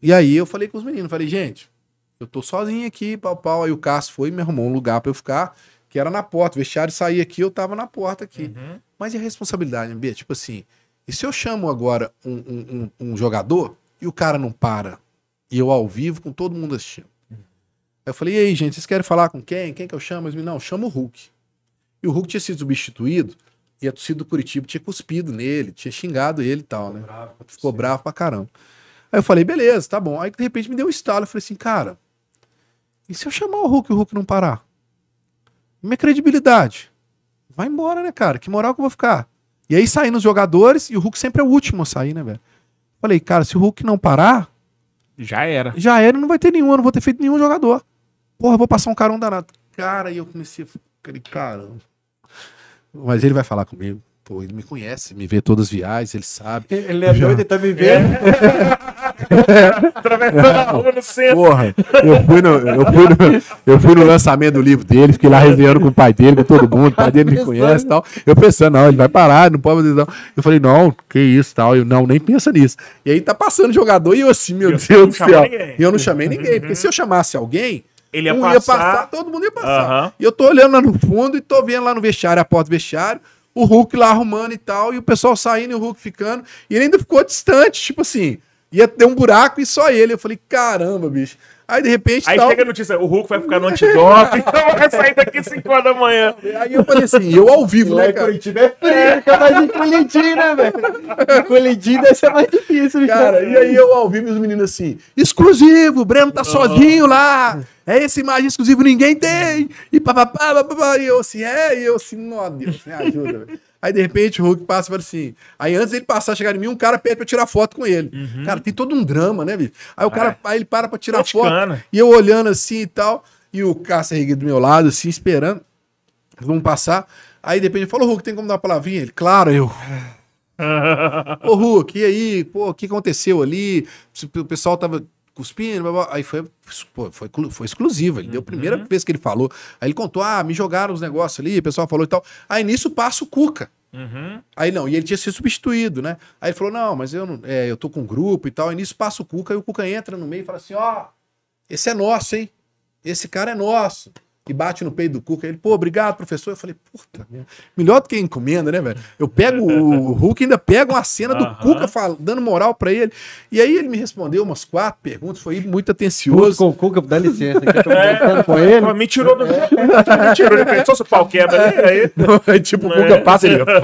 E aí eu falei com os meninos, falei, gente, eu tô sozinho aqui, pau, pau. Aí o Cássio foi e me arrumou um lugar para eu ficar, que era na porta. O vestiário saía aqui, eu tava na porta aqui. Uhum. Mas e a responsabilidade, Bia? Tipo assim, e se eu chamo agora um, um, um jogador e o cara não para? E eu ao vivo com todo mundo assistindo. Uhum. Aí Eu falei, e aí, gente, vocês querem falar com quem? Quem que eu chamo? Eles me não, chama o Hulk. E o Hulk tinha sido substituído e a torcida do Curitiba tinha cuspido nele, tinha xingado ele e tal, Ficou né? Bravo, Ficou bravo pra caramba. Aí eu falei, beleza, tá bom. Aí de repente me deu um estalo. Eu falei assim, cara, e se eu chamar o Hulk e o Hulk não parar? Minha credibilidade. Vai embora, né, cara? Que moral que eu vou ficar? E aí saindo os jogadores, e o Hulk sempre é o último a sair, né, velho? Falei, cara, se o Hulk não parar. Já era. Já era, não vai ter nenhum, não vou ter feito nenhum jogador. Porra, vou passar um carão danado. Cara, e eu comecei a ficar, cara. Mas ele vai falar comigo. Pô, ele me conhece, me vê todas as viagens, ele sabe. Ele é já... doido, ele tá me vendo. É. Atravessando a rua no centro. Porra, eu fui no, eu fui no, eu fui no lançamento do livro dele, fiquei lá resenhando com o pai dele, com todo mundo, o pai dele me conhece e tal. Eu pensando, não, ele vai parar, não pode fazer não. Eu falei, não, que isso tal. Eu, não, nem pensa nisso. E aí tá passando jogador e eu assim, meu eu Deus do céu. Eu não chamei ninguém, uhum. porque se eu chamasse alguém, ele ia, um passar. ia passar, todo mundo ia passar. Uhum. E eu tô olhando lá no fundo e tô vendo lá no vestiário, a porta do vestiário, o Hulk lá arrumando e tal, e o pessoal saindo e o Hulk ficando. E ele ainda ficou distante, tipo assim, Ia ter um buraco e só ele. Eu falei, caramba, bicho. Aí de repente. Aí tal... chega a notícia, o Hulk vai ficar no antidoping, então vai sair daqui 5 horas da manhã. Aí eu falei assim, eu ao vivo, e né? cara? Curitiba é frio, de é. colidir, né, velho? Colidir deve ser mais difícil, bicho. Cara, e aí eu ao vivo e os meninos assim, exclusivo, o Breno tá sozinho lá. É esse imagem exclusivo, ninguém tem. E papapá, papapá. E eu assim, é, e eu assim, não, Deus, me ajuda, velho. Aí, de repente, o Hulk passa e fala assim. Aí, antes dele passar, chegar em mim, um cara pede pra tirar foto com ele. Uhum. Cara, tem todo um drama, né, bicho? Aí o cara, é. aí ele para pra tirar foto. E eu olhando assim e tal. E o Cássio erguido do meu lado, assim, esperando. Vamos passar. Aí, de repente, falou, Hulk, tem como dar uma palavrinha? Ele, claro, eu. Ô, Hulk, e aí? Pô, o que aconteceu ali? O pessoal tava cuspindo, blá, blá. aí foi, foi, foi exclusivo. Ele uhum. deu a uhum. primeira vez que ele falou. Aí ele contou: ah, me jogaram os negócios ali, o pessoal falou e tal. Aí nisso passa o Cuca. Uhum. Aí não, e ele tinha sido substituído, né? Aí ele falou: não, mas eu é, eu tô com um grupo e tal. E nisso passa o Cuca, e o Cuca entra no meio e fala assim: ó, esse é nosso, hein? Esse cara é nosso e bate no peito do Cuca. Ele, pô, obrigado, professor. Eu falei, puta, melhor do que encomenda, né, velho? Eu pego o Hulk, ainda pego uma cena do Cuca falando dando moral para ele. E aí ele me respondeu umas quatro perguntas, foi muito atencioso. Puto com o Cuca, dá licença, que eu tô é, com ele. Me tirou do. Me tirou, ele pensou se o pau quebra ali. Aí... tipo, o Cuca é. passa, ele,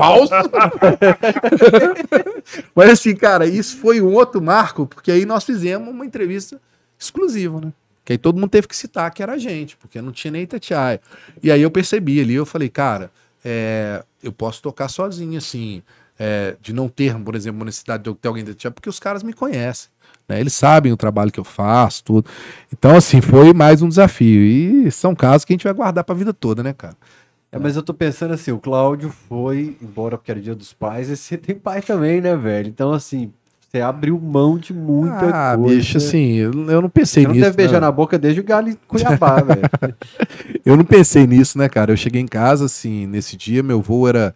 Mas assim, cara, isso foi um outro marco, porque aí nós fizemos uma entrevista exclusiva, né? Que aí todo mundo teve que citar que era a gente, porque não tinha nem Itatiaia. E aí eu percebi ali, eu falei, cara, é, eu posso tocar sozinho, assim, é, de não ter, por exemplo, necessidade de eu ter alguém de Itatiaia, porque os caras me conhecem. Né? Eles sabem o trabalho que eu faço, tudo. Então, assim, foi mais um desafio. E são casos que a gente vai guardar para a vida toda, né, cara? É, mas eu tô pensando assim, o Cláudio foi embora porque era dia dos pais, e você tem pai também, né, velho? Então, assim, você abriu mão de muita ah, coisa. bicho, assim, eu, não pensei Você não nisso. Você deve beijar né? na boca desde o Galo Cuiabá, velho. Eu não pensei nisso, né, cara? Eu cheguei em casa, assim, nesse dia, meu voo era,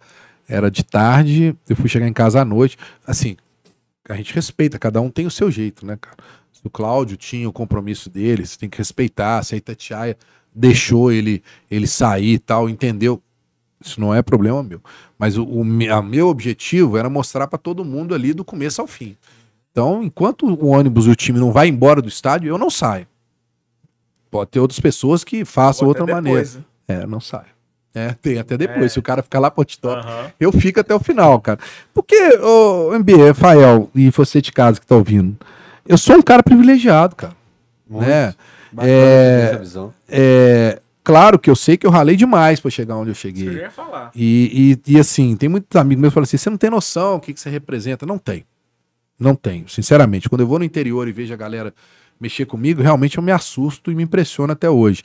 era de tarde, eu fui chegar em casa à noite. Assim, a gente respeita, cada um tem o seu jeito, né, cara? O Cláudio tinha o compromisso dele, você tem que respeitar, se a é Itatiaia deixou ele, ele sair e tal, entendeu? Isso não é problema meu. Mas o, o meu objetivo era mostrar para todo mundo ali do começo ao fim. Então, enquanto o ônibus e o time não vai embora do estádio, eu não saio. Pode ter outras pessoas que façam Pode outra depois, maneira. Né? É, não saio. É, tem até depois. É. Se o cara ficar lá pode top, uhum. eu fico até o final, cara. Porque, o oh, MB, Rafael, e você de casa que tá ouvindo, eu sou um cara privilegiado, cara. Muito. Né? Bacana, é, é, Claro que eu sei que eu ralei demais para chegar onde eu cheguei. Você ia falar. E, e, e, assim, tem muitos amigos meus que falam assim: você não tem noção o que, que você representa. Não tem. Não tenho, sinceramente. Quando eu vou no interior e vejo a galera mexer comigo, realmente eu me assusto e me impressiono até hoje.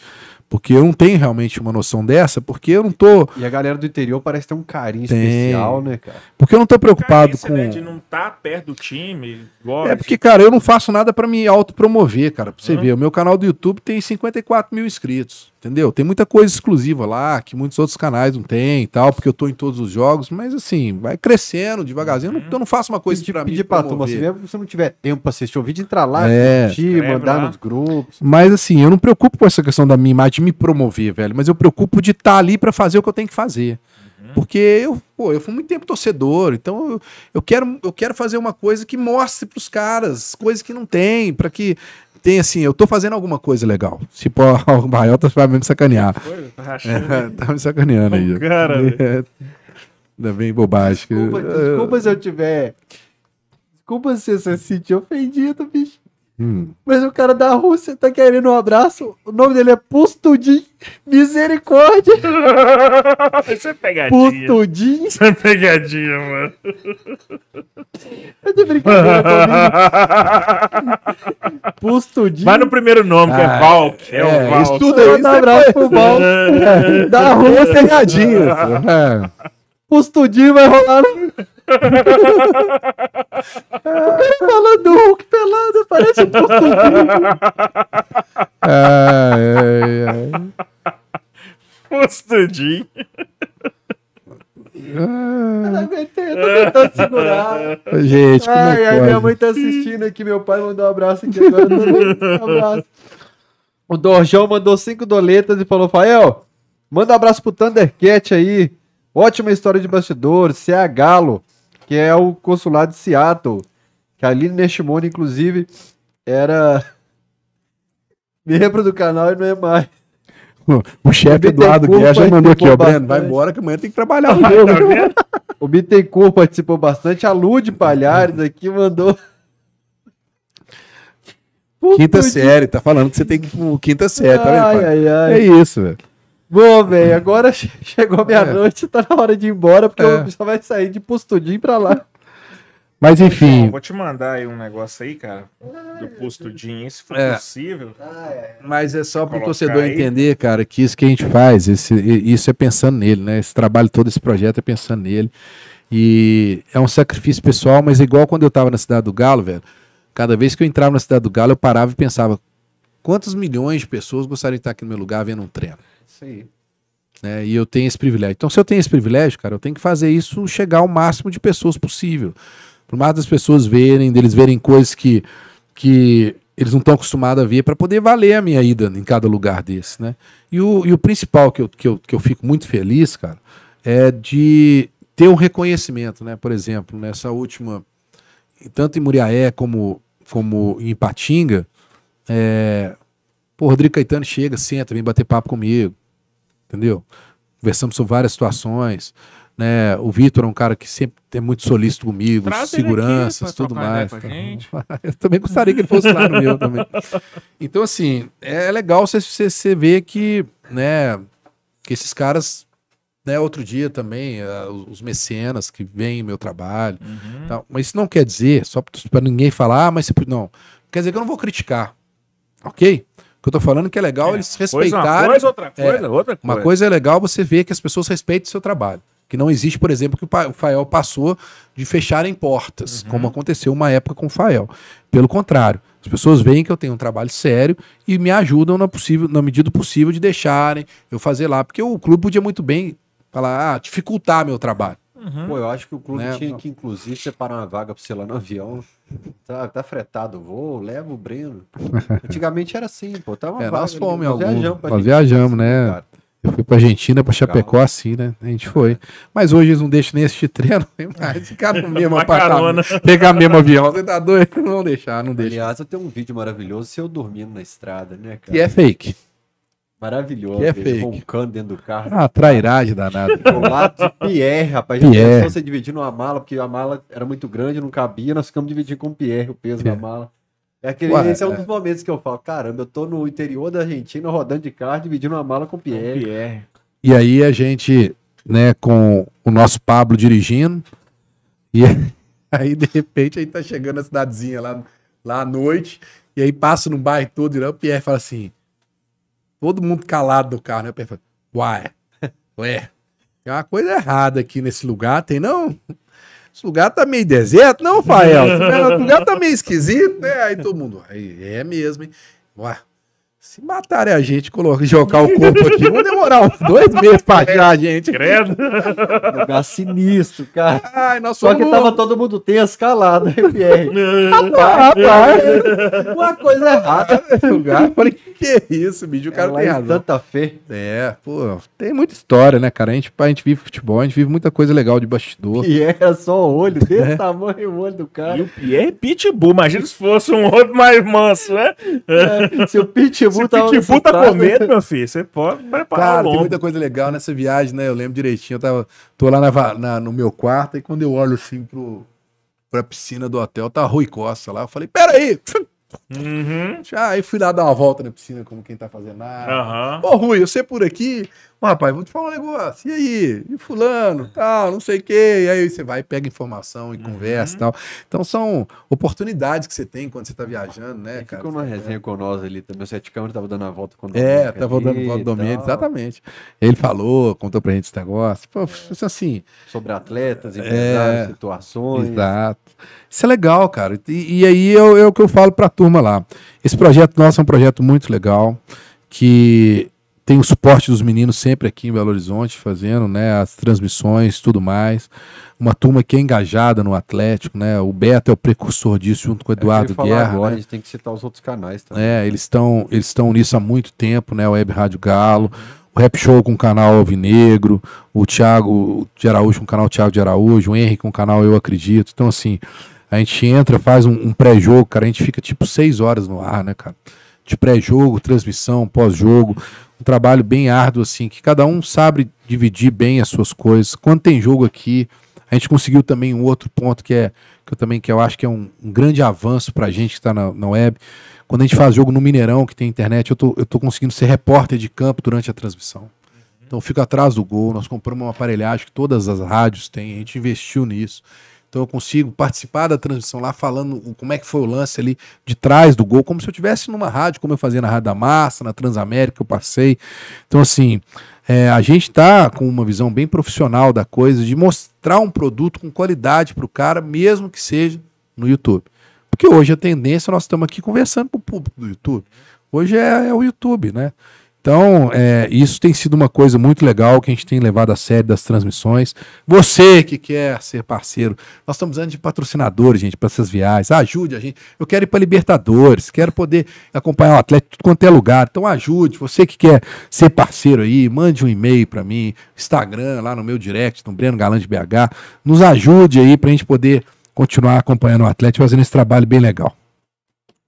Porque eu não tenho realmente uma noção dessa, porque eu não tô. E a galera do interior parece ter um carinho tem. especial, né, cara? Porque eu não tô preocupado né, com. Né, de não estar tá perto do time. Igual, é porque, cara, eu não faço nada para me autopromover, cara. Pra você uhum. ver, o meu canal do YouTube tem 54 mil inscritos. Entendeu? Tem muita coisa exclusiva lá, que muitos outros canais não tem e tal, porque eu tô em todos os jogos, mas assim, vai crescendo devagarzinho. Uhum. Eu, não, uhum. eu, não, faço uma coisa de pra pedir mim. Pra turma, se você não tiver tempo pra assistir o vídeo, entrar lá, é, assistir, mandar lá. nos grupos. Mas assim, eu não me preocupo com essa questão da minha imagem de me promover, velho, mas eu me preocupo de estar tá ali para fazer o que eu tenho que fazer. Uhum. Porque eu, pô, eu fui muito tempo torcedor, então eu, eu, quero, eu quero fazer uma coisa que mostre pros caras coisas que não tem, para que tem assim, eu tô fazendo alguma coisa legal. Tipo, o Maior tá, vai me sacanear. Foi, tá é, tá me sacaneando aí. Cara, é, ainda bem bobagem. Desculpa, desculpa se eu tiver. Desculpa se você se sentir ofendido, bicho. Hum. Mas o cara da Rússia tá querendo um abraço. O nome dele é Pustudin. Misericórdia. Isso é pegadinha. Pustudin. Isso é pegadinha, mano. É de brincadeira Pustudin. Vai no primeiro nome, que é ah, Valk. Ah, é, é o é, Valk. Estuda aí. Um abraço pro Valk. da Rússia. É pegadinha. Pustudin vai rolar no o cara falando do Hulk pelado, parece um postudinho. ai, ai, Postudinho. Ah. Eu eu tô tentando segurar. Gente, como ai, é ai, minha mãe tá assistindo aqui, meu pai mandou um abraço aqui agora. Um abraço. O Dorjão mandou cinco doletas e falou: Fael, manda um abraço pro Thundercat aí. Ótima história de bastidores, você é a galo que é o consulado de Seattle. Que ali neste mundo, inclusive, era membro do canal e não é mais. O, chefe Eduardo Guerra já mandou aqui, ó, Breno, vai embora que amanhã tem que trabalhar. Ah, tá o Bittencourt tá participou bastante, a Lude Palhares aqui mandou... Puta quinta de... série, tá falando que você tem que quinta série, ai, tá vendo? Ai, ai. É isso, velho. Bom, velho, agora chegou é. meia-noite, é. tá na hora de ir embora, porque é. o só vai sair de postudinho pra lá. Mas enfim. Então, vou te mandar aí um negócio aí, cara, do postudinho, se for é. possível. Mas é só pro torcedor aí. entender, cara, que isso que a gente faz, esse, isso é pensando nele, né? Esse trabalho todo, esse projeto é pensando nele. E é um sacrifício pessoal, mas é igual quando eu tava na Cidade do Galo, velho, cada vez que eu entrava na Cidade do Galo, eu parava e pensava, quantos milhões de pessoas gostariam de estar aqui no meu lugar vendo um treino? Isso aí. Né? E eu tenho esse privilégio. Então, se eu tenho esse privilégio, cara, eu tenho que fazer isso chegar ao máximo de pessoas possível. Por mais das pessoas verem, deles verem coisas que, que eles não estão acostumados a ver, para poder valer a minha ida em cada lugar desse, né? E o, e o principal que eu, que, eu, que eu fico muito feliz, cara, é de ter um reconhecimento, né? Por exemplo, nessa última, tanto em Muriaé como, como em Patinga, é, o Rodrigo Caetano chega, senta, vem bater papo comigo entendeu? Conversamos sobre várias situações. Né? O Vitor é um cara que sempre é muito solícito comigo, Traz seguranças, tudo mais. Eu também gostaria que ele fosse lá no meu também. Então, assim, é legal você, você, você ver que, né, que esses caras né, outro dia também, uh, os mecenas que veem meu trabalho. Uhum. Tá? Mas isso não quer dizer, só para ninguém falar, ah, mas você, não. Quer dizer que eu não vou criticar, ok? que eu tô falando que é legal é. eles respeitarem. É, uma coisa, outra coisa, é, outra coisa. Uma coisa é legal você ver que as pessoas respeitam o seu trabalho. Que não existe, por exemplo, que o Fael passou de fecharem portas, uhum. como aconteceu uma época com o Fael. Pelo contrário, as pessoas veem que eu tenho um trabalho sério e me ajudam na, possível, na medida possível de deixarem eu fazer lá. Porque o clube podia muito bem falar, ah, dificultar meu trabalho. Uhum. Pô, eu acho que o clube né? tinha que, inclusive, separar uma vaga para você lá no avião. Tá, tá fretado o voo, leva o Breno. Antigamente era assim, pô. Tava uma é, vaga, nós fomos, nós viajamos, nós assim, viajamos né? né eu fui pra Argentina, pra Chapecó, Calma. assim, né? A gente foi. Mas hoje eles não deixam nem assistir treino, mas ficaram no mesmo apartamento. Pegar mesmo avião, você tá doido? Não deixar, não deixa. Aliás, eu tenho um vídeo maravilhoso se eu dormindo na estrada, né, cara? E é fake. Maravilhoso. Que é fake. Roncando dentro do carro. Ah, trairagem danada. Do lado de Pierre, rapaz. Pierre. Já pensou você dividir numa mala, porque a mala era muito grande, não cabia, nós ficamos dividindo com o Pierre o peso Pierre. da é. mala. É aquele, Ué, esse é um é. dos momentos que eu falo, caramba, eu tô no interior da Argentina rodando de carro, dividindo uma mala com o Pierre. Com Pierre. E aí a gente, né, com o nosso Pablo dirigindo, e aí de repente a gente tá chegando na cidadezinha lá, lá à noite, e aí passa num bairro todo, e o Pierre fala assim, todo mundo calado do carro, né? Eu pensei, uai, ué, tem uma coisa errada aqui nesse lugar, tem não? Esse lugar tá meio deserto, não, Fael? Esse lugar tá meio esquisito, né? Aí todo mundo, é mesmo, hein? Uai, se matarem a gente, colocar, jogar o corpo aqui, vão demorar uns dois meses pra achar a gente. Credo. Lugar sinistro, cara. Ai, Só somos... que tava todo mundo tenso, calado, né, Pierre? É. rapaz, rapaz, uma coisa errada nesse lugar. Eu falei, que isso, bicho, o cara é, tem razão. tanta fé. É, pô, tem muita história, né, cara? A gente, a gente vive futebol, a gente vive muita coisa legal de bastidor. E era é só o olho, desse é. tamanho é o olho do cara. E o Pierre é pitbull, imagina se fosse um outro mais manso, né? É, se o pitbull Pitbull, tava Pitbull tá com medo, meu filho, você pode preparar Cara, tem muita coisa legal nessa viagem, né? Eu lembro direitinho, eu tava, tô lá na, na, no meu quarto e quando eu olho assim pro, pra piscina do hotel, tá Rui Costa lá. Eu falei, peraí! Uhum. Já, uhum. aí ah, fui lá dar uma volta na piscina como quem tá fazendo nada. Uhum. Ô Rui, você por aqui? rapaz, vou te falar um negócio. E aí? E fulano, tal, não sei o quê. E aí você vai, pega informação e uhum. conversa e tal. Então são oportunidades que você tem quando você está viajando, né, e cara? Ficou uma resenha é. com nós ali também. O Sete Câmara estava dando a volta com o É, estava dando a volta do exatamente. Ele falou, contou pra gente esse negócio. Pô, é. assim... Sobre atletas, é, empresários, é, situações. Exato. Isso é legal, cara. E, e aí é o é que eu falo para a turma lá. Esse projeto nosso é um projeto muito legal, que tem o suporte dos meninos sempre aqui em Belo Horizonte, fazendo né, as transmissões tudo mais. Uma turma que é engajada no Atlético, né? O Beto é o precursor disso, junto com o é Eduardo é, Guerra. Agora, né? A gente tem que citar os outros canais também. É, eles estão eles estão nisso há muito tempo, né? O Web Rádio Galo o Rap Show com o canal Alvinegro, o Thiago de Araújo com o canal Thiago de Araújo, o Henrique com o canal Eu Acredito. Então, assim, a gente entra, faz um, um pré-jogo, cara, a gente fica tipo seis horas no ar, né, cara? de pré-jogo, transmissão, pós-jogo, um trabalho bem árduo, assim, que cada um sabe dividir bem as suas coisas. Quando tem jogo aqui, a gente conseguiu também um outro ponto que é que eu também que eu acho que é um, um grande avanço para a gente que está na, na web. Quando a gente faz jogo no Mineirão, que tem internet, eu tô, eu tô conseguindo ser repórter de campo durante a transmissão. Então fico atrás do gol, nós compramos uma aparelhagem que todas as rádios têm, a gente investiu nisso. Então eu consigo participar da transmissão lá, falando como é que foi o lance ali de trás do gol, como se eu tivesse numa rádio, como eu fazia na Rádio da Massa, na Transamérica, eu passei. Então, assim, é, a gente está com uma visão bem profissional da coisa, de mostrar um produto com qualidade para o cara, mesmo que seja no YouTube. Porque hoje a tendência, nós estamos aqui conversando com o público do YouTube. Hoje é, é o YouTube, né? Então, é, isso tem sido uma coisa muito legal que a gente tem levado a sério das transmissões. Você que quer ser parceiro, nós estamos andando de patrocinadores, gente, para essas viagens. Ajude a gente. Eu quero ir para Libertadores, quero poder acompanhar o Atlético tudo quanto é lugar. Então, ajude. Você que quer ser parceiro aí, mande um e-mail para mim, Instagram, lá no meu direct, no Breno Galante BH. Nos ajude aí para a gente poder continuar acompanhando o Atlético, fazendo esse trabalho bem legal.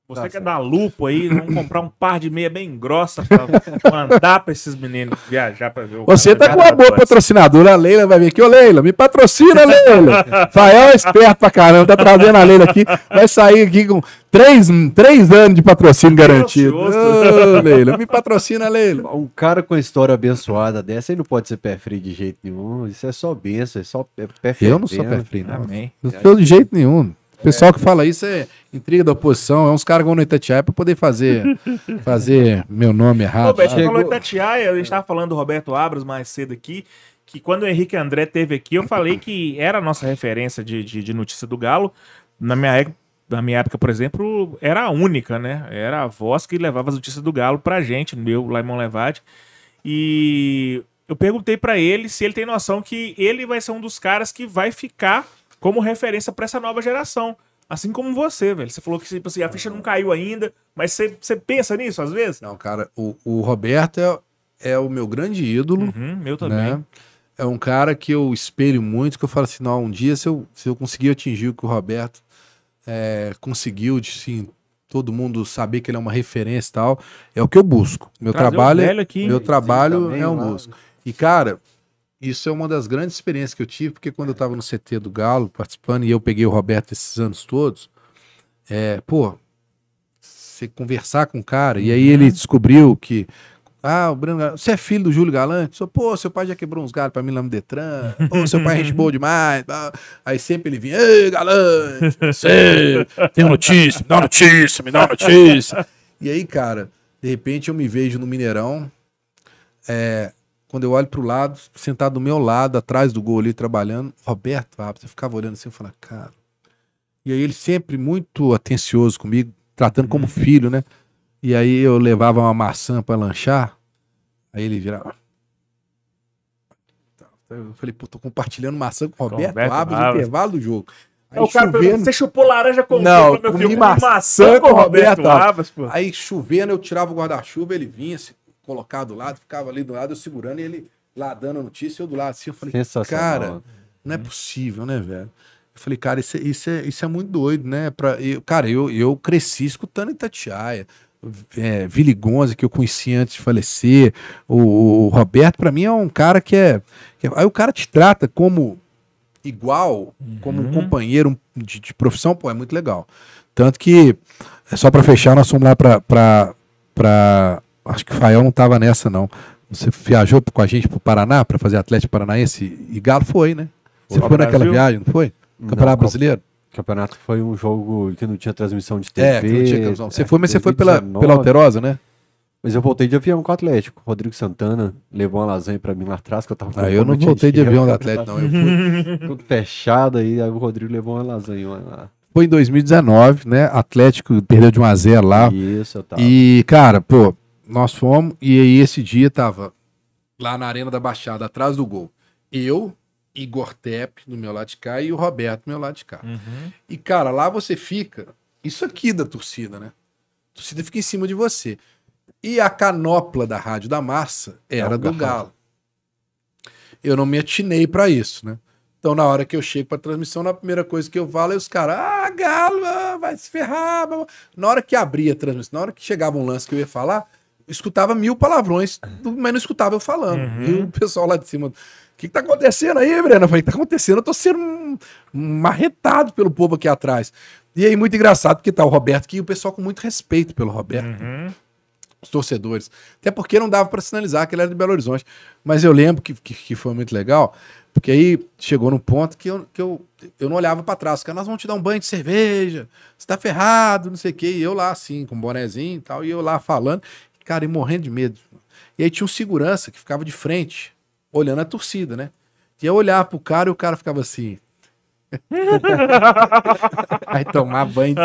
Você tá quer é dar lupo aí, vamos comprar um par de meia bem grossa pra mandar pra esses meninos viajar pra ver o Você tá com uma boa patrocinadora, a Leila vai vir aqui. Ô Leila, me patrocina, Leila! Fael é esperto pra caramba, tá trazendo a Leila aqui. Vai sair aqui com três, três anos de patrocínio garantido. Ô, Leila, me patrocina, Leila. Um cara com a história abençoada dessa, ele não pode ser pé frio de jeito nenhum. Isso é só benção, é só pé frio. Eu não sou pé frio, não. Amém. Não sou de jeito nenhum pessoal que fala isso é intriga da oposição, é uns caras que vão no Itatiaia pra poder fazer, fazer meu nome errado. Roberto, você falou Itatiaia, eu estava falando do Roberto Abras mais cedo aqui, que quando o Henrique André teve aqui, eu falei que era a nossa referência de, de, de notícia do Galo. Na minha época, na minha época, por exemplo, era a única, né? Era a voz que levava as notícias do Galo pra gente, meu, Laimon Levade. E eu perguntei para ele se ele tem noção que ele vai ser um dos caras que vai ficar como referência para essa nova geração. Assim como você, velho. Você falou que tipo assim, a ficha não caiu ainda, mas você, você pensa nisso às vezes? Não, cara, o, o Roberto é, é o meu grande ídolo. Uhum, meu também. Né? É um cara que eu espelho muito, que eu falo assim, não, um dia se eu, se eu conseguir atingir o que o Roberto é, conseguiu, de sim, todo mundo saber que ele é uma referência e tal, é o que eu busco. Meu Trazer trabalho, é aqui, meu trabalho sim, tá também, é um busco. E cara, isso é uma das grandes experiências que eu tive, porque quando eu estava é. no CT do Galo participando e eu peguei o Roberto esses anos todos, é, pô, você conversar com o cara, e aí uhum. ele descobriu que. Ah, o Bruno Galante, você é filho do Júlio Galante? Sou, pô, seu pai já quebrou uns galhos pra mim lá no Detran. Pô, seu pai é gente boa demais. Aí sempre ele vinha, ei, Galante, sei, tem notícia, me dá notícia, me dá notícia. E aí, cara, de repente eu me vejo no Mineirão, é, quando eu olho para o lado, sentado do meu lado, atrás do gol ali, trabalhando, Roberto Abra, eu ficava olhando assim eu falava, cara. E aí ele sempre muito atencioso comigo, tratando como uhum. filho, né? E aí eu levava uma maçã para lanchar, aí ele virava. Eu falei, pô, tô compartilhando maçã com o Roberto, Roberto Abra no intervalo do jogo. É, aí o cara chovendo... você chupou laranja com não, meu filho, maçã, maçã com o Roberto, Roberto pô. Aí chovendo, eu tirava o guarda-chuva, ele vinha assim, colocar do lado, ficava ali do lado, eu segurando e ele lá dando a notícia, eu do lado assim. Eu falei, cara, não é possível, né, velho? Eu falei, cara, isso, é, isso, é, isso é muito doido, né? Pra, eu, cara, eu, eu cresci escutando Itatiaia, é, Vili Gonza, que eu conheci antes de falecer, o, o Roberto, para mim é um cara que é, que é, Aí o cara te trata como igual, uhum. como um uhum. companheiro de, de, profissão, pô, é muito legal. Tanto que, é só para fechar, nós fomos lá para acho que o Faião não estava nessa, não. Você viajou com a gente para o Paraná para fazer Atlético Paranaense e Galo foi, né? Você foi naquela viagem, não foi? Campeonato não, Brasileiro? campeonato foi um jogo que não tinha transmissão de TV. É, que não tinha Você é, foi, mas você foi pela, pela Alterosa, né? Mas eu voltei de avião com o Atlético. Rodrigo Santana levou uma lasanha para mim lá atrás, que eu tava com ah, Eu não voltei de avião do Atlético, não. Eu fui tudo fechado aí, aí o Rodrigo levou uma lasanha lá. Foi em 2019, né? Atlético perdeu de 1 a 0 lá. Isso, eu tava. E, cara, pô, nós fomos, e aí esse dia tava lá na Arena da Baixada, atrás do gol. Eu, Igor Tepp, no meu lado de cá, e o Roberto, no meu lado de cá. Uhum. E, cara, lá você fica, isso aqui da torcida, né? A torcida fica em cima de você. E a canopla da Rádio da Massa é era é do Galo. Eu não me atinei para isso, né? Então, na hora que eu chego pra transmissão, a primeira coisa que eu falo é os caras, ah, Galo, vai se ferrar. Na hora que abria a transmissão, na hora que chegava um lance que eu ia falar, escutava mil palavrões, mas não escutava eu falando. Uhum. E o pessoal lá de cima. O que, que tá acontecendo aí, Breno? Eu falei, tá acontecendo? Eu tô sendo marretado pelo povo aqui atrás. E aí, muito engraçado, porque tá o Roberto aqui e o pessoal com muito respeito pelo Roberto. Uhum. Os torcedores. Até porque não dava para sinalizar que ele era de Belo Horizonte. Mas eu lembro que, que, que, foi muito legal, porque aí chegou num ponto que eu, que eu, eu não olhava para trás. Cara, nós vamos te dar um banho de cerveja, você tá ferrado, não sei o quê. E eu lá, assim, com um bonezinho e tal, e eu lá falando. Cara, e morrendo de medo. E aí tinha um segurança que ficava de frente, olhando a torcida, né? E eu olhar pro cara e o cara ficava assim. Vai tomar banho de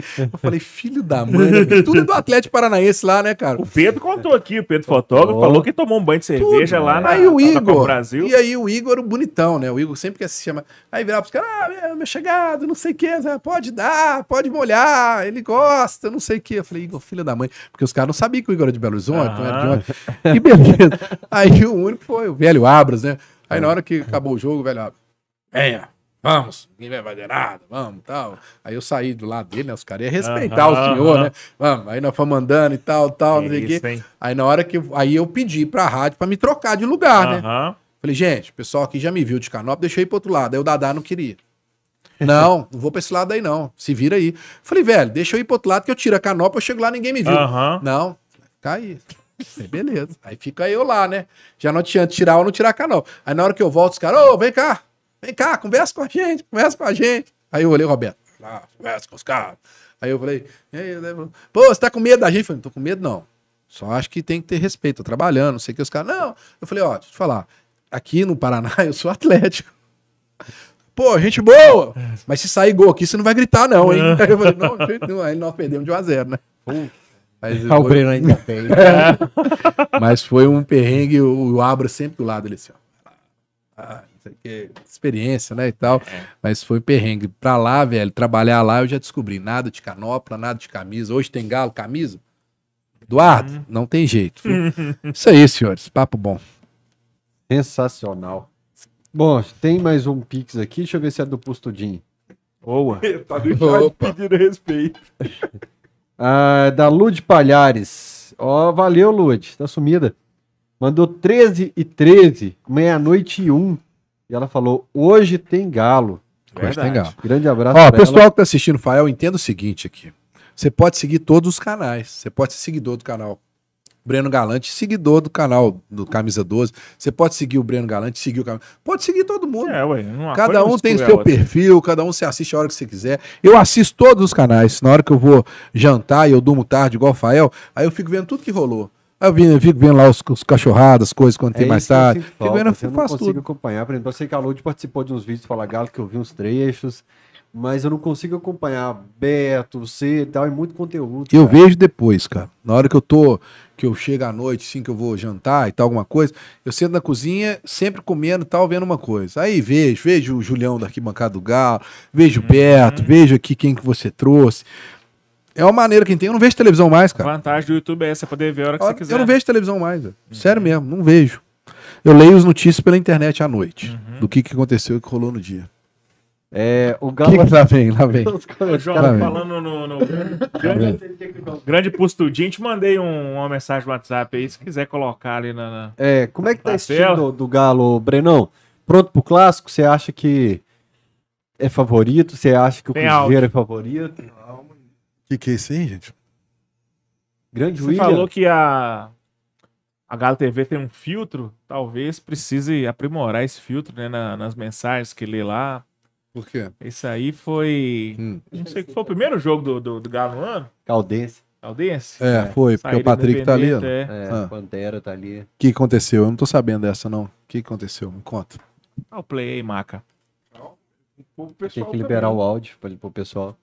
cerveja. Eu falei, filho da mãe, né, tudo do Atlético Paranaense lá, né, cara? O Pedro contou aqui, o Pedro fotógrafo, oh. falou que tomou um banho de cerveja tudo. lá na, aí o Igor, Brasil. E aí o Igor, o bonitão, né? O Igor sempre quer se chama Aí virava pros caras, ah, meu chegado, não sei o que, pode dar, pode molhar, ele gosta, não sei o que. Eu falei, Igor, filho da mãe, porque os caras não sabiam que o Igor era de Belo Horizonte, ah. era de ah. onde. E beleza. Aí o único foi o velho Abras, né? Aí na hora que acabou o jogo, o velho Abras, venha Vamos, ninguém vai fazer nada, vamos tal. Aí eu saí do lado dele, né? Os caras iam respeitar o senhor, né? Vamos, aí nós fomos andando e tal, tal, não sei o quê. Aí na hora que. aí eu pedi pra rádio pra me trocar de lugar, né? Falei, gente, o pessoal aqui já me viu de eu ir pro outro lado. Aí o Dadá não queria. Não, não vou pra esse lado aí, não. Se vira aí. Falei, velho, deixa eu ir pro outro lado que eu tiro a canopa, eu chego lá ninguém me viu. Não, cai. Tá Falei, beleza. Aí fica eu lá, né? Já não tinha tirar ou não tirar a canopa. Aí na hora que eu volto, os caras, ô, vem cá. Vem cá, conversa com a gente, conversa com a gente. Aí eu olhei Roberto, conversa com os caras. Aí eu falei, aí eu pô, você tá com medo da gente? Eu falei, não tô com medo não. Só acho que tem que ter respeito, tô trabalhando, não sei o que os caras. Não, eu falei, ó, deixa eu te falar, aqui no Paraná eu sou atlético. Pô, gente boa! Mas se sair gol aqui, você não vai gritar, não, hein? É. Aí eu falei, não, jeito nenhum. Aí nós perdemos de 1x0, né? Mas ah, foi... ainda tem. Mas foi um perrengue, o, Abra sempre do lado ele assim, ó. Ah, que, experiência, né, e tal. Mas foi perrengue. Pra lá, velho, trabalhar lá, eu já descobri nada de canopla, nada de camisa. Hoje tem galo, camisa? Eduardo, uhum. não tem jeito. Isso aí, senhores. Papo bom. Sensacional. Bom, tem mais um Pix aqui. Deixa eu ver se é do Pustudim. Boa. tá pedindo respeito. ah, da Lud Palhares. Ó, oh, valeu, Lud. Tá sumida. Mandou 13 e 13, meia-noite e 1. E ela falou: hoje tem galo. Hoje tem galo. Grande abraço. Ó, pessoal ela. que tá assistindo, Fael, entenda o seguinte aqui. Você pode seguir todos os canais. Você pode ser seguidor do canal Breno Galante, seguidor do canal do Camisa 12. Você pode seguir o Breno Galante, seguir o Camisa. Pode seguir todo mundo. É, ué, cada um tem seu perfil, cada um se assiste a hora que você quiser. Eu assisto todos os canais. Na hora que eu vou jantar e eu durmo tarde, igual o Fael, aí eu fico vendo tudo que rolou. Eu, vim, eu fico vendo lá os, os cachorradas, as coisas, quando é tem mais tarde. Eu, falta, eu, não, eu não consigo tudo. acompanhar. Por exemplo, eu sei que a Lud participou de uns vídeos Fala Galo, que eu vi uns trechos, mas eu não consigo acompanhar Beto, você e tal, é muito conteúdo. Eu cara. vejo depois, cara. Na hora que eu tô, que eu chego à noite, assim, que eu vou jantar e tal, alguma coisa, eu sento na cozinha, sempre comendo e tal, vendo uma coisa. Aí vejo, vejo o Julião da Arquibancada do Galo, vejo o hum. Beto, vejo aqui quem que você trouxe. É uma maneira que tem. Eu não vejo televisão mais, cara. A vantagem do YouTube é essa, é poder ver a hora que eu, você quiser. Eu não vejo televisão mais, Uhum. Sério mesmo, não vejo. Eu leio as notícias pela internet à noite, uhum. do que, que aconteceu e que rolou no dia. É, o Galo... Que que lá vem, lá vem. O João, lá tá tá falando no, no, grande, grande postudinho, te mandei um, uma mensagem no WhatsApp aí, se quiser colocar ali na... na... É, como é que tá esse time do, do Galo, Brenão? Pronto pro Clássico? Você acha que é favorito? Você acha que o Tem Cruzeiro áudio. é favorito? Não que, que é isso aí, gente? Grande Você William. falou que a, a Galo TV tem um filtro, talvez precise aprimorar esse filtro né, na, nas mensagens que lê lá. Por quê? Isso aí foi. Hum. Não sei que foi o primeiro jogo do, do, do Galo no ano. Caldense. Caldense? É, é. foi, porque o Patrick tá ali. Né? É, ah. Pantera tá ali. O que aconteceu? Eu não tô sabendo dessa, não. O que aconteceu? Me conta. Dá o play aí, Maca. Tem que liberar também. o áudio para o pessoal.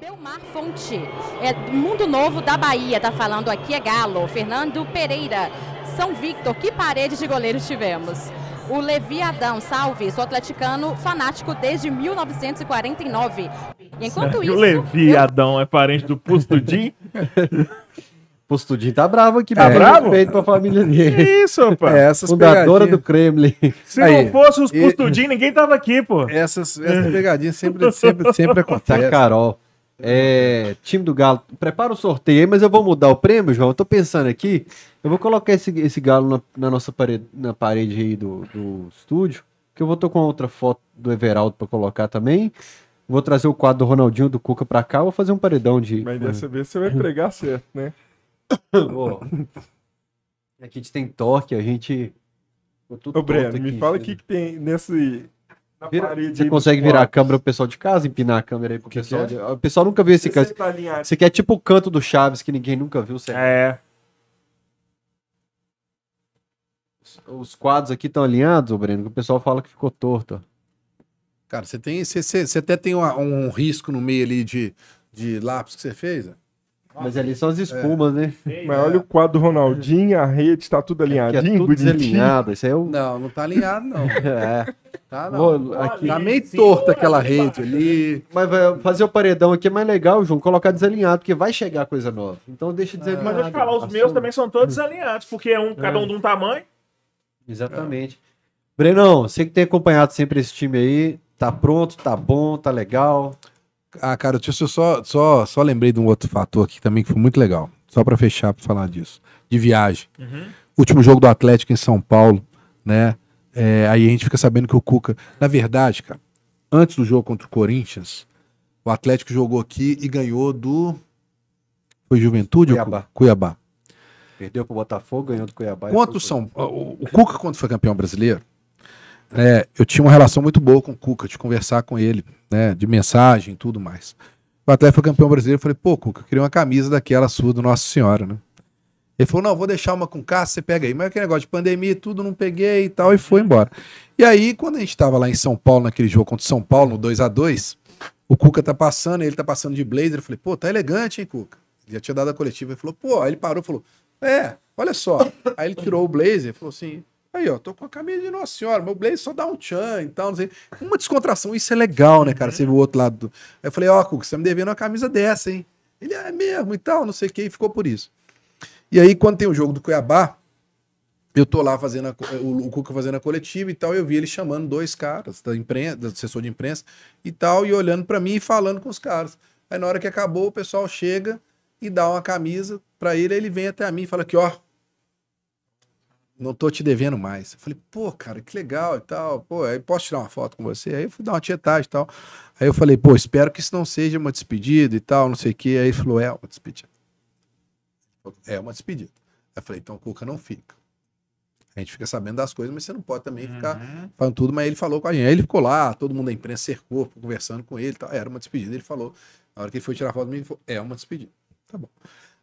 Belmar Fonte, é Mundo Novo da Bahia, tá falando aqui é Galo. Fernando Pereira, São Victor, que parede de goleiros tivemos. O Levi Adão salve, sou atleticano fanático desde 1949. E enquanto isso. O Levi eu... é parente do Pustudim? Pustudim tá bravo aqui, tá bravo? Feito pra família dele. isso, pô É, essas Fundadora do Kremlin. Se Aí, não fosse os e... Pustudim, ninguém tava aqui, pô. Essas, essas pegadinhas sempre, sempre, sempre acontecem. Tá Carol. É, time do Galo, prepara o sorteio aí, mas eu vou mudar o prêmio, João. Eu tô pensando aqui. Eu vou colocar esse, esse galo na, na nossa parede, na parede aí do, do estúdio. Que eu vou tô com outra foto do Everaldo para colocar também. Vou trazer o quadro do Ronaldinho do Cuca pra cá, vou fazer um paredão de. Mas dessa vez você vai pregar certo, né? Pô, aqui a gente tem torque, a gente. Ô, Breno, me fala o que, que tem nesse, Vira, você consegue virar a câmera pro pessoal de casa, empinar a câmera aí pro que pessoal. Que é? de... O pessoal nunca viu esse Você quer é tipo o canto do Chaves que ninguém nunca viu, certo? É. Os quadros aqui estão alinhados, Breno, o pessoal fala que ficou torto. Cara, você tem, você, você, você até tem um, um risco no meio ali de, de lápis que você fez, né? Mas ali são as espumas, né? é. né? Mas olha o quadro do Ronaldinho, a rede tá tudo é alinhadinho, é tudo desalinhado. Isso é o... Não, não tá alinhado, não. é. Tá, não. aqui... tá meio torta aquela rede ali. Mas vai fazer o paredão aqui é mais legal, João, colocar desalinhado, porque vai chegar coisa nova. Então deixa desalinhado. Mas deixa eu falar, os meus também são todos desalinhados, porque é um, é. cada um de um tamanho. Exatamente. É. Brenão, você que tem acompanhado sempre esse time aí, tá pronto, tá bom, tá legal. Ah, cara, eu só, só, só lembrei de um outro fator aqui também que foi muito legal. Só para fechar, para falar disso. De viagem. Uhum. Último jogo do Atlético em São Paulo, né? É, aí a gente fica sabendo que o Cuca. Na verdade, cara, antes do jogo contra o Corinthians, o Atlético jogou aqui e ganhou do. Foi Juventude Cuiabá. ou Cuiabá? Perdeu para o Botafogo, ganhou do Cuiabá. Quanto o São. O, o Cuca, quando foi campeão brasileiro, é, eu tinha uma relação muito boa com o Cuca, de conversar com ele, né, de mensagem e tudo mais. O Atlético foi campeão brasileiro, eu falei, pô, Cuca, eu queria uma camisa daquela sua, do Nossa Senhora, né? Ele falou, não, vou deixar uma com caça, você pega aí. Mas aquele negócio de pandemia e tudo, não peguei e tal, e foi embora. E aí, quando a gente estava lá em São Paulo, naquele jogo contra o São Paulo, no 2 a 2 o Cuca tá passando, ele tá passando de blazer, eu falei, pô, tá elegante, hein, Cuca? Ele já tinha dado a coletiva, ele falou, pô, aí ele parou falou, é, olha só. Aí ele tirou o blazer, falou assim, Aí, ó, tô com a camisa de Nossa Senhora, meu blazer só dá um tchan e então, sei. Uma descontração, isso é legal, né, cara? Você viu o outro lado. Do... Aí eu falei, ó, Cuca, você tá me devendo uma camisa dessa, hein? Ele ah, é mesmo e então, tal, não sei o que, e ficou por isso. E aí, quando tem o jogo do Cuiabá, eu tô lá fazendo a, eh, o, o Cuca fazendo a coletiva e tal, eu vi ele chamando dois caras da imprensa, do assessor de imprensa e tal, e olhando para mim e falando com os caras. Aí na hora que acabou, o pessoal chega e dá uma camisa para ele, aí ele vem até a mim e fala aqui, ó, não tô te devendo mais. Eu falei, pô, cara, que legal e tal. Pô, aí posso tirar uma foto com você? Aí eu fui dar uma tietagem e tal. Aí eu falei, pô, espero que isso não seja uma despedida e tal, não sei o quê. Aí ele falou, é uma despedida. É uma despedida. Aí eu falei, então o Cuca não fica. A gente fica sabendo das coisas, mas você não pode também uhum. ficar falando tudo. Mas ele falou com a gente. Aí ele ficou lá, todo mundo da imprensa cercou, conversando com ele e tal. Era uma despedida. Ele falou, na hora que ele foi tirar foto de mim, ele falou, é uma despedida. Tá bom.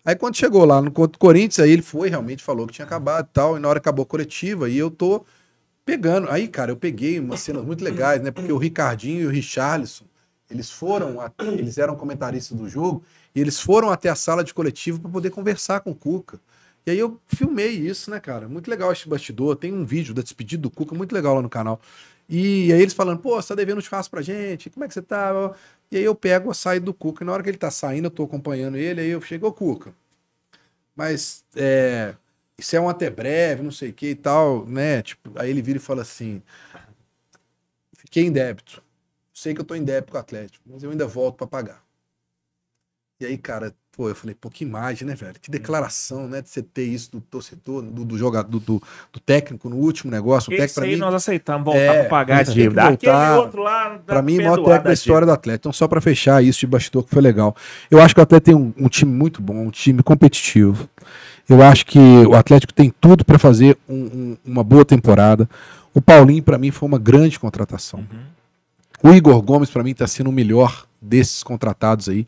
Aí quando chegou lá no Corinthians, aí ele foi, realmente falou que tinha acabado e tal, e na hora acabou a coletiva, e eu tô pegando. Aí, cara, eu peguei umas cenas muito legais, né? Porque o Ricardinho e o Richarlison, eles foram, eles eram comentaristas do jogo, e eles foram até a sala de coletivo para poder conversar com o Cuca. E aí eu filmei isso, né, cara? Muito legal esse bastidor. Tem um vídeo da despedida do Cuca, muito legal lá no canal. E, aí eles falando, pô, você tá devendo um churrasco pra gente, como é que você tá? E aí eu pego, saio do Cuca. na hora que ele tá saindo, eu tô acompanhando ele, aí eu chego, ô Cuca. Mas é, isso é um até breve, não sei o que e tal, né? Tipo, aí ele vira e fala assim: fiquei em débito. Sei que eu tô em débito com o Atlético, mas eu ainda volto para pagar. E aí, cara, pô, eu falei, pô, que imagem, né, velho? Que hum. declaração, né, de você ter isso do torcedor, do, do jogador, do, do, técnico no último negócio. O técnico, aí mim, nós aceitamos é, voltar é, pra pagar a dívida. Voltar, outro lá, pra mim, maior técnico da história do Atlético. Então, só pra fechar isso de bastidor, que foi legal. Eu acho que o Atlético tem um, um time muito bom, um time competitivo. Eu acho que o Atlético tem tudo para fazer um, um, uma boa temporada. O Paulinho, para mim, foi uma grande contratação. Uhum. O Igor Gomes, para mim, está sendo o melhor desses contratados aí.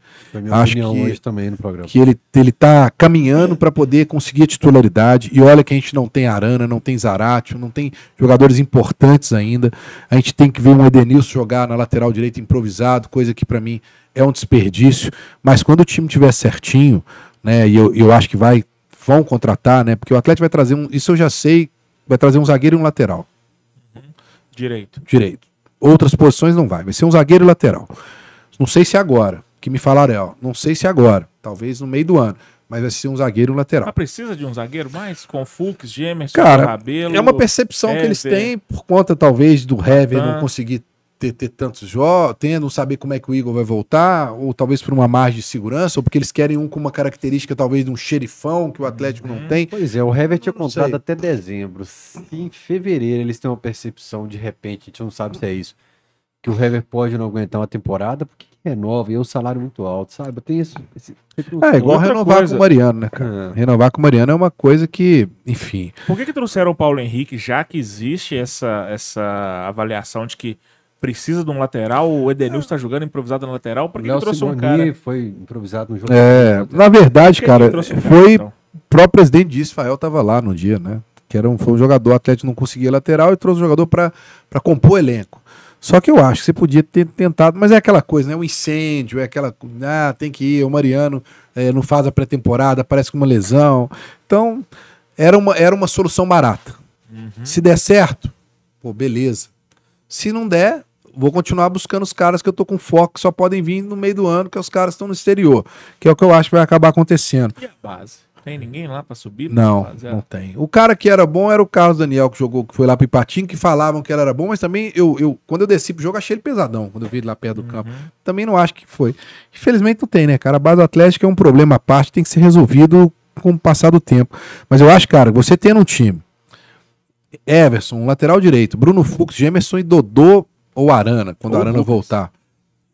Acho que, também no programa. que ele, ele tá caminhando para poder conseguir a titularidade. E olha que a gente não tem Arana, não tem Zaratio, não tem jogadores importantes ainda. A gente tem que ver um Edenilson jogar na lateral direita improvisado, coisa que para mim é um desperdício. Mas quando o time tiver certinho, né, e eu, eu acho que vai vão contratar, né, porque o Atlético vai trazer um, isso eu já sei, vai trazer um zagueiro e um lateral. Uhum. Direito. Direito. Outras posições não vai, vai ser um zagueiro e lateral. Não sei se é agora, que me falaram é, ó, não sei se é agora, talvez no meio do ano, mas vai ser um zagueiro lateral. Mas precisa de um zagueiro mais? Com Fux, Gemerson, Cara, é uma percepção que eles têm por conta talvez do Hever não conseguir ter, ter tantos jogos, tendo, não saber como é que o Igor vai voltar, ou talvez por uma margem de segurança, ou porque eles querem um com uma característica talvez de um xerifão que o Atlético uhum. não tem. Pois é, o Hever tinha contrato até dezembro. Se em fevereiro eles têm uma percepção de repente, a gente não sabe se é isso que o Hever pode não aguentar uma temporada, porque renova e é um salário muito alto, sabe? Tem isso. Esse... é igual Outra renovar coisa. com o Mariano, né, cara? É. Renovar com o Mariano é uma coisa que, enfim. Por que, que trouxeram o Paulo Henrique, já que existe essa, essa avaliação de que precisa de um lateral, o Edenilson está jogando improvisado na lateral, por que, que trouxe Simoni um cara? foi improvisado no jogo. É, na verdade, cara, um cara, foi então? o próprio presidente de Fael tava lá no dia, né? Que era um, foi um jogador, o Atlético não conseguia lateral e trouxe o um jogador para compor o elenco. Só que eu acho que você podia ter tentado, mas é aquela coisa, né? Um incêndio, é aquela. Ah, tem que ir, o Mariano é, não faz a pré-temporada, parece com uma lesão. Então, era uma, era uma solução barata. Uhum. Se der certo, pô, beleza. Se não der, vou continuar buscando os caras que eu tô com foco, que só podem vir no meio do ano, que é os caras estão no exterior. Que é o que eu acho que vai acabar acontecendo. E a base? tem ninguém lá para subir? não, fazer? não tem. O cara que era bom era o Carlos Daniel, que jogou, que foi lá pro Ipatinho, que falavam que ele era bom, mas também eu, eu quando eu desci pro jogo, achei ele pesadão, quando eu vi ele lá perto do uhum. campo. Também não acho que foi. Infelizmente não tem, né, cara? A base atlética é um problema à parte, tem que ser resolvido com o passar do tempo. Mas eu acho, cara, você tendo um time, Everson, lateral direito, Bruno Fux, Gemerson e Dodô ou Arana, quando ou Arana Lucas. voltar.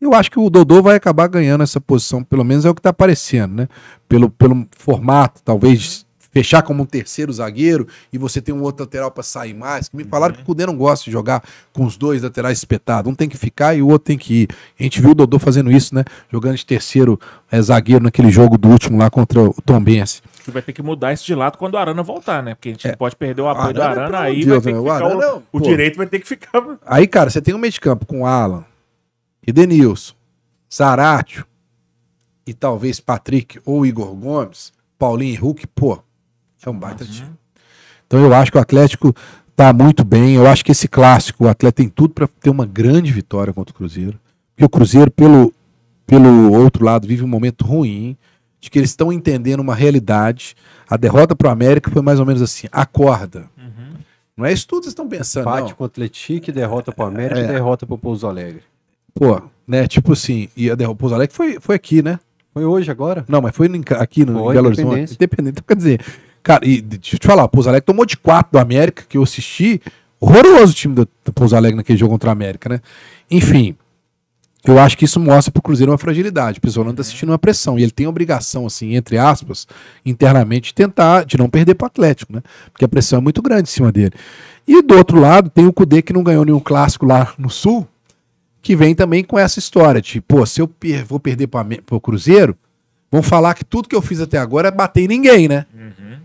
Eu acho que o Dodô vai acabar ganhando essa posição, pelo menos é o que está aparecendo, né? Pelo, pelo formato, talvez uhum. fechar como um terceiro zagueiro e você tem um outro lateral para sair mais. Me falaram uhum. que o Cudê não gosta de jogar com os dois laterais espetados. Um tem que ficar e o outro tem que ir. A gente viu o Dodô fazendo isso, né? Jogando de terceiro é, zagueiro naquele jogo do último lá contra o Tombense. Vai ter que mudar isso de lado quando o Arana voltar, né? Porque a gente é. pode perder o apoio Arana, do Arana, aí Deus, vai ter que né? o, Arana, o, o, direito vai ter que ficar. Aí, cara, você tem um meio de campo com o Alan, Edenilson, Zaratio e talvez Patrick ou Igor Gomes, Paulinho e Hulk, pô, é um baita uhum. time. Então eu acho que o Atlético tá muito bem. Eu acho que esse clássico, o Atlético tem tudo para ter uma grande vitória contra o Cruzeiro. Porque o Cruzeiro, pelo, pelo outro lado, vive um momento ruim, de que eles estão entendendo uma realidade. A derrota para o América foi mais ou menos assim: acorda. Uhum. Não é isso tudo que vocês estão pensando. Empate não. com o Atlético, derrota para o América, é. derrota para o Pouso Alegre. Pô, né? Tipo assim, e a derrubada Pouso Alegre foi, foi aqui, né? Foi hoje agora? Não, mas foi em, aqui no foi, Belo Horizonte. Independente, então, quer dizer. Cara, e deixa eu te falar, o Pouso Alegre tomou de 4 do América, que eu assisti. Horroroso o time do, do Pouso Alegre naquele jogo contra o América, né? Enfim, eu acho que isso mostra pro Cruzeiro uma fragilidade. O pessoal tá assistindo é. uma pressão. E ele tem a obrigação, assim, entre aspas, internamente, de tentar, de não perder pro Atlético, né? Porque a pressão é muito grande em cima dele. E do outro lado, tem o Cudê que não ganhou nenhum clássico lá no Sul que vem também com essa história, de pô, se eu per vou perder para o Cruzeiro, vão falar que tudo que eu fiz até agora é bater em ninguém, né? Uhum.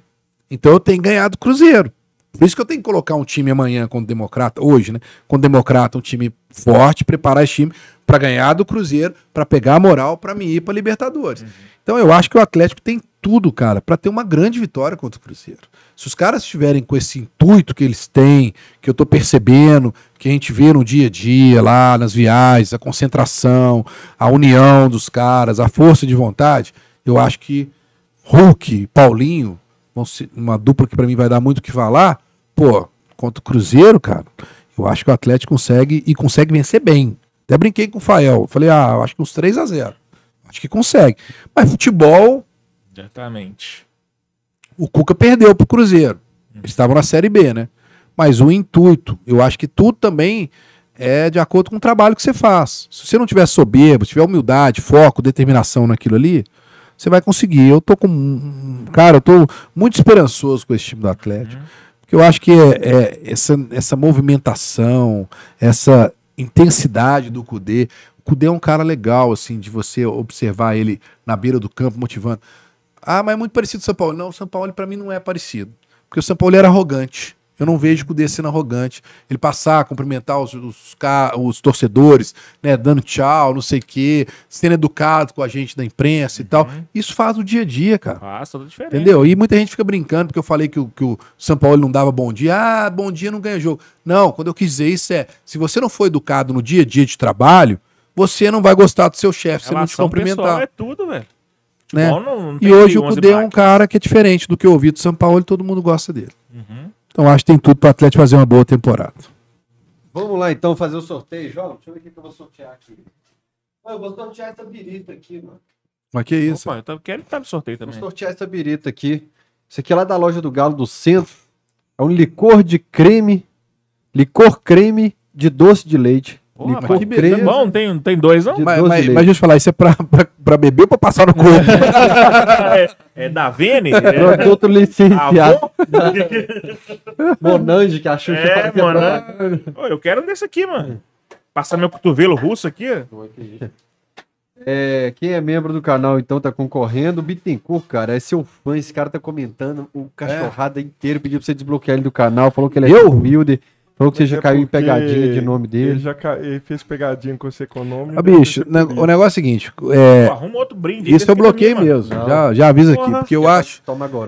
Então eu tenho ganhado o Cruzeiro. Por isso que eu tenho que colocar um time amanhã com o Democrata, hoje, né? Com o Democrata, um time forte, preparar esse time para ganhar do Cruzeiro, para pegar a moral, para me ir para Libertadores. Uhum. Então eu acho que o Atlético tem tudo, cara, para ter uma grande vitória contra o Cruzeiro. Se os caras estiverem com esse intuito que eles têm, que eu estou percebendo, que a gente vê no dia a dia, lá nas viagens, a concentração, a união dos caras, a força de vontade, eu acho que Hulk, Paulinho, uma dupla que para mim vai dar muito o que falar, pô, contra o Cruzeiro, cara, eu acho que o Atlético consegue e consegue vencer bem. Até brinquei com o Fael, falei, ah, eu acho que uns 3 a 0 Acho que consegue. Mas futebol. Exatamente. O Cuca perdeu para o Cruzeiro. Eles estavam na Série B, né? Mas o intuito, eu acho que tudo também é de acordo com o trabalho que você faz. Se você não tiver soberbo, tiver humildade, foco, determinação naquilo ali, você vai conseguir. Eu tô com. Cara, eu tô muito esperançoso com esse time do Atlético. Porque eu acho que é, é essa, essa movimentação, essa intensidade do Cudê. O Cudê é um cara legal, assim, de você observar ele na beira do campo, motivando. Ah, mas é muito parecido com São Paulo. Não, São Paulo para mim não é parecido. Porque o São Paulo era arrogante. Eu não vejo o Cudê sendo arrogante. Ele passar, cumprimentar os, os, os torcedores, né, dando tchau, não sei o quê, sendo educado com a gente da imprensa e tal. Uhum. Isso faz o dia a dia, cara. Faz tudo diferente. Entendeu? E muita gente fica brincando, porque eu falei que o, que o São Paulo não dava bom dia. Ah, bom dia não ganha jogo. Não, quando eu quis dizer isso é, se você não for educado no dia a dia de trabalho, você não vai gostar do seu chefe, você não te cumprimentar. Pessoal é tudo, velho né? Não, não e hoje o Cudê é um cara que é diferente do que eu ouvi do São Paulo e todo mundo gosta dele. Uhum. Então acho que tem tudo para o Atlético fazer uma boa temporada. Vamos lá então fazer o sorteio, João. Deixa eu ver o que eu vou sortear aqui. eu vou sortear essa birita aqui, mano. Mas que isso? Opa, eu quero estar tá no sorteio também. Vou sortear essa birita aqui. Isso aqui é lá da loja do Galo do Centro. É um licor de creme, licor creme de doce de leite Porra, Licor mas que bom, tem, tem dois, não? Mas, mas, mas, deixa eu falar, isso é pra, pra, pra beber ou pra passar no corpo? é, é, da Vene? É. é. outro licenciado. Monange, que a Xuxa é, Monange. Ô, eu quero um desse aqui, mano. Passar meu cotovelo russo aqui. É, quem é membro do canal, então, tá concorrendo. O Bittencourt, cara, é seu fã. Esse cara tá comentando o cachorrada é. inteiro. Pediu pra você desbloquear ele do canal. Falou que ele é eu? humilde. Falou que você já é caiu em pegadinha de nome dele. Ele já ca... ele fez pegadinha com ah, você com o nome. Ah, bicho, o negócio é o seguinte. É... Arruma outro brinde. Isso eu bloqueei mim, mesmo. Já, já aviso aqui. Porque eu acho.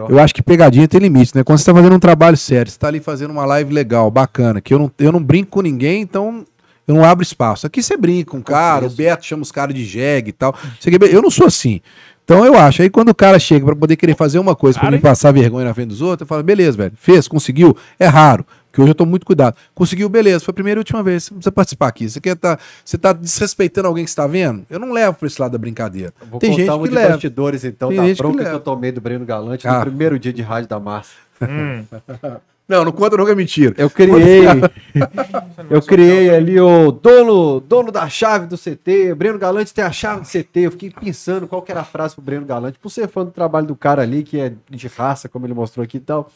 Eu acho que pegadinha tem limite, né? Quando você tá fazendo um trabalho sério, você tá ali fazendo uma live legal, bacana, que eu não, eu não brinco com ninguém, então eu não abro espaço. Aqui você brinca com o cara, o Beto chama os caras de jegue e tal. Eu não sou assim. Então eu acho. Aí quando o cara chega para poder querer fazer uma coisa para me passar vergonha na frente dos outros, eu falo, beleza, velho, fez, conseguiu, é raro que hoje eu tô muito cuidado. Conseguiu, beleza, foi a primeira e última vez. Você não precisa participar aqui. Você quer tá, você tá desrespeitando alguém que está vendo? Eu não levo para esse lado da brincadeira. vou Tem contar gente um que de leva. bastidores, então, Tem da tá bronca que, que, eu tomei do Breno Galante ah. no primeiro dia de rádio da massa. Hum. Não, não conta não é mentira. Eu criei. eu criei ali o dono, dono da chave do CT. Breno Galante tem a chave do CT. Eu fiquei pensando qual que era a frase pro Breno Galante. Por ser fã do trabalho do cara ali, que é de raça, como ele mostrou aqui e tal.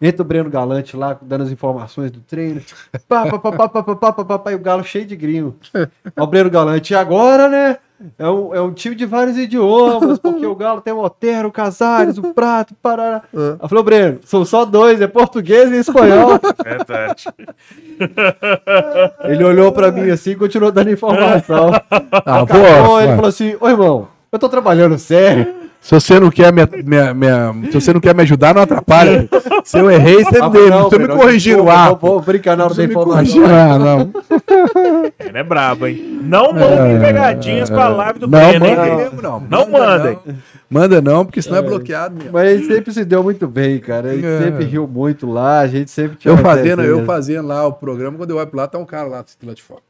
Entra o Breno Galante lá, dando as informações do treino. Pá, pá, pá, pá, pá, pá, pá, pá, pá, e o galo cheio de gringo. Ó, o Breno Galante, e agora, né? É um, é um time de vários idiomas, porque o Galo tem o Otero, o Casares, o Prato, Parará. Uhum. É. Ela falou, Breno, são só dois, é português e espanhol. Verdade. Ele olhou para mim assim e continuou dando informação. Ah, Acabou, boa, ele mano. falou assim, ô irmão, eu tô trabalhando sério. Se você não quer me, me, me, se você não quer me ajudar, não atrapalha. Se eu errei, você ah, deve. Não, tô me corrigindo. Ah, vou brincar na hora da informação. Ah, não. Ela é braba, hein? Não mandem é, pegadinhas é, pra live do não, Breno, hein? Não, não, não mandem. Manda, manda não, porque senão é, é bloqueado. Mesmo. Mas ele sempre se deu muito bem, cara. Ele é. sempre riu muito lá, a gente sempre tinha. Eu fazendo, eu fazendo lá o programa, quando eu olho lá, tá um cara lá, assim, lá de fora.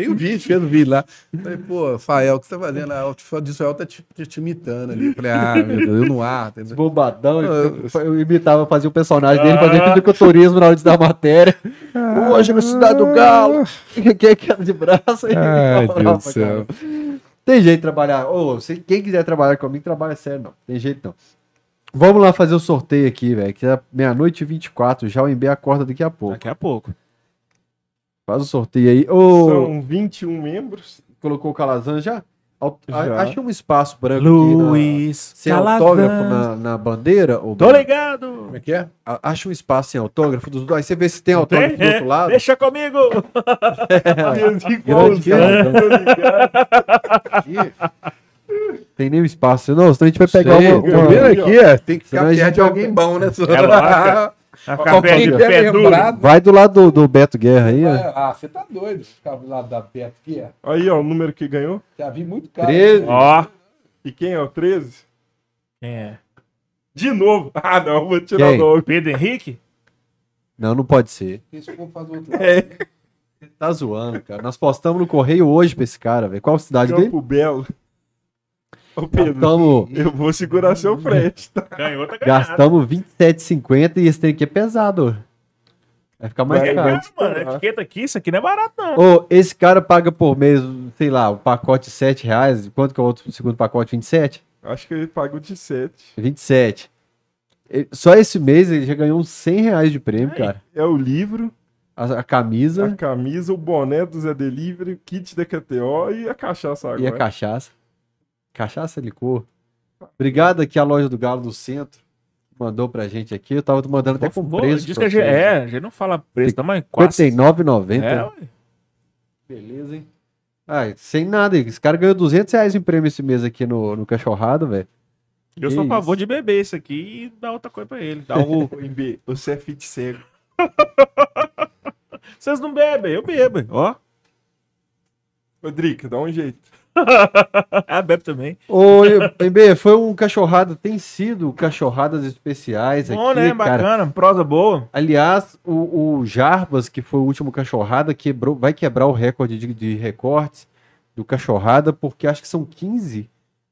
Tem o um vídeo, fez o um vídeo lá. Falei, pô, Fael, o que você tá fazendo? Ah, o Israel tá te, te, te, imitando ali. Falei, ah, meu Deus, eu no ar. Entendeu? Bombadão, ah, eu, eu, imitava, fazia o um personagem dele, fazia ah. tudo que o turismo na hora de dar matéria. Ah. Hoje no é Cidade do Galo, é que é era de braço. Aí, Ai, Deus do céu. Tem jeito de trabalhar. Ô, se, quem quiser trabalhar comigo, trabalha sério, não. Tem jeito não. Vamos lá fazer o sorteio aqui, velho. Que é meia-noite e 24. Já o MB acorda daqui a pouco. Daqui a pouco. Faz o sorteio aí. Oh, São 21 membros. Colocou o Calazan já? já. Achei um espaço branco Luiz aqui na, sem autógrafo na, na bandeira. Ou Tô ligado! Como é que é? Acha um espaço sem autógrafo dos dois. Aí você vê se tem autógrafo tem? do outro é, lado. Deixa comigo! É, grande, tem nem espaço, não. Senão a gente vai pegar Sei, uma. uma... aqui, é, tem que ficar perto de alguém bom, né? É Qualquer Pé lembrado... Vai do lado do, do Beto Guerra aí. Vai... Né? Ah, você tá doido ficar do lado da Beto Guerra. Aí, ó, o número que ganhou. Já vi muito caro. 13. Né? Ó. E quem é o 13? Quem é? De novo. Ah, não, vou tirar quem? o nome. Pedro Henrique? Não, não pode ser. Isso eu outro lado. É. Tá zoando, cara. Nós postamos no correio hoje pra esse cara, velho. Qual cidade Campo dele? Campo Belo. Ô Pedro, Gastamos... eu vou segurar seu frete, tá? Ganhou, tá Gastamos 27,50 e esse trem aqui é pesado. Vai ficar mais é, caro. É, mano, a etiqueta aqui, isso aqui não é barato, não. Ô, esse cara paga por mês, sei lá, o um pacote 7 reais. Quanto que é o outro segundo pacote? 27? Acho que ele paga o de 7. 27. só esse mês ele já ganhou uns 100 reais de prêmio, Ai, cara. É o livro. A, a, camisa. A camisa, o boné do Zé Delivery, o kit da QTO e a cachaça agora. E a cachaça. Cachaça Licor. Obrigado aqui à loja do Galo do Centro. Mandou pra gente aqui. Eu tava mandando até com vou, preço. Diz que a gente, é, a gente não fala preço, não, mas é quase. R$59,90. É, Beleza, hein? Ah, sem nada. Esse cara ganhou 200 reais em prêmio esse mês aqui no, no Cachorrado, velho. Eu que sou a favor de beber isso aqui e dar outra coisa pra ele. Dá um... Você é fit cego. Vocês não bebem, eu bebo, ó. Rodrigo, dá um jeito a ah, Beb também. Ô, PB, foi um cachorrada, tem sido cachorradas especiais Bom, aqui, né? Cara. Bacana, prosa boa. Aliás, o, o, Jarbas, que foi o último cachorrada, quebrou, vai quebrar o recorde de, de recortes do cachorrada, porque acho que são 15.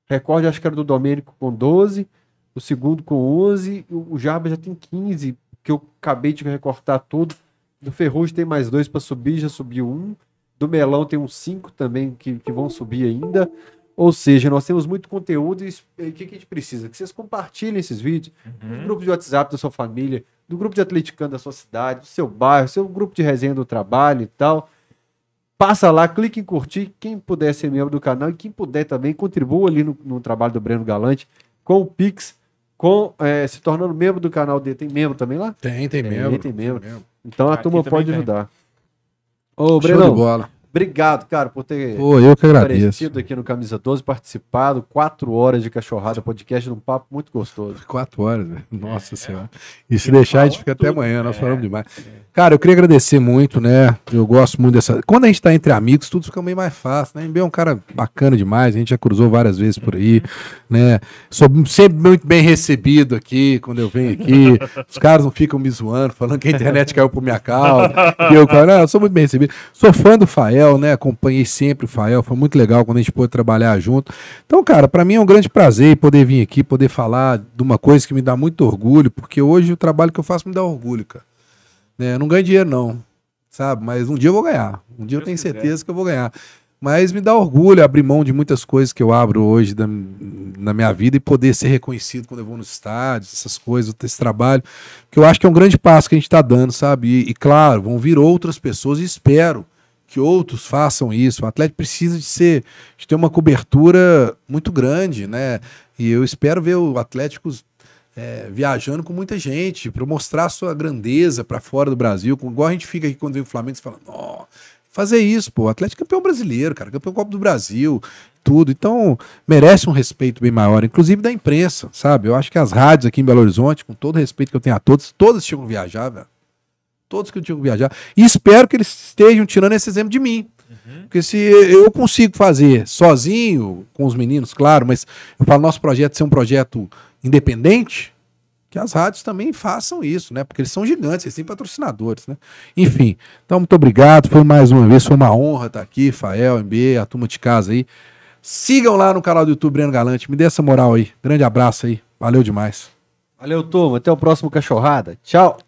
Recorde acho que era do Domênico com 12, o segundo com 11, o, o Jarbas já tem 15, que eu acabei de recortar tudo. Do Ferrugem tem mais dois para subir, já subiu um. Do Melão tem uns cinco também que, que vão subir ainda. Ou seja, nós temos muito conteúdo e o que, que, a gente precisa? Que vocês compartilhem esses vídeos uhum. grupo grupos de WhatsApp da sua família, do grupo de atleticano da sua cidade, do seu bairro, seu grupo de resenha do trabalho e tal. Passa lá, clique em curtir. Quem puder ser membro do canal e quem puder também, contribua ali no, no trabalho do Breno Galante com o Pix, com é, se tornando membro do canal dele. Tem membro também lá? Tem, tem, tem membro. Tem membro. Tem membro. Então a ah, Aqui turma pode tem. ajudar. Ô, Show Brenão, Obrigado, cara, por ter Pô, eu que agradeço. aparecido aqui no Camisa 12, participado. Quatro horas de cachorrada, podcast, num papo muito gostoso. Quatro horas, né? Nossa é, Senhora. E se deixar, a gente fica tudo. até amanhã, nós é, falamos demais. É. Cara, eu queria agradecer muito, né? Eu gosto muito dessa. Quando a gente está entre amigos, tudo fica meio mais fácil, né? MB é um cara bacana demais, a gente já cruzou várias vezes por aí, uhum. né? Sou sempre muito bem recebido aqui quando eu venho aqui. Os caras não ficam me zoando, falando que a internet caiu por minha causa. E eu, cara, eu sou muito bem recebido. Sou fã do Fael Fael, né? Acompanhei sempre o Fael, foi muito legal quando a gente pôde trabalhar junto. Então, cara, para mim é um grande prazer poder vir aqui, poder falar de uma coisa que me dá muito orgulho, porque hoje o trabalho que eu faço me dá orgulho, cara. Né? Eu não ganho dinheiro, não, sabe? Mas um dia eu vou ganhar. Um dia eu, tenho certeza que eu vou ganhar. Mas me dá orgulho abrir mão de muitas coisas que eu abro hoje da, na minha vida e poder ser reconhecido quando eu vou nos estádios, essas coisas, esse trabalho, que eu acho que é um grande passo que a gente está dando, sabe? E, e, claro, vão vir outras pessoas e espero que outros façam isso. O atleta precisa de ser, de ter uma cobertura muito grande, né? E eu espero ver o Atlético é, viajando com muita gente para mostrar a sua grandeza para fora do Brasil. Igual a gente fica aqui quando vem o Flamengo e fala, fazer isso, pô. O Atlético é campeão brasileiro, cara, campeão Copa do Brasil, tudo. Então, merece um respeito bem maior, inclusive da imprensa, sabe? Eu acho que as rádios aqui em Belo Horizonte, com todo o respeito que eu tenho a todos, todas tinham que viajar, velho todos que eu tinha que viajar. E espero que eles estejam tirando esse exemplo de mim. Uhum. Porque se eu consigo fazer sozinho, com os meninos, claro, mas eu falo nosso projeto ser um projeto independente, que as rádios também façam isso, né? Porque eles são gigantes, eles têm patrocinadores, né? Enfim, então muito obrigado, foi mais uma vez, foi uma honra estar aqui, Fael, MB, a turma de casa aí. Sigam lá no canal do YouTube Breno Galante, me dê essa moral aí. Grande abraço aí, valeu demais. Valeu, turma, até o próximo Cachorrada. Tchau.